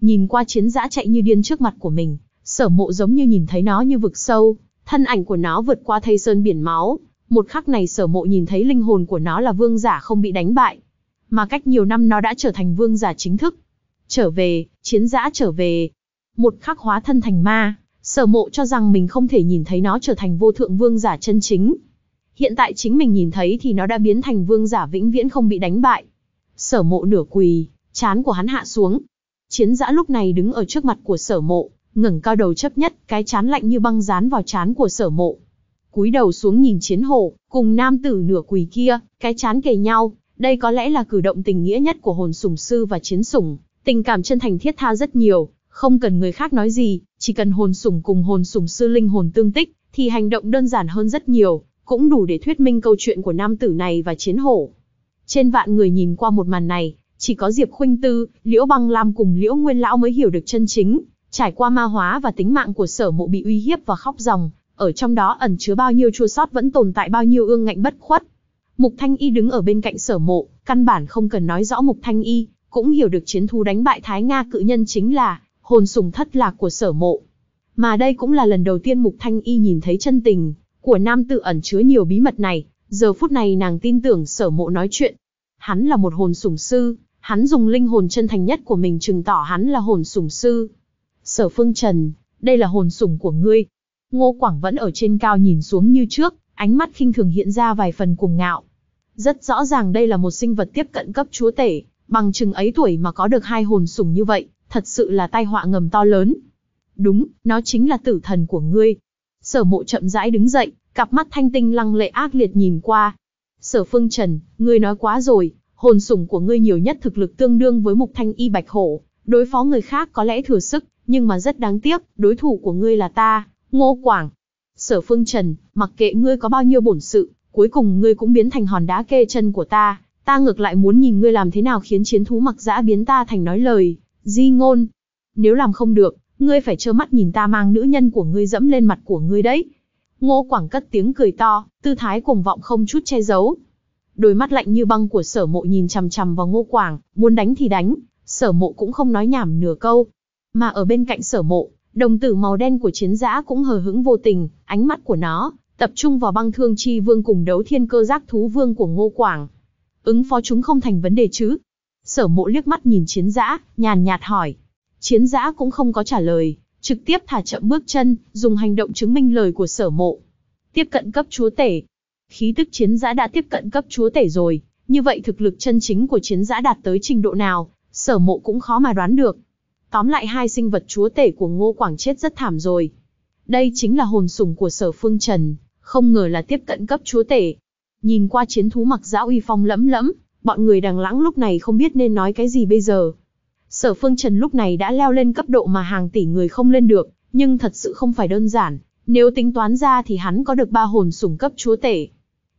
Nhìn qua chiến giã chạy như điên trước mặt của mình, sở mộ giống như nhìn thấy nó như vực sâu, thân ảnh của nó vượt qua thây sơn biển máu. Một khắc này sở mộ nhìn thấy linh hồn của nó là vương giả không bị đánh bại. Mà cách nhiều năm nó đã trở thành vương giả chính thức. Trở về, chiến giã trở về, một khắc hóa thân thành ma, sở mộ cho rằng mình không thể nhìn thấy nó trở thành vô thượng vương giả chân chính. Hiện tại chính mình nhìn thấy thì nó đã biến thành vương giả vĩnh viễn không bị đánh bại. Sở mộ nửa quỳ, chán của hắn hạ xuống. Chiến giã lúc này đứng ở trước mặt của sở mộ, ngẩng cao đầu chấp nhất, cái chán lạnh như băng dán vào chán của sở mộ. cúi đầu xuống nhìn chiến hổ, cùng nam tử nửa quỳ kia, cái chán kề nhau, đây có lẽ là cử động tình nghĩa nhất của hồn sùng sư và chiến sủng, tình cảm chân thành thiết tha rất nhiều, không cần người khác nói gì, chỉ cần hồn sủng cùng hồn sủng sư linh hồn tương tích, thì hành động đơn giản hơn rất nhiều, cũng đủ để thuyết minh câu chuyện của nam tử này và chiến hổ. Trên vạn người nhìn qua một màn này, chỉ có Diệp Khuynh Tư, Liễu Băng Lam cùng Liễu Nguyên Lão mới hiểu được chân chính, trải qua ma hóa và tính mạng của sở mộ bị uy hiếp và khóc ròng, ở trong đó ẩn chứa bao nhiêu chua sót vẫn tồn tại bao nhiêu ương ngạnh bất khuất. Mục Thanh Y đứng ở bên cạnh sở mộ, căn bản không cần nói rõ Mục Thanh Y, cũng hiểu được chiến thu đánh bại Thái Nga cự nhân chính là hồn sùng thất lạc của sở mộ. Mà đây cũng là lần đầu tiên Mục Thanh Y nhìn thấy chân tình của nam tự ẩn chứa nhiều bí mật này, giờ phút này nàng tin tưởng sở mộ nói chuyện. Hắn là một hồn sùng sư, hắn dùng linh hồn chân thành nhất của mình chứng tỏ hắn là hồn sùng sư. Sở Phương Trần, đây là hồn sùng của ngươi. Ngô Quảng vẫn ở trên cao nhìn xuống như trước, ánh mắt khinh thường hiện ra vài phần cuồng ngạo. Rất rõ ràng đây là một sinh vật tiếp cận cấp chúa tể, bằng chừng ấy tuổi mà có được hai hồn sùng như vậy, thật sự là tai họa ngầm to lớn. Đúng, nó chính là tử thần của ngươi. Sở mộ chậm rãi đứng dậy, cặp mắt thanh tinh lăng lệ ác liệt nhìn qua. Sở phương trần, ngươi nói quá rồi, hồn sủng của ngươi nhiều nhất thực lực tương đương với mục thanh y bạch hổ. Đối phó người khác có lẽ thừa sức, nhưng mà rất đáng tiếc, đối thủ của ngươi là ta, ngô quảng. Sở phương trần, mặc kệ ngươi có bao nhiêu bổn sự, cuối cùng ngươi cũng biến thành hòn đá kê chân của ta, ta ngược lại muốn nhìn ngươi làm thế nào khiến chiến thú mặc dã biến ta thành nói lời. Di ngôn, nếu làm không được, ngươi phải trơ mắt nhìn ta mang nữ nhân của ngươi dẫm lên mặt của ngươi đấy. Ngô Quảng cất tiếng cười to, tư thái cùng vọng không chút che giấu. Đôi mắt lạnh như băng của sở mộ nhìn chằm chằm vào Ngô Quảng, muốn đánh thì đánh, sở mộ cũng không nói nhảm nửa câu. Mà ở bên cạnh sở mộ, đồng tử màu đen của chiến giã cũng hờ hững vô tình, ánh mắt của nó, tập trung vào băng thương chi vương cùng đấu thiên cơ giác thú vương của Ngô Quảng. Ứng phó chúng không thành vấn đề chứ, Sở mộ liếc mắt nhìn chiến giã, nhàn nhạt hỏi. Chiến giã cũng không có trả lời, trực tiếp thả chậm bước chân, dùng hành động chứng minh lời của sở mộ. Tiếp cận cấp chúa tể. Khí tức chiến giã đã tiếp cận cấp chúa tể rồi, như vậy thực lực chân chính của chiến giã đạt tới trình độ nào, sở mộ cũng khó mà đoán được. Tóm lại hai sinh vật chúa tể của Ngô Quảng chết rất thảm rồi. Đây chính là hồn sùng của sở phương trần, không ngờ là tiếp cận cấp chúa tể. Nhìn qua chiến thú mặc dã uy phong lẫm lẫm, bọn người đằng lãng lúc này không biết nên nói cái gì bây giờ. Sở Phương Trần lúc này đã leo lên cấp độ mà hàng tỷ người không lên được, nhưng thật sự không phải đơn giản, nếu tính toán ra thì hắn có được ba hồn sủng cấp chúa tể.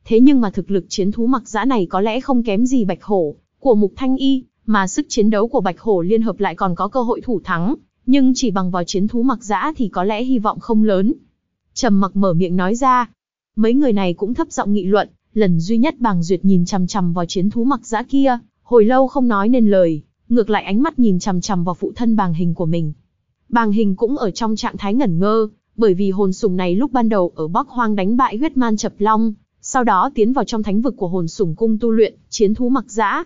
Thế nhưng mà thực lực chiến thú mặc giã này có lẽ không kém gì bạch hổ, của mục thanh y, mà sức chiến đấu của bạch hổ liên hợp lại còn có cơ hội thủ thắng, nhưng chỉ bằng vào chiến thú mặc giã thì có lẽ hy vọng không lớn. Trầm mặc mở miệng nói ra, mấy người này cũng thấp giọng nghị luận, Lần duy nhất bàng duyệt nhìn chằm chằm vào chiến thú mặc giã kia, hồi lâu không nói nên lời, ngược lại ánh mắt nhìn chằm chằm vào phụ thân bàng hình của mình. Bàng hình cũng ở trong trạng thái ngẩn ngơ, bởi vì hồn sùng này lúc ban đầu ở Bắc Hoang đánh bại huyết man chập long, sau đó tiến vào trong thánh vực của hồn sùng cung tu luyện, chiến thú mặc giã.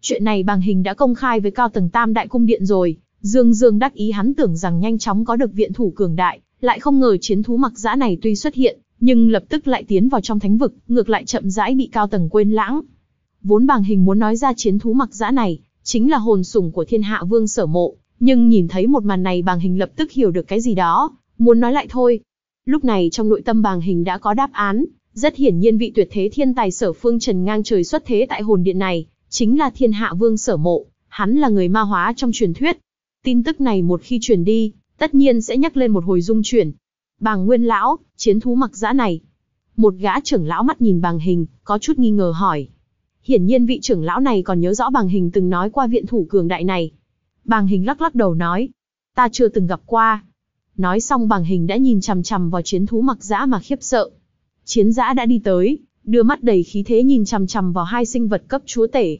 Chuyện này bàng hình đã công khai với cao tầng tam đại cung điện rồi, Dương Dương đắc ý hắn tưởng rằng nhanh chóng có được viện thủ cường đại, lại không ngờ chiến thú mặc giã này tuy xuất hiện, nhưng lập tức lại tiến vào trong thánh vực, ngược lại chậm rãi bị cao tầng quên lãng. Vốn bàng hình muốn nói ra chiến thú mặc dã này, chính là hồn sủng của thiên hạ vương sở mộ, nhưng nhìn thấy một màn này bàng hình lập tức hiểu được cái gì đó, muốn nói lại thôi. Lúc này trong nội tâm bàng hình đã có đáp án, rất hiển nhiên vị tuyệt thế thiên tài sở phương trần ngang trời xuất thế tại hồn điện này, chính là thiên hạ vương sở mộ, hắn là người ma hóa trong truyền thuyết. Tin tức này một khi truyền đi, tất nhiên sẽ nhắc lên một hồi dung chuyển, Bàng Nguyên Lão, chiến thú mặc giã này. Một gã trưởng lão mắt nhìn bàng hình, có chút nghi ngờ hỏi. Hiển nhiên vị trưởng lão này còn nhớ rõ bàng hình từng nói qua viện thủ cường đại này. Bàng hình lắc lắc đầu nói. Ta chưa từng gặp qua. Nói xong bàng hình đã nhìn chằm chằm vào chiến thú mặc giã mà khiếp sợ. Chiến giã đã đi tới, đưa mắt đầy khí thế nhìn chằm chằm vào hai sinh vật cấp chúa tể.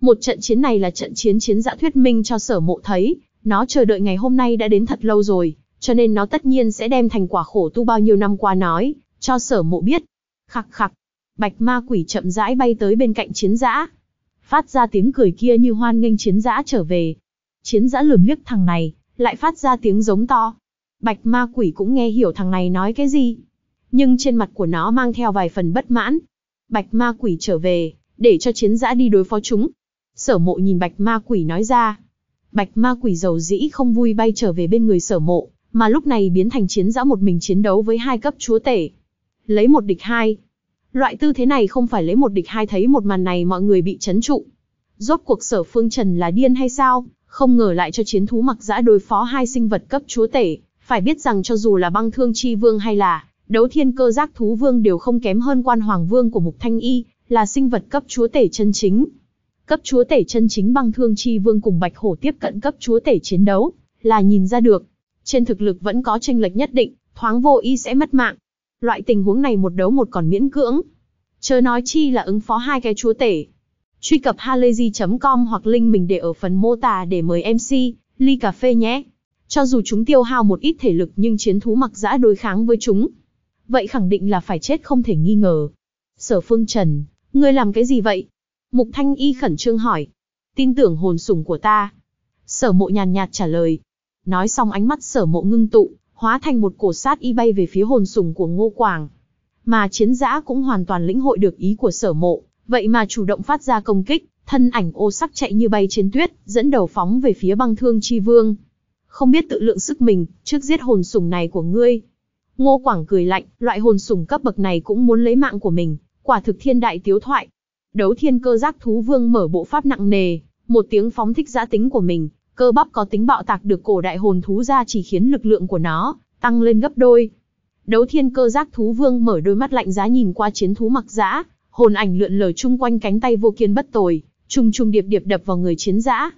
Một trận chiến này là trận chiến chiến giã thuyết minh cho sở mộ thấy, nó chờ đợi ngày hôm nay đã đến thật lâu rồi. Cho nên nó tất nhiên sẽ đem thành quả khổ tu bao nhiêu năm qua nói, cho sở mộ biết. Khặc khặc, bạch ma quỷ chậm rãi bay tới bên cạnh chiến giã. Phát ra tiếng cười kia như hoan nghênh chiến giã trở về. Chiến giã lườm liếc thằng này, lại phát ra tiếng giống to. Bạch ma quỷ cũng nghe hiểu thằng này nói cái gì. Nhưng trên mặt của nó mang theo vài phần bất mãn. Bạch ma quỷ trở về, để cho chiến giã đi đối phó chúng. Sở mộ nhìn bạch ma quỷ nói ra. Bạch ma quỷ giàu dĩ không vui bay trở về bên người sở mộ, mà lúc này biến thành chiến giã một mình chiến đấu với hai cấp chúa tể. Lấy một địch hai. Loại tư thế này không phải lấy một địch hai thấy một màn này mọi người bị chấn trụ. Rốt cuộc sở phương Trần là điên hay sao, không ngờ lại cho chiến thú mặc giã đối phó hai sinh vật cấp chúa tể. Phải biết rằng cho dù là băng thương chi vương hay là đấu thiên cơ giác thú vương đều không kém hơn quan hoàng vương của mục thanh y, là sinh vật cấp chúa tể chân chính. Cấp chúa tể chân chính băng thương chi vương cùng bạch hổ tiếp cận cấp chúa tể chiến đấu, là nhìn ra được, trên thực lực vẫn có tranh lệch nhất định, thoáng vô ý sẽ mất mạng. Loại tình huống này một đấu một còn miễn cưỡng. Chớ nói chi là ứng phó hai cái chúa tể. Truy cập halayzi.com hoặc link mình để ở phần mô tả để mời MC, ly cà phê nhé. Cho dù chúng tiêu hao một ít thể lực nhưng chiến thú mặc giã đối kháng với chúng. Vậy khẳng định là phải chết không thể nghi ngờ. Sở Phương Trần, ngươi làm cái gì vậy? Mục Thanh Y khẩn trương hỏi. Tin tưởng hồn sủng của ta. Sở mộ nhàn nhạt trả lời. Nói xong ánh mắt sở mộ ngưng tụ, hóa thành một cổ sát y bay về phía hồn sủng của Ngô Quảng. Mà chiến giã cũng hoàn toàn lĩnh hội được ý của sở mộ, vậy mà chủ động phát ra công kích, thân ảnh ô sắc chạy như bay trên tuyết, dẫn đầu phóng về phía băng thương chi vương. Không biết tự lượng sức mình, trước giết hồn sủng này của ngươi. Ngô Quảng cười lạnh, loại hồn sủng cấp bậc này cũng muốn lấy mạng của mình, quả thực thiên đại tiếu thoại. Đấu thiên cơ giác thú vương mở bộ pháp nặng nề, một tiếng phóng thích giã tính của mình, Cơ bắp có tính bạo tạc được cổ đại hồn thú ra chỉ khiến lực lượng của nó tăng lên gấp đôi. Đấu thiên cơ giác thú vương mở đôi mắt lạnh giá nhìn qua chiến thú mặc giã, hồn ảnh lượn lờ chung quanh cánh tay vô kiên bất tồi, trùng trùng điệp điệp đập vào người chiến giã.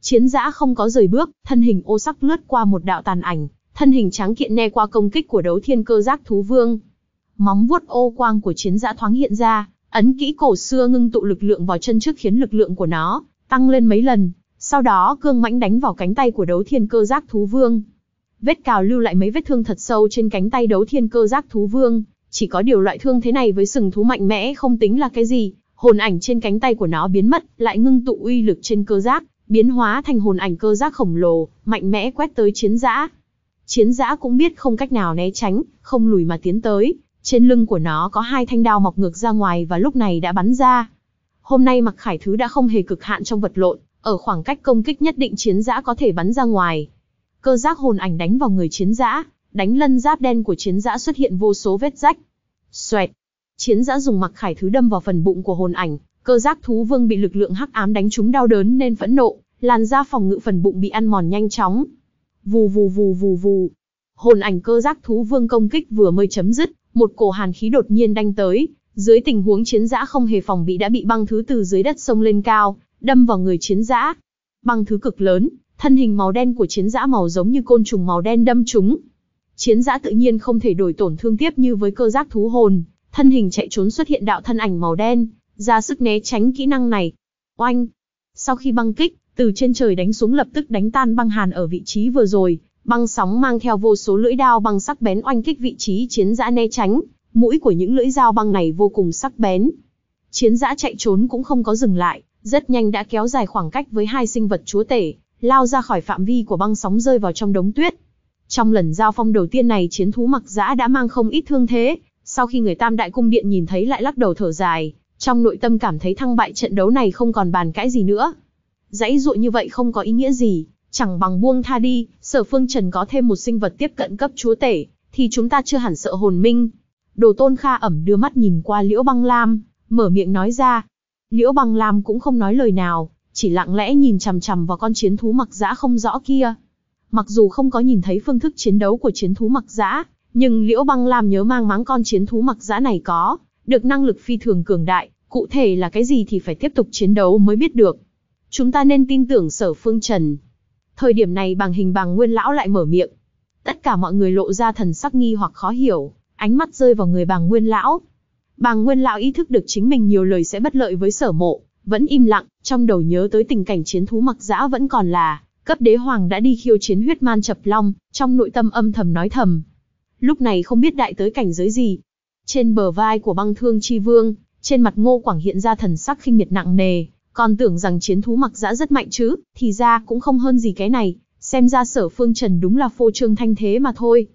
Chiến giã không có rời bước, thân hình ô sắc lướt qua một đạo tàn ảnh, thân hình trắng kiện ne qua công kích của đấu thiên cơ giác thú vương. Móng vuốt ô quang của chiến giã thoáng hiện ra, ấn kỹ cổ xưa ngưng tụ lực lượng vào chân trước khiến lực lượng của nó tăng lên mấy lần, sau đó cương mãnh đánh vào cánh tay của đấu thiên cơ giác thú vương. Vết cào lưu lại mấy vết thương thật sâu trên cánh tay đấu thiên cơ giác thú vương, chỉ có điều loại thương thế này với sừng thú mạnh mẽ không tính là cái gì, hồn ảnh trên cánh tay của nó biến mất, lại ngưng tụ uy lực trên cơ giác, biến hóa thành hồn ảnh cơ giác khổng lồ, mạnh mẽ quét tới chiến dã. Chiến dã cũng biết không cách nào né tránh, không lùi mà tiến tới, trên lưng của nó có hai thanh đao mọc ngược ra ngoài và lúc này đã bắn ra. Hôm nay Mặc Khải Thứ đã không hề cực hạn trong vật lộn, ở khoảng cách công kích nhất định chiến giã có thể bắn ra ngoài. Cơ giác hồn ảnh đánh vào người chiến giã, đánh lân giáp đen của chiến giã xuất hiện vô số vết rách. Xoẹt. Chiến giã dùng mặc khải thứ đâm vào phần bụng của hồn ảnh, cơ giác thú vương bị lực lượng hắc ám đánh trúng đau đớn nên phẫn nộ, làn da phòng ngự phần bụng bị ăn mòn nhanh chóng. Vù vù vù vù vù. Hồn ảnh cơ giác thú vương công kích vừa mới chấm dứt, một cổ hàn khí đột nhiên đánh tới, dưới tình huống chiến giã không hề phòng bị đã bị băng thứ từ dưới đất sông lên cao, đâm vào người chiến giã. Bằng thứ cực lớn, thân hình màu đen của chiến giã màu giống như côn trùng màu đen đâm chúng Chiến giã tự nhiên không thể đổi tổn thương tiếp như với cơ giác thú hồn, thân hình chạy trốn xuất hiện đạo thân ảnh màu đen, ra sức né tránh kỹ năng này. Oanh! Sau khi băng kích, từ trên trời đánh xuống lập tức đánh tan băng hàn ở vị trí vừa rồi, băng sóng mang theo vô số lưỡi đao băng sắc bén oanh kích vị trí chiến giã né tránh, mũi của những lưỡi dao băng này vô cùng sắc bén. Chiến giã chạy trốn cũng không có dừng lại, rất nhanh đã kéo dài khoảng cách với hai sinh vật chúa tể, lao ra khỏi phạm vi của băng sóng rơi vào trong đống tuyết. Trong lần giao phong đầu tiên này chiến thú mặc giã đã mang không ít thương thế, sau khi người tam đại cung điện nhìn thấy lại lắc đầu thở dài, trong nội tâm cảm thấy thăng bại trận đấu này không còn bàn cãi gì nữa. Dãy dụa như vậy không có ý nghĩa gì, chẳng bằng buông tha đi, sở phương trần có thêm một sinh vật tiếp cận cấp chúa tể, thì chúng ta chưa hẳn sợ hồn minh. Đồ tôn kha ẩm đưa mắt nhìn qua liễu băng lam, mở miệng nói ra, Liễu Băng Lam cũng không nói lời nào, chỉ lặng lẽ nhìn chằm chằm vào con chiến thú mặc dã không rõ kia. Mặc dù không có nhìn thấy phương thức chiến đấu của chiến thú mặc dã, nhưng Liễu Băng Lam nhớ mang máng con chiến thú mặc dã này có, được năng lực phi thường cường đại, cụ thể là cái gì thì phải tiếp tục chiến đấu mới biết được. Chúng ta nên tin tưởng sở phương trần. Thời điểm này bằng hình bằng nguyên lão lại mở miệng. Tất cả mọi người lộ ra thần sắc nghi hoặc khó hiểu, ánh mắt rơi vào người bằng nguyên lão, Bàng Nguyên Lão ý thức được chính mình nhiều lời sẽ bất lợi với sở mộ, vẫn im lặng, trong đầu nhớ tới tình cảnh chiến thú mặc dã vẫn còn là, cấp đế hoàng đã đi khiêu chiến huyết man chập long, trong nội tâm âm thầm nói thầm. Lúc này không biết đại tới cảnh giới gì. Trên bờ vai của băng thương chi vương, trên mặt ngô quảng hiện ra thần sắc khinh miệt nặng nề, còn tưởng rằng chiến thú mặc dã rất mạnh chứ, thì ra cũng không hơn gì cái này, xem ra sở phương trần đúng là phô trương thanh thế mà thôi.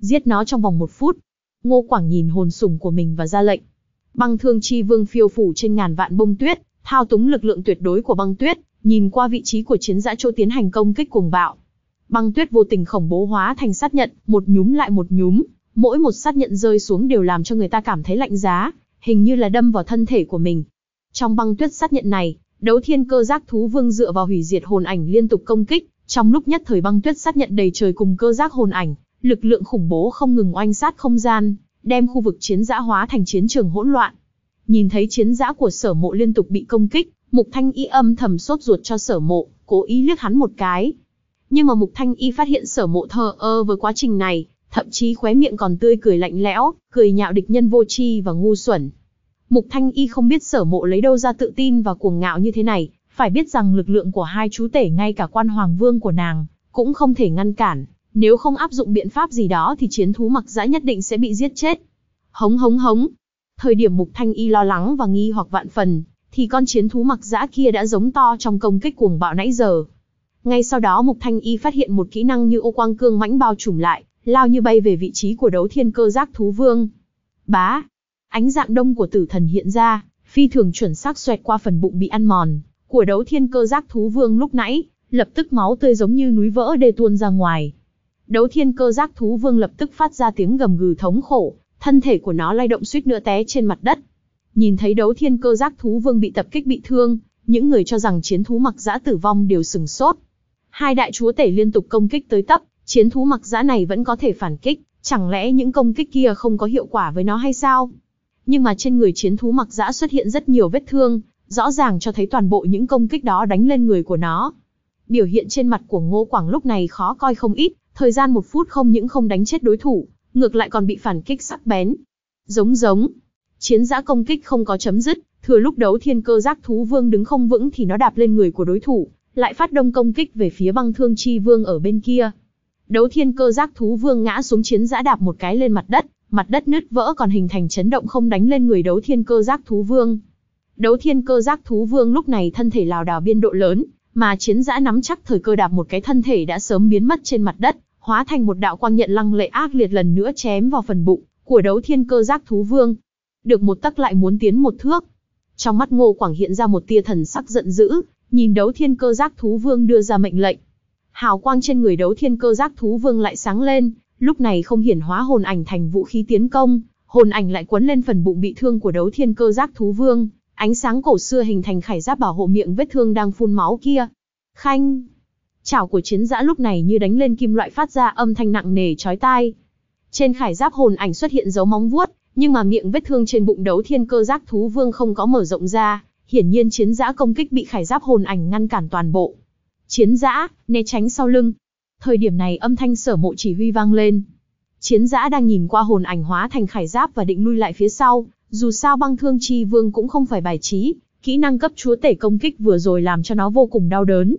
Giết nó trong vòng một phút. Ngô Quảng nhìn hồn sủng của mình và ra lệnh, Băng thương chi vương phiêu phủ trên ngàn vạn bông tuyết, thao túng lực lượng tuyệt đối của băng tuyết, nhìn qua vị trí của chiến giã chỗ tiến hành công kích cuồng bạo. Băng tuyết vô tình khổng bố hóa thành sát nhận, một nhúm lại một nhúm, mỗi một sát nhận rơi xuống đều làm cho người ta cảm thấy lạnh giá, hình như là đâm vào thân thể của mình. Trong băng tuyết sát nhận này, đấu thiên cơ giác thú vương dựa vào hủy diệt hồn ảnh liên tục công kích, trong lúc nhất thời băng tuyết sát nhận đầy trời cùng cơ giác hồn ảnh, lực lượng khủng bố không ngừng oanh sát không gian, đem khu vực chiến giã hóa thành chiến trường hỗn loạn. Nhìn thấy chiến giã của sở mộ liên tục bị công kích, Mục Thanh Y âm thầm sốt ruột cho sở mộ, cố ý liếc hắn một cái. Nhưng mà Mục Thanh Y phát hiện sở mộ thờ ơ với quá trình này, thậm chí khóe miệng còn tươi cười lạnh lẽo, cười nhạo địch nhân vô tri và ngu xuẩn. Mục Thanh Y không biết sở mộ lấy đâu ra tự tin và cuồng ngạo như thế này, phải biết rằng lực lượng của hai chú tể ngay cả quan hoàng vương của nàng, cũng không thể ngăn cản, nếu không áp dụng biện pháp gì đó thì chiến thú mặc giã nhất định sẽ bị giết chết. Hống hống hống. Thời điểm Mục Thanh Y lo lắng và nghi hoặc vạn phần, thì con chiến thú mặc giã kia đã giống to trong công kích cuồng bạo nãy giờ. Ngay sau đó Mục Thanh Y phát hiện một kỹ năng như ô quang cương mãnh bao trùm lại, lao như bay về vị trí của đấu thiên cơ giác thú vương. Bá! Ánh dạng đông của tử thần hiện ra, phi thường chuẩn xác xoẹt qua phần bụng bị ăn mòn, của đấu thiên cơ giác thú vương lúc nãy, lập tức máu tươi giống như núi vỡ đê tuôn ra ngoài, Đấu thiên cơ giác thú vương lập tức phát ra tiếng gầm gừ thống khổ, thân thể của nó lay động suýt nữa té trên mặt đất. Nhìn thấy đấu thiên cơ giác thú vương bị tập kích bị thương, những người cho rằng chiến thú mặc giã tử vong đều sừng sốt. Hai đại chúa tể liên tục công kích tới tấp, chiến thú mặc giã này vẫn có thể phản kích, chẳng lẽ những công kích kia không có hiệu quả với nó hay sao? Nhưng mà trên người chiến thú mặc giã xuất hiện rất nhiều vết thương, rõ ràng cho thấy toàn bộ những công kích đó đánh lên người của nó. Biểu hiện trên mặt của Ngô Quảng lúc này khó coi không ít, Thời gian một phút không những không đánh chết đối thủ, ngược lại còn bị phản kích sắc bén. Giống giống, chiến giã công kích không có chấm dứt, thừa lúc đấu thiên cơ giác thú vương đứng không vững thì nó đạp lên người của đối thủ, lại phát đông công kích về phía băng thương chi vương ở bên kia. Đấu thiên cơ giác thú vương ngã xuống chiến giã đạp một cái lên mặt đất, mặt đất nứt vỡ còn hình thành chấn động không đánh lên người đấu thiên cơ giác thú vương. Đấu thiên cơ giác thú vương lúc này thân thể lào đảo biên độ lớn, mà chiến giã nắm chắc thời cơ đạp một cái thân thể đã sớm biến mất trên mặt đất, hóa thành một đạo quang nhận lăng lệ ác liệt lần nữa chém vào phần bụng của đấu thiên cơ giác thú vương. Được một tấc lại muốn tiến một thước. Trong mắt Ngô Quảng hiện ra một tia thần sắc giận dữ, nhìn đấu thiên cơ giác thú vương đưa ra mệnh lệnh. Hào quang trên người đấu thiên cơ giác thú vương lại sáng lên, lúc này không hiển hóa hồn ảnh thành vũ khí tiến công, hồn ảnh lại quấn lên phần bụng bị thương của đấu thiên cơ giác thú vương, ánh sáng cổ xưa hình thành khải giáp bảo hộ miệng vết thương đang phun máu kia. Khanh, Chảo của chiến dã lúc này như đánh lên kim loại phát ra âm thanh nặng nề chói tai. Trên khải giáp hồn ảnh xuất hiện dấu móng vuốt, nhưng mà miệng vết thương trên bụng đấu thiên cơ giác thú vương không có mở rộng ra, hiển nhiên chiến dã công kích bị khải giáp hồn ảnh ngăn cản toàn bộ. Chiến dã né tránh sau lưng. Thời điểm này âm thanh sở mộ chỉ huy vang lên. Chiến dã đang nhìn qua hồn ảnh hóa thành khải giáp và định lui lại phía sau, dù sao băng thương chi vương cũng không phải bài trí, kỹ năng cấp chúa tể công kích vừa rồi làm cho nó vô cùng đau đớn,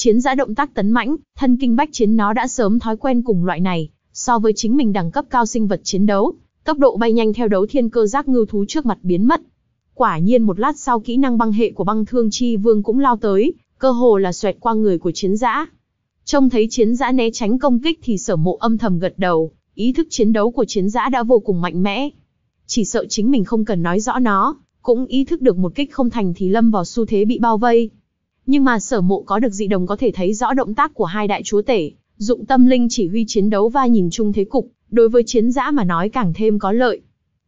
Chiến giã động tác tấn mãnh, thân kinh bách chiến nó đã sớm thói quen cùng loại này, so với chính mình đẳng cấp cao sinh vật chiến đấu, tốc độ bay nhanh theo đấu thiên cơ giác ngưu thú trước mặt biến mất. Quả nhiên một lát sau kỹ năng băng hệ của băng thương chi vương cũng lao tới, cơ hồ là xoẹt qua người của chiến giã. Trông thấy chiến giã né tránh công kích thì sở mộ âm thầm gật đầu, ý thức chiến đấu của chiến giã đã vô cùng mạnh mẽ. Chỉ sợ chính mình không cần nói rõ nó, cũng ý thức được một kích không thành thì lâm vào xu thế bị bao vây. Nhưng mà sở mộ có được dị đồng có thể thấy rõ động tác của hai đại chúa tể, dụng tâm linh chỉ huy chiến đấu và nhìn chung thế cục, đối với chiến giã mà nói càng thêm có lợi.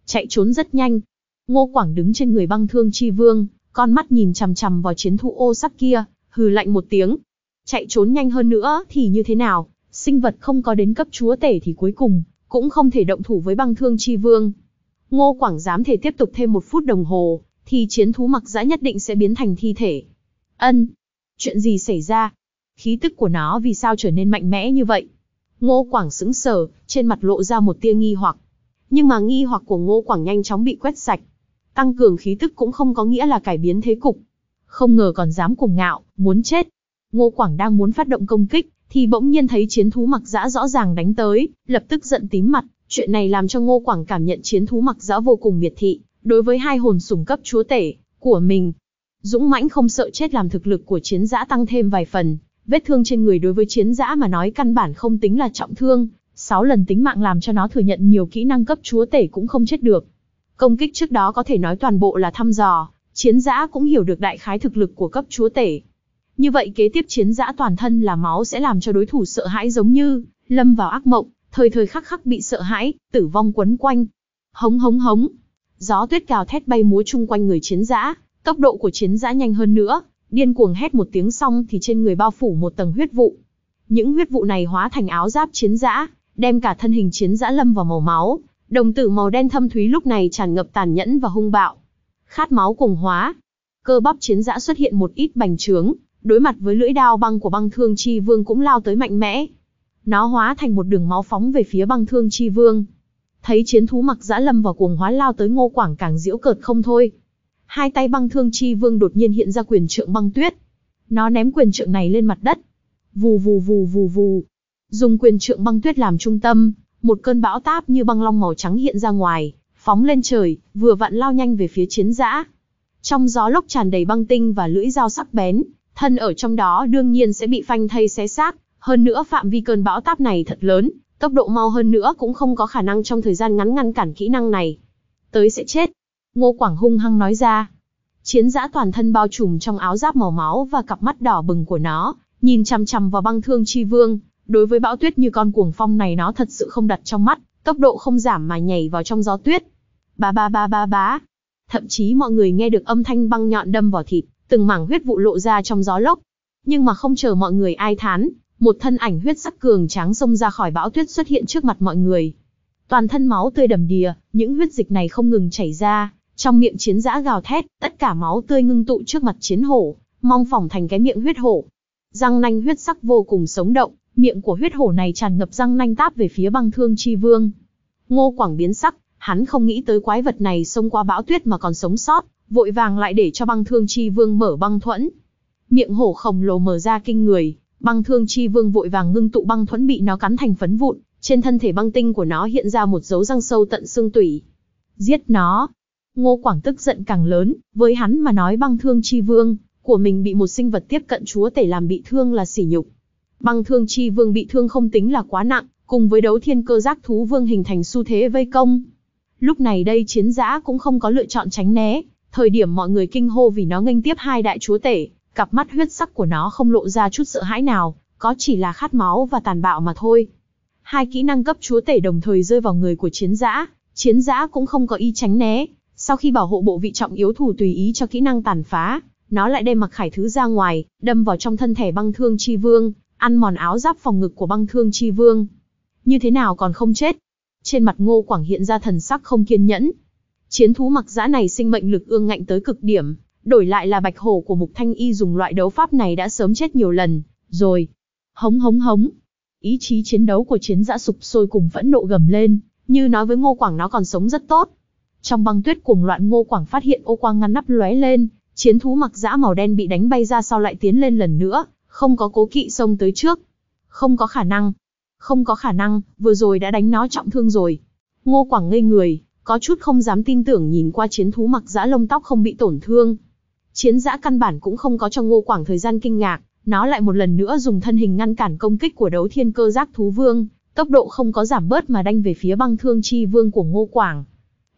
Chạy trốn rất nhanh. Ngô Quảng đứng trên người băng thương chi vương, con mắt nhìn chằm chằm vào chiến thụ ô sắc kia, hừ lạnh một tiếng. Chạy trốn nhanh hơn nữa thì như thế nào, sinh vật không có đến cấp chúa tể thì cuối cùng, cũng không thể động thủ với băng thương chi vương. Ngô Quảng dám thể tiếp tục thêm một phút đồng hồ, thì chiến thú mặc giã nhất định sẽ biến thành thi thể. Ân, chuyện gì xảy ra? Khí tức của nó vì sao trở nên mạnh mẽ như vậy? Ngô Quảng sững sờ, trên mặt lộ ra một tia nghi hoặc. Nhưng mà nghi hoặc của Ngô Quảng nhanh chóng bị quét sạch. Tăng cường khí tức cũng không có nghĩa là cải biến thế cục. Không ngờ còn dám cùng ngạo, muốn chết. Ngô Quảng đang muốn phát động công kích, thì bỗng nhiên thấy chiến thú mặc dã rõ ràng đánh tới, lập tức giận tím mặt. Chuyện này làm cho Ngô Quảng cảm nhận chiến thú mặc dã vô cùng miệt thị, đối với hai hồn sủng cấp chúa tể của mình, Dũng mãnh không sợ chết làm thực lực của chiến giã tăng thêm vài phần, vết thương trên người đối với chiến giã mà nói căn bản không tính là trọng thương, 6 lần tính mạng làm cho nó thừa nhận nhiều kỹ năng cấp chúa tể cũng không chết được. Công kích trước đó có thể nói toàn bộ là thăm dò, chiến giã cũng hiểu được đại khái thực lực của cấp chúa tể. Như vậy kế tiếp chiến giã toàn thân là máu sẽ làm cho đối thủ sợ hãi giống như, lâm vào ác mộng, thời thời khắc khắc bị sợ hãi, tử vong quấn quanh. Hống hống hống, gió tuyết cào thét bay múa chung quanh người chiến giã, Tốc độ của chiến giã nhanh hơn nữa, điên cuồng hét một tiếng xong thì trên người bao phủ một tầng huyết vụ. Những huyết vụ này hóa thành áo giáp chiến giã, đem cả thân hình chiến giã lâm vào màu máu, đồng tử màu đen thâm thúy lúc này tràn ngập tàn nhẫn và hung bạo. Khát máu cùng hóa, cơ bắp chiến giã xuất hiện một ít bành trướng, đối mặt với lưỡi đao băng của băng thương chi vương cũng lao tới mạnh mẽ. Nó hóa thành một đường máu phóng về phía băng thương chi vương. Thấy chiến thú mặc giã lâm vào cuồng hóa lao tới ngô quảng càng diễu cợt không thôi, hai tay băng thương chi vương đột nhiên hiện ra quyền trượng băng tuyết. Nó ném quyền trượng này lên mặt đất. Vù vù vù vù vù. Dùng quyền trượng băng tuyết làm trung tâm, một cơn bão táp như băng long màu trắng hiện ra ngoài, phóng lên trời, vừa vặn lao nhanh về phía chiến giã. Trong gió lốc tràn đầy băng tinh và lưỡi dao sắc bén, thân ở trong đó đương nhiên sẽ bị phanh thây xé xác, hơn nữa phạm vi cơn bão táp này thật lớn, tốc độ mau hơn nữa cũng không có khả năng trong thời gian ngắn ngăn cản kỹ năng này. Tới sẽ chết. Ngô Quảng hung hăng nói ra. Chiến giã toàn thân bao trùm trong áo giáp màu máu và cặp mắt đỏ bừng của nó, nhìn chằm chằm vào băng thương chi vương. Đối với bão tuyết như con cuồng phong này nó thật sự không đặt trong mắt, tốc độ không giảm mà nhảy vào trong gió tuyết. Ba ba ba ba ba, Thậm chí mọi người nghe được âm thanh băng nhọn đâm vào thịt, từng mảng huyết vụ lộ ra trong gió lốc. Nhưng mà không chờ mọi người ai thán, một thân ảnh huyết sắc cường tráng xông ra khỏi bão tuyết xuất hiện trước mặt mọi người. Toàn thân máu tươi đầm đìa, những huyết dịch này không ngừng chảy ra, trong miệng chiến giã gào thét, tất cả máu tươi ngưng tụ trước mặt chiến hổ, mong phỏng thành cái miệng huyết hổ. Răng nanh huyết sắc vô cùng sống động, miệng của huyết hổ này tràn ngập răng nanh táp về phía băng thương chi vương. Ngô Quảng biến sắc, hắn không nghĩ tới quái vật này xông qua bão tuyết mà còn sống sót, vội vàng lại để cho băng thương chi vương mở băng thuẫn. Miệng hổ khổng lồ mở ra kinh người, băng thương chi vương vội vàng ngưng tụ băng thuẫn bị nó cắn thành phấn vụn, trên thân thể băng tinh của nó hiện ra một dấu răng sâu tận xương tủy. Giết nó, Ngô Quảng tức giận càng lớn, với hắn mà nói băng thương chi vương, của mình bị một sinh vật tiếp cận chúa tể làm bị thương là sỉ nhục. Băng thương chi vương bị thương không tính là quá nặng, cùng với đấu thiên cơ giác thú vương hình thành xu thế vây công. Lúc này đây chiến giã cũng không có lựa chọn tránh né, thời điểm mọi người kinh hô vì nó nghênh tiếp hai đại chúa tể, cặp mắt huyết sắc của nó không lộ ra chút sợ hãi nào, có chỉ là khát máu và tàn bạo mà thôi. Hai kỹ năng cấp chúa tể đồng thời rơi vào người của chiến giã, chiến giã cũng không có ý tránh né, sau khi bảo hộ bộ vị trọng yếu thủ tùy ý cho kỹ năng tàn phá, nó lại đem mặc khải thứ ra ngoài, đâm vào trong thân thể băng thương chi vương, ăn mòn áo giáp phòng ngực của băng thương chi vương. Như thế nào còn không chết? Trên mặt ngô quảng hiện ra thần sắc không kiên nhẫn. Chiến thú mặc giã này sinh mệnh lực ương ngạnh tới cực điểm, đổi lại là bạch hổ của mục thanh y dùng loại đấu pháp này đã sớm chết nhiều lần, rồi. Hống hống hống. Ý chí chiến đấu của chiến giã sụp sôi cùng phẫn nộ gầm lên, như nói với ngô quảng nó còn sống rất tốt, trong băng tuyết cuồng loạn Ngô Quảng phát hiện ô quang ngăn nắp lóe lên, chiến thú mặc dã màu đen bị đánh bay ra sau lại tiến lên lần nữa, không có cố kỵ xông tới trước. Không có khả năng. Không có khả năng, vừa rồi đã đánh nó trọng thương rồi. Ngô Quảng ngây người, có chút không dám tin tưởng nhìn qua chiến thú mặc dã lông tóc không bị tổn thương. Chiến dã căn bản cũng không có cho Ngô Quảng thời gian kinh ngạc, nó lại một lần nữa dùng thân hình ngăn cản công kích của đấu thiên cơ giác thú vương, tốc độ không có giảm bớt mà đanh về phía băng thương chi vương của Ngô Quảng.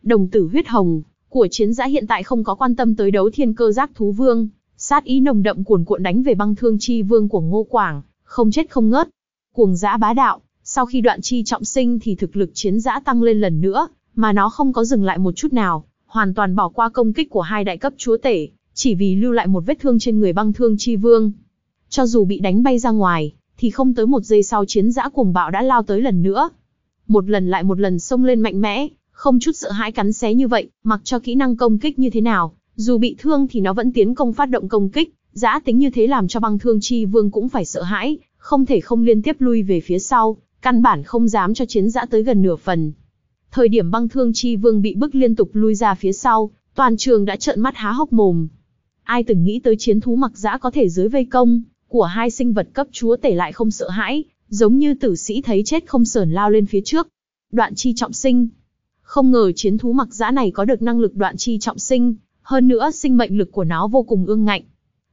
Đồng tử huyết hồng của chiến giã hiện tại không có quan tâm tới đấu thiên cơ giác thú vương, sát ý nồng đậm cuồn cuộn đánh về băng thương chi vương của Ngô Quảng, không chết không ngớt. Cuồng giã bá đạo, sau khi đoạn chi trọng sinh thì thực lực chiến giã tăng lên lần nữa, mà nó không có dừng lại một chút nào, hoàn toàn bỏ qua công kích của hai đại cấp chúa tể, chỉ vì lưu lại một vết thương trên người băng thương chi vương. Cho dù bị đánh bay ra ngoài, thì không tới một giây sau chiến giã cuồng bạo đã lao tới lần nữa. Một lần lại một lần xông lên mạnh mẽ, không chút sợ hãi cắn xé như vậy, mặc cho kỹ năng công kích như thế nào, dù bị thương thì nó vẫn tiến công phát động công kích, giã tính như thế làm cho băng thương chi vương cũng phải sợ hãi, không thể không liên tiếp lui về phía sau, căn bản không dám cho chiến giã tới gần nửa phần. Thời điểm băng thương chi vương bị bức liên tục lui ra phía sau, toàn trường đã trợn mắt há hốc mồm. Ai từng nghĩ tới chiến thú mặc giã có thể dưới vây công, của hai sinh vật cấp chúa tể lại không sợ hãi, giống như tử sĩ thấy chết không sờn lao lên phía trước. Đoạn chi trọng sinh, không ngờ chiến thú mặc giã này có được năng lực đoạn chi trọng sinh, hơn nữa sinh mệnh lực của nó vô cùng ương ngạnh.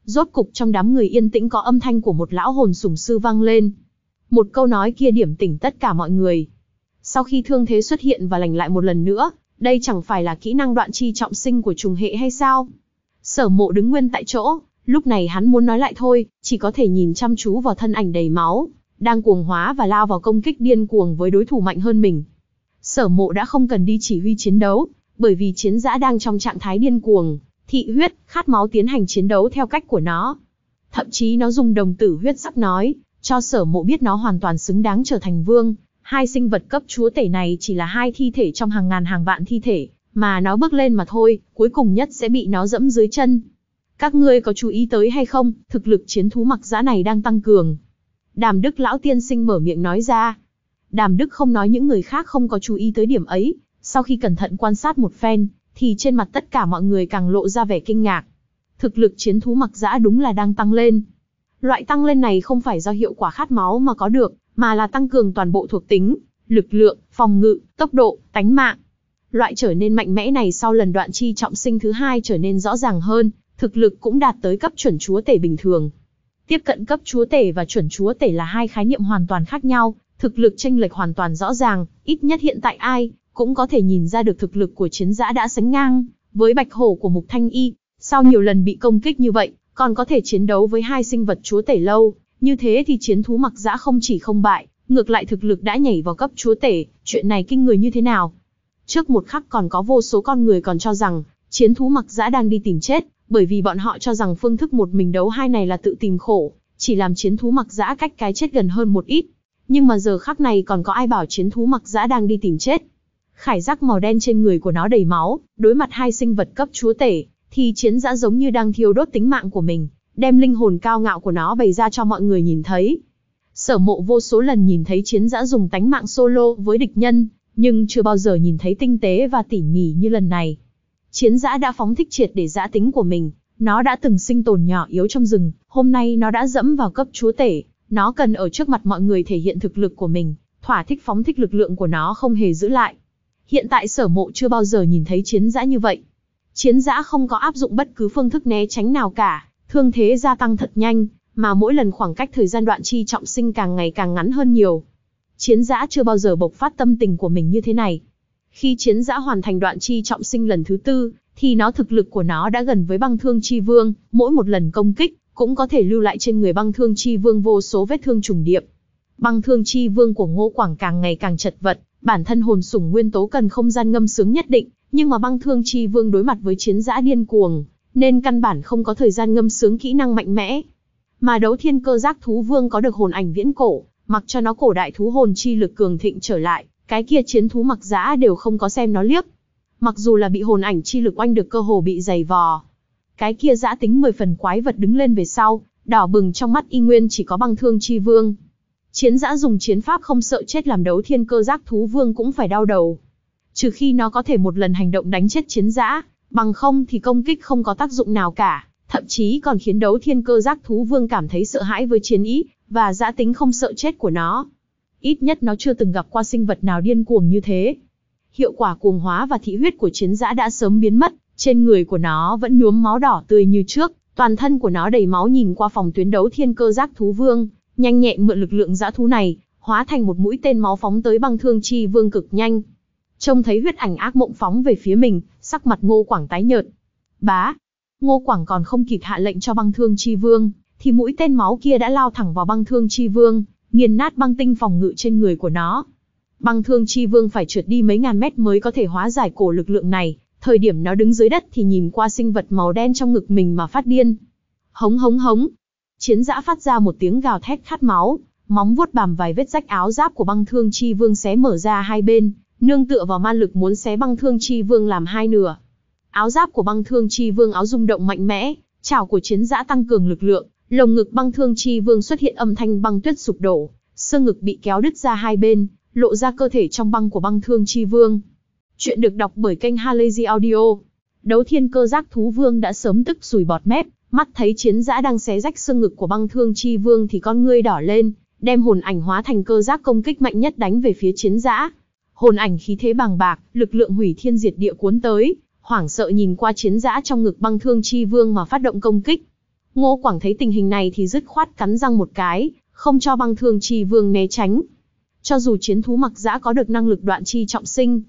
Rốt cục trong đám người yên tĩnh có âm thanh của một lão hồn sủng sư vang lên. Một câu nói kia điểm tỉnh tất cả mọi người. Sau khi thương thế xuất hiện và lành lại một lần nữa, đây chẳng phải là kỹ năng đoạn chi trọng sinh của trùng hệ hay sao? Sở mộ đứng nguyên tại chỗ, lúc này hắn muốn nói lại thôi, chỉ có thể nhìn chăm chú vào thân ảnh đầy máu, đang cuồng hóa và lao vào công kích điên cuồng với đối thủ mạnh hơn mình sở mộ đã không cần đi chỉ huy chiến đấu, bởi vì chiến giã đang trong trạng thái điên cuồng, thị huyết, khát máu tiến hành chiến đấu theo cách của nó. Thậm chí nó dùng đồng tử huyết sắc nói, cho sở mộ biết nó hoàn toàn xứng đáng trở thành vương. Hai sinh vật cấp chúa tể này chỉ là hai thi thể trong hàng ngàn hàng vạn thi thể, mà nó bước lên mà thôi, cuối cùng nhất sẽ bị nó dẫm dưới chân. Các ngươi có chú ý tới hay không, thực lực chiến thú mặc giã này đang tăng cường. Đàm đức lão tiên sinh mở miệng nói ra, Đàm Đức không nói những người khác không có chú ý tới điểm ấy, sau khi cẩn thận quan sát một phen, thì trên mặt tất cả mọi người càng lộ ra vẻ kinh ngạc. Thực lực chiến thú mặc dã đúng là đang tăng lên. Loại tăng lên này không phải do hiệu quả khát máu mà có được, mà là tăng cường toàn bộ thuộc tính, lực lượng, phòng ngự, tốc độ, tánh mạng. Loại trở nên mạnh mẽ này sau lần đoạn chi trọng sinh thứ hai trở nên rõ ràng hơn, thực lực cũng đạt tới cấp chuẩn chúa tể bình thường. Tiếp cận cấp chúa tể và chuẩn chúa tể là hai khái niệm hoàn toàn khác nhau, Thực lực tranh lệch hoàn toàn rõ ràng, ít nhất hiện tại ai cũng có thể nhìn ra được thực lực của chiến giã đã sánh ngang với bạch hổ của Mục Thanh Y. Sau nhiều lần bị công kích như vậy, còn có thể chiến đấu với hai sinh vật chúa tể lâu, như thế thì chiến thú mặc giã không chỉ không bại, ngược lại thực lực đã nhảy vào cấp chúa tể, chuyện này kinh người như thế nào. Trước một khắc còn có vô số con người còn cho rằng, chiến thú mặc giã đang đi tìm chết, bởi vì bọn họ cho rằng phương thức một mình đấu hai này là tự tìm khổ, chỉ làm chiến thú mặc giã cách cái chết gần hơn một ít. Nhưng mà giờ khắc này còn có ai bảo chiến thú mặc giã đang đi tìm chết. Khải giác màu đen trên người của nó đầy máu, đối mặt hai sinh vật cấp chúa tể, thì chiến giã giống như đang thiêu đốt tính mạng của mình, đem linh hồn cao ngạo của nó bày ra cho mọi người nhìn thấy. Sở mộ vô số lần nhìn thấy chiến giã dùng tánh mạng solo với địch nhân, nhưng chưa bao giờ nhìn thấy tinh tế và tỉ mỉ như lần này. Chiến giã đã phóng thích triệt để giã tính của mình, nó đã từng sinh tồn nhỏ yếu trong rừng, hôm nay nó đã dẫm vào cấp chúa tể, nó cần ở trước mặt mọi người thể hiện thực lực của mình, thỏa thích phóng thích lực lượng của nó không hề giữ lại. Hiện tại sở mộ chưa bao giờ nhìn thấy chiến giã như vậy. Chiến giã không có áp dụng bất cứ phương thức né tránh nào cả, thương thế gia tăng thật nhanh, mà mỗi lần khoảng cách thời gian đoạn chi trọng sinh càng ngày càng ngắn hơn nhiều. Chiến giã chưa bao giờ bộc phát tâm tình của mình như thế này. Khi chiến giã hoàn thành đoạn chi trọng sinh lần thứ tư, thì nó thực lực của nó đã gần với băng thương chi vương, mỗi một lần công kích, cũng có thể lưu lại trên người băng thương chi vương vô số vết thương trùng điệp. Băng thương chi vương của Ngô Quảng càng ngày càng chật vật, bản thân hồn sủng nguyên tố cần không gian ngâm sướng nhất định, nhưng mà băng thương chi vương đối mặt với chiến giã điên cuồng, nên căn bản không có thời gian ngâm sướng kỹ năng mạnh mẽ. Mà đấu thiên cơ giác thú vương có được hồn ảnh viễn cổ, mặc cho nó cổ đại thú hồn chi lực cường thịnh trở lại, cái kia chiến thú mặc giã đều không có xem nó liếc. Mặc dù là bị hồn ảnh chi lực oanh được cơ hồ bị dày vò, cái kia giã tính mười phần quái vật đứng lên về sau, đỏ bừng trong mắt y nguyên chỉ có băng thương chi vương. Chiến giã dùng chiến pháp không sợ chết làm đấu thiên cơ giác thú vương cũng phải đau đầu. Trừ khi nó có thể một lần hành động đánh chết chiến giã, bằng không thì công kích không có tác dụng nào cả, thậm chí còn khiến đấu thiên cơ giác thú vương cảm thấy sợ hãi với chiến ý, và giã tính không sợ chết của nó. Ít nhất nó chưa từng gặp qua sinh vật nào điên cuồng như thế. Hiệu quả cuồng hóa và thị huyết của chiến giã đã sớm biến mất, trên người của nó vẫn nhuốm máu đỏ tươi như trước, toàn thân của nó đầy máu nhìn qua phòng tuyến đấu thiên cơ giác thú vương, nhanh nhẹn mượn lực lượng dã thú này, hóa thành một mũi tên máu phóng tới băng thương chi vương cực nhanh. Trông thấy huyết ảnh ác mộng phóng về phía mình, sắc mặt Ngô Quảng tái nhợt. Bá! Ngô Quảng còn không kịp hạ lệnh cho băng thương chi vương, thì mũi tên máu kia đã lao thẳng vào băng thương chi vương, nghiền nát băng tinh phòng ngự trên người của nó. Băng thương chi vương phải trượt đi mấy ngàn mét mới có thể hóa giải cổ lực lượng này, Thời điểm nó đứng dưới đất thì nhìn qua sinh vật màu đen trong ngực mình mà phát điên. Hống hống hống. Chiến dã phát ra một tiếng gào thét khát máu, móng vuốt bàm vài vết rách áo giáp của băng thương chi vương xé mở ra hai bên, nương tựa vào ma lực muốn xé băng thương chi vương làm hai nửa. Áo giáp của băng thương chi vương áo rung động mạnh mẽ, chảo của chiến dã tăng cường lực lượng, lồng ngực băng thương chi vương xuất hiện âm thanh băng tuyết sụp đổ, xương ngực bị kéo đứt ra hai bên, lộ ra cơ thể trong băng của băng thương chi vương. Chuyện được đọc bởi kênh Halazy Audio. Đấu thiên cơ giác thú vương đã sớm tức sùi bọt mép, mắt thấy chiến giã đang xé rách xương ngực của băng thương chi vương thì con ngươi đỏ lên, đem hồn ảnh hóa thành cơ giác công kích mạnh nhất đánh về phía chiến giã. Hồn ảnh khí thế bàng bạc, lực lượng hủy thiên diệt địa cuốn tới, hoảng sợ nhìn qua chiến giã trong ngực băng thương chi vương mà phát động công kích. Ngô Quảng thấy tình hình này thì dứt khoát cắn răng một cái, không cho băng thương chi vương né tránh. Cho dù chiến thú mặc giã có được năng lực đoạn chi trọng sinh,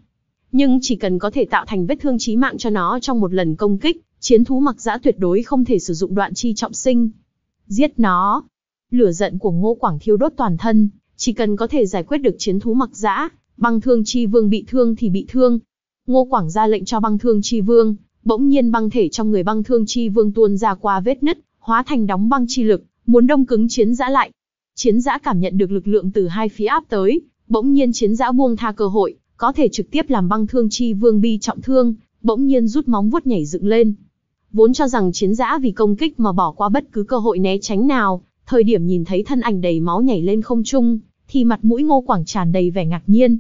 nhưng chỉ cần có thể tạo thành vết thương chí mạng cho nó trong một lần công kích, chiến thú mặc giã tuyệt đối không thể sử dụng đoạn chi trọng sinh. Giết nó! Lửa giận của ngô quảng thiêu đốt toàn thân, chỉ cần có thể giải quyết được chiến thú mặc giã, băng thương chi vương bị thương thì bị thương. Ngô quảng ra lệnh cho băng thương chi vương, bỗng nhiên băng thể trong người băng thương chi vương tuôn ra qua vết nứt, hóa thành đóng băng chi lực, muốn đông cứng chiến giã lại. Chiến giã cảm nhận được lực lượng từ hai phía áp tới, bỗng nhiên chiến giã buông tha cơ hội, có thể trực tiếp làm băng thương chi vương bi trọng thương, bỗng nhiên rút móng vuốt nhảy dựng lên. Vốn cho rằng chiến giã vì công kích mà bỏ qua bất cứ cơ hội né tránh nào, thời điểm nhìn thấy thân ảnh đầy máu nhảy lên không trung, thì mặt mũi ngô quảng tràn đầy vẻ ngạc nhiên.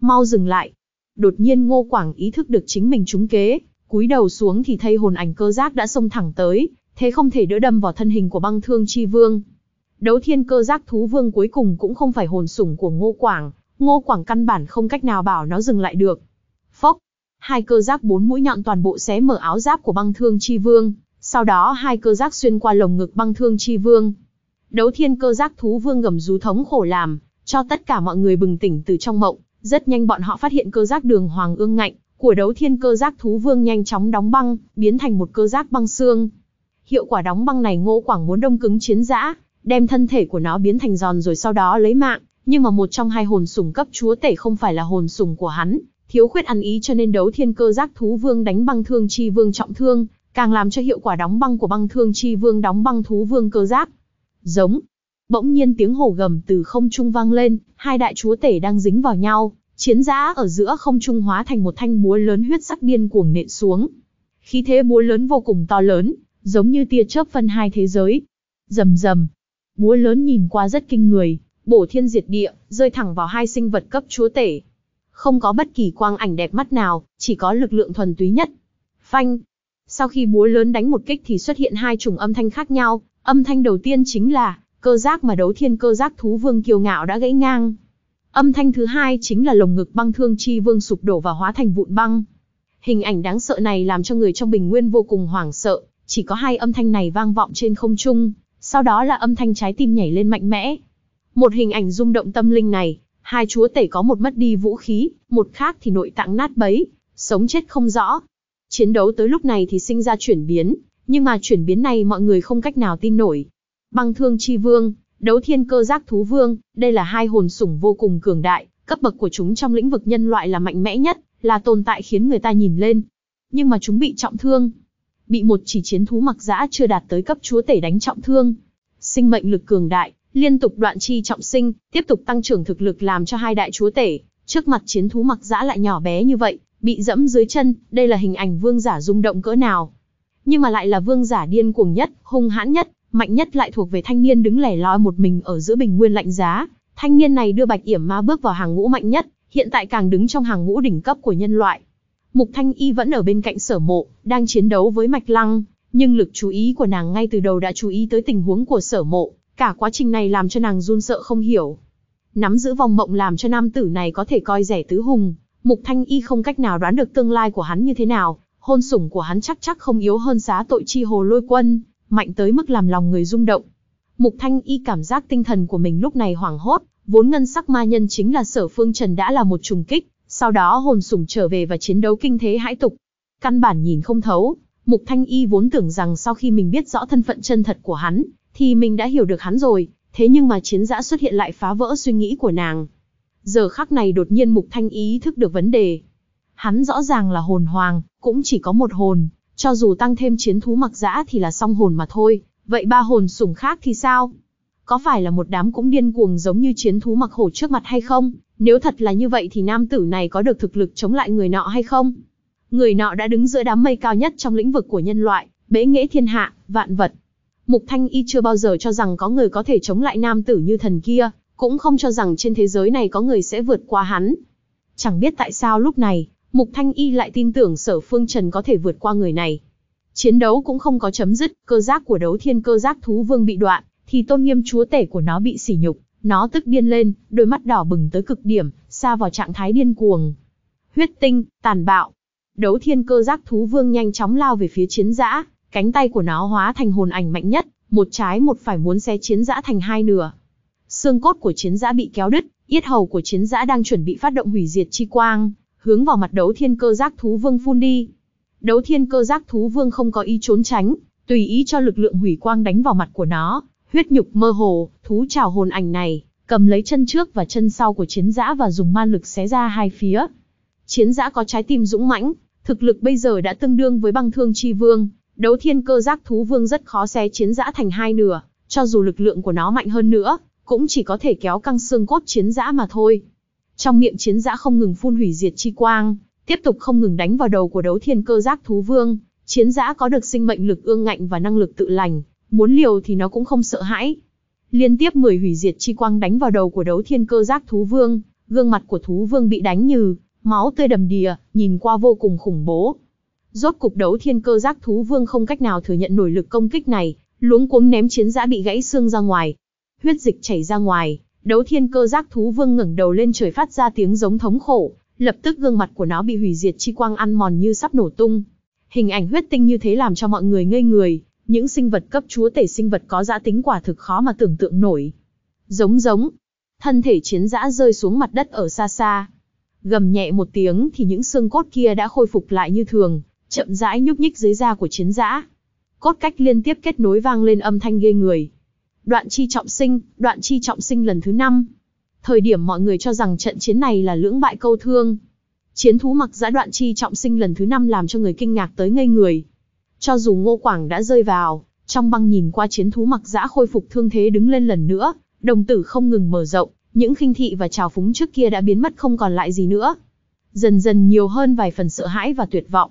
Mau dừng lại. Đột nhiên ngô quảng ý thức được chính mình trúng kế, cúi đầu xuống thì thấy hồn ảnh cơ giác đã xông thẳng tới, thế không thể đỡ đâm vào thân hình của băng thương chi vương. Đấu thiên cơ giác thú vương cuối cùng cũng không phải hồn sủng của ngô quảng, Ngô Quảng căn bản không cách nào bảo nó dừng lại được. Phốc, hai cơ giác bốn mũi nhọn toàn bộ xé mở áo giáp của băng thương chi vương, sau đó hai cơ giác xuyên qua lồng ngực băng thương chi vương. Đấu thiên cơ giác thú vương gầm rú thống khổ làm, cho tất cả mọi người bừng tỉnh từ trong mộng, rất nhanh bọn họ phát hiện cơ giác đường hoàng ương ngạnh của đấu thiên cơ giác thú vương nhanh chóng đóng băng, biến thành một cơ giác băng xương. Hiệu quả đóng băng này Ngô Quảng muốn đông cứng chiến dã, đem thân thể của nó biến thành giòn rồi sau đó lấy mạng, nhưng mà một trong hai hồn sùng cấp chúa tể không phải là hồn sùng của hắn, thiếu khuyết ăn ý cho nên đấu thiên cơ giác thú vương đánh băng thương chi vương trọng thương, càng làm cho hiệu quả đóng băng của băng thương chi vương đóng băng thú vương cơ giác. Giống. Bỗng nhiên tiếng hổ gầm từ không trung vang lên, hai đại chúa tể đang dính vào nhau, chiến giã ở giữa không trung hóa thành một thanh búa lớn huyết sắc điên cuồng nện xuống. Khí thế búa lớn vô cùng to lớn, giống như tia chớp phân hai thế giới. Rầm rầm. Búa lớn nhìn qua rất kinh người, bổ thiên diệt địa, rơi thẳng vào hai sinh vật cấp chúa tể. Không có bất kỳ quang ảnh đẹp mắt nào, chỉ có lực lượng thuần túy nhất. Phanh. Sau khi búa lớn đánh một kích thì xuất hiện hai chủng âm thanh khác nhau, âm thanh đầu tiên chính là cơ giác mà đấu thiên cơ giác thú vương kiêu ngạo đã gãy ngang. Âm thanh thứ hai chính là lồng ngực băng thương chi vương sụp đổ và hóa thành vụn băng. Hình ảnh đáng sợ này làm cho người trong bình nguyên vô cùng hoảng sợ, chỉ có hai âm thanh này vang vọng trên không trung, sau đó là âm thanh trái tim nhảy lên mạnh mẽ, một hình ảnh rung động tâm linh này, hai chúa tể có một mất đi vũ khí, một khác thì nội tạng nát bấy, sống chết không rõ. Chiến đấu tới lúc này thì sinh ra chuyển biến, nhưng mà chuyển biến này mọi người không cách nào tin nổi. Băng thương chi vương, đấu thiên cơ giác thú vương, đây là hai hồn sủng vô cùng cường đại, cấp bậc của chúng trong lĩnh vực nhân loại là mạnh mẽ nhất, là tồn tại khiến người ta nhìn lên. Nhưng mà chúng bị trọng thương, bị một chỉ chiến thú mặc giã chưa đạt tới cấp chúa tể đánh trọng thương. Sinh mệnh lực cường đại, liên tục đoạn chi trọng sinh, tiếp tục tăng trưởng thực lực làm cho hai đại chúa tể, trước mặt chiến thú mặc dã lại nhỏ bé như vậy, bị dẫm dưới chân, đây là hình ảnh vương giả rung động cỡ nào. Nhưng mà lại là vương giả điên cuồng nhất, hung hãn nhất, mạnh nhất lại thuộc về thanh niên đứng lẻ loi một mình ở giữa bình nguyên lạnh giá. Thanh niên này đưa Bạch Yểm Ma bước vào hàng ngũ mạnh nhất, hiện tại càng đứng trong hàng ngũ đỉnh cấp của nhân loại. Mục Thanh Y vẫn ở bên cạnh Sở Mộ, đang chiến đấu với Mạch Lăng, nhưng lực chú ý của nàng ngay từ đầu đã chú ý tới tình huống của Sở Mộ, Cả quá trình này làm cho nàng run sợ không hiểu. Nắm giữ vòng mộng làm cho nam tử này có thể coi rẻ tứ hùng, Mục Thanh Y không cách nào đoán được tương lai của hắn như thế nào, hôn sủng của hắn chắc chắc không yếu hơn giá tội chi hồ lôi quân, mạnh tới mức làm lòng người rung động. Mục Thanh Y cảm giác tinh thần của mình lúc này hoảng hốt, vốn ngân sắc ma nhân chính là sở phương trần đã là một trùng kích, sau đó hồn sủng trở về và chiến đấu kinh thế hãi tục. Căn bản nhìn không thấu, Mục Thanh Y vốn tưởng rằng sau khi mình biết rõ thân phận chân thật của hắn, thì mình đã hiểu được hắn rồi, thế nhưng mà chiến giã xuất hiện lại phá vỡ suy nghĩ của nàng. Giờ khắc này đột nhiên Mục Thanh ý thức được vấn đề. Hắn rõ ràng là hồn hoàng, cũng chỉ có một hồn, cho dù tăng thêm chiến thú mặc giã thì là song hồn mà thôi, vậy ba hồn sủng khác thì sao? Có phải là một đám cũng điên cuồng giống như chiến thú mặc hổ trước mặt hay không? Nếu thật là như vậy thì nam tử này có được thực lực chống lại người nọ hay không? Người nọ đã đứng giữa đám mây cao nhất trong lĩnh vực của nhân loại, bế nghĩa thiên hạ, vạn vật, Mục Thanh Y chưa bao giờ cho rằng có người có thể chống lại nam tử như thần kia, cũng không cho rằng trên thế giới này có người sẽ vượt qua hắn. Chẳng biết tại sao lúc này, Mục Thanh Y lại tin tưởng sở phương Trần có thể vượt qua người này. Chiến đấu cũng không có chấm dứt, cơ giác của đấu thiên cơ giác thú vương bị đoạn, thì tôn nghiêm chúa tể của nó bị sỉ nhục. Nó tức điên lên, đôi mắt đỏ bừng tới cực điểm, xa vào trạng thái điên cuồng. Huyết tinh, tàn bạo. Đấu thiên cơ giác thú vương nhanh chóng lao về phía chiến giã, Cánh tay của nó hóa thành hồn ảnh mạnh nhất, một trái một phải muốn xé chiến giã thành hai nửa. Xương cốt của chiến giã bị kéo đứt, yết hầu của chiến giã đang chuẩn bị phát động hủy diệt chi quang, hướng vào mặt đấu thiên cơ giác thú vương phun đi. Đấu thiên cơ giác thú vương không có ý trốn tránh, tùy ý cho lực lượng hủy quang đánh vào mặt của nó, huyết nhục mơ hồ, thú trào hồn ảnh này, cầm lấy chân trước và chân sau của chiến giã và dùng ma lực xé ra hai phía. Chiến giã có trái tim dũng mãnh, thực lực bây giờ đã tương đương với băng thương chi vương, Đấu thiên cơ giác thú vương rất khó xé chiến giã thành hai nửa, cho dù lực lượng của nó mạnh hơn nữa, cũng chỉ có thể kéo căng xương cốt chiến giã mà thôi. Trong miệng chiến giã không ngừng phun hủy diệt chi quang, tiếp tục không ngừng đánh vào đầu của đấu thiên cơ giác thú vương, chiến giã có được sinh mệnh lực ương ngạnh và năng lực tự lành, muốn liều thì nó cũng không sợ hãi. Liên tiếp 10 hủy diệt chi quang đánh vào đầu của đấu thiên cơ giác thú vương, gương mặt của thú vương bị đánh như máu tươi đầm đìa, nhìn qua vô cùng khủng bố. Rốt cục đấu thiên cơ giác thú vương không cách nào thừa nhận nổi lực công kích này, luống cuống ném chiến giã bị gãy xương ra ngoài. Huyết dịch chảy ra ngoài, đấu thiên cơ giác thú vương ngẩng đầu lên trời phát ra tiếng giống thống khổ, lập tức gương mặt của nó bị hủy diệt chi quang ăn mòn như sắp nổ tung. Hình ảnh huyết tinh như thế làm cho mọi người ngây người, những sinh vật cấp chúa tể sinh vật có dã tính quả thực khó mà tưởng tượng nổi. Giống giống, thân thể chiến dã rơi xuống mặt đất ở xa xa. Gầm nhẹ một tiếng thì những xương cốt kia đã khôi phục lại như thường, chậm rãi nhúc nhích dưới da của chiến giã. Cốt cách liên tiếp kết nối vang lên âm thanh ghê người. Đoạn chi trọng sinh, đoạn chi trọng sinh lần thứ năm. Thời điểm mọi người cho rằng trận chiến này là lưỡng bại câu thương. Chiến thú mặc giã đoạn chi trọng sinh lần thứ năm làm cho người kinh ngạc tới ngây người. Cho dù ngô quảng đã rơi vào, trong băng nhìn qua chiến thú mặc giã khôi phục thương thế đứng lên lần nữa, đồng tử không ngừng mở rộng, những khinh thị và trào phúng trước kia đã biến mất không còn lại gì nữa. Dần dần nhiều hơn vài phần sợ hãi và tuyệt vọng.